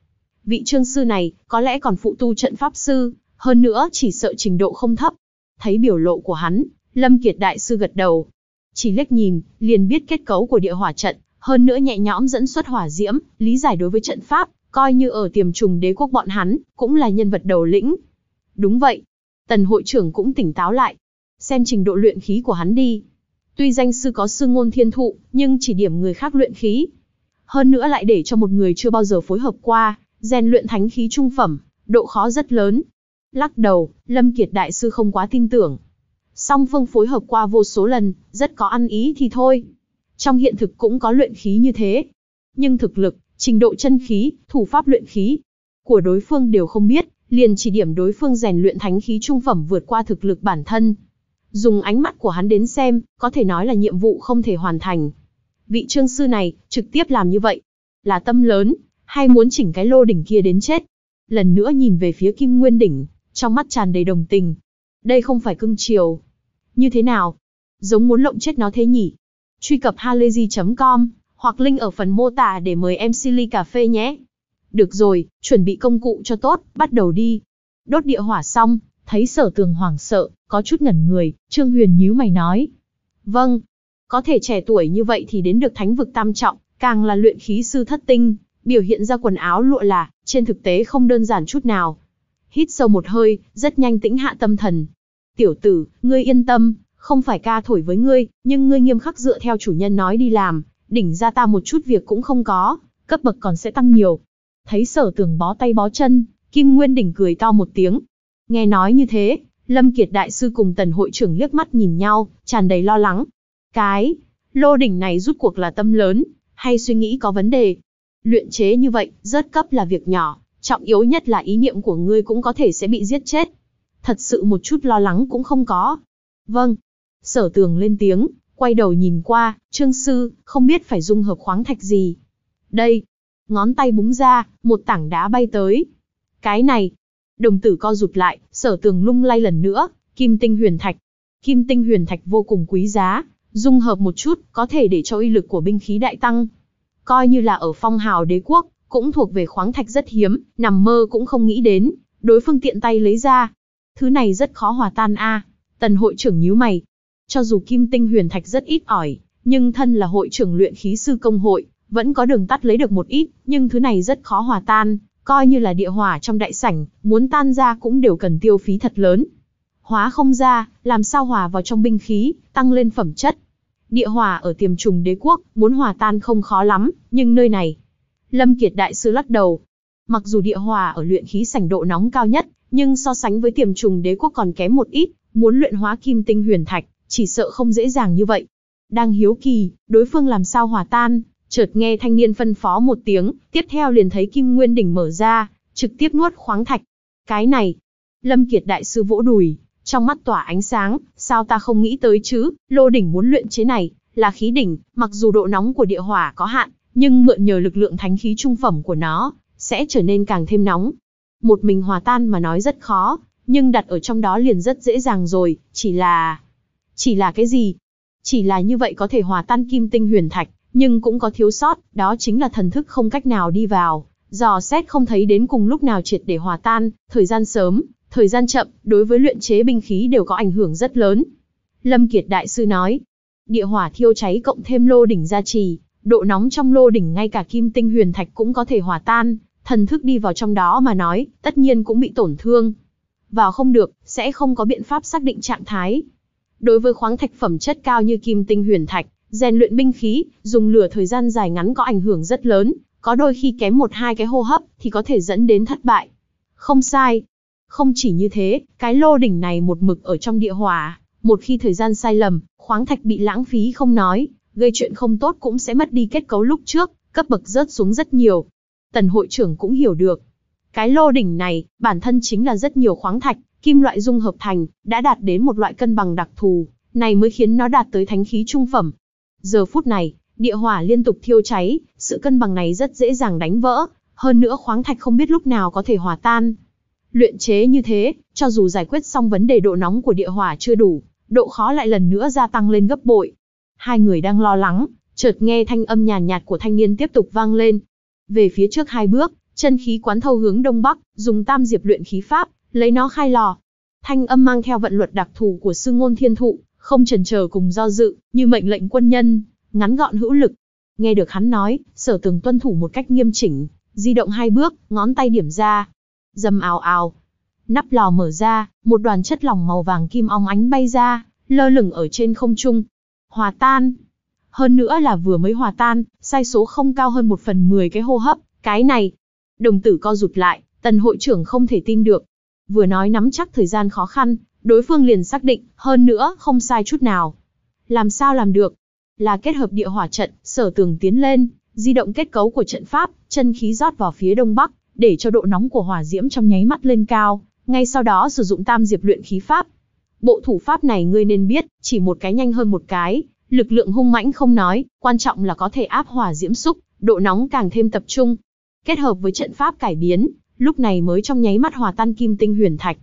Vị trương sư này, có lẽ còn phụ tu trận pháp sư, hơn nữa chỉ sợ trình độ không thấp. Thấy biểu lộ của hắn, Lâm Kiệt đại sư gật đầu. Chỉ liếc nhìn, liền biết kết cấu của địa hỏa trận, hơn nữa nhẹ nhõm dẫn xuất hỏa diễm, lý giải đối với trận pháp, coi như ở tiềm trùng đế quốc bọn hắn, cũng là nhân vật đầu lĩnh. Đúng vậy. Tần hội trưởng cũng tỉnh táo lại. Xem trình độ luyện khí của hắn đi. Tuy danh sư có sư ngôn thiên thụ, nhưng chỉ điểm người khác luyện khí. Hơn nữa lại để cho một người chưa bao giờ phối hợp qua, rèn luyện thánh khí trung phẩm, độ khó rất lớn. Lắc đầu, Lâm Kiệt đại sư không quá tin tưởng. Song phương phối hợp qua vô số lần, rất có ăn ý thì thôi. Trong hiện thực cũng có luyện khí như thế. Nhưng thực lực, trình độ chân khí, thủ pháp luyện khí của đối phương đều không biết, liền chỉ điểm đối phương rèn luyện thánh khí trung phẩm vượt qua thực lực bản thân, Dùng ánh mắt của hắn đến xem, có thể nói là nhiệm vụ không thể hoàn thành. Vị trương sư này, trực tiếp làm như vậy. Là tâm lớn, hay muốn chỉnh cái lô đỉnh kia đến chết. Lần nữa nhìn về phía kim nguyên đỉnh, trong mắt tràn đầy đồng tình. Đây không phải cưng chiều. Như thế nào? Giống muốn lộng chết nó thế nhỉ? Truy cập halayzi.com hoặc link ở phần mô tả để mời em Silly Cà Phê nhé. Được rồi, chuẩn bị công cụ cho tốt, bắt đầu đi. Đốt địa hỏa xong, Thấy sở tường hoảng sợ, có chút ngẩn người, Trương Huyền nhíu mày nói. Vâng, có thể trẻ tuổi như vậy thì đến được thánh vực tam trọng, càng là luyện khí sư thất tinh, biểu hiện ra quần áo lụa là, trên thực tế không đơn giản chút nào. Hít sâu một hơi, rất nhanh tĩnh hạ tâm thần. Tiểu tử, ngươi yên tâm, không phải ca thổi với ngươi, nhưng ngươi nghiêm khắc dựa theo chủ nhân nói đi làm, đỉnh ra ta một chút việc cũng không có, cấp bậc còn sẽ tăng nhiều. Thấy sở tường bó tay bó chân, Kim Nguyên đỉnh cười to một tiếng, Nghe nói như thế, Lâm Kiệt đại sư cùng Tần hội trưởng liếc mắt nhìn nhau, tràn đầy lo lắng. Cái, lô đỉnh này rút cuộc là tâm lớn, hay suy nghĩ có vấn đề. Luyện chế như vậy, rất cấp là việc nhỏ, trọng yếu nhất là ý niệm của ngươi cũng có thể sẽ bị giết chết. Thật sự một chút lo lắng cũng không có. Vâng. Sở tường lên tiếng, quay đầu nhìn qua, trương sư, không biết phải dung hợp khoáng thạch gì. Đây. Ngón tay búng ra, một tảng đá bay tới. Cái này, Đồng tử co rụt lại, sở tường lung lay lần nữa, kim tinh huyền thạch. Kim tinh huyền thạch vô cùng quý giá, dung hợp một chút, có thể để cho uy lực của binh khí đại tăng. Coi như là ở phong hào đế quốc, cũng thuộc về khoáng thạch rất hiếm, nằm mơ cũng không nghĩ đến, đối phương tiện tay lấy ra. Thứ này rất khó hòa tan a. Tần hội trưởng nhíu mày. Cho dù kim tinh huyền thạch rất ít ỏi, nhưng thân là hội trưởng luyện khí sư công hội, vẫn có đường tắt lấy được một ít, nhưng thứ này rất khó hòa tan, coi như là địa hỏa trong đại sảnh, muốn tan ra cũng đều cần tiêu phí thật lớn. Hóa không ra, làm sao hòa vào trong binh khí, tăng lên phẩm chất. Địa hỏa ở tiềm trùng đế quốc, muốn hòa tan không khó lắm, nhưng nơi này... Lâm Kiệt đại sư lắc đầu. Mặc dù địa hỏa ở luyện khí sảnh độ nóng cao nhất, nhưng so sánh với tiềm trùng đế quốc còn kém một ít, muốn luyện hóa kim tinh huyền thạch, chỉ sợ không dễ dàng như vậy. Đang hiếu kỳ, đối phương làm sao hòa tan, chợt nghe thanh niên phân phó một tiếng, tiếp theo liền thấy kim nguyên đỉnh mở ra, trực tiếp nuốt khoáng thạch. Cái này, Lâm Kiệt đại sư vỗ đùi, trong mắt tỏa ánh sáng, sao ta không nghĩ tới chứ, lô đỉnh muốn luyện chế này, là khí đỉnh, mặc dù độ nóng của địa hỏa có hạn, nhưng mượn nhờ lực lượng thánh khí trung phẩm của nó, sẽ trở nên càng thêm nóng. Một mình hòa tan mà nói rất khó, nhưng đặt ở trong đó liền rất dễ dàng rồi, chỉ là... Chỉ là cái gì? Chỉ là như vậy có thể hòa tan kim tinh huyền thạch, nhưng cũng có thiếu sót, đó chính là thần thức không cách nào đi vào, dò xét không thấy đến cùng lúc nào triệt để hòa tan, thời gian sớm, thời gian chậm, đối với luyện chế binh khí đều có ảnh hưởng rất lớn. Lâm Kiệt Đại Sư nói, địa hỏa thiêu cháy cộng thêm lô đỉnh gia trì, độ nóng trong lô đỉnh ngay cả kim tinh huyền thạch cũng có thể hòa tan, thần thức đi vào trong đó mà nói, tất nhiên cũng bị tổn thương. Vào không được, sẽ không có biện pháp xác định trạng thái. Đối với khoáng thạch phẩm chất cao như kim tinh huyền thạch, Rèn luyện binh khí, dùng lửa thời gian dài ngắn có ảnh hưởng rất lớn, có đôi khi kém một hai cái hô hấp thì có thể dẫn đến thất bại. Không sai. Không chỉ như thế, cái lô đỉnh này một mực ở trong địa hỏa, một khi thời gian sai lầm, khoáng thạch bị lãng phí không nói, gây chuyện không tốt cũng sẽ mất đi kết cấu lúc trước, cấp bậc rớt xuống rất nhiều. Tần hội trưởng cũng hiểu được. Cái lô đỉnh này, bản thân chính là rất nhiều khoáng thạch, kim loại dung hợp thành, đã đạt đến một loại cân bằng đặc thù, này mới khiến nó đạt tới thánh khí trung phẩm, Giờ phút này, địa hỏa liên tục thiêu cháy, sự cân bằng này rất dễ dàng đánh vỡ, hơn nữa khoáng thạch không biết lúc nào có thể hòa tan. Luyện chế như thế, cho dù giải quyết xong vấn đề độ nóng của địa hỏa chưa đủ, độ khó lại lần nữa gia tăng lên gấp bội. Hai người đang lo lắng, chợt nghe thanh âm nhàn nhạt, của thanh niên tiếp tục vang lên. Về phía trước hai bước, chân khí quán thâu hướng đông bắc, dùng tam diệp luyện khí pháp, lấy nó khai lò. Thanh âm mang theo vận luật đặc thù của sư ngôn thiên thụ, không chần chờ cùng do dự, như mệnh lệnh quân nhân, ngắn gọn hữu lực. Nghe được hắn nói, sở tường tuân thủ một cách nghiêm chỉnh, di động hai bước, ngón tay điểm ra. Dầm ào ào. Nắp lò mở ra, một đoàn chất lỏng màu vàng kim óng ánh bay ra, lơ lửng ở trên không trung. Hòa tan. Hơn nữa là vừa mới hòa tan, sai số không cao hơn một phần mười cái hô hấp, cái này. Đồng tử co rụt lại, tần hội trưởng không thể tin được. Vừa nói nắm chắc thời gian khó khăn, Đối phương liền xác định, hơn nữa, không sai chút nào. Làm sao làm được? Là kết hợp địa hỏa trận, sở tường tiến lên, di động kết cấu của trận pháp, chân khí rót vào phía đông bắc, để cho độ nóng của hỏa diễm trong nháy mắt lên cao, ngay sau đó sử dụng tam diệp luyện khí pháp. Bộ thủ pháp này ngươi nên biết, chỉ một cái nhanh hơn một cái, lực lượng hung mãnh không nói, quan trọng là có thể áp hỏa diễm xúc, độ nóng càng thêm tập trung. Kết hợp với trận pháp cải biến, lúc này mới trong nháy mắt hòa tan kim tinh huyền thạch,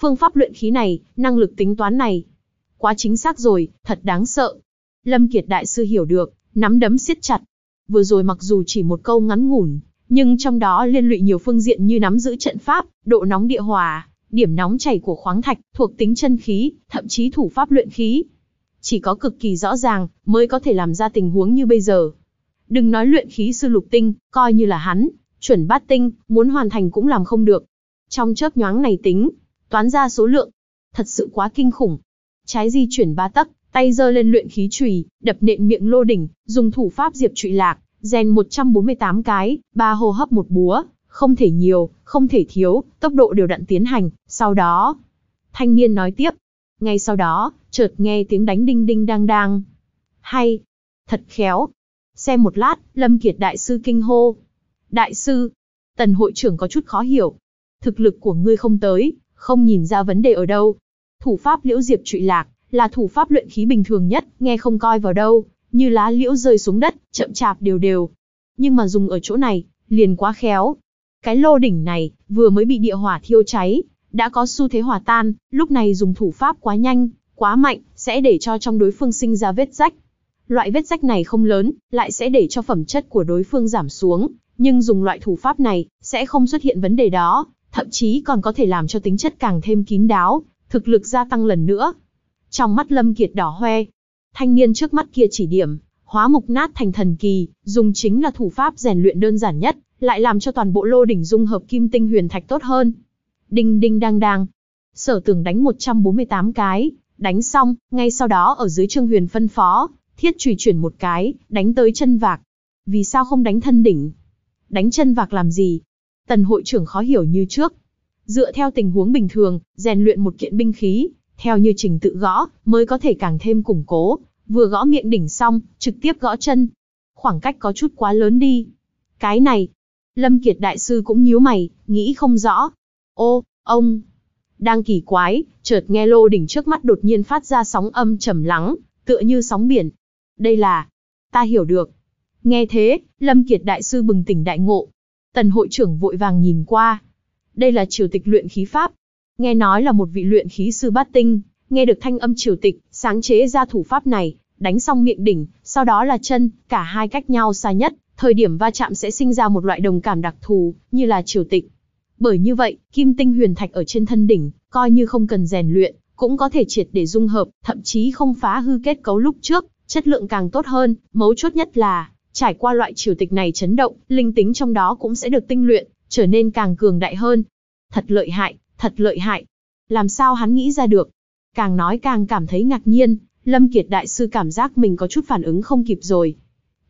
phương pháp luyện khí này, năng lực tính toán này. Quá chính xác rồi, thật đáng sợ. Lâm Kiệt đại sư hiểu được, nắm đấm siết chặt. Vừa rồi mặc dù chỉ một câu ngắn ngủn, nhưng trong đó liên lụy nhiều phương diện như nắm giữ trận pháp, độ nóng địa hòa, điểm nóng chảy của khoáng thạch, thuộc tính chân khí, thậm chí thủ pháp luyện khí. Chỉ có cực kỳ rõ ràng mới có thể làm ra tình huống như bây giờ. Đừng nói luyện khí sư lục tinh, coi như là hắn, chuẩn bát tinh, muốn hoàn thành cũng làm không được. Trong chớp nhoáng này tính, toán ra số lượng. Thật sự quá kinh khủng. Trái di chuyển ba tấc, tay giơ lên luyện khí chùy, đập nện miệng lô đỉnh, dùng thủ pháp diệp trụy lạc, rèn 148 cái, ba hô hấp một búa, không thể nhiều, không thể thiếu, tốc độ đều đặn tiến hành, sau đó. Thanh niên nói tiếp. Ngay sau đó, chợt nghe tiếng đánh đinh đinh đang đang. Hay, thật khéo. Xem một lát, Lâm Kiệt đại sư kinh hô. Đại sư, tần hội trưởng có chút khó hiểu. Thực lực của ngươi không tới, không nhìn ra vấn đề ở đâu. Thủ pháp liễu diệp trụy lạc, là thủ pháp luyện khí bình thường nhất, nghe không coi vào đâu, như lá liễu rơi xuống đất, chậm chạp đều đều. Nhưng mà dùng ở chỗ này, liền quá khéo. Cái lô đỉnh này, vừa mới bị địa hỏa thiêu cháy, đã có xu thế hỏa tan, lúc này dùng thủ pháp quá nhanh, quá mạnh, sẽ để cho trong đối phương sinh ra vết rách. Loại vết rách này không lớn, lại sẽ để cho phẩm chất của đối phương giảm xuống, nhưng dùng loại thủ pháp này, sẽ không xuất hiện vấn đề đó, thậm chí còn có thể làm cho tính chất càng thêm kín đáo, thực lực gia tăng lần nữa. Trong mắt Lâm Kiệt đỏ hoe, thanh niên trước mắt kia chỉ điểm, hóa mục nát thành thần kỳ, dùng chính là thủ pháp rèn luyện đơn giản nhất, lại làm cho toàn bộ lô đỉnh dung hợp kim tinh huyền thạch tốt hơn. Đinh đinh đang đang. Sở tưởng đánh 148 cái, đánh xong, ngay sau đó ở dưới Trương Huyền phân phó, thiết chùy chuyển một cái, đánh tới chân vạc. Vì sao không đánh thân đỉnh? Đánh chân vạc làm gì? Tần hội trưởng khó hiểu như trước. Dựa theo tình huống bình thường, rèn luyện một kiện binh khí, theo như trình tự gõ, mới có thể càng thêm củng cố. Vừa gõ miệng đỉnh xong, trực tiếp gõ chân. Khoảng cách có chút quá lớn đi. Cái này, Lâm Kiệt đại sư cũng nhíu mày, nghĩ không rõ. Ô, ông, đang kỳ quái, chợt nghe lô đỉnh trước mắt đột nhiên phát ra sóng âm trầm lắng, tựa như sóng biển. Đây là, ta hiểu được. Nghe thế, Lâm Kiệt đại sư bừng tỉnh đại ngộ, Tần hội trưởng vội vàng nhìn qua. Đây là triều tịch luyện khí pháp. Nghe nói là một vị luyện khí sư bát tinh, nghe được thanh âm triều tịch, sáng chế ra thủ pháp này, đánh xong miệng đỉnh, sau đó là chân, cả hai cách nhau xa nhất, thời điểm va chạm sẽ sinh ra một loại đồng cảm đặc thù, như là triều tịch. Bởi như vậy, kim tinh huyền thạch ở trên thân đỉnh, coi như không cần rèn luyện, cũng có thể triệt để dung hợp, thậm chí không phá hư kết cấu lúc trước, chất lượng càng tốt hơn, mấu chốt nhất là Trải qua loại triều tịch này chấn động, linh tính trong đó cũng sẽ được tinh luyện, trở nên càng cường đại hơn. Thật lợi hại, thật lợi hại. Làm sao hắn nghĩ ra được? Càng nói càng cảm thấy ngạc nhiên, Lâm Kiệt đại sư cảm giác mình có chút phản ứng không kịp rồi.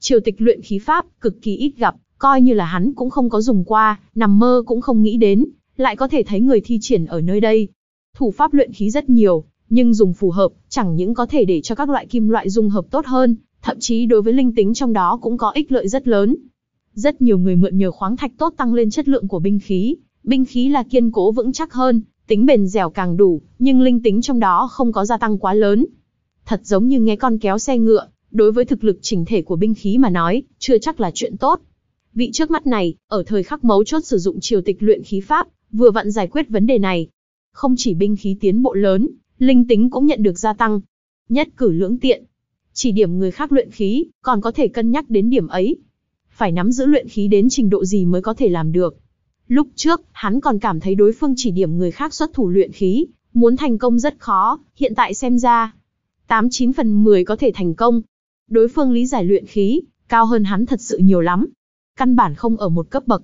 Triều tịch luyện khí pháp cực kỳ ít gặp, coi như là hắn cũng không có dùng qua, nằm mơ cũng không nghĩ đến, lại có thể thấy người thi triển ở nơi đây. Thủ pháp luyện khí rất nhiều, nhưng dùng phù hợp, chẳng những có thể để cho các loại kim loại dung hợp tốt hơn, thậm chí đối với linh tính trong đó cũng có ích lợi rất lớn. Rất nhiều người mượn nhờ khoáng thạch tốt tăng lên chất lượng của binh khí, binh khí là kiên cố vững chắc hơn, tính bền dẻo càng đủ, nhưng linh tính trong đó không có gia tăng quá lớn. Thật giống như nghe con kéo xe ngựa, đối với thực lực chỉnh thể của binh khí mà nói, chưa chắc là chuyện tốt. Vị trước mắt này, ở thời khắc mấu chốt sử dụng triều tịch luyện khí pháp, vừa vặn giải quyết vấn đề này. Không chỉ binh khí tiến bộ lớn, linh tính cũng nhận được gia tăng. Nhất cử lưỡng tiện, chỉ điểm người khác luyện khí, còn có thể cân nhắc đến điểm ấy. Phải nắm giữ luyện khí đến trình độ gì mới có thể làm được. Lúc trước, hắn còn cảm thấy đối phương chỉ điểm người khác xuất thủ luyện khí, muốn thành công rất khó, hiện tại xem ra. 89 phần 10 có thể thành công. Đối phương lý giải luyện khí, cao hơn hắn thật sự nhiều lắm. Căn bản không ở một cấp bậc.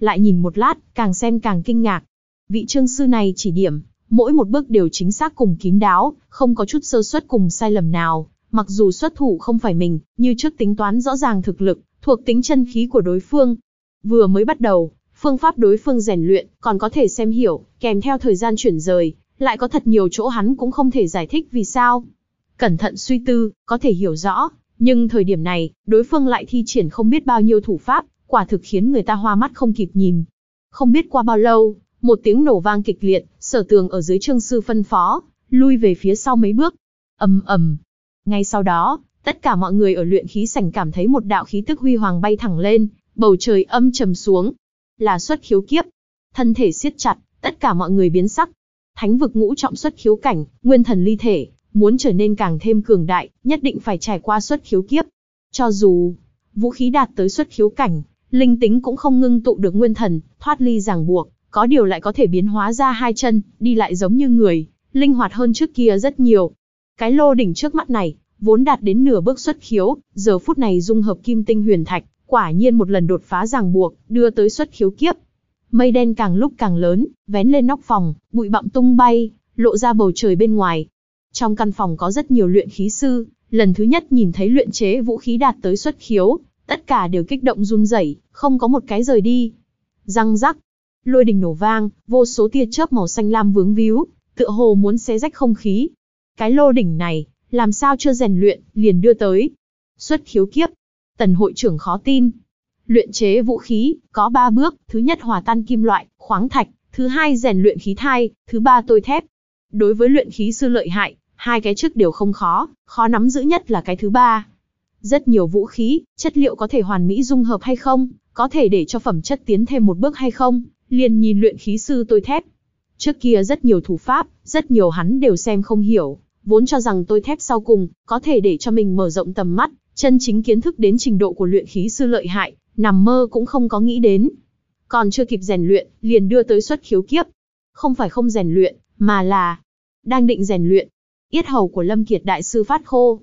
Lại nhìn một lát, càng xem càng kinh ngạc. Vị trương sư này chỉ điểm, mỗi một bước đều chính xác cùng kín đáo, không có chút sơ suất cùng sai lầm nào. Mặc dù xuất thủ không phải mình, như trước tính toán rõ ràng thực lực, thuộc tính chân khí của đối phương. Vừa mới bắt đầu, phương pháp đối phương rèn luyện còn có thể xem hiểu, kèm theo thời gian chuyển rời, lại có thật nhiều chỗ hắn cũng không thể giải thích vì sao. Cẩn thận suy tư, có thể hiểu rõ, nhưng thời điểm này, đối phương lại thi triển không biết bao nhiêu thủ pháp, quả thực khiến người ta hoa mắt không kịp nhìn. Không biết qua bao lâu, một tiếng nổ vang kịch liệt, sở tường ở dưới trương sư phân phó, lui về phía sau mấy bước. ầm ầm, ngay sau đó, tất cả mọi người ở luyện khí sảnh cảm thấy một đạo khí tức huy hoàng bay thẳng lên, bầu trời âm trầm xuống. Là xuất khiếu kiếp. Thân thể siết chặt, tất cả mọi người biến sắc. Thánh vực ngũ trọng xuất khiếu cảnh, nguyên thần ly thể, muốn trở nên càng thêm cường đại, nhất định phải trải qua xuất khiếu kiếp. Cho dù vũ khí đạt tới xuất khiếu cảnh, linh tính cũng không ngưng tụ được nguyên thần, thoát ly ràng buộc, có điều lại có thể biến hóa ra hai chân, đi lại giống như người, linh hoạt hơn trước kia rất nhiều. Cái lô đỉnh trước mắt này, vốn đạt đến nửa bước xuất khiếu, giờ phút này dung hợp kim tinh huyền thạch, quả nhiên một lần đột phá ràng buộc, đưa tới xuất khiếu kiếp. Mây đen càng lúc càng lớn, vén lên nóc phòng, bụi bặm tung bay, lộ ra bầu trời bên ngoài. Trong căn phòng có rất nhiều luyện khí sư, lần thứ nhất nhìn thấy luyện chế vũ khí đạt tới xuất khiếu, tất cả đều kích động run rẩy, không có một cái rời đi. Răng rắc, lôi đình nổ vang, vô số tia chớp màu xanh lam vướng víu, tựa hồ muốn xé rách không khí, cái lô đỉnh này, làm sao chưa rèn luyện, liền đưa tới. Xuất khiếu kiếp. Tần hội trưởng khó tin. Luyện chế vũ khí, có ba bước. Thứ nhất hòa tan kim loại, khoáng thạch. Thứ hai rèn luyện khí thai. Thứ ba tôi thép. Đối với luyện khí sư lợi hại, hai cái trước đều không khó, khó nắm giữ nhất là cái thứ ba. Rất nhiều vũ khí, chất liệu có thể hoàn mỹ dung hợp hay không, có thể để cho phẩm chất tiến thêm một bước hay không, liền nhìn luyện khí sư tôi thép, Trước kia rất nhiều thủ pháp, rất nhiều hắn đều xem không hiểu, vốn cho rằng tôi thép sau cùng, có thể để cho mình mở rộng tầm mắt, chân chính kiến thức đến trình độ của luyện khí sư lợi hại, nằm mơ cũng không có nghĩ đến. Còn chưa kịp rèn luyện, liền đưa tới xuất khiếu kiếp. Không phải không rèn luyện, mà là đang định rèn luyện. Yết hầu của Lâm Kiệt đại sư phát khô.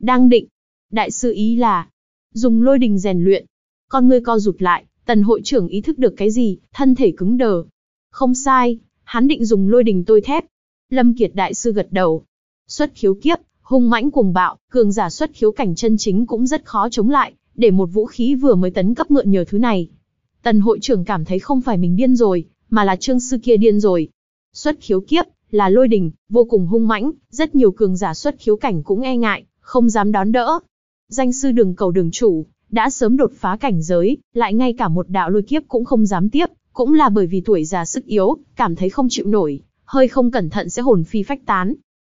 Đang định. Đại sư ý là dùng lôi đình rèn luyện. Con ngươi co rụt lại, tần hội trưởng ý thức được cái gì, thân thể cứng đờ. Không sai, hắn định dùng lôi đình tôi thép. Lâm Kiệt đại sư gật đầu. Xuất khiếu kiếp, hung mãnh cuồng bạo, cường giả xuất khiếu cảnh chân chính cũng rất khó chống lại, để một vũ khí vừa mới tấn cấp mượn nhờ thứ này. Tần hội trưởng cảm thấy không phải mình điên rồi, mà là trương sư kia điên rồi. Xuất khiếu kiếp, là lôi đình, vô cùng hung mãnh, rất nhiều cường giả xuất khiếu cảnh cũng e ngại, không dám đón đỡ. Danh sư đường cầu đường chủ, đã sớm đột phá cảnh giới, lại ngay cả một đạo lôi kiếp cũng không dám tiếp, cũng là bởi vì tuổi già sức yếu, cảm thấy không chịu nổi, hơi không cẩn thận sẽ hồn phi phách tán.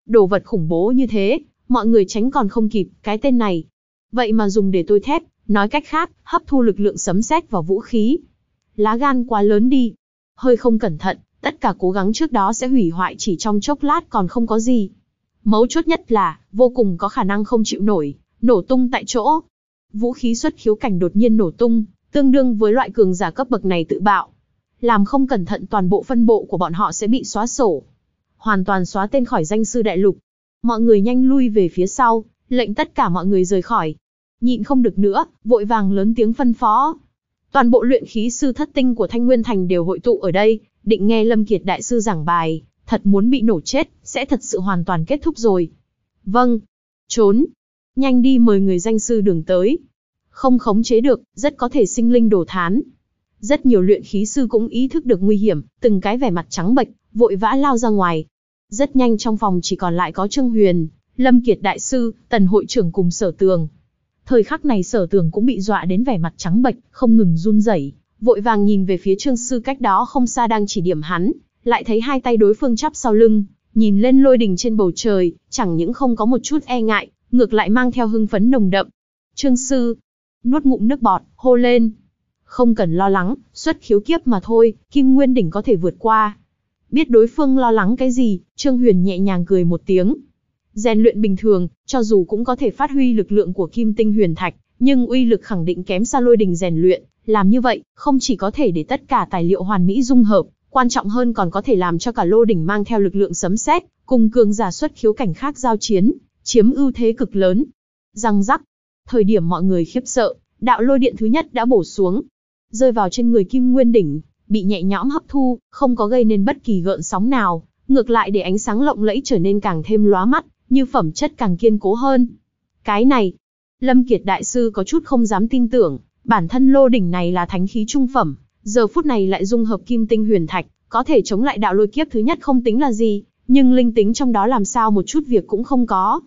Đồ vật khủng bố như thế, mọi người tránh còn không kịp, cái tên này. Vậy mà dùng để tôi thép, nói cách khác, hấp thu lực lượng sấm sét vào vũ khí. Lá gan quá lớn đi. Hơi không cẩn thận, tất cả cố gắng trước đó sẽ hủy hoại chỉ trong chốc lát còn không có gì. Mấu chốt nhất là, vô cùng có khả năng không chịu nổi, nổ tung tại chỗ. Vũ khí xuất khiếu cảnh đột nhiên nổ tung, tương đương với loại cường giả cấp bậc này tự bạo làm không cẩn thận toàn bộ phân bộ của bọn họ sẽ bị xóa sổ. Hoàn toàn xóa tên khỏi danh sư đại lục. Mọi người nhanh lui về phía sau, lệnh tất cả mọi người rời khỏi. Nhịn không được nữa, vội vàng lớn tiếng phân phó. Toàn bộ luyện khí sư thất tinh của Thanh Nguyên Thành đều hội tụ ở đây, định nghe Lâm Kiệt đại sư giảng bài, thật muốn bị nổ chết, sẽ thật sự hoàn toàn kết thúc rồi. Vâng. Trốn. Nhanh đi mời người danh sư đường tới. Không khống chế được, rất có thể sinh linh đổ thán. Rất nhiều luyện khí sư cũng ý thức được nguy hiểm, từng cái vẻ mặt trắng bệch, vội vã lao ra ngoài. Rất nhanh trong phòng chỉ còn lại có Trương Huyền, Lâm Kiệt đại sư, Tần hội trưởng cùng Sở Tường. Thời khắc này Sở Tường cũng bị dọa đến vẻ mặt trắng bệch, không ngừng run rẩy, vội vàng nhìn về phía Trương sư cách đó không xa đang chỉ điểm hắn, lại thấy hai tay đối phương chắp sau lưng, nhìn lên lôi đình trên bầu trời, chẳng những không có một chút e ngại, ngược lại mang theo hưng phấn nồng đậm. Trương sư, nuốt ngụm nước bọt, hô lên, không cần lo lắng, xuất khiếu kiếp mà thôi, kim nguyên đỉnh có thể vượt qua. Biết đối phương lo lắng cái gì, Trương Huyền nhẹ nhàng cười một tiếng. Rèn luyện bình thường, cho dù cũng có thể phát huy lực lượng của kim tinh huyền thạch, nhưng uy lực khẳng định kém xa lôi đình rèn luyện. Làm như vậy, không chỉ có thể để tất cả tài liệu hoàn mỹ dung hợp, quan trọng hơn còn có thể làm cho cả lô đỉnh mang theo lực lượng sấm sét, cùng cường giả xuất khiếu cảnh khác giao chiến, chiếm ưu thế cực lớn. Răng rắc, thời điểm mọi người khiếp sợ, đạo lôi điện thứ nhất đã bổ xuống, rơi vào trên người kim nguyên đỉnh, bị nhẹ nhõm hấp thu, không có gây nên bất kỳ gợn sóng nào, ngược lại để ánh sáng lộng lẫy trở nên càng thêm lóa mắt, như phẩm chất càng kiên cố hơn. Cái này, Lâm Kiệt đại sư có chút không dám tin tưởng, bản thân lô đỉnh này là thánh khí trung phẩm, giờ phút này lại dung hợp kim tinh huyền thạch, có thể chống lại đạo lôi kiếp thứ nhất không tính là gì, nhưng linh tính trong đó làm sao một chút việc cũng không có.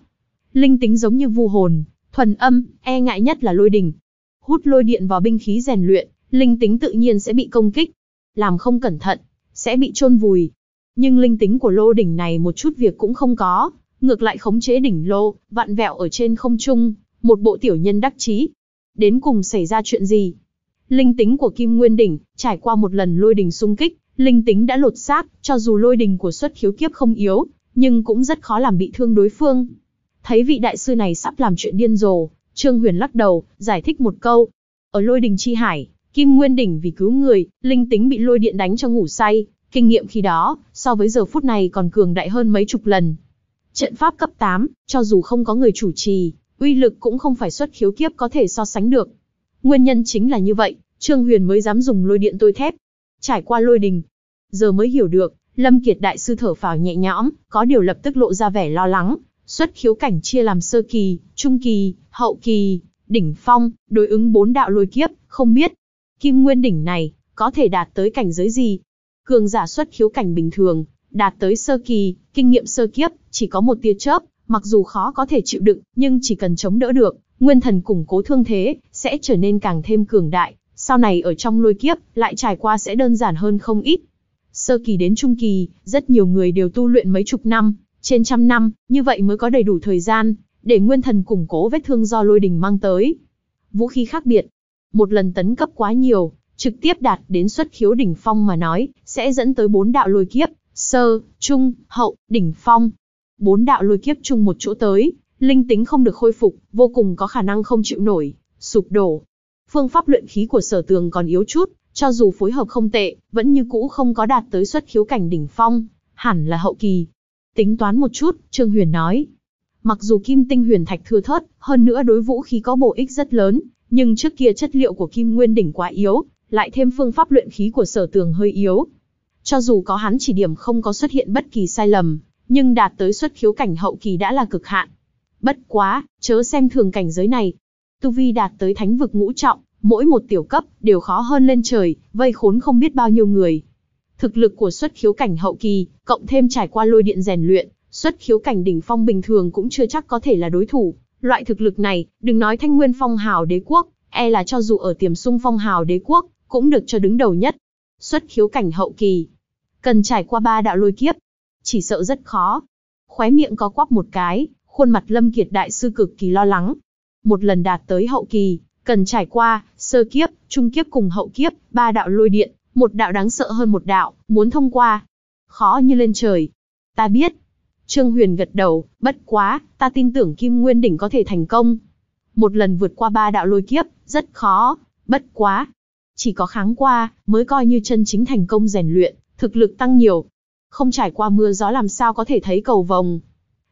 Linh tính giống như vu hồn, thuần âm, e ngại nhất là lôi đỉnh. Hút lôi điện vào binh khí rèn luyện, linh tính tự nhiên sẽ bị công kích. Làm không cẩn thận, sẽ bị chôn vùi. Nhưng linh tính của lô đỉnh này một chút việc cũng không có, ngược lại khống chế đỉnh lô, vạn vẹo ở trên không trung, một bộ tiểu nhân đắc chí. Đến cùng xảy ra chuyện gì? Linh tính của Kim Nguyên đỉnh, trải qua một lần lôi đỉnh xung kích, linh tính đã lột xác, cho dù lôi đỉnh của xuất khiếu kiếp không yếu, nhưng cũng rất khó làm bị thương đối phương. Thấy vị đại sư này sắp làm chuyện điên rồ, Trương Huyền lắc đầu, giải thích một câu. Ở lôi đỉnh chi hải, Kim Nguyên Đỉnh vì cứu người, linh tính bị lôi điện đánh cho ngủ say, kinh nghiệm khi đó, so với giờ phút này còn cường đại hơn mấy chục lần. Trận pháp cấp 8, cho dù không có người chủ trì, uy lực cũng không phải xuất khiếu kiếp có thể so sánh được. Nguyên nhân chính là như vậy, Trương Huyền mới dám dùng lôi điện tôi thép. Trải qua lôi đình, giờ mới hiểu được, Lâm Kiệt đại sư thở phào nhẹ nhõm, có điều lập tức lộ ra vẻ lo lắng, xuất khiếu cảnh chia làm sơ kỳ, trung kỳ, hậu kỳ, đỉnh phong, đối ứng bốn đạo lôi kiếp, không biết Kim Nguyên đỉnh này có thể đạt tới cảnh giới gì? Cường giả xuất khiếu cảnh bình thường, đạt tới sơ kỳ, kinh nghiệm sơ kiếp, chỉ có một tia chớp, mặc dù khó có thể chịu đựng, nhưng chỉ cần chống đỡ được, nguyên thần củng cố thương thế, sẽ trở nên càng thêm cường đại, sau này ở trong lôi kiếp, lại trải qua sẽ đơn giản hơn không ít. Sơ kỳ đến trung kỳ, rất nhiều người đều tu luyện mấy chục năm, trên trăm năm, như vậy mới có đầy đủ thời gian, để nguyên thần củng cố vết thương do lôi đình mang tới. Vũ khí khác biệt, một lần tấn cấp quá nhiều, trực tiếp đạt đến xuất khiếu đỉnh phong mà nói, sẽ dẫn tới bốn đạo lôi kiếp, sơ, trung, hậu, đỉnh phong. Bốn đạo lôi kiếp chung một chỗ tới, linh tính không được khôi phục, vô cùng có khả năng không chịu nổi, sụp đổ. Phương pháp luyện khí của sở tường còn yếu chút, cho dù phối hợp không tệ, vẫn như cũ không có đạt tới xuất khiếu cảnh đỉnh phong, hẳn là hậu kỳ. Tính toán một chút, Trương Huyền nói. Mặc dù kim tinh huyền thạch thưa thớt, hơn nữa đối vũ khí có bổ ích rất lớn, nhưng trước kia chất liệu của kim nguyên đỉnh quá yếu, lại thêm phương pháp luyện khí của sở tường hơi yếu. Cho dù có hắn chỉ điểm không có xuất hiện bất kỳ sai lầm, nhưng đạt tới xuất khiếu cảnh hậu kỳ đã là cực hạn. Bất quá, chớ xem thường cảnh giới này. Tu vi đạt tới thánh vực ngũ trọng, mỗi một tiểu cấp đều khó hơn lên trời, vây khốn không biết bao nhiêu người. Thực lực của xuất khiếu cảnh hậu kỳ, cộng thêm trải qua lôi điện rèn luyện, xuất khiếu cảnh đỉnh phong bình thường cũng chưa chắc có thể là đối thủ. Loại thực lực này, đừng nói thanh nguyên phong hào đế quốc, e là cho dù ở tiềm sung phong hào đế quốc, cũng được cho đứng đầu nhất. Xuất khiếu cảnh hậu kỳ. Cần trải qua ba đạo lôi kiếp. Chỉ sợ rất khó. Khóe miệng có quắp một cái, khuôn mặt lâm kiệt đại sư cực kỳ lo lắng. Một lần đạt tới hậu kỳ, cần trải qua, sơ kiếp, trung kiếp cùng hậu kiếp, ba đạo lôi điện, một đạo đáng sợ hơn một đạo, muốn thông qua. Khó như lên trời. Ta biết, Trương Huyền gật đầu, bất quá, ta tin tưởng Kim Nguyên Đỉnh có thể thành công. Một lần vượt qua ba đạo lôi kiếp, rất khó, bất quá. Chỉ có kháng qua, mới coi như chân chính thành công rèn luyện, thực lực tăng nhiều. Không trải qua mưa gió làm sao có thể thấy cầu vồng.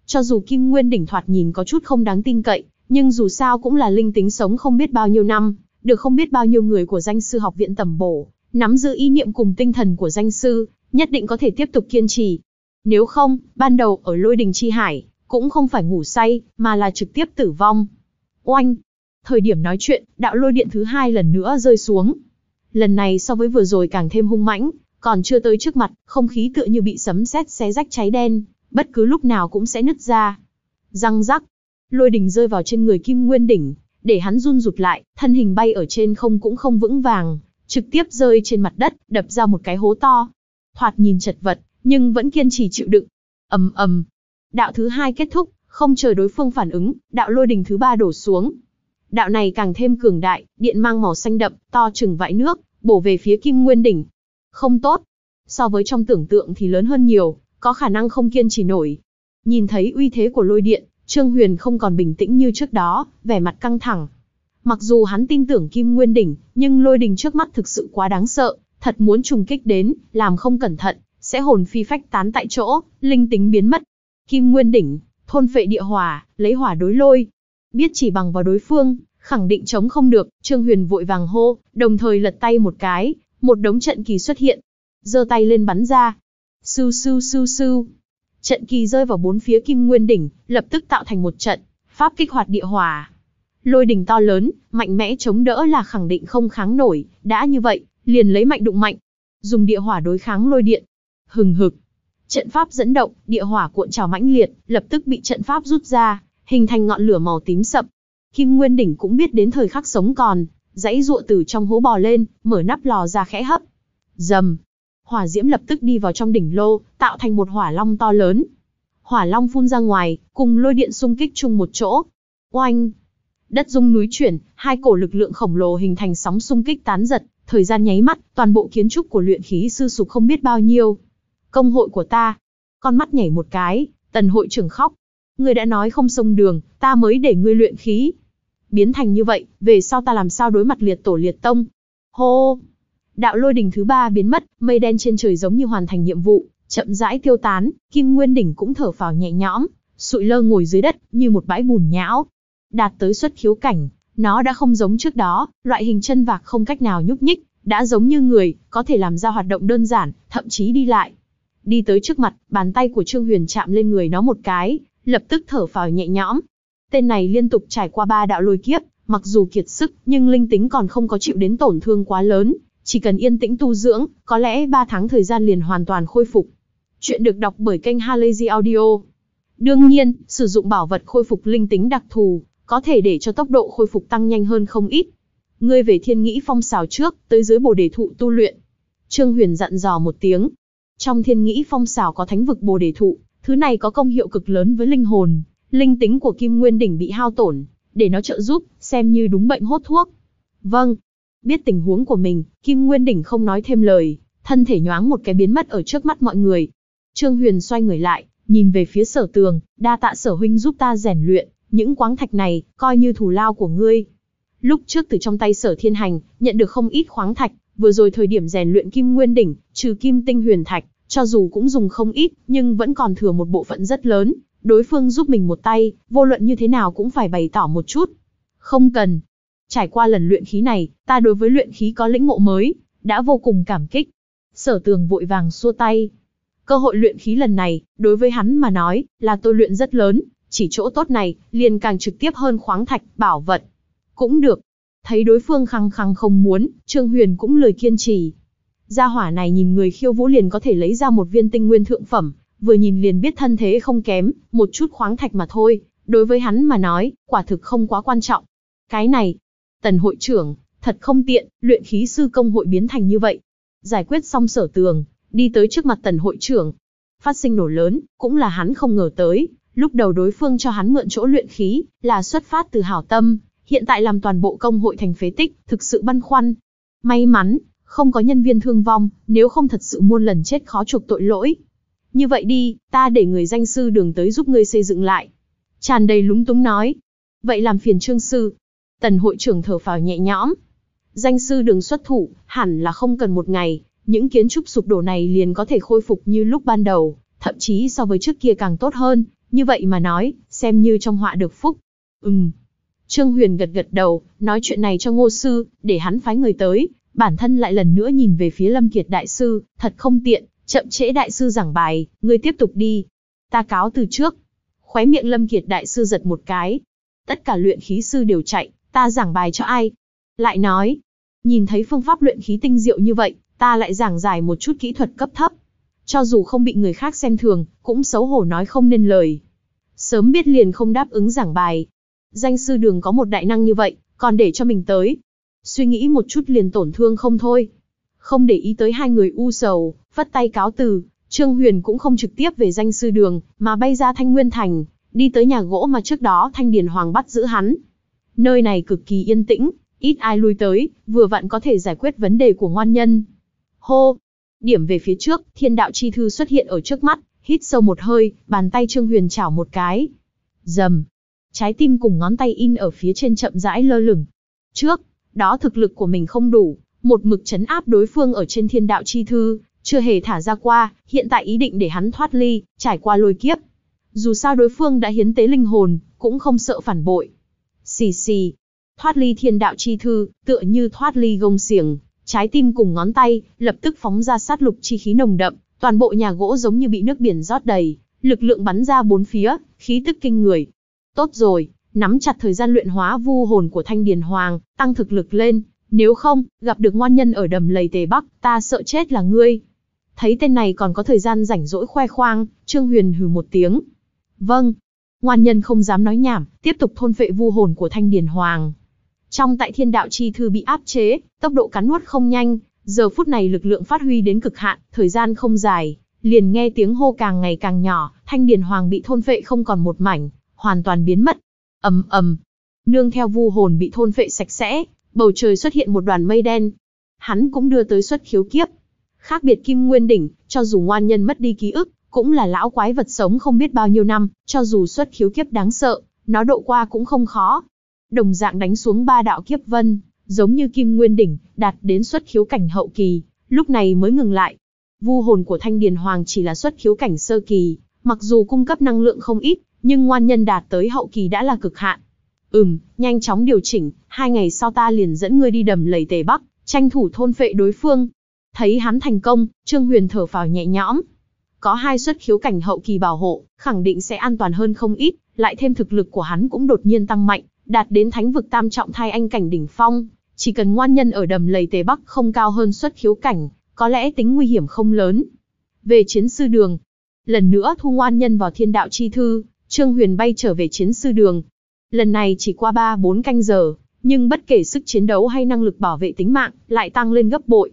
Cho dù Kim Nguyên Đỉnh thoạt nhìn có chút không đáng tin cậy, nhưng dù sao cũng là linh tính sống không biết bao nhiêu năm, được không biết bao nhiêu người của danh sư học viện tầm bổ, nắm giữ ý niệm cùng tinh thần của danh sư, nhất định có thể tiếp tục kiên trì, nếu không, ban đầu ở lôi đình chi hải, cũng không phải ngủ say, mà là trực tiếp tử vong. Oanh! Thời điểm nói chuyện, đạo lôi điện thứ hai lần nữa rơi xuống. Lần này so với vừa rồi càng thêm hung mãnh, còn chưa tới trước mặt, không khí tựa như bị sấm sét xé rách cháy đen, bất cứ lúc nào cũng sẽ nứt ra. Răng rắc, lôi đình rơi vào trên người Kim Nguyên đỉnh, để hắn run rụt lại, thân hình bay ở trên không cũng không vững vàng, trực tiếp rơi trên mặt đất, đập ra một cái hố to. Thoạt nhìn chật vật, nhưng vẫn kiên trì chịu đựng. Ầm ầm. Đạo thứ hai kết thúc, không chờ đối phương phản ứng, đạo lôi đình thứ ba đổ xuống. Đạo này càng thêm cường đại, điện mang màu xanh đậm, to chừng vại nước, bổ về phía Kim Nguyên đỉnh. Không tốt. So với trong tưởng tượng thì lớn hơn nhiều, có khả năng không kiên trì nổi. Nhìn thấy uy thế của lôi điện, Trương Huyền không còn bình tĩnh như trước đó, vẻ mặt căng thẳng. Mặc dù hắn tin tưởng Kim Nguyên đỉnh, nhưng lôi đình trước mắt thực sự quá đáng sợ, thật muốn trùng kích đến, làm không cẩn thận, sẽ hồn phi phách tán tại chỗ, linh tính biến mất. Kim Nguyên đỉnh, thôn phệ địa hỏa, lấy hỏa đối lôi. Biết chỉ bằng vào đối phương, khẳng định chống không được, Trương Huyền vội vàng hô, đồng thời lật tay một cái, một đống trận kỳ xuất hiện. Giơ tay lên bắn ra. Su su su su. Trận kỳ rơi vào bốn phía Kim Nguyên đỉnh, lập tức tạo thành một trận, pháp kích hoạt địa hỏa. Lôi đỉnh to lớn, mạnh mẽ chống đỡ là khẳng định không kháng nổi, đã như vậy, liền lấy mạnh đụng mạnh. Dùng địa hỏa đối kháng lôi điện, hừng hực. Trận pháp dẫn động, địa hỏa cuộn trào mãnh liệt, lập tức bị trận pháp rút ra, hình thành ngọn lửa màu tím sậm. Kim Nguyên đỉnh cũng biết đến thời khắc sống còn, dãy dụa từ trong hố bò lên, mở nắp lò ra khẽ hấp. Dầm. Hỏa diễm lập tức đi vào trong đỉnh lô, tạo thành một hỏa long to lớn. Hỏa long phun ra ngoài, cùng lôi điện xung kích chung một chỗ. Oanh. Đất rung núi chuyển, hai cổ lực lượng khổng lồ hình thành sóng xung kích tán giật, thời gian nháy mắt, toàn bộ kiến trúc của luyện khí sư sụp không biết bao nhiêu công hội của ta. Con mắt nhảy một cái, tần hội trưởng khóc. Ngươi đã nói không sông đường, ta mới để ngươi luyện khí. Biến thành như vậy, về sau ta làm sao đối mặt liệt tổ liệt tông. Hô! Đạo lôi đỉnh thứ ba biến mất, mây đen trên trời giống như hoàn thành nhiệm vụ, chậm rãi tiêu tán, kim nguyên đỉnh cũng thở phào nhẹ nhõm, sụi lơ ngồi dưới đất, như một bãi bùn nhão. Đạt tới xuất khiếu cảnh, nó đã không giống trước đó, loại hình chân vạc không cách nào nhúc nhích, đã giống như người, có thể làm ra hoạt động đơn giản, thậm chí đi lại đi tới trước mặt, bàn tay của Trương Huyền chạm lên người nó một cái, lập tức thở phào nhẹ nhõm. Tên này liên tục trải qua ba đạo lôi kiếp, mặc dù kiệt sức, nhưng linh tính còn không có chịu đến tổn thương quá lớn, chỉ cần yên tĩnh tu dưỡng, có lẽ 3 tháng thời gian liền hoàn toàn khôi phục. Chuyện được đọc bởi kênh Halazy Audio. Đương nhiên, sử dụng bảo vật khôi phục linh tính đặc thù, có thể để cho tốc độ khôi phục tăng nhanh hơn không ít. Ngươi về thiên nghĩ phong xào trước, tới dưới bồ đề thụ tu luyện. Trương Huyền dặn dò một tiếng, trong thiên nghĩ phong xảo có thánh vực bồ đề thụ, thứ này có công hiệu cực lớn với linh hồn, linh tính của kim nguyên đỉnh bị hao tổn, để nó trợ giúp, xem như đúng bệnh hốt thuốc. Vâng, biết tình huống của mình, kim nguyên đỉnh không nói thêm lời, thân thể nhoáng một cái biến mất ở trước mắt mọi người. Trương Huyền xoay người lại, nhìn về phía sở tường, đa tạ sở huynh giúp ta rèn luyện, những quáng thạch này, coi như thù lao của ngươi. Lúc trước từ trong tay sở thiên hành, nhận được không ít khoáng thạch, Vừa rồi thời điểm rèn luyện kim nguyên đỉnh, trừ kim tinh huyền thạch, cho dù cũng dùng không ít, nhưng vẫn còn thừa một bộ phận rất lớn. Đối phương giúp mình một tay, vô luận như thế nào cũng phải bày tỏ một chút. Không cần. Trải qua lần luyện khí này, ta đối với luyện khí có lĩnh ngộ mới, đã vô cùng cảm kích. Sở tường vội vàng xua tay. Cơ hội luyện khí lần này, đối với hắn mà nói, là tôi luyện rất lớn, chỉ chỗ tốt này, liền càng trực tiếp hơn khoáng thạch, bảo vật. Cũng được, Thấy đối phương khăng khăng không muốn, Trương Huyền cũng lời kiên trì. Gia hỏa này nhìn người khiêu vũ liền có thể lấy ra một viên tinh nguyên thượng phẩm, vừa nhìn liền biết thân thế không kém, một chút khoáng thạch mà thôi, đối với hắn mà nói, quả thực không quá quan trọng. Cái này, tần hội trưởng, thật không tiện, luyện khí sư công hội biến thành như vậy. Giải quyết xong sở tường, đi tới trước mặt tần hội trưởng. Phát sinh nổ lớn, cũng là hắn không ngờ tới, lúc đầu đối phương cho hắn mượn chỗ luyện khí, là xuất phát từ hảo tâm, hiện tại làm toàn bộ công hội thành phế tích, thực sự băn khoăn. May mắn, không có nhân viên thương vong, nếu không thật sự muôn lần chết khó chuộc tội lỗi. Như vậy đi, ta để người danh sư đường tới giúp ngươi xây dựng lại. Tràn đầy lúng túng nói. Vậy làm phiền trương sư. Tần hội trưởng thở phào nhẹ nhõm. Danh sư đường xuất thủ, hẳn là không cần một ngày, những kiến trúc sụp đổ này liền có thể khôi phục như lúc ban đầu, thậm chí so với trước kia càng tốt hơn, như vậy mà nói, xem như trong họa được phúc. Ừm, Trương Huyền gật gật đầu, nói chuyện này cho Ngô Sư, để hắn phái người tới, bản thân lại lần nữa nhìn về phía Lâm Kiệt Đại Sư, thật không tiện, chậm trễ Đại Sư giảng bài, ngươi tiếp tục đi. Ta cáo từ trước. Khóe miệng Lâm Kiệt Đại Sư giật một cái. Tất cả luyện khí sư đều chạy, ta giảng bài cho ai? Lại nói, nhìn thấy phương pháp luyện khí tinh diệu như vậy, ta lại giảng giải một chút kỹ thuật cấp thấp. Cho dù không bị người khác xem thường, cũng xấu hổ nói không nên lời. Sớm biết liền không đáp ứng giảng bài, Danh sư đường có một đại năng như vậy, còn để cho mình tới. Suy nghĩ một chút liền tổn thương không thôi. Không để ý tới hai người u sầu, vất tay cáo từ, Trương Huyền cũng không trực tiếp về danh sư đường, mà bay ra Thanh Nguyên Thành, đi tới nhà gỗ mà trước đó Thanh Điền Hoàng bắt giữ hắn. Nơi này cực kỳ yên tĩnh, ít ai lui tới, vừa vặn có thể giải quyết vấn đề của ngoan nhân. Hô! Điểm về phía trước, thiên đạo chi thư xuất hiện ở trước mắt, hít sâu một hơi, bàn tay Trương Huyền chảo một cái. Dầm! trái tim cùng ngón tay in ở phía trên chậm rãi lơ lửng. Trước, đó thực lực của mình không đủ, một mực chấn áp đối phương ở trên thiên đạo chi thư, chưa hề thả ra qua, hiện tại ý định để hắn thoát ly, trải qua lôi kiếp. Dù sao đối phương đã hiến tế linh hồn, cũng không sợ phản bội. Xì xì, thoát ly thiên đạo chi thư, tựa như thoát ly gông xiềng, trái tim cùng ngón tay, lập tức phóng ra sát lục chi khí nồng đậm, toàn bộ nhà gỗ giống như bị nước biển rót đầy, lực lượng bắn ra bốn phía, khí tức kinh người, Tốt rồi, nắm chặt thời gian luyện hóa vu hồn của Thanh Điền Hoàng, tăng thực lực lên, nếu không, gặp được ngoan nhân ở đầm lầy Tề Bắc, ta sợ chết là ngươi. Thấy tên này còn có thời gian rảnh rỗi khoe khoang, Trương Huyền hừ một tiếng. Vâng. Ngoan nhân không dám nói nhảm, tiếp tục thôn phệ vu hồn của Thanh Điền Hoàng. Trong tại thiên đạo chi thư bị áp chế, tốc độ cắn nuốt không nhanh, giờ phút này lực lượng phát huy đến cực hạn, thời gian không dài, liền nghe tiếng hô càng ngày càng nhỏ, thanh điền hoàng bị thôn phệ không còn một mảnh, hoàn toàn biến mất. ầm ầm, nương theo vu hồn bị thôn phệ sạch sẽ, bầu trời xuất hiện một đoàn mây đen. Hắn cũng đưa tới xuất khiếu kiếp. Khác biệt kim nguyên đỉnh, cho dù ngoan nhân mất đi ký ức, cũng là lão quái vật sống không biết bao nhiêu năm, cho dù xuất khiếu kiếp đáng sợ, nó độ qua cũng không khó. Đồng dạng đánh xuống ba đạo kiếp vân, giống như kim nguyên đỉnh, đạt đến xuất khiếu cảnh hậu kỳ, lúc này mới ngừng lại. Vu hồn của Thanh Điền Hoàng chỉ là xuất khiếu cảnh sơ kỳ, mặc dù cung cấp năng lượng không ít, nhưng ngoan nhân đạt tới hậu kỳ đã là cực hạn. Ừm, nhanh chóng điều chỉnh, hai ngày sau ta liền dẫn ngươi đi đầm lầy Tề Bắc, tranh thủ thôn phệ đối phương. Thấy hắn thành công, Trương Huyền thở phào nhẹ nhõm. Có hai xuất khiếu cảnh hậu kỳ bảo hộ, khẳng định sẽ an toàn hơn không ít, lại thêm thực lực của hắn cũng đột nhiên tăng mạnh, đạt đến thánh vực tam trọng thai anh cảnh đỉnh phong. Chỉ cần ngoan nhân ở đầm lầy Tề Bắc không cao hơn xuất khiếu cảnh, có lẽ tính nguy hiểm không lớn. Về chiến sư đường, lần nữa thu ngoan nhân vào thiên đạo chi thư, Trương Huyền bay trở về chiến sư đường. Lần này chỉ qua 3-4 canh giờ, nhưng bất kể sức chiến đấu hay năng lực bảo vệ tính mạng, lại tăng lên gấp bội.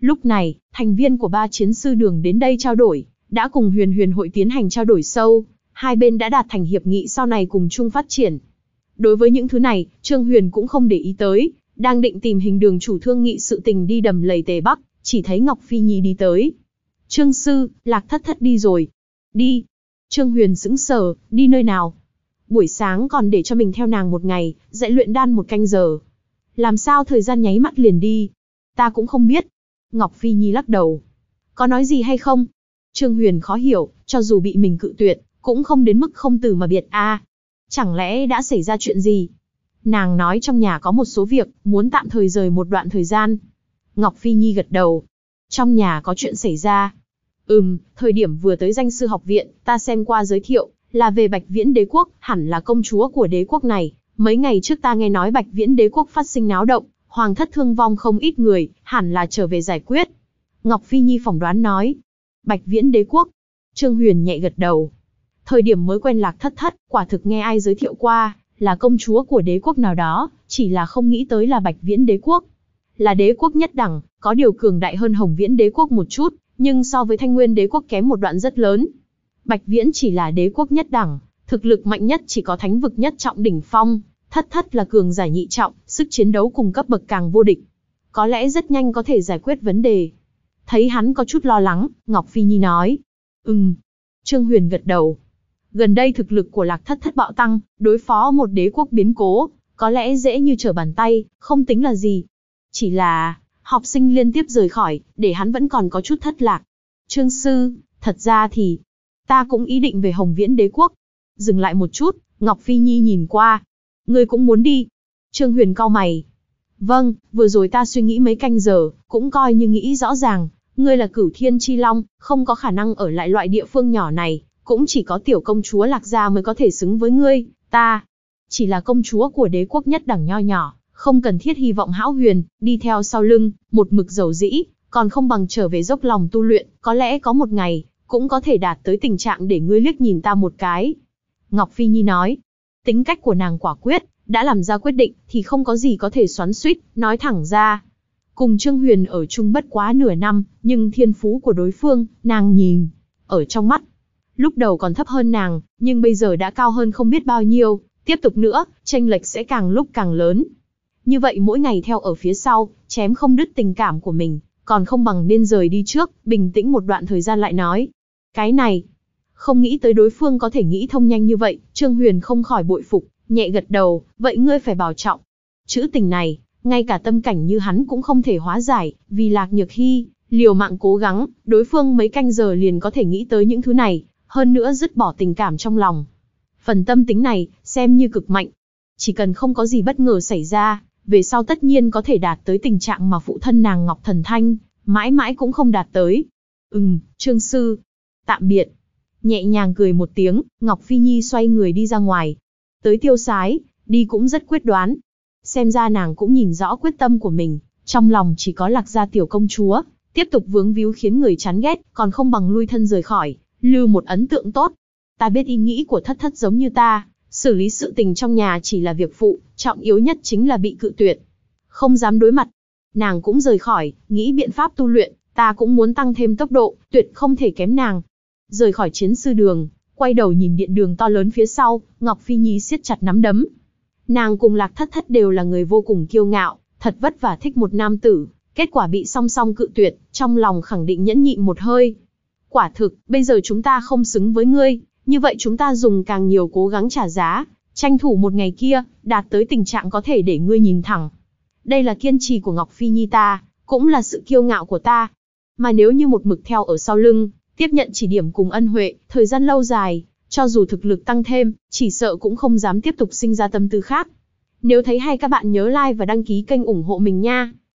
Lúc này, thành viên của ba chiến sư đường đến đây trao đổi, đã cùng huyền huyền hội tiến hành trao đổi sâu, hai bên đã đạt thành hiệp nghị sau này cùng chung phát triển. Đối với những thứ này, Trương Huyền cũng không để ý tới, đang định tìm hình đường chủ thương nghị sự tình đi đầm lầy tề bắc, chỉ thấy Ngọc Phi Nhi đi tới. Trương Sư, Lạc Thất Thất đi rồi. Đi, Trương Huyền sững sờ, đi nơi nào? Buổi sáng còn để cho mình theo nàng một ngày, dạy luyện đan một canh giờ. Làm sao thời gian nháy mắt liền đi? Ta cũng không biết. Ngọc Phi Nhi lắc đầu. Có nói gì hay không? Trương Huyền khó hiểu, cho dù bị mình cự tuyệt, cũng không đến mức không từ mà biệt a. chẳng lẽ đã xảy ra chuyện gì? Nàng nói trong nhà có một số việc, muốn tạm thời rời một đoạn thời gian. Ngọc Phi Nhi gật đầu. Trong nhà có chuyện xảy ra, Ừm, thời điểm vừa tới danh sư học viện, ta xem qua giới thiệu, là về Bạch Viễn Đế Quốc, hẳn là công chúa của đế quốc này. Mấy ngày trước ta nghe nói Bạch Viễn Đế Quốc phát sinh náo động, hoàng thất thương vong không ít người, hẳn là trở về giải quyết. Ngọc Phi Nhi phỏng đoán nói. Bạch Viễn Đế Quốc. Trương Huyền nhẹ gật đầu. Thời điểm mới quen lạc thất thất, quả thực nghe ai giới thiệu qua, là công chúa của đế quốc nào đó, chỉ là không nghĩ tới là Bạch Viễn Đế Quốc. Là đế quốc nhất đẳng, có điều cường đại hơn Hồng Viễn Đế Quốc một chút, nhưng so với Thanh Nguyên đế quốc kém một đoạn rất lớn. Bạch Viễn chỉ là đế quốc nhất đẳng, thực lực mạnh nhất chỉ có thánh vực nhất trọng đỉnh phong, thất thất là cường giải nhị trọng, sức chiến đấu cùng cấp bậc càng vô địch. Có lẽ rất nhanh có thể giải quyết vấn đề. Thấy hắn có chút lo lắng, Ngọc Phi Nhi nói. Ừm. Trương Huyền gật đầu. Gần đây thực lực của lạc thất thất bạo tăng, đối phó một đế quốc biến cố, có lẽ dễ như trở bàn tay, không tính là gì. Chỉ là, học sinh liên tiếp rời khỏi, để hắn vẫn còn có chút thất lạc. Trương sư, thật ra thì, ta cũng ý định về Hồng Viễn đế quốc. Dừng lại một chút, Ngọc Phi Nhi nhìn qua. Ngươi cũng muốn đi. Trương Huyền cau mày. Vâng, vừa rồi ta suy nghĩ mấy canh giờ, cũng coi như nghĩ rõ ràng. Ngươi là cửu thiên chi long, không có khả năng ở lại loại địa phương nhỏ này. Cũng chỉ có tiểu công chúa lạc gia mới có thể xứng với ngươi, ta. Chỉ là công chúa của đế quốc nhất đẳng nho nhỏ, không cần thiết hy vọng hão huyền, đi theo sau lưng, một mực dầu dĩ, còn không bằng trở về dốc lòng tu luyện, có lẽ có một ngày, cũng có thể đạt tới tình trạng để ngươi liếc nhìn ta một cái. Ngọc Phi Nhi nói, tính cách của nàng quả quyết, đã làm ra quyết định thì không có gì có thể xoắn suýt, nói thẳng ra. Cùng Trương Huyền ở chung bất quá nửa năm, nhưng thiên phú của đối phương, nàng nhìn, ở trong mắt. Lúc đầu còn thấp hơn nàng, nhưng bây giờ đã cao hơn không biết bao nhiêu, tiếp tục nữa, tranh lệch sẽ càng lúc càng lớn. Như vậy mỗi ngày theo ở phía sau, chém không đứt tình cảm của mình, còn không bằng nên rời đi trước, bình tĩnh một đoạn thời gian lại nói. Cái này, không nghĩ tới đối phương có thể nghĩ thông nhanh như vậy, Trương Huyền không khỏi bội phục, nhẹ gật đầu, vậy ngươi phải bảo trọng. Chữ tình này, ngay cả tâm cảnh như hắn cũng không thể hóa giải, vì lạc nhược hy, liều mạng cố gắng, đối phương mấy canh giờ liền có thể nghĩ tới những thứ này, hơn nữa dứt bỏ tình cảm trong lòng. Phần tâm tính này, xem như cực mạnh. Chỉ cần không có gì bất ngờ xảy ra, về sau tất nhiên có thể đạt tới tình trạng mà phụ thân nàng Ngọc Thần Thanh, mãi mãi cũng không đạt tới. Ừm, Trương Sư. Tạm biệt. Nhẹ nhàng cười một tiếng, Ngọc Phi Nhi xoay người đi ra ngoài. Tới tiêu sái, đi cũng rất quyết đoán. Xem ra nàng cũng nhìn rõ quyết tâm của mình, trong lòng chỉ có lạc gia tiểu công chúa, tiếp tục vướng víu khiến người chán ghét, còn không bằng lui thân rời khỏi, lưu một ấn tượng tốt. Ta biết ý nghĩ của thất thất giống như ta, Xử lý sự tình trong nhà chỉ là việc phụ, trọng yếu nhất chính là bị cự tuyệt. Không dám đối mặt, nàng cũng rời khỏi, nghĩ biện pháp tu luyện, ta cũng muốn tăng thêm tốc độ, tuyệt không thể kém nàng. Rời khỏi chiến sư đường, quay đầu nhìn điện đường to lớn phía sau, Ngọc Phi Nhi siết chặt nắm đấm. Nàng cùng Lạc Thất Thất đều là người vô cùng kiêu ngạo, thật vất vả thích một nam tử, kết quả bị song song cự tuyệt, trong lòng khẳng định nhẫn nhịn một hơi. Quả thực, bây giờ chúng ta không xứng với ngươi, như vậy chúng ta dùng càng nhiều cố gắng trả giá, tranh thủ một ngày kia, đạt tới tình trạng có thể để ngươi nhìn thẳng. Đây là kiên trì của Ngọc Phi Nhi ta, cũng là sự kiêu ngạo của ta. Mà nếu như một mực theo ở sau lưng, tiếp nhận chỉ điểm cùng ân huệ, thời gian lâu dài, cho dù thực lực tăng thêm, chỉ sợ cũng không dám tiếp tục sinh ra tâm tư khác. Nếu thấy hay các bạn nhớ like và đăng ký kênh ủng hộ mình nha.